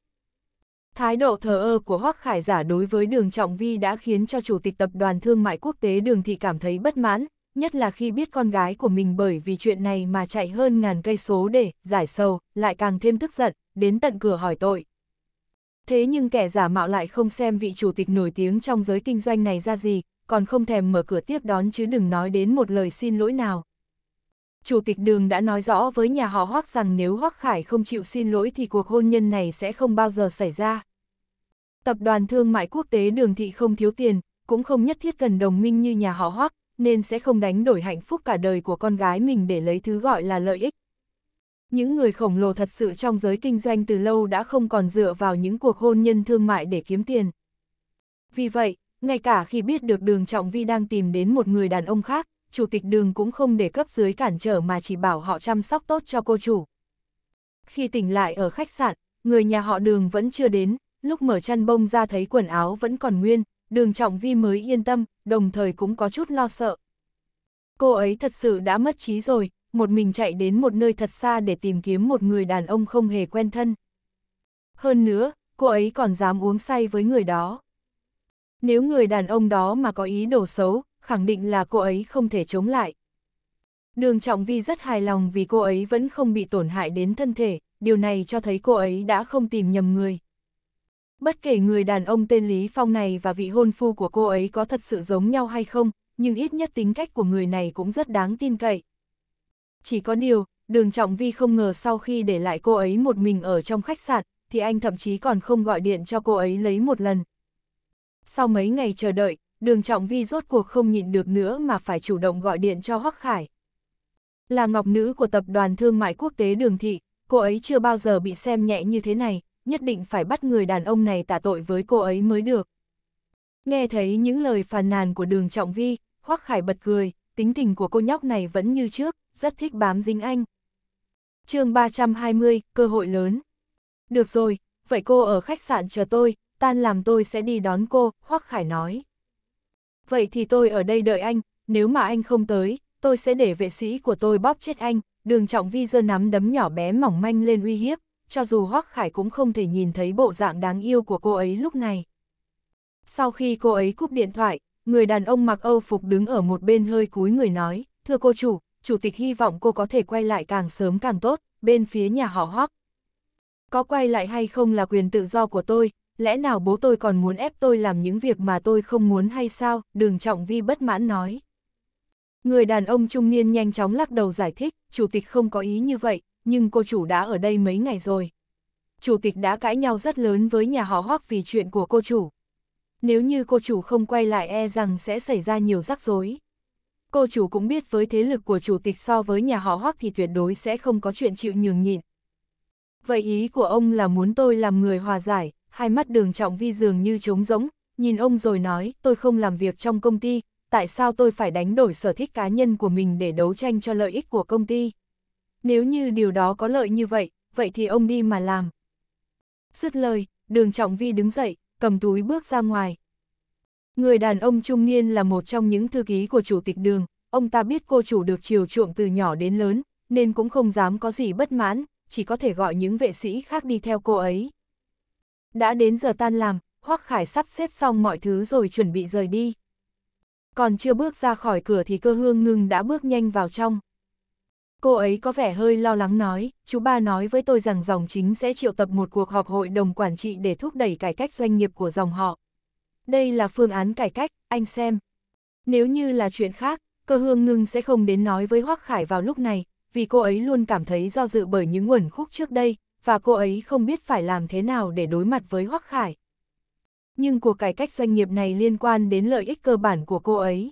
Thái độ thờ ơ của Hoắc Khải giả đối với đường trọng vi đã khiến cho chủ tịch tập đoàn thương mại quốc tế đường thị cảm thấy bất mãn, nhất là khi biết con gái của mình bởi vì chuyện này mà chạy hơn ngàn cây số để giải sầu, lại càng thêm tức giận, đến tận cửa hỏi tội. Thế nhưng kẻ giả mạo lại không xem vị chủ tịch nổi tiếng trong giới kinh doanh này ra gì, còn không thèm mở cửa tiếp đón chứ đừng nói đến một lời xin lỗi nào. Chủ tịch đường đã nói rõ với nhà họ Hoắc rằng nếu Hoắc Khải không chịu xin lỗi thì cuộc hôn nhân này sẽ không bao giờ xảy ra. Tập đoàn thương mại quốc tế đường thị không thiếu tiền, cũng không nhất thiết cần đồng minh như nhà họ Hoắc, nên sẽ không đánh đổi hạnh phúc cả đời của con gái mình để lấy thứ gọi là lợi ích. Những người khổng lồ thật sự trong giới kinh doanh từ lâu đã không còn dựa vào những cuộc hôn nhân thương mại để kiếm tiền. Vì vậy, ngay cả khi biết được đường Trọng Vi đang tìm đến một người đàn ông khác, chủ tịch đường cũng không để cấp dưới cản trở mà chỉ bảo họ chăm sóc tốt cho cô chủ. Khi tỉnh lại ở khách sạn, người nhà họ đường vẫn chưa đến, lúc mở chăn bông ra thấy quần áo vẫn còn nguyên, đường trọng vi mới yên tâm, đồng thời cũng có chút lo sợ. Cô ấy thật sự đã mất trí rồi, một mình chạy đến một nơi thật xa để tìm kiếm một người đàn ông không hề quen thân. Hơn nữa, cô ấy còn dám uống say với người đó. Nếu người đàn ông đó mà có ý đồ xấu, khẳng định là cô ấy không thể chống lại. Đường Trọng Vi rất hài lòng vì cô ấy vẫn không bị tổn hại đến thân thể, điều này cho thấy cô ấy đã không tìm nhầm người. Bất kể người đàn ông tên Lý Phong này và vị hôn phu của cô ấy có thật sự giống nhau hay không, nhưng ít nhất tính cách của người này cũng rất đáng tin cậy. Chỉ có điều, đường Trọng Vi không ngờ sau khi để lại cô ấy một mình ở trong khách sạn, thì anh thậm chí còn không gọi điện cho cô ấy lấy một lần. Sau mấy ngày chờ đợi, đường Trọng Vi rốt cuộc không nhịn được nữa mà phải chủ động gọi điện cho Hoắc Khải. Là ngọc nữ của tập đoàn thương mại quốc tế đường thị, cô ấy chưa bao giờ bị xem nhẹ như thế này, nhất định phải bắt người đàn ông này tả tội với cô ấy mới được. Nghe thấy những lời phàn nàn của đường trọng vi, Hoắc Khải bật cười, tính tình của cô nhóc này vẫn như trước, rất thích bám dính anh. chương 320, cơ hội lớn. Được rồi, vậy cô ở khách sạn chờ tôi, tan làm tôi sẽ đi đón cô, Hoắc Khải nói. Vậy thì tôi ở đây đợi anh, nếu mà anh không tới, tôi sẽ để vệ sĩ của tôi bóp chết anh, đường trọng vi giơ nắm đấm nhỏ bé mỏng manh lên uy hiếp, cho dù Hoắc Khải cũng không thể nhìn thấy bộ dạng đáng yêu của cô ấy lúc này. Sau khi cô ấy cúp điện thoại, người đàn ông mặc Âu phục đứng ở một bên hơi cúi người nói, thưa cô chủ, chủ tịch hy vọng cô có thể quay lại càng sớm càng tốt, bên phía nhà họ Hoắc. Có quay lại hay không là quyền tự do của tôi, lẽ nào bố tôi còn muốn ép tôi làm những việc mà tôi không muốn hay sao, đường trọng vi bất mãn nói. Người đàn ông trung niên nhanh chóng lắc đầu giải thích, chủ tịch không có ý như vậy, nhưng cô chủ đã ở đây mấy ngày rồi. Chủ tịch đã cãi nhau rất lớn với nhà họ Hoắc vì chuyện của cô chủ. Nếu như cô chủ không quay lại e rằng sẽ xảy ra nhiều rắc rối. Cô chủ cũng biết với thế lực của chủ tịch so với nhà họ Hoắc thì tuyệt đối sẽ không có chuyện chịu nhường nhịn. Vậy ý của ông là muốn tôi làm người hòa giải, hai mắt đường trọng vi dường như trống rỗng, nhìn ông rồi nói, tôi không làm việc trong công ty, tại sao tôi phải đánh đổi sở thích cá nhân của mình để đấu tranh cho lợi ích của công ty? nếu như điều đó có lợi như vậy, vậy thì ông đi mà làm. Dứt lời, đường trọng vi đứng dậy, cầm túi bước ra ngoài. Người đàn ông trung niên là một trong những thư ký của chủ tịch đường, ông ta biết cô chủ được chiều chuộng từ nhỏ đến lớn, nên cũng không dám có gì bất mãn, chỉ có thể gọi những vệ sĩ khác đi theo cô ấy. Đã đến giờ tan làm, Hoắc Khải sắp xếp xong mọi thứ rồi chuẩn bị rời đi. Còn chưa bước ra khỏi cửa thì cơ hương ngưng đã bước nhanh vào trong. Cô ấy có vẻ hơi lo lắng nói, chú ba nói với tôi rằng dòng chính sẽ triệu tập một cuộc họp hội đồng quản trị để thúc đẩy cải cách doanh nghiệp của dòng họ. Đây là phương án cải cách, anh xem. Nếu như là chuyện khác, cơ hương ngưng sẽ không đến nói với Hoác Khải vào lúc này, vì cô ấy luôn cảm thấy do dự bởi những nguồn khúc trước đây, và cô ấy không biết phải làm thế nào để đối mặt với Hoác Khải. Nhưng cuộc cải cách doanh nghiệp này liên quan đến lợi ích cơ bản của cô ấy.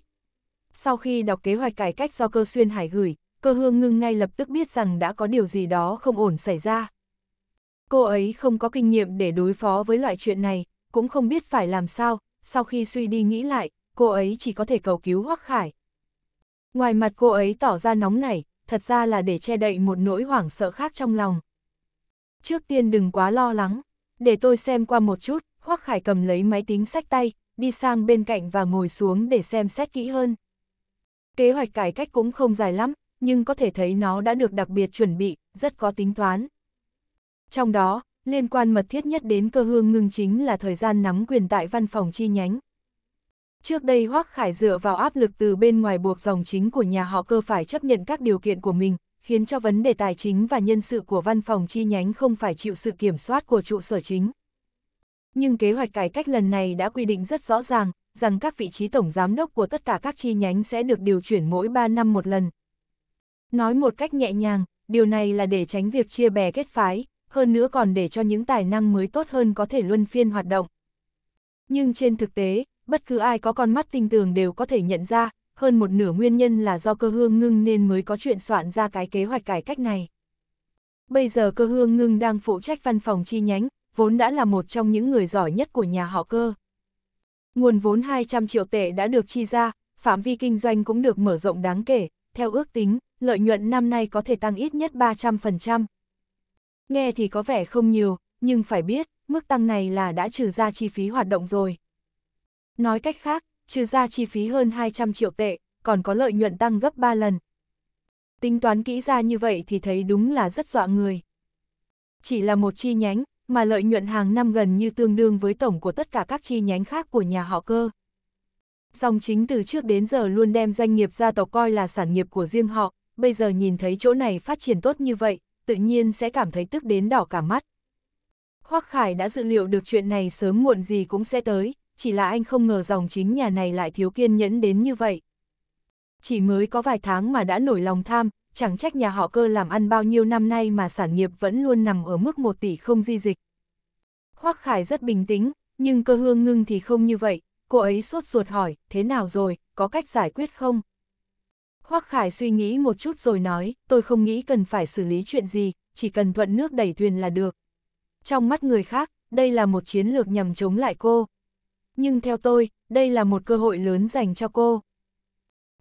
Sau khi đọc kế hoạch cải cách do cơ xuyên hải gửi, cơ hương ngưng ngay lập tức biết rằng đã có điều gì đó không ổn xảy ra. Cô ấy không có kinh nghiệm để đối phó với loại chuyện này, cũng không biết phải làm sao, sau khi suy đi nghĩ lại, cô ấy chỉ có thể cầu cứu Hoắc Khải. Ngoài mặt cô ấy tỏ ra nóng nảy, thật ra là để che đậy một nỗi hoảng sợ khác trong lòng. Trước tiên đừng quá lo lắng, để tôi xem qua một chút, Hoắc Khải cầm lấy máy tính sách tay, đi sang bên cạnh và ngồi xuống để xem xét kỹ hơn. Kế hoạch cải cách cũng không dài lắm, nhưng có thể thấy nó đã được đặc biệt chuẩn bị, rất có tính toán. Trong đó, liên quan mật thiết nhất đến cơ hương ngưng chính là thời gian nắm quyền tại văn phòng chi nhánh. Trước đây Hoác Khải dựa vào áp lực từ bên ngoài buộc dòng chính của nhà họ cơ phải chấp nhận các điều kiện của mình, khiến cho vấn đề tài chính và nhân sự của văn phòng chi nhánh không phải chịu sự kiểm soát của trụ sở chính. Nhưng kế hoạch cải cách lần này đã quy định rất rõ ràng, rằng các vị trí tổng giám đốc của tất cả các chi nhánh sẽ được điều chuyển mỗi 3 năm một lần. Nói một cách nhẹ nhàng, điều này là để tránh việc chia bè kết phái, hơn nữa còn để cho những tài năng mới tốt hơn có thể luân phiên hoạt động. Nhưng trên thực tế, bất cứ ai có con mắt tinh tường đều có thể nhận ra, hơn một nửa nguyên nhân là do cơ hương ngưng nên mới có chuyện soạn ra cái kế hoạch cải cách này. Bây giờ cơ hương ngưng đang phụ trách văn phòng chi nhánh, vốn đã là một trong những người giỏi nhất của nhà họ cơ. Nguồn vốn 200 triệu tệ đã được chi ra, phạm vi kinh doanh cũng được mở rộng đáng kể, theo ước tính, lợi nhuận năm nay có thể tăng ít nhất 300%. Nghe thì có vẻ không nhiều, nhưng phải biết, mức tăng này là đã trừ ra chi phí hoạt động rồi. Nói cách khác, trừ ra chi phí hơn 200 triệu tệ, còn có lợi nhuận tăng gấp 3 lần. Tính toán kỹ ra như vậy thì thấy đúng là rất dọa người. Chỉ là một chi nhánh, mà lợi nhuận hàng năm gần như tương đương với tổng của tất cả các chi nhánh khác của nhà họ cơ. Song chính từ trước đến giờ luôn đem doanh nghiệp gia tộc coi là sản nghiệp của riêng họ, bây giờ nhìn thấy chỗ này phát triển tốt như vậy, tự nhiên sẽ cảm thấy tức đến đỏ cả mắt. Hoắc Khải đã dự liệu được chuyện này sớm muộn gì cũng sẽ tới, chỉ là anh không ngờ dòng chính nhà này lại thiếu kiên nhẫn đến như vậy. Chỉ mới có vài tháng mà đã nổi lòng tham, chẳng trách nhà họ cơ làm ăn bao nhiêu năm nay mà sản nghiệp vẫn luôn nằm ở mức 1 tỷ không di dịch. Hoắc Khải rất bình tĩnh, nhưng cơ hương ngưng thì không như vậy, cô ấy sốt ruột hỏi, thế nào rồi, có cách giải quyết không? Hoắc Khải suy nghĩ một chút rồi nói, tôi không nghĩ cần phải xử lý chuyện gì, chỉ cần thuận nước đẩy thuyền là được. Trong mắt người khác, đây là một chiến lược nhằm chống lại cô. Nhưng theo tôi, đây là một cơ hội lớn dành cho cô.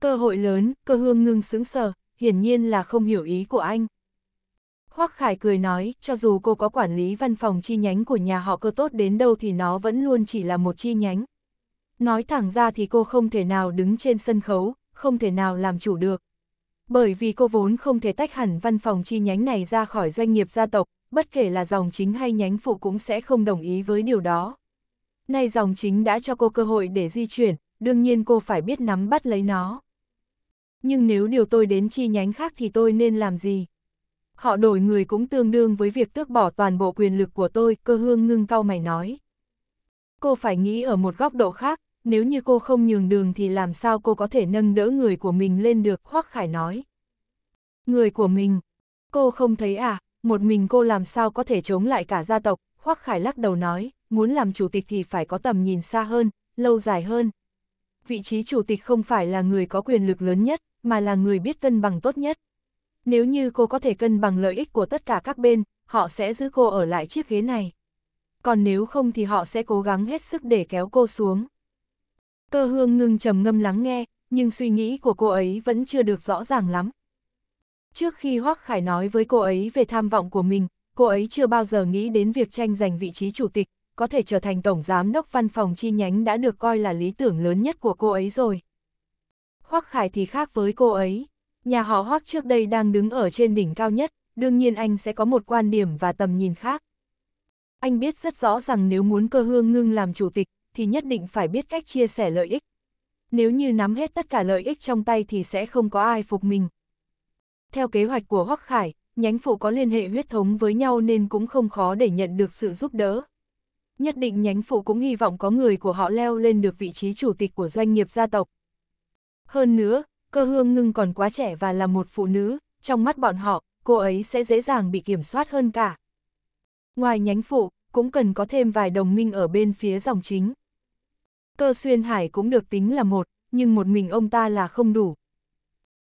Cơ hội lớn, cơ hương ngưng sững sờ, hiển nhiên là không hiểu ý của anh. Hoắc Khải cười nói, cho dù cô có quản lý văn phòng chi nhánh của nhà họ cơ tốt đến đâu thì nó vẫn luôn chỉ là một chi nhánh. Nói thẳng ra thì cô không thể nào đứng trên sân khấu, không thể nào làm chủ được. Bởi vì cô vốn không thể tách hẳn văn phòng chi nhánh này ra khỏi doanh nghiệp gia tộc, bất kể là dòng chính hay nhánh phụ cũng sẽ không đồng ý với điều đó. Nay dòng chính đã cho cô cơ hội để di chuyển, đương nhiên cô phải biết nắm bắt lấy nó. Nhưng nếu điều tôi đến chi nhánh khác thì tôi nên làm gì? Họ đổi người cũng tương đương với việc tước bỏ toàn bộ quyền lực của tôi, cơ hương ngưng cau mày nói. Cô phải nghĩ ở một góc độ khác, nếu như cô không nhường đường thì làm sao cô có thể nâng đỡ người của mình lên được, Hoắc Khải nói. Người của mình, cô không thấy à, một mình cô làm sao có thể chống lại cả gia tộc, Hoắc Khải lắc đầu nói, muốn làm chủ tịch thì phải có tầm nhìn xa hơn, lâu dài hơn. Vị trí chủ tịch không phải là người có quyền lực lớn nhất, mà là người biết cân bằng tốt nhất. Nếu như cô có thể cân bằng lợi ích của tất cả các bên, họ sẽ giữ cô ở lại chiếc ghế này. Còn nếu không thì họ sẽ cố gắng hết sức để kéo cô xuống. Cơ hương ngưng trầm ngâm lắng nghe, nhưng suy nghĩ của cô ấy vẫn chưa được rõ ràng lắm. Trước khi Hoắc Khải nói với cô ấy về tham vọng của mình, cô ấy chưa bao giờ nghĩ đến việc tranh giành vị trí chủ tịch, có thể trở thành tổng giám đốc văn phòng chi nhánh đã được coi là lý tưởng lớn nhất của cô ấy rồi. Hoắc Khải thì khác với cô ấy, nhà họ Hoắc trước đây đang đứng ở trên đỉnh cao nhất, đương nhiên anh sẽ có một quan điểm và tầm nhìn khác. Anh biết rất rõ rằng nếu muốn cơ hương ngưng làm chủ tịch, thì nhất định phải biết cách chia sẻ lợi ích. Nếu như nắm hết tất cả lợi ích trong tay thì sẽ không có ai phục mình. Theo kế hoạch của Hoắc Khải, nhánh phụ có liên hệ huyết thống với nhau nên cũng không khó để nhận được sự giúp đỡ. Nhất định nhánh phụ cũng hy vọng có người của họ leo lên được vị trí chủ tịch của doanh nghiệp gia tộc. Hơn nữa, cơ hương ngưng còn quá trẻ và là một phụ nữ, trong mắt bọn họ, cô ấy sẽ dễ dàng bị kiểm soát hơn cả. Ngoài nhánh phụ, cũng cần có thêm vài đồng minh ở bên phía dòng chính. Cơ xuyên hải cũng được tính là một, nhưng một mình ông ta là không đủ.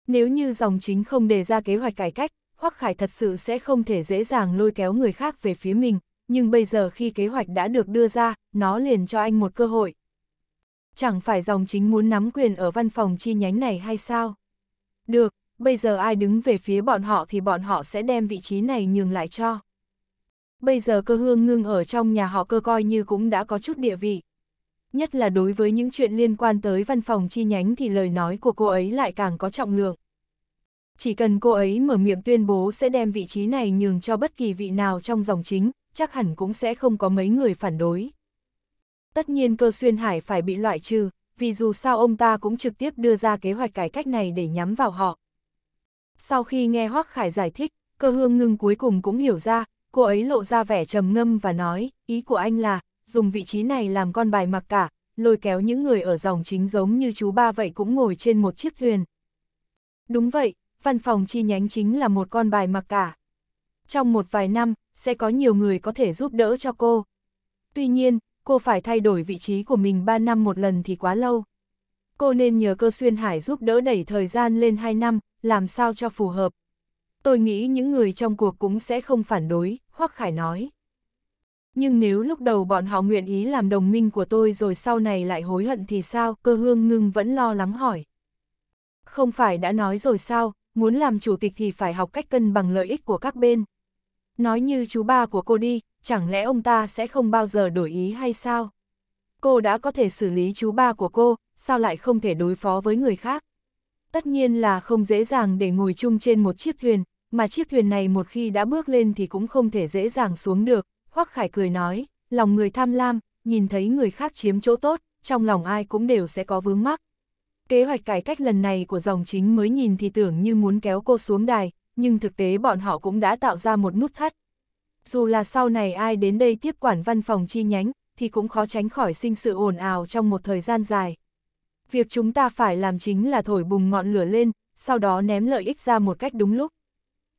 Nếu như dòng chính không đề ra kế hoạch cải cách, Hoắc Khải thật sự sẽ không thể dễ dàng lôi kéo người khác về phía mình, nhưng bây giờ khi kế hoạch đã được đưa ra, nó liền cho anh một cơ hội. Chẳng phải dòng chính muốn nắm quyền ở văn phòng chi nhánh này hay sao? Được, bây giờ ai đứng về phía bọn họ thì bọn họ sẽ đem vị trí này nhường lại cho. Bây giờ cơ hương ngưng ở trong nhà họ cơ coi như cũng đã có chút địa vị. Nhất là đối với những chuyện liên quan tới văn phòng chi nhánh thì lời nói của cô ấy lại càng có trọng lượng. Chỉ cần cô ấy mở miệng tuyên bố sẽ đem vị trí này nhường cho bất kỳ vị nào trong dòng chính, chắc hẳn cũng sẽ không có mấy người phản đối. Tất nhiên cơ xuyên hải phải bị loại trừ, vì dù sao ông ta cũng trực tiếp đưa ra kế hoạch cải cách này để nhắm vào họ. Sau khi nghe Hoác Khải giải thích, cơ hương ngưng cuối cùng cũng hiểu ra, cô ấy lộ ra vẻ trầm ngâm và nói, ý của anh là, dùng vị trí này làm con bài mặc cả, lôi kéo những người ở dòng chính giống như chú ba vậy cũng ngồi trên một chiếc thuyền. Đúng vậy, văn phòng chi nhánh chính là một con bài mặc cả. Trong một vài năm, sẽ có nhiều người có thể giúp đỡ cho cô. Tuy nhiên, cô phải thay đổi vị trí của mình 3 năm một lần thì quá lâu. Cô nên nhờ cơ xuyên hải giúp đỡ đẩy thời gian lên 2 năm, làm sao cho phù hợp tôi nghĩ những người trong cuộc cũng sẽ không phản đối, Hoắc Khải nói. Nhưng nếu lúc đầu bọn họ nguyện ý làm đồng minh của tôi rồi sau này lại hối hận thì sao, cơ hương ngưng vẫn lo lắng hỏi. Không phải đã nói rồi sao, muốn làm chủ tịch thì phải học cách cân bằng lợi ích của các bên. Nói như chú ba của cô đi, chẳng lẽ ông ta sẽ không bao giờ đổi ý hay sao? Cô đã có thể xử lý chú ba của cô, sao lại không thể đối phó với người khác? Tất nhiên là không dễ dàng để ngồi chung trên một chiếc thuyền, mà chiếc thuyền này một khi đã bước lên thì cũng không thể dễ dàng xuống được. Hoắc Khải cười nói, lòng người tham lam, nhìn thấy người khác chiếm chỗ tốt, trong lòng ai cũng đều sẽ có vướng mắc. Kế hoạch cải cách lần này của dòng chính mới nhìn thì tưởng như muốn kéo cô xuống đài, nhưng thực tế bọn họ cũng đã tạo ra một nút thắt. Dù là sau này ai đến đây tiếp quản văn phòng chi nhánh, thì cũng khó tránh khỏi sinh sự ồn ào trong một thời gian dài. Việc chúng ta phải làm chính là thổi bùng ngọn lửa lên, sau đó ném lợi ích ra một cách đúng lúc.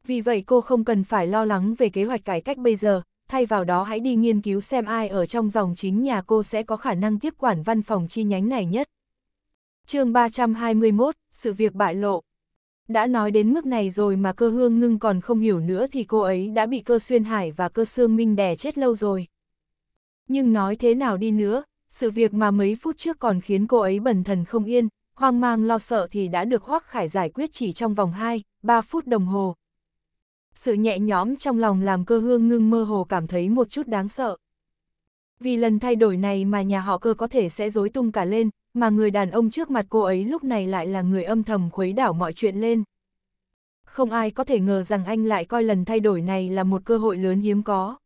Vì vậy cô không cần phải lo lắng về kế hoạch cải cách bây giờ, thay vào đó hãy đi nghiên cứu xem ai ở trong dòng chính nhà cô sẽ có khả năng tiếp quản văn phòng chi nhánh này nhất. chương 321, Sự việc bại lộ Đã nói đến mức này rồi mà cơ hương ngưng còn không hiểu nữa thì cô ấy đã bị cơ xuyên hải và cơ xương minh đè chết lâu rồi. Nhưng nói thế nào đi nữa, sự việc mà mấy phút trước còn khiến cô ấy bần thần không yên, hoang mang lo sợ thì đã được Hoắc Khải giải quyết chỉ trong vòng 2, 3 phút đồng hồ. Sự nhẹ nhõm trong lòng làm cơ hương ngưng mơ hồ cảm thấy một chút đáng sợ. Vì lần thay đổi này mà nhà họ cơ có thể sẽ dối tung cả lên, mà người đàn ông trước mặt cô ấy lúc này lại là người âm thầm khuấy đảo mọi chuyện lên. Không ai có thể ngờ rằng anh lại coi lần thay đổi này là một cơ hội lớn hiếm có.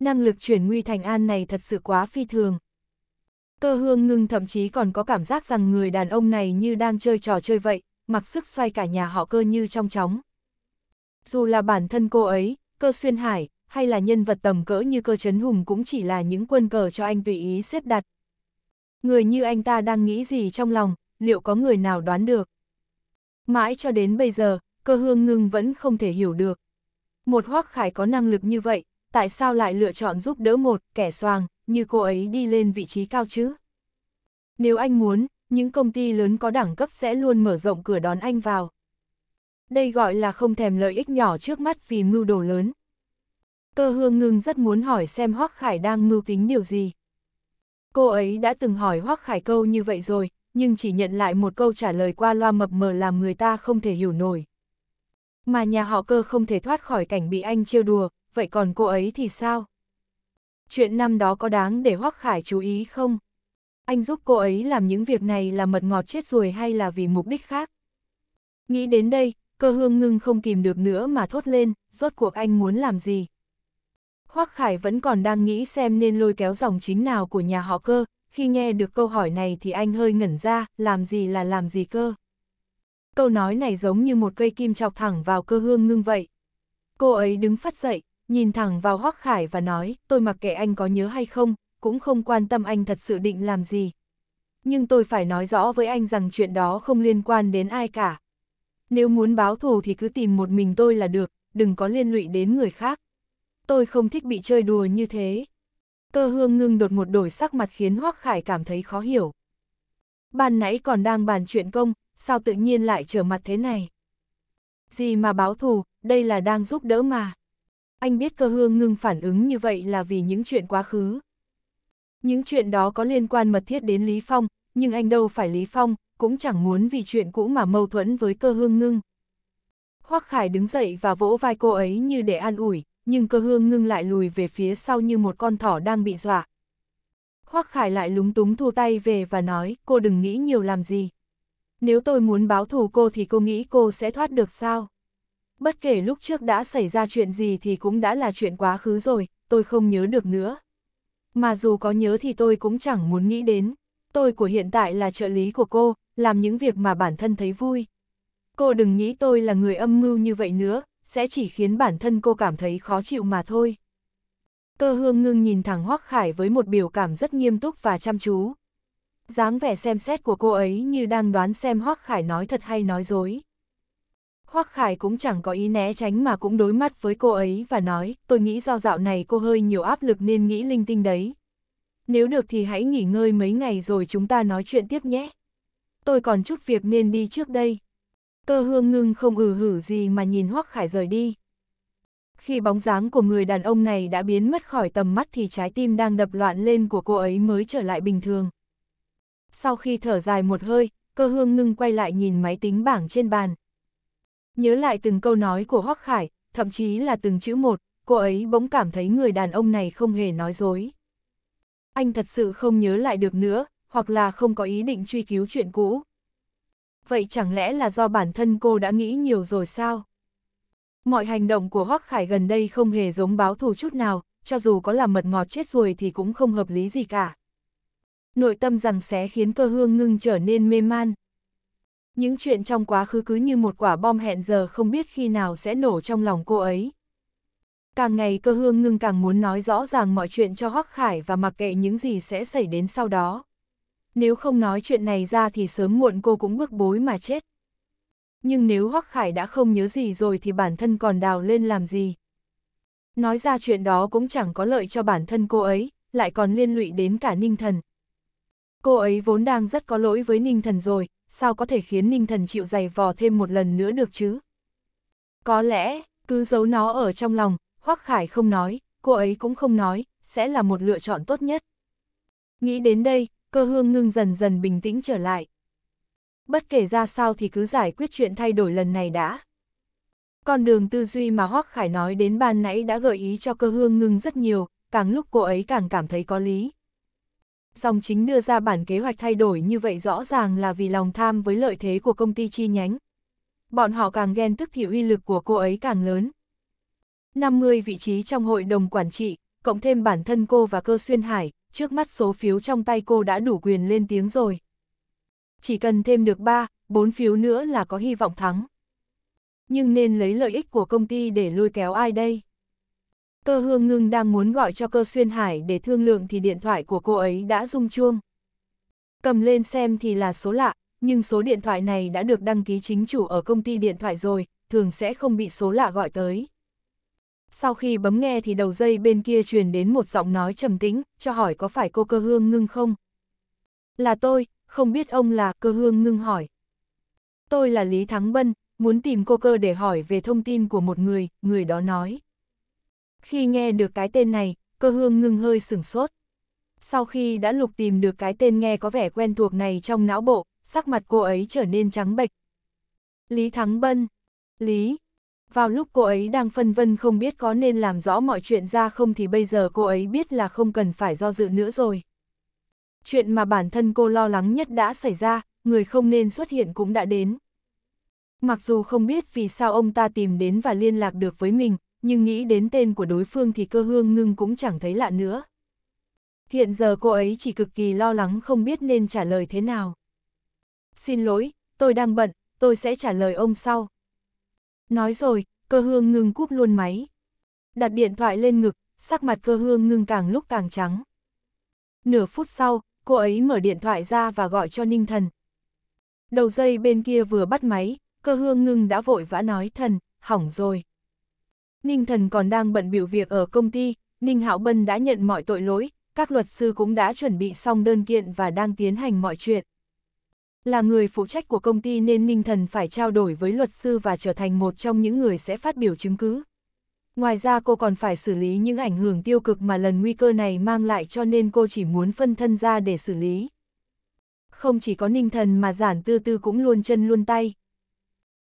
Năng lực chuyển nguy thành an này thật sự quá phi thường. Cơ hương ngưng thậm chí còn có cảm giác rằng người đàn ông này như đang chơi trò chơi vậy, mặc sức xoay cả nhà họ cơ như trong chóng. Dù là bản thân cô ấy, cơ xuyên hải, hay là nhân vật tầm cỡ như cơ chấn hùng cũng chỉ là những quân cờ cho anh tùy ý xếp đặt. Người như anh ta đang nghĩ gì trong lòng, liệu có người nào đoán được? Mãi cho đến bây giờ, cơ hương ngưng vẫn không thể hiểu được. Một hoác khải có năng lực như vậy, tại sao lại lựa chọn giúp đỡ một kẻ soàng như cô ấy đi lên vị trí cao chứ? Nếu anh muốn, những công ty lớn có đẳng cấp sẽ luôn mở rộng cửa đón anh vào. Đây gọi là không thèm lợi ích nhỏ trước mắt vì mưu đồ lớn. Cơ hương ngưng rất muốn hỏi xem Hoác Khải đang mưu tính điều gì. Cô ấy đã từng hỏi Hoác Khải câu như vậy rồi, nhưng chỉ nhận lại một câu trả lời qua loa mập mờ làm người ta không thể hiểu nổi. Mà nhà họ cơ không thể thoát khỏi cảnh bị anh trêu đùa, vậy còn cô ấy thì sao? Chuyện năm đó có đáng để Hoắc Khải chú ý không? Anh giúp cô ấy làm những việc này là mật ngọt chết ruồi hay là vì mục đích khác? Nghĩ đến đây, cơ hương ngưng không kìm được nữa mà thốt lên, rốt cuộc anh muốn làm gì? Hoắc Khải vẫn còn đang nghĩ xem nên lôi kéo dòng chính nào của nhà họ cơ, khi nghe được câu hỏi này thì anh hơi ngẩn ra, làm gì là làm gì cơ? Câu nói này giống như một cây kim chọc thẳng vào cơ hương ngưng vậy. Cô ấy đứng phát dậy, nhìn thẳng vào Hoắc Khải và nói, tôi mặc kệ anh có nhớ hay không, cũng không quan tâm anh thật sự định làm gì. Nhưng tôi phải nói rõ với anh rằng chuyện đó không liên quan đến ai cả. Nếu muốn báo thù thì cứ tìm một mình tôi là được, đừng có liên lụy đến người khác. Tôi không thích bị chơi đùa như thế. Cơ hương ngưng đột một đổi sắc mặt khiến Hoắc Khải cảm thấy khó hiểu. Ban nãy còn đang bàn chuyện công, sao tự nhiên lại trở mặt thế này? Gì mà báo thù, đây là đang giúp đỡ mà anh biết cơ hương ngưng phản ứng như vậy là vì những chuyện quá khứ. Những chuyện đó có liên quan mật thiết đến Lý Phong, nhưng anh đâu phải Lý Phong, cũng chẳng muốn vì chuyện cũ mà mâu thuẫn với cơ hương ngưng. Hoắc Khải đứng dậy và vỗ vai cô ấy như để an ủi, nhưng cơ hương ngưng lại lùi về phía sau như một con thỏ đang bị dọa. Hoắc Khải lại lúng túng thu tay về và nói, cô đừng nghĩ nhiều làm gì. Nếu tôi muốn báo thù cô thì cô nghĩ cô sẽ thoát được sao? bất kể lúc trước đã xảy ra chuyện gì thì cũng đã là chuyện quá khứ rồi, tôi không nhớ được nữa. Mà dù có nhớ thì tôi cũng chẳng muốn nghĩ đến, tôi của hiện tại là trợ lý của cô, làm những việc mà bản thân thấy vui. Cô đừng nghĩ tôi là người âm mưu như vậy nữa, sẽ chỉ khiến bản thân cô cảm thấy khó chịu mà thôi. Cơ hương ngưng nhìn thẳng Hoắc Khải với một biểu cảm rất nghiêm túc và chăm chú. dáng vẻ xem xét của cô ấy như đang đoán xem Hoắc Khải nói thật hay nói dối. Hoắc Khải cũng chẳng có ý né tránh mà cũng đối mắt với cô ấy và nói, tôi nghĩ do dạo này cô hơi nhiều áp lực nên nghĩ linh tinh đấy. Nếu được thì hãy nghỉ ngơi mấy ngày rồi chúng ta nói chuyện tiếp nhé. Tôi còn chút việc nên đi trước đây. Cơ hương ngưng không ừ hử gì mà nhìn Hoắc Khải rời đi. Khi bóng dáng của người đàn ông này đã biến mất khỏi tầm mắt thì trái tim đang đập loạn lên của cô ấy mới trở lại bình thường. Sau khi thở dài một hơi, cơ hương ngưng quay lại nhìn máy tính bảng trên bàn. Nhớ lại từng câu nói của Hoắc Khải, thậm chí là từng chữ một, cô ấy bỗng cảm thấy người đàn ông này không hề nói dối. Anh thật sự không nhớ lại được nữa, hoặc là không có ý định truy cứu chuyện cũ. Vậy chẳng lẽ là do bản thân cô đã nghĩ nhiều rồi sao? Mọi hành động của Hoắc Khải gần đây không hề giống báo thù chút nào, cho dù có là mật ngọt chết ruồi thì cũng không hợp lý gì cả. Nội tâm rằng xé khiến cơ hương ngưng trở nên mê man. Những chuyện trong quá khứ cứ như một quả bom hẹn giờ không biết khi nào sẽ nổ trong lòng cô ấy. Càng ngày cơ hương ngưng càng muốn nói rõ ràng mọi chuyện cho Hoắc Khải và mặc kệ những gì sẽ xảy đến sau đó. Nếu không nói chuyện này ra thì sớm muộn cô cũng bước bối mà chết. Nhưng nếu Hoắc Khải đã không nhớ gì rồi thì bản thân còn đào lên làm gì. Nói ra chuyện đó cũng chẳng có lợi cho bản thân cô ấy, lại còn liên lụy đến cả Ninh Thần. Cô ấy vốn đang rất có lỗi với Ninh Thần rồi, sao có thể khiến ninh thần chịu dày vò thêm một lần nữa được chứ? Có lẽ, cứ giấu nó ở trong lòng, Hoắc Khải không nói, cô ấy cũng không nói, sẽ là một lựa chọn tốt nhất. Nghĩ đến đây, cơ hương ngưng dần dần bình tĩnh trở lại. Bất kể ra sao thì cứ giải quyết chuyện thay đổi lần này đã. Con đường tư duy mà Hoắc Khải nói đến ban nãy đã gợi ý cho cơ hương ngưng rất nhiều, càng lúc cô ấy càng cảm thấy có lý song chính đưa ra bản kế hoạch thay đổi như vậy rõ ràng là vì lòng tham với lợi thế của công ty chi nhánh. Bọn họ càng ghen tức thì uy lực của cô ấy càng lớn. 50 vị trí trong hội đồng quản trị, cộng thêm bản thân cô và cơ xuyên hải, trước mắt số phiếu trong tay cô đã đủ quyền lên tiếng rồi. Chỉ cần thêm được 3, 4 phiếu nữa là có hy vọng thắng. Nhưng nên lấy lợi ích của công ty để lôi kéo ai đây? Cơ hương ngưng đang muốn gọi cho cơ xuyên hải để thương lượng thì điện thoại của cô ấy đã rung chuông. Cầm lên xem thì là số lạ, nhưng số điện thoại này đã được đăng ký chính chủ ở công ty điện thoại rồi, thường sẽ không bị số lạ gọi tới. Sau khi bấm nghe thì đầu dây bên kia truyền đến một giọng nói trầm tĩnh, cho hỏi có phải cô cơ hương ngưng không? Là tôi, không biết ông là cơ hương ngưng hỏi. Tôi là Lý Thắng Bân, muốn tìm cô cơ để hỏi về thông tin của một người, người đó nói. Khi nghe được cái tên này, cơ hương ngưng hơi sửng sốt. Sau khi đã lục tìm được cái tên nghe có vẻ quen thuộc này trong não bộ, sắc mặt cô ấy trở nên trắng bệch. Lý Thắng Bân Lý Vào lúc cô ấy đang phân vân không biết có nên làm rõ mọi chuyện ra không thì bây giờ cô ấy biết là không cần phải do dự nữa rồi. Chuyện mà bản thân cô lo lắng nhất đã xảy ra, người không nên xuất hiện cũng đã đến. Mặc dù không biết vì sao ông ta tìm đến và liên lạc được với mình, nhưng nghĩ đến tên của đối phương thì cơ hương ngưng cũng chẳng thấy lạ nữa. Hiện giờ cô ấy chỉ cực kỳ lo lắng không biết nên trả lời thế nào. Xin lỗi, tôi đang bận, tôi sẽ trả lời ông sau. Nói rồi, cơ hương ngưng cúp luôn máy. Đặt điện thoại lên ngực, sắc mặt cơ hương ngưng càng lúc càng trắng. Nửa phút sau, cô ấy mở điện thoại ra và gọi cho Ninh Thần. Đầu dây bên kia vừa bắt máy, cơ hương ngưng đã vội vã nói thần, hỏng rồi. Ninh Thần còn đang bận biểu việc ở công ty, Ninh Hạo Bân đã nhận mọi tội lỗi, các luật sư cũng đã chuẩn bị xong đơn kiện và đang tiến hành mọi chuyện. Là người phụ trách của công ty nên Ninh Thần phải trao đổi với luật sư và trở thành một trong những người sẽ phát biểu chứng cứ. Ngoài ra cô còn phải xử lý những ảnh hưởng tiêu cực mà lần nguy cơ này mang lại cho nên cô chỉ muốn phân thân ra để xử lý. Không chỉ có Ninh Thần mà Giản Tư Tư cũng luôn chân luôn tay.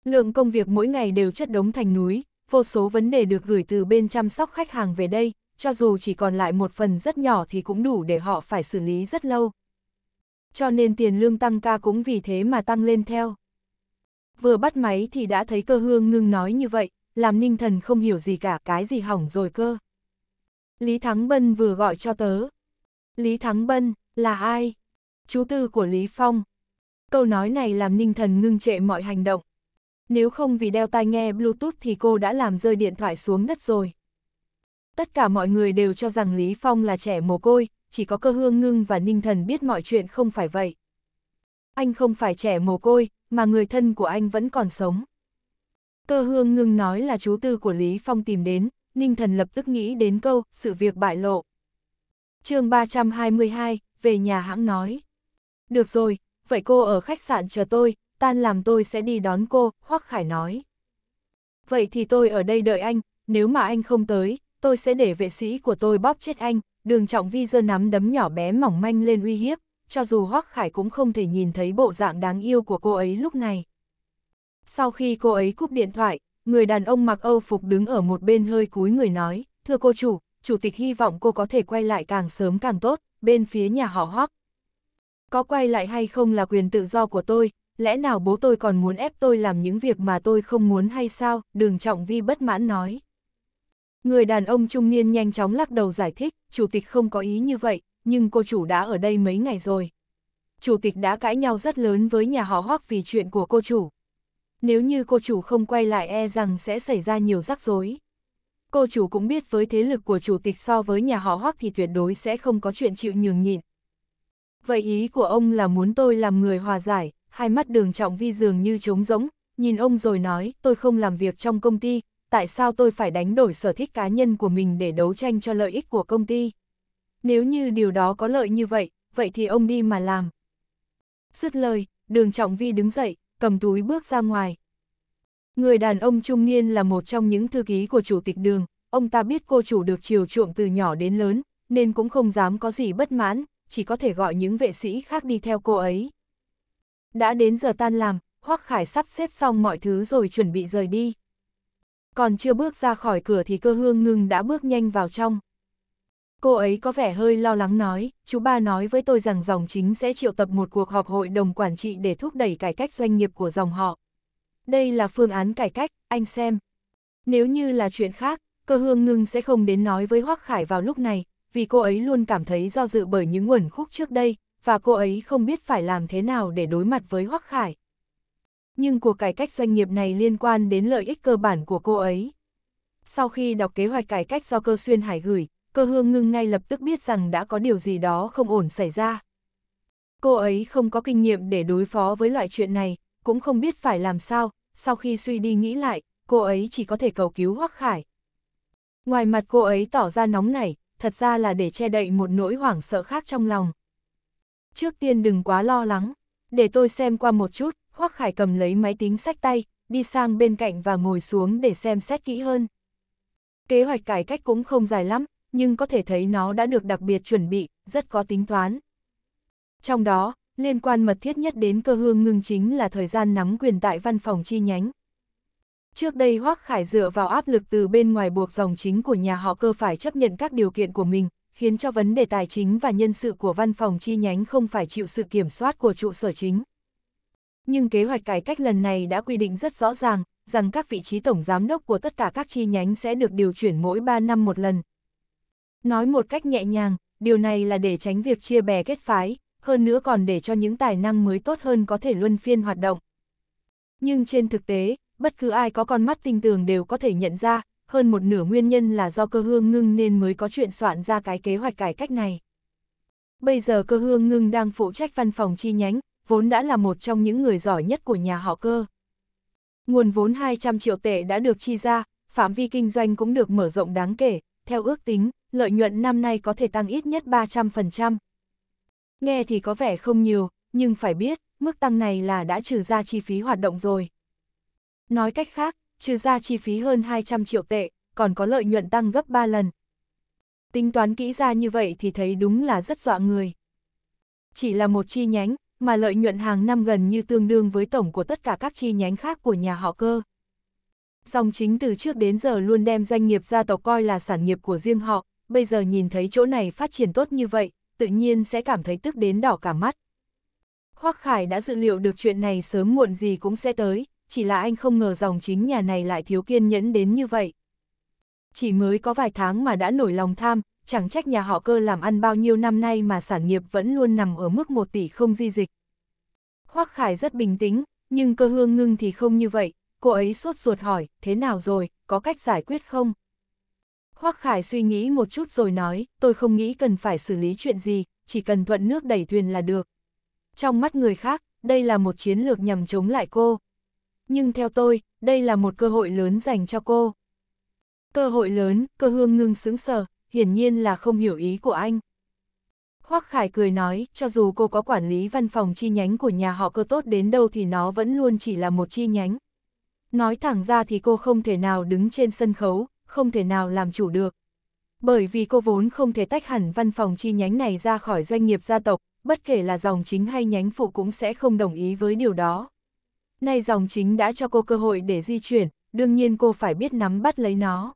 Lượng công việc mỗi ngày đều chất đống thành núi, vô số vấn đề được gửi từ bên chăm sóc khách hàng về đây, cho dù chỉ còn lại một phần rất nhỏ thì cũng đủ để họ phải xử lý rất lâu. Cho nên tiền lương tăng ca cũng vì thế mà tăng lên theo. Vừa bắt máy thì đã thấy cơ hương ngưng nói như vậy, làm ninh thần không hiểu gì cả cái gì hỏng rồi cơ. Lý Thắng Bân vừa gọi cho tớ. Lý Thắng Bân, là ai? Chú tư của Lý Phong. Câu nói này làm ninh thần ngưng trệ mọi hành động nếu không vì đeo tai nghe Bluetooth thì cô đã làm rơi điện thoại xuống đất rồi. Tất cả mọi người đều cho rằng Lý Phong là trẻ mồ côi, chỉ có cơ hương ngưng và ninh thần biết mọi chuyện không phải vậy. Anh không phải trẻ mồ côi, mà người thân của anh vẫn còn sống. Cơ hương ngưng nói là chú tư của Lý Phong tìm đến, ninh thần lập tức nghĩ đến câu, sự việc bại lộ. chương 322, về nhà hãng nói. Được rồi, vậy cô ở khách sạn chờ tôi, tan làm tôi sẽ đi đón cô, Hoắc Khải nói. Vậy thì tôi ở đây đợi anh, nếu mà anh không tới, tôi sẽ để vệ sĩ của tôi bóp chết anh, đường trọng vi dơ nắm đấm nhỏ bé mỏng manh lên uy hiếp, cho dù Hoắc Khải cũng không thể nhìn thấy bộ dạng đáng yêu của cô ấy lúc này. Sau khi cô ấy cúp điện thoại, người đàn ông mặc Âu phục đứng ở một bên hơi cúi người nói, thưa cô chủ, chủ tịch hy vọng cô có thể quay lại càng sớm càng tốt, bên phía nhà họ Hoắc. Có quay lại hay không là quyền tự do của tôi, lẽ nào bố tôi còn muốn ép tôi làm những việc mà tôi không muốn hay sao, đường trọng vi bất mãn nói. Người đàn ông trung niên nhanh chóng lắc đầu giải thích, chủ tịch không có ý như vậy, nhưng cô chủ đã ở đây mấy ngày rồi. Chủ tịch đã cãi nhau rất lớn với nhà họ hoắc vì chuyện của cô chủ. Nếu như cô chủ không quay lại e rằng sẽ xảy ra nhiều rắc rối. Cô chủ cũng biết với thế lực của chủ tịch so với nhà họ hoắc thì tuyệt đối sẽ không có chuyện chịu nhường nhịn. Vậy ý của ông là muốn tôi làm người hòa giải, hai mắt đường trọng vi dường như trống rỗng, nhìn ông rồi nói, tôi không làm việc trong công ty, tại sao tôi phải đánh đổi sở thích cá nhân của mình để đấu tranh cho lợi ích của công ty? Nếu như điều đó có lợi như vậy, vậy thì ông đi mà làm. Dứt lời, đường trọng vi đứng dậy, cầm túi bước ra ngoài. Người đàn ông trung niên là một trong những thư ký của chủ tịch đường, ông ta biết cô chủ được chiều chuộng từ nhỏ đến lớn, nên cũng không dám có gì bất mãn, chỉ có thể gọi những vệ sĩ khác đi theo cô ấy. Đã đến giờ tan làm, Hoắc Khải sắp xếp xong mọi thứ rồi chuẩn bị rời đi. Còn chưa bước ra khỏi cửa thì cơ hương ngưng đã bước nhanh vào trong. Cô ấy có vẻ hơi lo lắng nói, chú ba nói với tôi rằng dòng chính sẽ triệu tập một cuộc họp hội đồng quản trị để thúc đẩy cải cách doanh nghiệp của dòng họ. Đây là phương án cải cách, anh xem. Nếu như là chuyện khác, cơ hương ngưng sẽ không đến nói với Hoắc Khải vào lúc này, vì cô ấy luôn cảm thấy do dự bởi những nguồn khúc trước đây, và cô ấy không biết phải làm thế nào để đối mặt với Hoắc Khải. Nhưng cuộc cải cách doanh nghiệp này liên quan đến lợi ích cơ bản của cô ấy. Sau khi đọc kế hoạch cải cách do cơ xuyên hải gửi, cơ hương ngưng ngay lập tức biết rằng đã có điều gì đó không ổn xảy ra. Cô ấy không có kinh nghiệm để đối phó với loại chuyện này, cũng không biết phải làm sao, sau khi suy đi nghĩ lại, cô ấy chỉ có thể cầu cứu Hoắc Khải. Ngoài mặt cô ấy tỏ ra nóng nảy, thật ra là để che đậy một nỗi hoảng sợ khác trong lòng trước tiên đừng quá lo lắng, để tôi xem qua một chút, Hoắc Khải cầm lấy máy tính sách tay, đi sang bên cạnh và ngồi xuống để xem xét kỹ hơn. Kế hoạch cải cách cũng không dài lắm, nhưng có thể thấy nó đã được đặc biệt chuẩn bị, rất có tính toán. Trong đó, liên quan mật thiết nhất đến cơ hương ngưng chính là thời gian nắm quyền tại văn phòng chi nhánh. Trước đây Hoắc Khải dựa vào áp lực từ bên ngoài buộc dòng chính của nhà họ cơ phải chấp nhận các điều kiện của mình, khiến cho vấn đề tài chính và nhân sự của văn phòng chi nhánh không phải chịu sự kiểm soát của trụ sở chính. Nhưng kế hoạch cải cách lần này đã quy định rất rõ ràng, rằng các vị trí tổng giám đốc của tất cả các chi nhánh sẽ được điều chuyển mỗi 3 năm một lần. Nói một cách nhẹ nhàng, điều này là để tránh việc chia bè kết phái, hơn nữa còn để cho những tài năng mới tốt hơn có thể luân phiên hoạt động. Nhưng trên thực tế, bất cứ ai có con mắt tinh tường đều có thể nhận ra, hơn một nửa nguyên nhân là do cơ hương ngưng nên mới có chuyện soạn ra cái kế hoạch cải cách này. Bây giờ cơ hương ngưng đang phụ trách văn phòng chi nhánh, vốn đã là một trong những người giỏi nhất của nhà họ cơ. Nguồn vốn 200 triệu tệ đã được chi ra, phạm vi kinh doanh cũng được mở rộng đáng kể, theo ước tính, lợi nhuận năm nay có thể tăng ít nhất 300%. Nghe thì có vẻ không nhiều, nhưng phải biết, mức tăng này là đã trừ ra chi phí hoạt động rồi. Nói cách khác, trừ ra chi phí hơn 200 triệu tệ, còn có lợi nhuận tăng gấp 3 lần. Tính toán kỹ ra như vậy thì thấy đúng là rất dọa người. Chỉ là một chi nhánh, mà lợi nhuận hàng năm gần như tương đương với tổng của tất cả các chi nhánh khác của nhà họ cơ. Song chính từ trước đến giờ luôn đem doanh nghiệp gia tộc coi là sản nghiệp của riêng họ, bây giờ nhìn thấy chỗ này phát triển tốt như vậy, tự nhiên sẽ cảm thấy tức đến đỏ cả mắt. Hoắc Khải đã dự liệu được chuyện này sớm muộn gì cũng sẽ tới, chỉ là anh không ngờ dòng chính nhà này lại thiếu kiên nhẫn đến như vậy. Chỉ mới có vài tháng mà đã nổi lòng tham, chẳng trách nhà họ cơ làm ăn bao nhiêu năm nay mà sản nghiệp vẫn luôn nằm ở mức 1 tỷ không di dịch. Hoác Khải rất bình tĩnh, nhưng cơ hương ngưng thì không như vậy, cô ấy sốt ruột hỏi, thế nào rồi, có cách giải quyết không? Hoác Khải suy nghĩ một chút rồi nói, tôi không nghĩ cần phải xử lý chuyện gì, chỉ cần thuận nước đẩy thuyền là được. Trong mắt người khác, đây là một chiến lược nhằm chống lại cô nhưng theo tôi, đây là một cơ hội lớn dành cho cô. Cơ hội lớn, cơ hương ngưng sững sờ, hiển nhiên là không hiểu ý của anh. Hoắc Khải cười nói, cho dù cô có quản lý văn phòng chi nhánh của nhà họ cơ tốt đến đâu thì nó vẫn luôn chỉ là một chi nhánh. Nói thẳng ra thì cô không thể nào đứng trên sân khấu, không thể nào làm chủ được. Bởi vì cô vốn không thể tách hẳn văn phòng chi nhánh này ra khỏi doanh nghiệp gia tộc, bất kể là dòng chính hay nhánh phụ cũng sẽ không đồng ý với điều đó nay dòng chính đã cho cô cơ hội để di chuyển, đương nhiên cô phải biết nắm bắt lấy nó.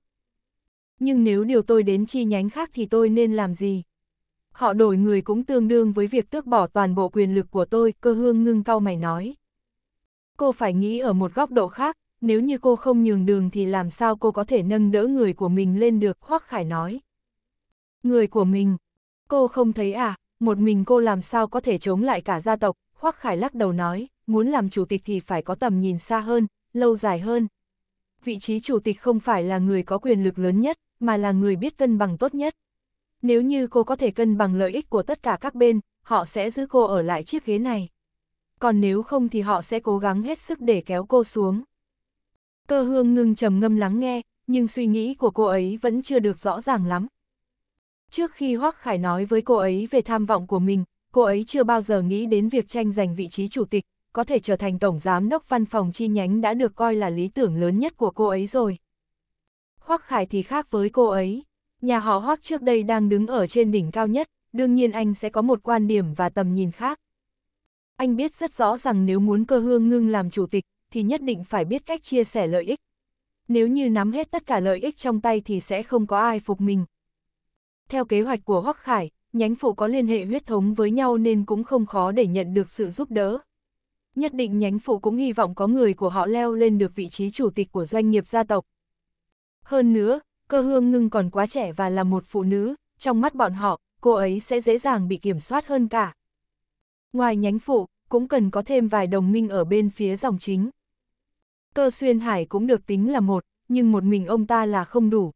Nhưng nếu điều tôi đến chi nhánh khác thì tôi nên làm gì? Họ đổi người cũng tương đương với việc tước bỏ toàn bộ quyền lực của tôi, cơ hương ngưng cau mày nói. Cô phải nghĩ ở một góc độ khác, nếu như cô không nhường đường thì làm sao cô có thể nâng đỡ người của mình lên được, Hoắc Khải nói. Người của mình, cô không thấy à, một mình cô làm sao có thể chống lại cả gia tộc, Hoắc Khải lắc đầu nói, muốn làm chủ tịch thì phải có tầm nhìn xa hơn, lâu dài hơn. Vị trí chủ tịch không phải là người có quyền lực lớn nhất, mà là người biết cân bằng tốt nhất. Nếu như cô có thể cân bằng lợi ích của tất cả các bên, họ sẽ giữ cô ở lại chiếc ghế này. Còn nếu không thì họ sẽ cố gắng hết sức để kéo cô xuống. Cơ hương ngưng trầm ngâm lắng nghe, nhưng suy nghĩ của cô ấy vẫn chưa được rõ ràng lắm. Trước khi Hoác Khải nói với cô ấy về tham vọng của mình, cô ấy chưa bao giờ nghĩ đến việc tranh giành vị trí chủ tịch, có thể trở thành tổng giám đốc văn phòng chi nhánh đã được coi là lý tưởng lớn nhất của cô ấy rồi. Hoắc Khải thì khác với cô ấy. Nhà họ Hoắc trước đây đang đứng ở trên đỉnh cao nhất, đương nhiên anh sẽ có một quan điểm và tầm nhìn khác. Anh biết rất rõ rằng nếu muốn cơ hương ngưng làm chủ tịch, thì nhất định phải biết cách chia sẻ lợi ích. Nếu như nắm hết tất cả lợi ích trong tay thì sẽ không có ai phục mình. Theo kế hoạch của Hoắc Khải, nhánh phụ có liên hệ huyết thống với nhau nên cũng không khó để nhận được sự giúp đỡ nhất định nhánh phụ cũng hy vọng có người của họ leo lên được vị trí chủ tịch của doanh nghiệp gia tộc. Hơn nữa, cơ hương ngưng còn quá trẻ và là một phụ nữ, trong mắt bọn họ, cô ấy sẽ dễ dàng bị kiểm soát hơn cả. Ngoài nhánh phụ, cũng cần có thêm vài đồng minh ở bên phía dòng chính. Cơ xuyên hải cũng được tính là một, nhưng một mình ông ta là không đủ.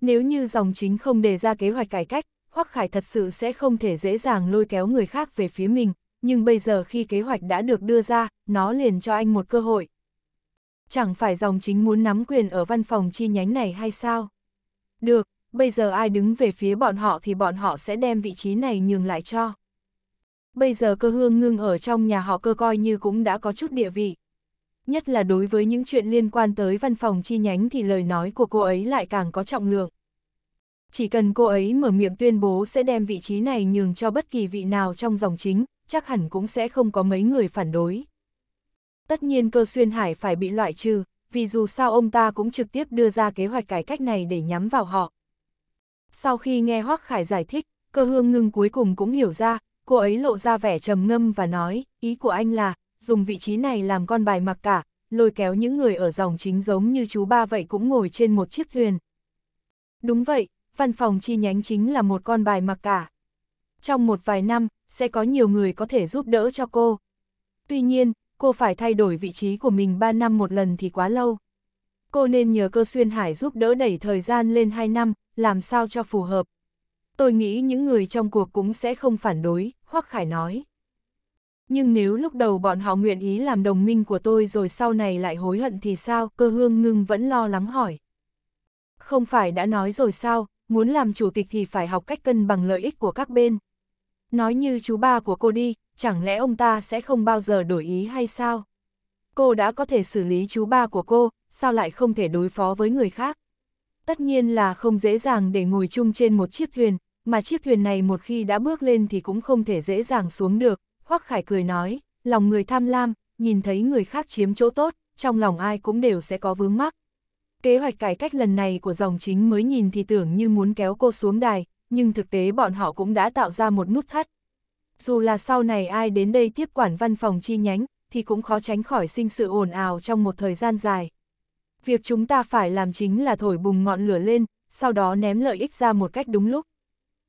Nếu như dòng chính không đề ra kế hoạch cải cách, Hoắc Khải thật sự sẽ không thể dễ dàng lôi kéo người khác về phía mình, nhưng bây giờ khi kế hoạch đã được đưa ra, nó liền cho anh một cơ hội. Chẳng phải dòng chính muốn nắm quyền ở văn phòng chi nhánh này hay sao? Được, bây giờ ai đứng về phía bọn họ thì bọn họ sẽ đem vị trí này nhường lại cho. Bây giờ cơ hương ngưng ở trong nhà họ cơ coi như cũng đã có chút địa vị. Nhất là đối với những chuyện liên quan tới văn phòng chi nhánh thì lời nói của cô ấy lại càng có trọng lượng. Chỉ cần cô ấy mở miệng tuyên bố sẽ đem vị trí này nhường cho bất kỳ vị nào trong dòng chính, chắc hẳn cũng sẽ không có mấy người phản đối. Tất nhiên cơ xuyên hải phải bị loại trừ, vì dù sao ông ta cũng trực tiếp đưa ra kế hoạch cải cách này để nhắm vào họ. Sau khi nghe Hoắc Khải giải thích, cơ hương ngưng cuối cùng cũng hiểu ra, cô ấy lộ ra vẻ trầm ngâm và nói, ý của anh là, dùng vị trí này làm con bài mặc cả, lôi kéo những người ở dòng chính giống như chú ba vậy cũng ngồi trên một chiếc thuyền. Đúng vậy, văn phòng chi nhánh chính là một con bài mặc cả. Trong một vài năm, sẽ có nhiều người có thể giúp đỡ cho cô. Tuy nhiên, cô phải thay đổi vị trí của mình 3 năm một lần thì quá lâu. Cô nên nhờ cơ xuyên hải giúp đỡ đẩy thời gian lên 2 năm, làm sao cho phù hợp. Tôi nghĩ những người trong cuộc cũng sẽ không phản đối, Hoắc Khải nói. Nhưng nếu lúc đầu bọn họ nguyện ý làm đồng minh của tôi rồi sau này lại hối hận thì sao, cơ hương ngưng vẫn lo lắng hỏi. Không phải đã nói rồi sao, muốn làm chủ tịch thì phải học cách cân bằng lợi ích của các bên nói như chú ba của cô đi, chẳng lẽ ông ta sẽ không bao giờ đổi ý hay sao? Cô đã có thể xử lý chú ba của cô, sao lại không thể đối phó với người khác? Tất nhiên là không dễ dàng để ngồi chung trên một chiếc thuyền, mà chiếc thuyền này một khi đã bước lên thì cũng không thể dễ dàng xuống được. Hoắc Khải cười nói, lòng người tham lam, nhìn thấy người khác chiếm chỗ tốt, trong lòng ai cũng đều sẽ có vướng mắc. Kế hoạch cải cách lần này của dòng chính mới nhìn thì tưởng như muốn kéo cô xuống đài, nhưng thực tế bọn họ cũng đã tạo ra một nút thắt. Dù là sau này ai đến đây tiếp quản văn phòng chi nhánh, thì cũng khó tránh khỏi sinh sự ồn ào trong một thời gian dài. Việc chúng ta phải làm chính là thổi bùng ngọn lửa lên, sau đó ném lợi ích ra một cách đúng lúc.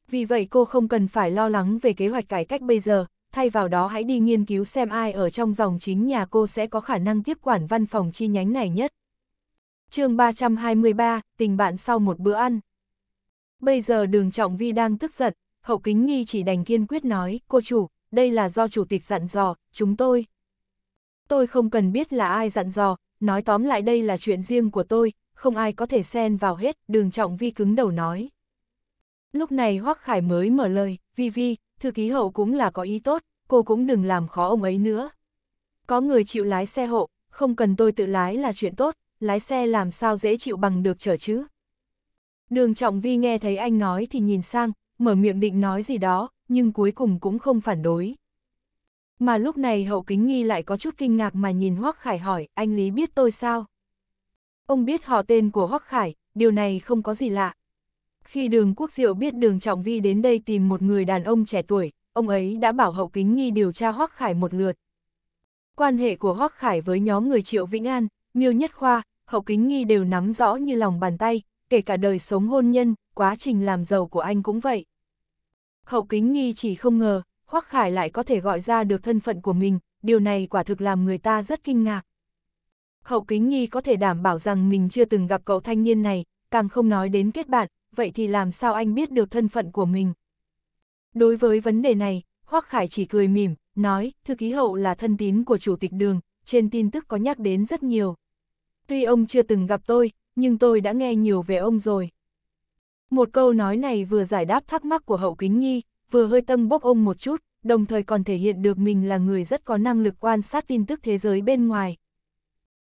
Vì vậy cô không cần phải lo lắng về kế hoạch cải cách bây giờ, thay vào đó hãy đi nghiên cứu xem ai ở trong dòng chính nhà cô sẽ có khả năng tiếp quản văn phòng chi nhánh này nhất. chương 323, tình bạn sau một bữa ăn. Bây giờ đường trọng vi đang tức giận, hậu kính nghi chỉ đành kiên quyết nói, cô chủ, đây là do chủ tịch dặn dò, chúng tôi. Tôi không cần biết là ai dặn dò, nói tóm lại đây là chuyện riêng của tôi, không ai có thể xen vào hết, đường trọng vi cứng đầu nói. Lúc này Hoắc Khải mới mở lời, Vi Vi, thư ký hậu cũng là có ý tốt, cô cũng đừng làm khó ông ấy nữa. Có người chịu lái xe hộ, không cần tôi tự lái là chuyện tốt, lái xe làm sao dễ chịu bằng được chở chứ. Đường Trọng Vi nghe thấy anh nói thì nhìn sang, mở miệng định nói gì đó, nhưng cuối cùng cũng không phản đối. Mà lúc này hậu kính nghi lại có chút kinh ngạc mà nhìn Hoắc Khải hỏi, anh Lý biết tôi sao? Ông biết họ tên của Hoắc Khải, điều này không có gì lạ. Khi đường quốc diệu biết đường Trọng Vi đến đây tìm một người đàn ông trẻ tuổi, ông ấy đã bảo hậu kính nghi điều tra Hoắc Khải một lượt. Quan hệ của Hoắc Khải với nhóm người Triệu Vĩnh An, Miêu Nhất Khoa, hậu kính nghi đều nắm rõ như lòng bàn tay, kể cả đời sống hôn nhân, quá trình làm giàu của anh cũng vậy. Hậu kính nghi chỉ không ngờ, Hoắc Khải lại có thể gọi ra được thân phận của mình, điều này quả thực làm người ta rất kinh ngạc. Hậu kính nghi có thể đảm bảo rằng mình chưa từng gặp cậu thanh niên này, càng không nói đến kết bạn, vậy thì làm sao anh biết được thân phận của mình? Đối với vấn đề này, Hoắc Khải chỉ cười mỉm, nói, thư ký hậu là thân tín của chủ tịch đường, trên tin tức có nhắc đến rất nhiều. Tuy ông chưa từng gặp tôi, nhưng tôi đã nghe nhiều về ông rồi. Một câu nói này vừa giải đáp thắc mắc của hậu kính nhi, vừa hơi tâng bốc ông một chút, đồng thời còn thể hiện được mình là người rất có năng lực quan sát tin tức thế giới bên ngoài.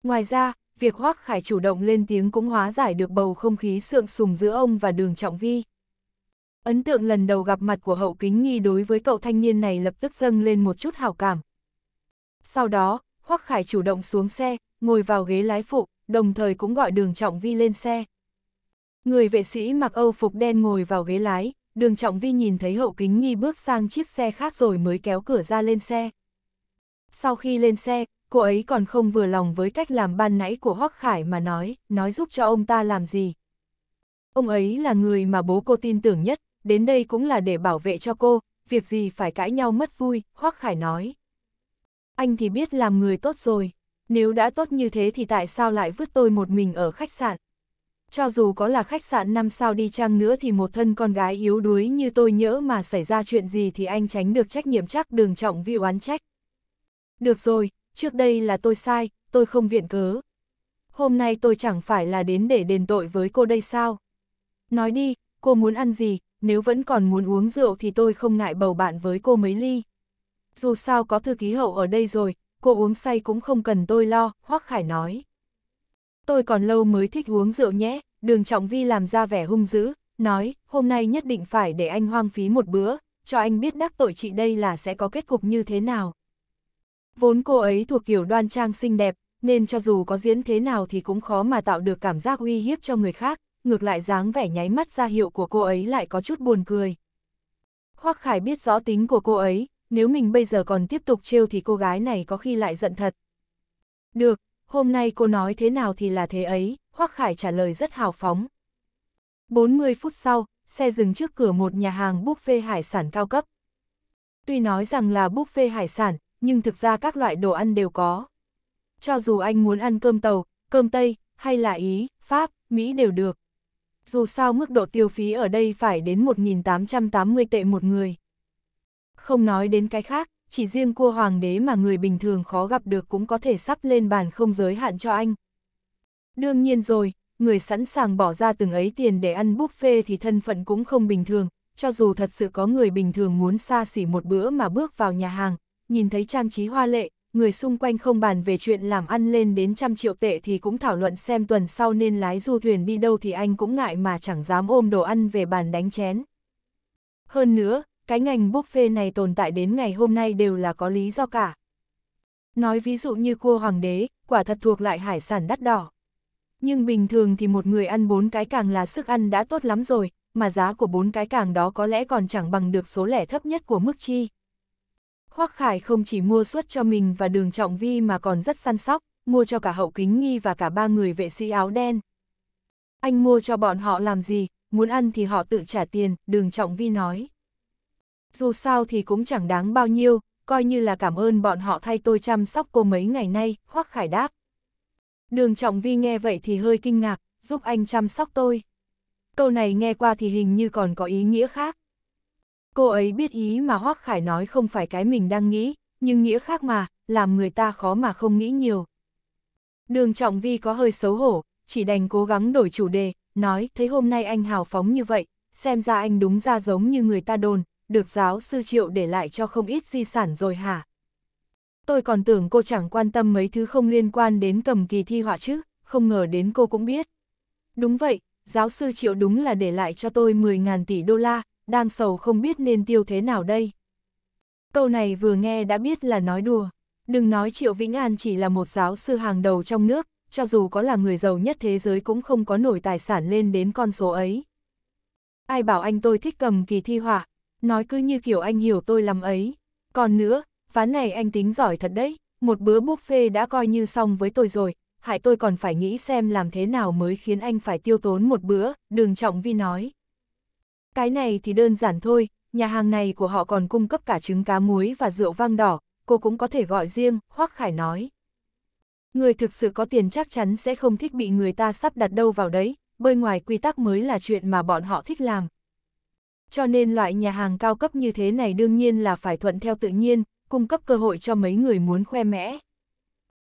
Ngoài ra, việc Hoác Khải chủ động lên tiếng cũng hóa giải được bầu không khí sượng sùng giữa ông và đường trọng vi. Ấn tượng lần đầu gặp mặt của hậu kính nhi đối với cậu thanh niên này lập tức dâng lên một chút hảo cảm. Sau đó, Hoác Khải chủ động xuống xe, ngồi vào ghế lái phụ, đồng thời cũng gọi đường trọng vi lên xe. Người vệ sĩ mặc âu phục đen ngồi vào ghế lái, đường trọng vi nhìn thấy hậu kính nghi bước sang chiếc xe khác rồi mới kéo cửa ra lên xe. Sau khi lên xe, cô ấy còn không vừa lòng với cách làm ban nãy của Hoắc Khải mà nói, nói giúp cho ông ta làm gì. Ông ấy là người mà bố cô tin tưởng nhất, đến đây cũng là để bảo vệ cho cô, việc gì phải cãi nhau mất vui, Hoắc Khải nói. Anh thì biết làm người tốt rồi nếu đã tốt như thế thì tại sao lại vứt tôi một mình ở khách sạn? Cho dù có là khách sạn năm sao đi chăng nữa thì một thân con gái yếu đuối như tôi nhỡ mà xảy ra chuyện gì thì anh tránh được trách nhiệm chắc đường trọng vi oán trách. Được rồi, trước đây là tôi sai, tôi không viện cớ. Hôm nay tôi chẳng phải là đến để đền tội với cô đây sao? Nói đi, cô muốn ăn gì, nếu vẫn còn muốn uống rượu thì tôi không ngại bầu bạn với cô mấy ly. Dù sao có thư ký hậu ở đây rồi, cô uống say cũng không cần tôi lo, Hoắc Khải nói. Tôi còn lâu mới thích uống rượu nhé, đường trọng vi làm ra vẻ hung dữ, nói, hôm nay nhất định phải để anh hoang phí một bữa, cho anh biết đắc tội chị đây là sẽ có kết cục như thế nào. Vốn cô ấy thuộc kiểu đoan trang xinh đẹp, nên cho dù có diễn thế nào thì cũng khó mà tạo được cảm giác uy hiếp cho người khác, ngược lại dáng vẻ nháy mắt ra hiệu của cô ấy lại có chút buồn cười. Hoắc Khải biết rõ tính của cô ấy, nếu mình bây giờ còn tiếp tục trêu thì cô gái này có khi lại giận thật. Được, hôm nay cô nói thế nào thì là thế ấy, Hoắc Khải trả lời rất hào phóng. 40 phút sau, xe dừng trước cửa một nhà hàng buffet hải sản cao cấp. Tuy nói rằng là buffet hải sản, nhưng thực ra các loại đồ ăn đều có. Cho dù anh muốn ăn cơm tàu, cơm Tây, hay là Ý, Pháp, Mỹ đều được. Dù sao mức độ tiêu phí ở đây phải đến 1.880 tệ một người. Không nói đến cái khác, chỉ riêng cua hoàng đế mà người bình thường khó gặp được cũng có thể sắp lên bàn không giới hạn cho anh. Đương nhiên rồi, người sẵn sàng bỏ ra từng ấy tiền để ăn buffet thì thân phận cũng không bình thường, cho dù thật sự có người bình thường muốn xa xỉ một bữa mà bước vào nhà hàng, nhìn thấy trang trí hoa lệ, người xung quanh không bàn về chuyện làm ăn lên đến trăm triệu tệ thì cũng thảo luận xem tuần sau nên lái du thuyền đi đâu thì anh cũng ngại mà chẳng dám ôm đồ ăn về bàn đánh chén. Hơn nữa, cái ngành buffet này tồn tại đến ngày hôm nay đều là có lý do cả. Nói ví dụ như cua hoàng đế, quả thật thuộc loại hải sản đắt đỏ. Nhưng bình thường thì một người ăn bốn cái càng là sức ăn đã tốt lắm rồi, mà giá của bốn cái càng đó có lẽ còn chẳng bằng được số lẻ thấp nhất của mức chi. Hoắc Khải không chỉ mua suất cho mình và đường trọng vi mà còn rất săn sóc, mua cho cả hậu kính nghi và cả ba người vệ sĩ áo đen. Anh mua cho bọn họ làm gì, muốn ăn thì họ tự trả tiền, đường trọng vi nói. Dù sao thì cũng chẳng đáng bao nhiêu, coi như là cảm ơn bọn họ thay tôi chăm sóc cô mấy ngày nay, Hoắc Khải đáp. Đường Trọng Vi nghe vậy thì hơi kinh ngạc, giúp anh chăm sóc tôi. Câu này nghe qua thì hình như còn có ý nghĩa khác. Cô ấy biết ý mà Hoắc Khải nói không phải cái mình đang nghĩ, nhưng nghĩa khác mà, làm người ta khó mà không nghĩ nhiều. Đường Trọng Vi có hơi xấu hổ, chỉ đành cố gắng đổi chủ đề, nói thấy hôm nay anh hào phóng như vậy, xem ra anh đúng ra giống như người ta đồn, được giáo sư Triệu để lại cho không ít di sản rồi hả? Tôi còn tưởng cô chẳng quan tâm mấy thứ không liên quan đến cầm kỳ thi họa chứ, không ngờ đến cô cũng biết. Đúng vậy, giáo sư Triệu đúng là để lại cho tôi 10.000 tỷ đô la, đang sầu không biết nên tiêu thế nào đây. Câu này vừa nghe đã biết là nói đùa. Đừng nói Triệu Vĩnh An chỉ là một giáo sư hàng đầu trong nước, cho dù có là người giàu nhất thế giới cũng không có nổi tài sản lên đến con số ấy. Ai bảo anh tôi thích cầm kỳ thi họa, nói cứ như kiểu anh hiểu tôi lắm ấy. Còn nữa, ván này anh tính giỏi thật đấy, một bữa buffet đã coi như xong với tôi rồi, hại tôi còn phải nghĩ xem làm thế nào mới khiến anh phải tiêu tốn một bữa, đường trọng vi nói. Cái này thì đơn giản thôi, nhà hàng này của họ còn cung cấp cả trứng cá muối và rượu vang đỏ, cô cũng có thể gọi riêng, Hoắc Khải nói. Người thực sự có tiền chắc chắn sẽ không thích bị người ta sắp đặt đâu vào đấy, bơi ngoài quy tắc mới là chuyện mà bọn họ thích làm, cho nên loại nhà hàng cao cấp như thế này đương nhiên là phải thuận theo tự nhiên, cung cấp cơ hội cho mấy người muốn khoe mẽ.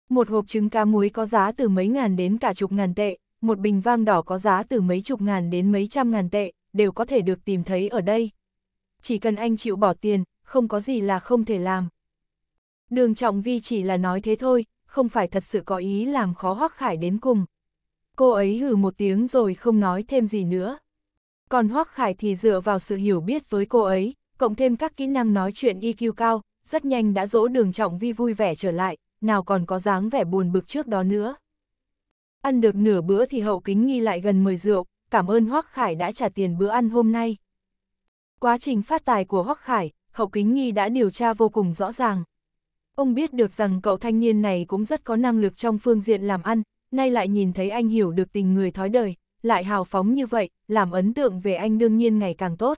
Một hộp trứng cá muối có giá từ mấy ngàn đến cả chục ngàn tệ, một bình vang đỏ có giá từ mấy chục ngàn đến mấy trăm ngàn tệ, đều có thể được tìm thấy ở đây. Chỉ cần anh chịu bỏ tiền, không có gì là không thể làm. Đường Trọng Vi chỉ là nói thế thôi, không phải thật sự có ý làm khó Hoắc Khải đến cùng. Cô ấy hừ một tiếng rồi không nói thêm gì nữa. Còn Hoắc Khải thì dựa vào sự hiểu biết với cô ấy, cộng thêm các kỹ năng nói chuyện EQ cao, rất nhanh đã dỗ đường trọng vi vui vẻ trở lại, nào còn có dáng vẻ buồn bực trước đó nữa. Ăn được nửa bữa thì hậu kính nghi lại gần mời rượu, cảm ơn Hoắc Khải đã trả tiền bữa ăn hôm nay. Quá trình phát tài của Hoắc Khải, hậu kính nghi đã điều tra vô cùng rõ ràng. Ông biết được rằng cậu thanh niên này cũng rất có năng lực trong phương diện làm ăn, nay lại nhìn thấy anh hiểu được tình người thói đời, lại hào phóng như vậy, làm ấn tượng về anh đương nhiên ngày càng tốt.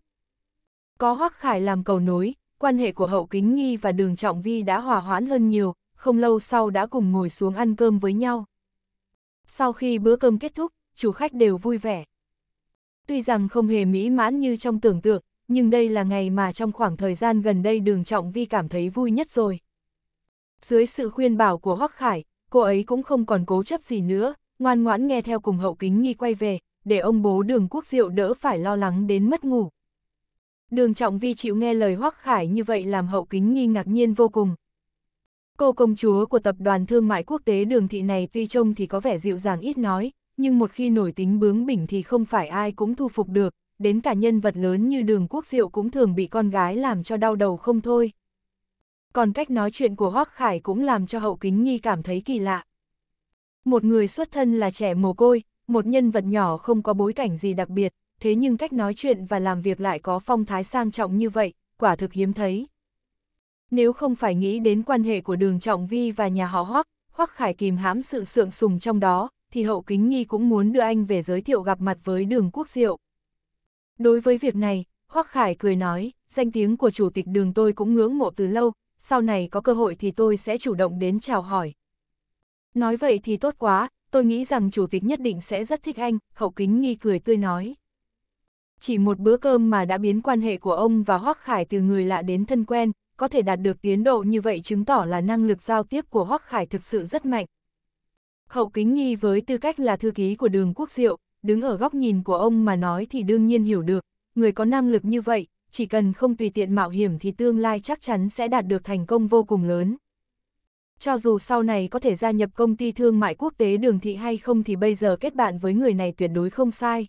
Có Hoắc Khải làm cầu nối, quan hệ của Hậu Kính Nghi và Đường Trọng Vi đã hòa hoãn hơn nhiều, không lâu sau đã cùng ngồi xuống ăn cơm với nhau. Sau khi bữa cơm kết thúc, chủ khách đều vui vẻ. Tuy rằng không hề mỹ mãn như trong tưởng tượng, nhưng đây là ngày mà trong khoảng thời gian gần đây Đường Trọng Vi cảm thấy vui nhất rồi. Dưới sự khuyên bảo của Hoắc Khải, cô ấy cũng không còn cố chấp gì nữa, ngoan ngoãn nghe theo cùng hậu kính nghi quay về, để ông bố đường quốc diệu đỡ phải lo lắng đến mất ngủ. Đường trọng vi chịu nghe lời hoắc khải như vậy làm hậu kính nghi ngạc nhiên vô cùng. Cô công chúa của tập đoàn thương mại quốc tế đường thị này tuy trông thì có vẻ dịu dàng ít nói, nhưng một khi nổi tính bướng bỉnh thì không phải ai cũng thu phục được, đến cả nhân vật lớn như đường quốc diệu cũng thường bị con gái làm cho đau đầu không thôi. Còn cách nói chuyện của Hoác Khải cũng làm cho hậu kính nghi cảm thấy kỳ lạ. Một người xuất thân là trẻ mồ côi, một nhân vật nhỏ không có bối cảnh gì đặc biệt, thế nhưng cách nói chuyện và làm việc lại có phong thái sang trọng như vậy, quả thực hiếm thấy. Nếu không phải nghĩ đến quan hệ của đường Trọng Vi và nhà họ Hoắc, Hoắc Khải kìm hãm sự sượng sùng trong đó, thì hậu kính nghi cũng muốn đưa anh về giới thiệu gặp mặt với đường quốc diệu. Đối với việc này, Hoắc Khải cười nói, danh tiếng của chủ tịch đường tôi cũng ngưỡng mộ từ lâu, sau này có cơ hội thì tôi sẽ chủ động đến chào hỏi, Nói vậy thì tốt quá, tôi nghĩ rằng chủ tịch nhất định sẽ rất thích anh, hậu kính nghi cười tươi nói. Chỉ một bữa cơm mà đã biến quan hệ của ông và Hoác Khải từ người lạ đến thân quen, có thể đạt được tiến độ như vậy chứng tỏ là năng lực giao tiếp của Hoác Khải thực sự rất mạnh. Hậu kính nghi với tư cách là thư ký của đường quốc diệu, đứng ở góc nhìn của ông mà nói thì đương nhiên hiểu được, người có năng lực như vậy, chỉ cần không tùy tiện mạo hiểm thì tương lai chắc chắn sẽ đạt được thành công vô cùng lớn cho dù sau này có thể gia nhập công ty thương mại quốc tế đường thị hay không thì bây giờ kết bạn với người này tuyệt đối không sai.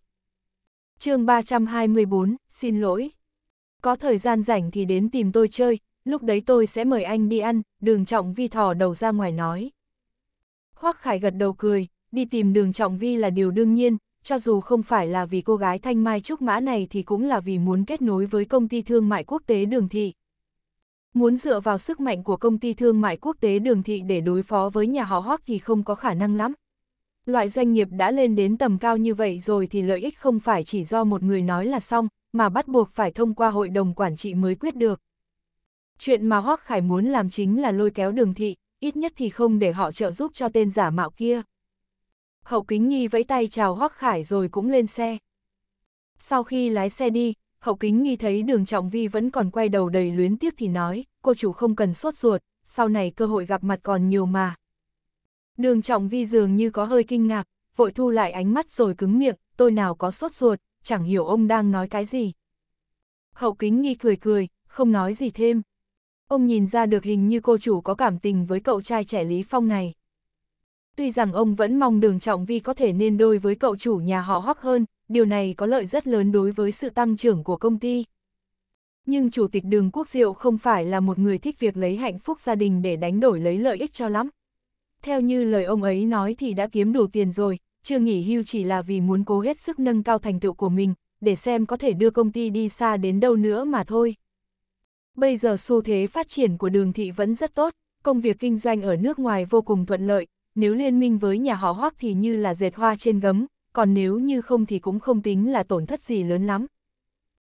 chương 324, xin lỗi. Có thời gian rảnh thì đến tìm tôi chơi, lúc đấy tôi sẽ mời anh đi ăn, đường trọng vi thò đầu ra ngoài nói. Hoắc Khải gật đầu cười, đi tìm đường trọng vi là điều đương nhiên, cho dù không phải là vì cô gái thanh mai trúc mã này thì cũng là vì muốn kết nối với công ty thương mại quốc tế đường thị. Muốn dựa vào sức mạnh của công ty thương mại quốc tế đường thị để đối phó với nhà họ Hoắc thì không có khả năng lắm. Loại doanh nghiệp đã lên đến tầm cao như vậy rồi thì lợi ích không phải chỉ do một người nói là xong, mà bắt buộc phải thông qua hội đồng quản trị mới quyết được. Chuyện mà Hoắc Khải muốn làm chính là lôi kéo đường thị, ít nhất thì không để họ trợ giúp cho tên giả mạo kia. Hậu Kính Nhi vẫy tay chào Hoắc Khải rồi cũng lên xe. Sau khi lái xe đi, hậu kính nghi thấy đường trọng vi vẫn còn quay đầu đầy luyến tiếc thì nói, cô chủ không cần sốt ruột, sau này cơ hội gặp mặt còn nhiều mà. Đường trọng vi dường như có hơi kinh ngạc, vội thu lại ánh mắt rồi cứng miệng, tôi nào có sốt ruột, chẳng hiểu ông đang nói cái gì. Hậu kính nghi cười cười, không nói gì thêm. Ông nhìn ra được hình như cô chủ có cảm tình với cậu trai trẻ Lý Phong này. Tuy rằng ông vẫn mong đường trọng vi có thể nên đôi với cậu chủ nhà họ hoắc hơn, điều này có lợi rất lớn đối với sự tăng trưởng của công ty. Nhưng Chủ tịch Đường Quốc Diệu không phải là một người thích việc lấy hạnh phúc gia đình để đánh đổi lấy lợi ích cho lắm. Theo như lời ông ấy nói thì đã kiếm đủ tiền rồi, chưa nghỉ hưu chỉ là vì muốn cố hết sức nâng cao thành tựu của mình, để xem có thể đưa công ty đi xa đến đâu nữa mà thôi. Bây giờ xu thế phát triển của đường thị vẫn rất tốt, công việc kinh doanh ở nước ngoài vô cùng thuận lợi, nếu liên minh với nhà họ hoác thì như là dệt hoa trên gấm, còn nếu như không thì cũng không tính là tổn thất gì lớn lắm.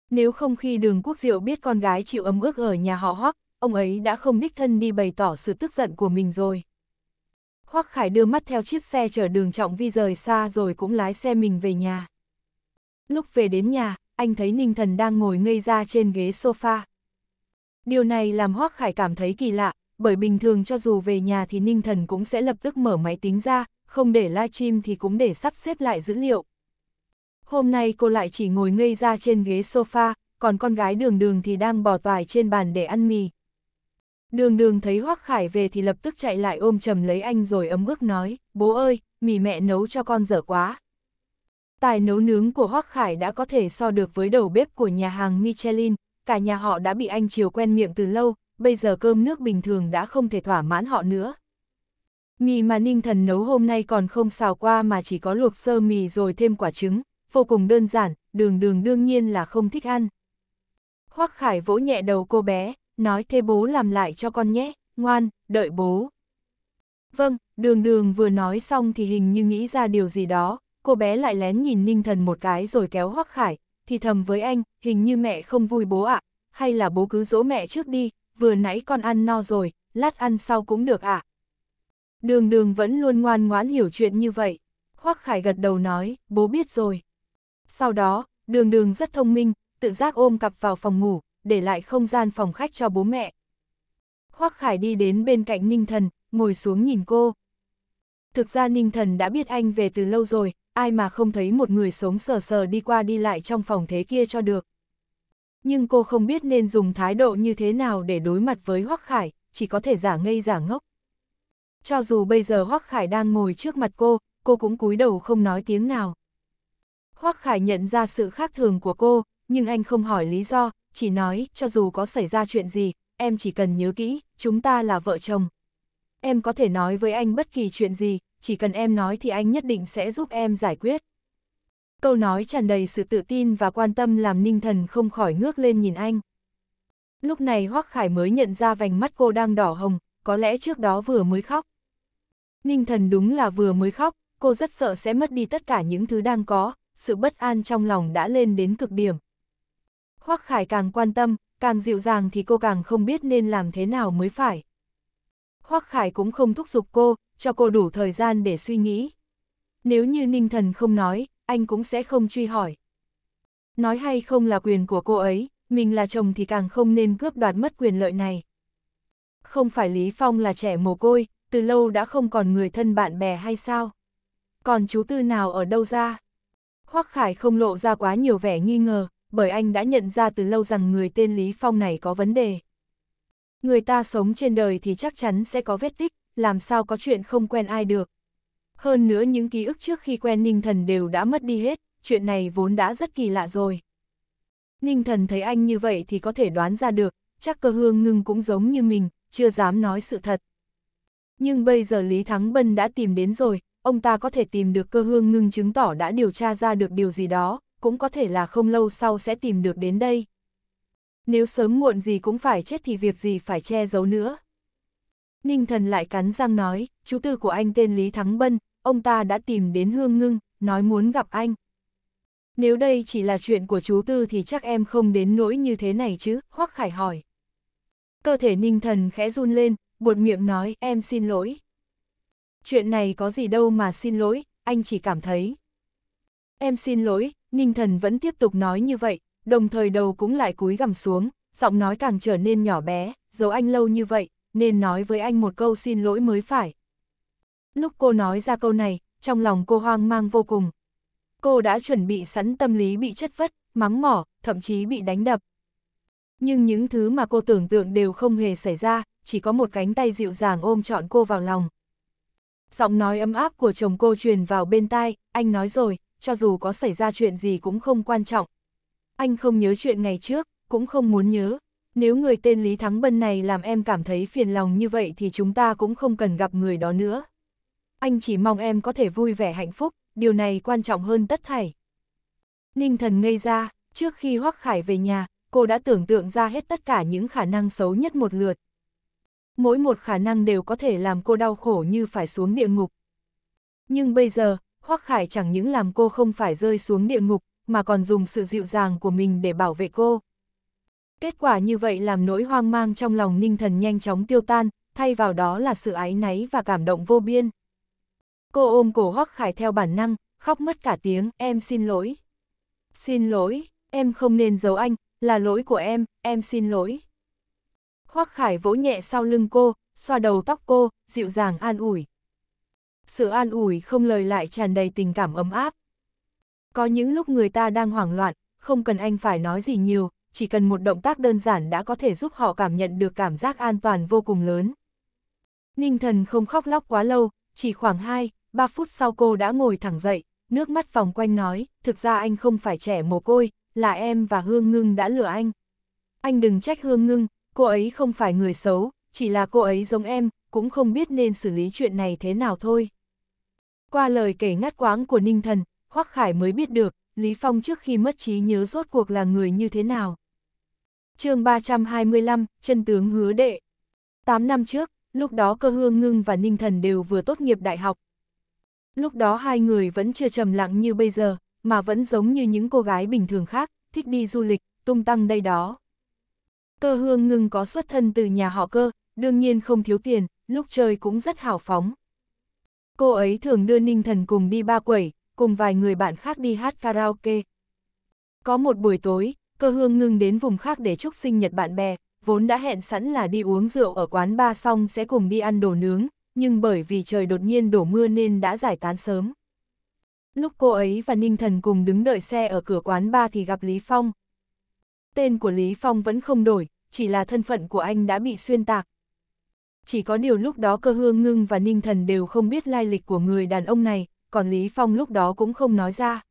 Nếu không khi đường quốc diệu biết con gái chịu ấm ức ở nhà họ hoắc, ông ấy đã không đích thân đi bày tỏ sự tức giận của mình rồi. Hoắc Khải đưa mắt theo chiếc xe chở đường trọng vi rời xa rồi cũng lái xe mình về nhà. Lúc về đến nhà, anh thấy Ninh Thần đang ngồi ngây ra trên ghế sofa. Điều này làm Hoắc Khải cảm thấy kỳ lạ, bởi bình thường cho dù về nhà thì Ninh Thần cũng sẽ lập tức mở máy tính ra, không để livestream thì cũng để sắp xếp lại dữ liệu. Hôm nay cô lại chỉ ngồi ngây ra trên ghế sofa, còn con gái đường đường thì đang bò toài trên bàn để ăn mì. Đường đường thấy Hoác Khải về thì lập tức chạy lại ôm chầm lấy anh rồi ấm ức nói, bố ơi, mì mẹ nấu cho con dở quá. Tài nấu nướng của Hoác Khải đã có thể so được với đầu bếp của nhà hàng Michelin, cả nhà họ đã bị anh chiều quen miệng từ lâu, bây giờ cơm nước bình thường đã không thể thỏa mãn họ nữa. Mì mà ninh thần nấu hôm nay còn không xào qua mà chỉ có luộc sơ mì rồi thêm quả trứng, vô cùng đơn giản, đường đường đương nhiên là không thích ăn. Hoắc Khải vỗ nhẹ đầu cô bé, nói thế bố làm lại cho con nhé, ngoan, đợi bố. Vâng, đường đường vừa nói xong thì hình như nghĩ ra điều gì đó, cô bé lại lén nhìn ninh thần một cái rồi kéo Hoắc Khải, thì thầm với anh, hình như mẹ không vui bố ạ, à, hay là bố cứ dỗ mẹ trước đi, vừa nãy con ăn no rồi, lát ăn sau cũng được ạ. À đường đường vẫn luôn ngoan ngoãn hiểu chuyện như vậy. Hoắc Khải gật đầu nói, bố biết rồi. Sau đó, đường đường rất thông minh, tự giác ôm cặp vào phòng ngủ, để lại không gian phòng khách cho bố mẹ. Hoắc Khải đi đến bên cạnh Ninh Thần, ngồi xuống nhìn cô. Thực ra Ninh Thần đã biết anh về từ lâu rồi, ai mà không thấy một người sống sờ sờ đi qua đi lại trong phòng thế kia cho được. Nhưng cô không biết nên dùng thái độ như thế nào để đối mặt với Hoắc Khải, chỉ có thể giả ngây giả ngốc cho dù bây giờ Hoắc Khải đang ngồi trước mặt cô, cô cũng cúi đầu không nói tiếng nào. Hoắc Khải nhận ra sự khác thường của cô, nhưng anh không hỏi lý do, chỉ nói, cho dù có xảy ra chuyện gì, em chỉ cần nhớ kỹ, chúng ta là vợ chồng. Em có thể nói với anh bất kỳ chuyện gì, chỉ cần em nói thì anh nhất định sẽ giúp em giải quyết. Câu nói tràn đầy sự tự tin và quan tâm làm ninh thần không khỏi ngước lên nhìn anh. Lúc này Hoắc Khải mới nhận ra vành mắt cô đang đỏ hồng, có lẽ trước đó vừa mới khóc. Ninh thần đúng là vừa mới khóc, cô rất sợ sẽ mất đi tất cả những thứ đang có, sự bất an trong lòng đã lên đến cực điểm. Hoắc Khải càng quan tâm, càng dịu dàng thì cô càng không biết nên làm thế nào mới phải. Hoắc Khải cũng không thúc giục cô, cho cô đủ thời gian để suy nghĩ. Nếu như Ninh Thần không nói, anh cũng sẽ không truy hỏi. Nói hay không là quyền của cô ấy, mình là chồng thì càng không nên cướp đoạt mất quyền lợi này. Không phải Lý Phong là trẻ mồ côi, từ lâu đã không còn người thân bạn bè hay sao? Còn chú Tư nào ở đâu ra? Hoắc Khải không lộ ra quá nhiều vẻ nghi ngờ, bởi anh đã nhận ra từ lâu rằng người tên Lý Phong này có vấn đề. Người ta sống trên đời thì chắc chắn sẽ có vết tích, làm sao có chuyện không quen ai được. Hơn nữa những ký ức trước khi quen Ninh Thần đều đã mất đi hết, chuyện này vốn đã rất kỳ lạ rồi. Ninh Thần thấy anh như vậy thì có thể đoán ra được, chắc cơ hương ngưng cũng giống như mình, chưa dám nói sự thật. Nhưng bây giờ Lý Thắng Bân đã tìm đến rồi, ông ta có thể tìm được cơ hương ngưng chứng tỏ đã điều tra ra được điều gì đó, cũng có thể là không lâu sau sẽ tìm được đến đây. Nếu sớm muộn gì cũng phải chết thì việc gì phải che giấu nữa. Ninh thần lại cắn răng nói, chú tư của anh tên Lý Thắng Bân, ông ta đã tìm đến hương ngưng, nói muốn gặp anh. Nếu đây chỉ là chuyện của chú tư thì chắc em không đến nỗi như thế này chứ, Hoắc Khải hỏi. Cơ thể ninh thần khẽ run lên, buột miệng nói em xin lỗi. Chuyện này có gì đâu mà xin lỗi, anh chỉ cảm thấy. Em xin lỗi, Ninh Thần vẫn tiếp tục nói như vậy, đồng thời đầu cũng lại cúi gằm xuống, giọng nói càng trở nên nhỏ bé, giấu anh lâu như vậy, nên nói với anh một câu xin lỗi mới phải. Lúc cô nói ra câu này, trong lòng cô hoang mang vô cùng. Cô đã chuẩn bị sẵn tâm lý bị chất vất, mắng mỏ, thậm chí bị đánh đập. Nhưng những thứ mà cô tưởng tượng đều không hề xảy ra, chỉ có một cánh tay dịu dàng ôm trọn cô vào lòng. Giọng nói ấm áp của chồng cô truyền vào bên tai, anh nói rồi, cho dù có xảy ra chuyện gì cũng không quan trọng. Anh không nhớ chuyện ngày trước, cũng không muốn nhớ. Nếu người tên Lý Thắng Bân này làm em cảm thấy phiền lòng như vậy thì chúng ta cũng không cần gặp người đó nữa. Anh chỉ mong em có thể vui vẻ hạnh phúc, điều này quan trọng hơn tất thảy. Ninh thần ngây ra, trước khi hoác Khải về nhà, cô đã tưởng tượng ra hết tất cả những khả năng xấu nhất một lượt. Mỗi một khả năng đều có thể làm cô đau khổ như phải xuống địa ngục. Nhưng bây giờ, Hoắc Khải chẳng những làm cô không phải rơi xuống địa ngục, mà còn dùng sự dịu dàng của mình để bảo vệ cô. Kết quả như vậy làm nỗi hoang mang trong lòng ninh thần nhanh chóng tiêu tan, thay vào đó là sự ái náy và cảm động vô biên. Cô ôm cổ Hoắc Khải theo bản năng, khóc mất cả tiếng, em xin lỗi. Xin lỗi, em không nên giấu anh, là lỗi của em, em xin lỗi. Hoắc Khải vỗ nhẹ sau lưng cô, xoa đầu tóc cô, dịu dàng an ủi. Sự an ủi không lời lại tràn đầy tình cảm ấm áp. Có những lúc người ta đang hoảng loạn, không cần anh phải nói gì nhiều, chỉ cần một động tác đơn giản đã có thể giúp họ cảm nhận được cảm giác an toàn vô cùng lớn. Ninh thần không khóc lóc quá lâu, chỉ khoảng 2, 3 phút sau cô đã ngồi thẳng dậy, nước mắt vòng quanh nói, thực ra anh không phải trẻ mồ côi, là em và Hương Ngưng đã lừa anh. Anh đừng trách Hương Ngưng, cô ấy không phải người xấu, chỉ là cô ấy giống em, cũng không biết nên xử lý chuyện này thế nào thôi. Qua lời kể ngắt quáng của Ninh Thần, Hoắc Khải mới biết được, Lý Phong trước khi mất trí nhớ rốt cuộc là người như thế nào. chương 325, chân tướng hứa đệ. 8 năm trước, lúc đó cơ hương ngưng và Ninh Thần đều vừa tốt nghiệp đại học. Lúc đó hai người vẫn chưa trầm lặng như bây giờ, mà vẫn giống như những cô gái bình thường khác, thích đi du lịch, tung tăng đây đó. Cơ hương ngưng có xuất thân từ nhà họ cơ, đương nhiên không thiếu tiền, lúc chơi cũng rất hào phóng. Cô ấy thường đưa Ninh Thần cùng đi ba quẩy, cùng vài người bạn khác đi hát karaoke. Có một buổi tối, cơ hương ngưng đến vùng khác để chúc sinh nhật bạn bè, vốn đã hẹn sẵn là đi uống rượu ở quán ba xong sẽ cùng đi ăn đồ nướng, nhưng bởi vì trời đột nhiên đổ mưa nên đã giải tán sớm. Lúc cô ấy và Ninh Thần cùng đứng đợi xe ở cửa quán ba thì gặp Lý Phong. Tên của Lý Phong vẫn không đổi, chỉ là thân phận của anh đã bị xuyên tạc. Chỉ có điều lúc đó cơ hương ngưng và Ninh Thần đều không biết lai lịch của người đàn ông này, còn Lý Phong lúc đó cũng không nói ra.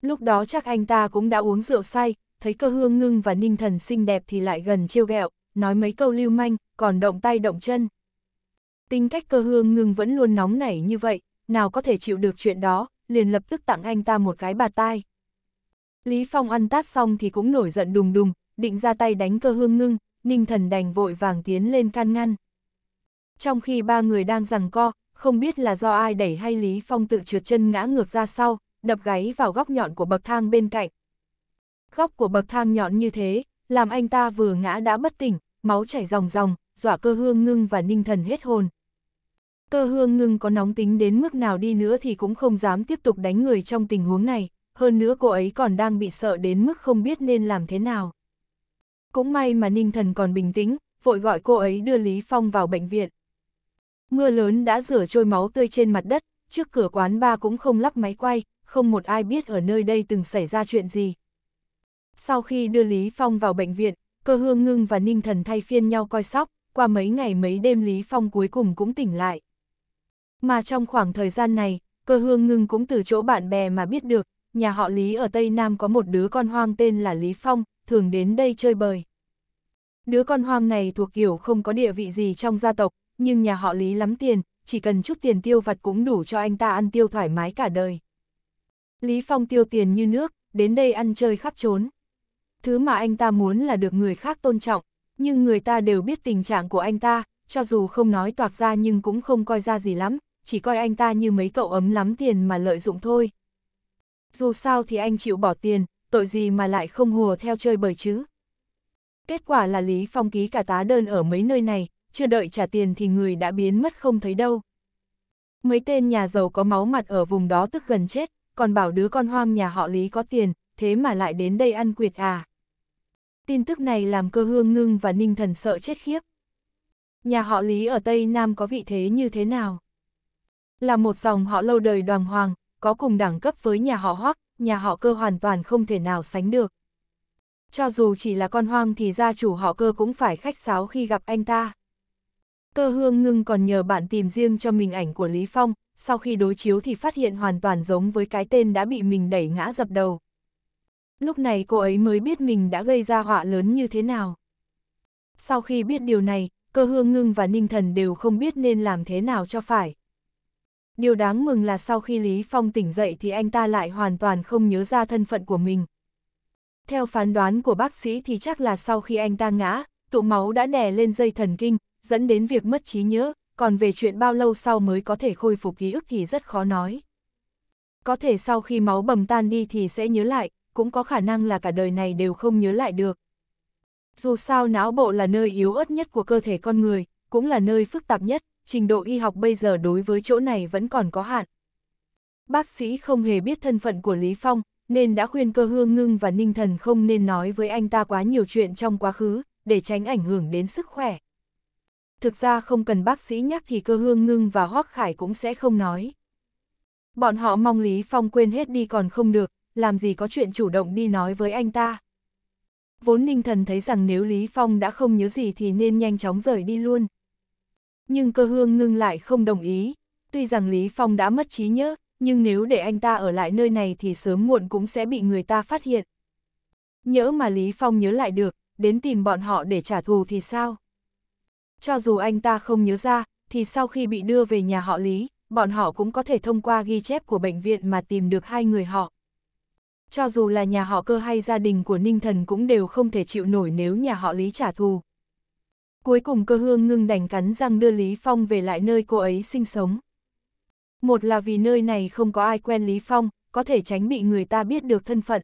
Lúc đó chắc anh ta cũng đã uống rượu say, thấy cơ hương ngưng và Ninh Thần xinh đẹp thì lại gần trêu ghẹo, nói mấy câu lưu manh, còn động tay động chân. Tính cách cơ hương ngưng vẫn luôn nóng nảy như vậy, nào có thể chịu được chuyện đó, liền lập tức tặng anh ta một cái bạt tai. Lý Phong ăn tát xong thì cũng nổi giận đùng đùng, định ra tay đánh cơ hương ngưng, ninh thần đành vội vàng tiến lên can ngăn. Trong khi ba người đang rằng co, không biết là do ai đẩy hay Lý Phong tự trượt chân ngã ngược ra sau, đập gáy vào góc nhọn của bậc thang bên cạnh. Góc của bậc thang nhọn như thế, làm anh ta vừa ngã đã bất tỉnh, máu chảy ròng ròng, dọa cơ hương ngưng và ninh thần hết hồn, Cơ hương ngưng có nóng tính đến mức nào đi nữa thì cũng không dám tiếp tục đánh người trong tình huống này, hơn nữa cô ấy còn đang bị sợ đến mức không biết nên làm thế nào. Cũng may mà Ninh Thần còn bình tĩnh, vội gọi cô ấy đưa Lý Phong vào bệnh viện. Mưa lớn đã rửa trôi máu tươi trên mặt đất, trước cửa quán ba cũng không lắp máy quay, không một ai biết ở nơi đây từng xảy ra chuyện gì. Sau khi đưa Lý Phong vào bệnh viện, cơ hương ngưng và ninh thần thay phiên nhau coi sóc, qua mấy ngày mấy đêm Lý Phong cuối cùng cũng tỉnh lại. Mà trong khoảng thời gian này, cơ hương ngưng cũng từ chỗ bạn bè mà biết được, nhà họ Lý ở Tây Nam có một đứa con hoang tên là Lý Phong, thường đến đây chơi bời. Đứa con hoang này thuộc kiểu không có địa vị gì trong gia tộc, nhưng nhà họ Lý lắm tiền, chỉ cần chút tiền tiêu vặt cũng đủ cho anh ta ăn tiêu thoải mái cả đời. Lý Phong tiêu tiền như nước, đến đây ăn chơi khắp trốn. Thứ mà anh ta muốn là được người khác tôn trọng, nhưng người ta đều biết tình trạng của anh ta, cho dù không nói toạc ra nhưng cũng không coi ra gì lắm, chỉ coi anh ta như mấy cậu ấm lắm tiền mà lợi dụng thôi. Dù sao thì anh chịu bỏ tiền, tội gì mà lại không hùa theo chơi bời chứ. Kết quả là Lý Phong ký cả tá đơn ở mấy nơi này, chưa đợi trả tiền thì người đã biến mất không thấy đâu. Mấy tên nhà giàu có máu mặt ở vùng đó tức gần chết, còn bảo đứa con hoang nhà họ Lý có tiền, thế mà lại đến đây ăn quyệt à. Tin tức này làm cơ hương ngưng và ninh thần sợ chết khiếp. Nhà họ Lý ở Tây Nam có vị thế như thế nào? Là một dòng họ lâu đời đoàn hoàng, có cùng đẳng cấp với nhà họ hoắc, nhà họ cơ hoàn toàn không thể nào sánh được. Cho dù chỉ là con hoang thì gia chủ họ cơ cũng phải khách sáo khi gặp anh ta. Cơ hương ngưng còn nhờ bạn tìm riêng cho mình ảnh của Lý Phong, sau khi đối chiếu thì phát hiện hoàn toàn giống với cái tên đã bị mình đẩy ngã dập đầu. Lúc này cô ấy mới biết mình đã gây ra họa lớn như thế nào. Sau khi biết điều này, cơ hương ngưng và ninh thần đều không biết nên làm thế nào cho phải. Điều đáng mừng là sau khi Lý Phong tỉnh dậy thì anh ta lại hoàn toàn không nhớ ra thân phận của mình. Theo phán đoán của bác sĩ thì chắc là sau khi anh ta ngã, tụ máu đã đè lên dây thần kinh, dẫn đến việc mất trí nhớ, còn về chuyện bao lâu sau mới có thể khôi phục ký ức thì rất khó nói. Có thể sau khi máu bầm tan đi thì sẽ nhớ lại, cũng có khả năng là cả đời này đều không nhớ lại được. Dù sao não bộ là nơi yếu ớt nhất của cơ thể con người, cũng là nơi phức tạp nhất, trình độ y học bây giờ đối với chỗ này vẫn còn có hạn. Bác sĩ không hề biết thân phận của Lý Phong, nên đã khuyên cơ hương ngưng và ninh thần không nên nói với anh ta quá nhiều chuyện trong quá khứ, để tránh ảnh hưởng đến sức khỏe. Thực ra không cần bác sĩ nhắc thì cơ hương ngưng và hoắc khải cũng sẽ không nói. Bọn họ mong Lý Phong quên hết đi còn không được, làm gì có chuyện chủ động đi nói với anh ta. Vốn ninh thần thấy rằng nếu Lý Phong đã không nhớ gì thì nên nhanh chóng rời đi luôn nhưng cơ hương ngưng lại không đồng ý. Tuy rằng Lý Phong đã mất trí nhớ, nhưng nếu để anh ta ở lại nơi này thì sớm muộn cũng sẽ bị người ta phát hiện. Nhỡ mà Lý Phong nhớ lại được, đến tìm bọn họ để trả thù thì sao? Cho dù anh ta không nhớ ra, thì sau khi bị đưa về nhà họ Lý, bọn họ cũng có thể thông qua ghi chép của bệnh viện mà tìm được hai người họ. Cho dù là nhà họ cơ hay gia đình của Ninh Thần cũng đều không thể chịu nổi nếu nhà họ Lý trả thù. Cuối cùng cơ hương ngưng đành cắn răng đưa Lý Phong về lại nơi cô ấy sinh sống. Một là vì nơi này không có ai quen Lý Phong, có thể tránh bị người ta biết được thân phận.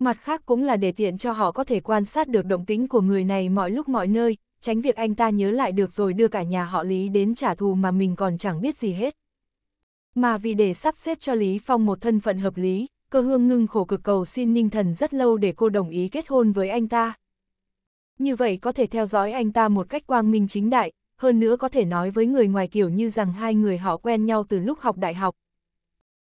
Mặt khác cũng là để tiện cho họ có thể quan sát được động tính của người này mọi lúc mọi nơi, tránh việc anh ta nhớ lại được rồi đưa cả nhà họ Lý đến trả thù mà mình còn chẳng biết gì hết. Mà vì để sắp xếp cho Lý Phong một thân phận hợp lý, cơ hương ngưng khổ cực cầu xin Ninh Thần rất lâu để cô đồng ý kết hôn với anh ta. Như vậy có thể theo dõi anh ta một cách quang minh chính đại, hơn nữa có thể nói với người ngoài kiểu như rằng hai người họ quen nhau từ lúc học đại học.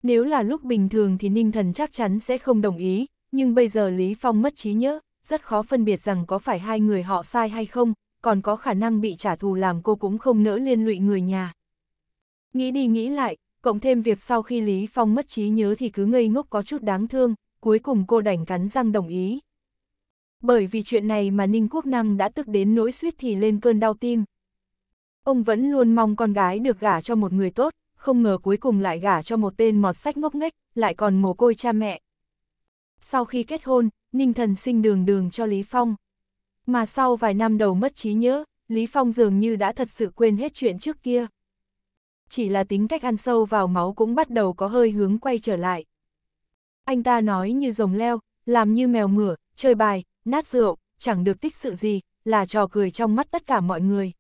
Nếu là lúc bình thường thì Ninh Thần chắc chắn sẽ không đồng ý, nhưng bây giờ Lý Phong mất trí nhớ, rất khó phân biệt rằng có phải hai người họ sai hay không, còn có khả năng bị trả thù làm cô cũng không nỡ liên lụy người nhà. Nghĩ đi nghĩ lại, cộng thêm việc sau khi Lý Phong mất trí nhớ thì cứ ngây ngốc có chút đáng thương, cuối cùng cô đành cắn răng đồng ý bởi vì chuyện này mà Ninh Quốc Năng đã tức đến nỗi suýt thì lên cơn đau tim. Ông vẫn luôn mong con gái được gả cho một người tốt, không ngờ cuối cùng lại gả cho một tên mọt sách ngốc nghếch, lại còn mồ côi cha mẹ. Sau khi kết hôn, Ninh Thần sinh đường đường cho Lý Phong. Mà sau vài năm đầu mất trí nhớ, Lý Phong dường như đã thật sự quên hết chuyện trước kia. Chỉ là tính cách ăn sâu vào máu cũng bắt đầu có hơi hướng quay trở lại. Anh ta nói như rồng leo, làm như mèo mửa, chơi bài, nát rượu, chẳng được tích sự gì, là trò cười trong mắt tất cả mọi người.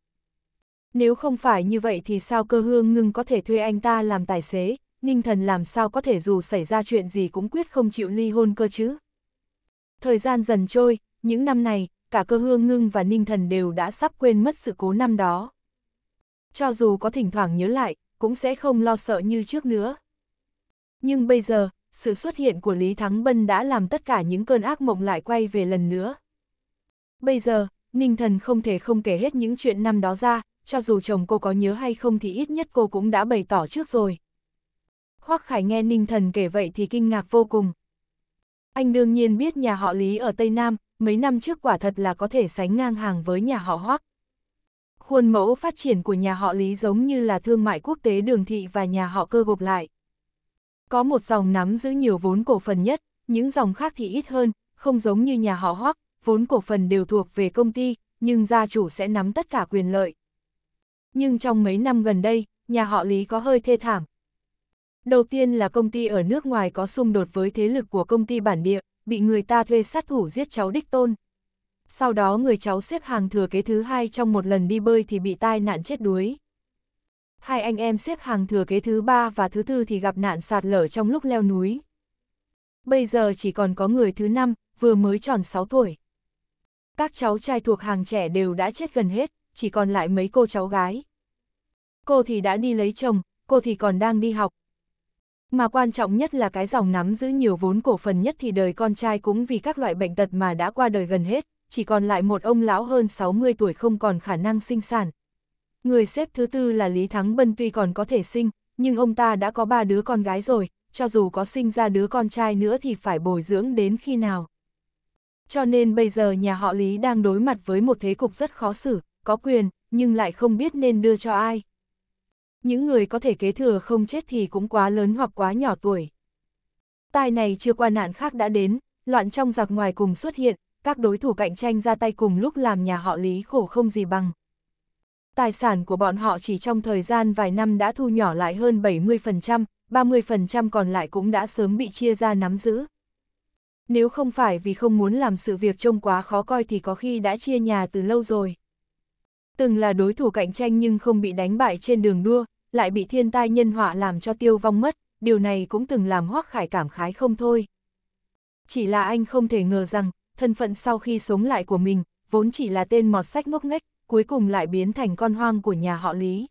Nếu không phải như vậy thì sao cơ hương ngưng có thể thuê anh ta làm tài xế, Ninh Thần làm sao có thể dù xảy ra chuyện gì cũng quyết không chịu ly hôn cơ chứ. Thời gian dần trôi, những năm này, cả cơ hương ngưng và Ninh Thần đều đã sắp quên mất sự cố năm đó. Cho dù có thỉnh thoảng nhớ lại, cũng sẽ không lo sợ như trước nữa. Nhưng bây giờ, sự xuất hiện của Lý Thắng Bân đã làm tất cả những cơn ác mộng lại quay về lần nữa. Bây giờ, Ninh Thần không thể không kể hết những chuyện năm đó ra, cho dù chồng cô có nhớ hay không thì ít nhất cô cũng đã bày tỏ trước rồi. Hoắc Khải nghe Ninh Thần kể vậy thì kinh ngạc vô cùng. Anh đương nhiên biết nhà họ Lý ở Tây Nam, mấy năm trước quả thật là có thể sánh ngang hàng với nhà họ Hoắc. Khuôn mẫu phát triển của nhà họ Lý giống như là thương mại quốc tế đường thị và nhà họ cơ gộp lại. Có một dòng nắm giữ nhiều vốn cổ phần nhất, những dòng khác thì ít hơn, không giống như nhà họ Hoắc, vốn cổ phần đều thuộc về công ty, nhưng gia chủ sẽ nắm tất cả quyền lợi. Nhưng trong mấy năm gần đây, nhà họ Lý có hơi thê thảm. Đầu tiên là công ty ở nước ngoài có xung đột với thế lực của công ty bản địa, bị người ta thuê sát thủ giết cháu đích tôn. Sau đó người cháu xếp hàng thừa kế thứ hai trong một lần đi bơi thì bị tai nạn chết đuối hai anh em xếp hàng thừa kế thứ ba và thứ tư thì gặp nạn sạt lở trong lúc leo núi. Bây giờ chỉ còn có người thứ năm, vừa mới tròn 6 tuổi. Các cháu trai thuộc hàng trẻ đều đã chết gần hết, chỉ còn lại mấy cô cháu gái. Cô thì đã đi lấy chồng, cô thì còn đang đi học. Mà quan trọng nhất là cái dòng nắm giữ nhiều vốn cổ phần nhất thì đời con trai cũng vì các loại bệnh tật mà đã qua đời gần hết, chỉ còn lại một ông lão hơn 60 tuổi không còn khả năng sinh sản, Người xếp thứ tư là Lý Thắng Bân tuy còn có thể sinh, nhưng ông ta đã có ba đứa con gái rồi, cho dù có sinh ra đứa con trai nữa thì phải bồi dưỡng đến khi nào. Cho nên bây giờ nhà họ Lý đang đối mặt với một thế cục rất khó xử, có quyền, nhưng lại không biết nên đưa cho ai. Những người có thể kế thừa không chết thì cũng quá lớn hoặc quá nhỏ tuổi. Tai này chưa qua nạn khác đã đến, loạn trong giặc ngoài cùng xuất hiện, các đối thủ cạnh tranh ra tay cùng lúc làm nhà họ Lý khổ không gì bằng tài sản của bọn họ chỉ trong thời gian vài năm đã thu nhỏ lại hơn 70%, 30% còn lại cũng đã sớm bị chia ra nắm giữ. Nếu không phải vì không muốn làm sự việc trông quá khó coi thì có khi đã chia nhà từ lâu rồi. Từng là đối thủ cạnh tranh nhưng không bị đánh bại trên đường đua, lại bị thiên tai nhân họa làm cho tiêu vong mất, điều này cũng từng làm hoắc Khải cảm khái không thôi. Chỉ là anh không thể ngờ rằng, thân phận sau khi sống lại của mình, vốn chỉ là tên mọt sách ngốc nghếch, cuối cùng lại biến thành con hoang của nhà họ Lý.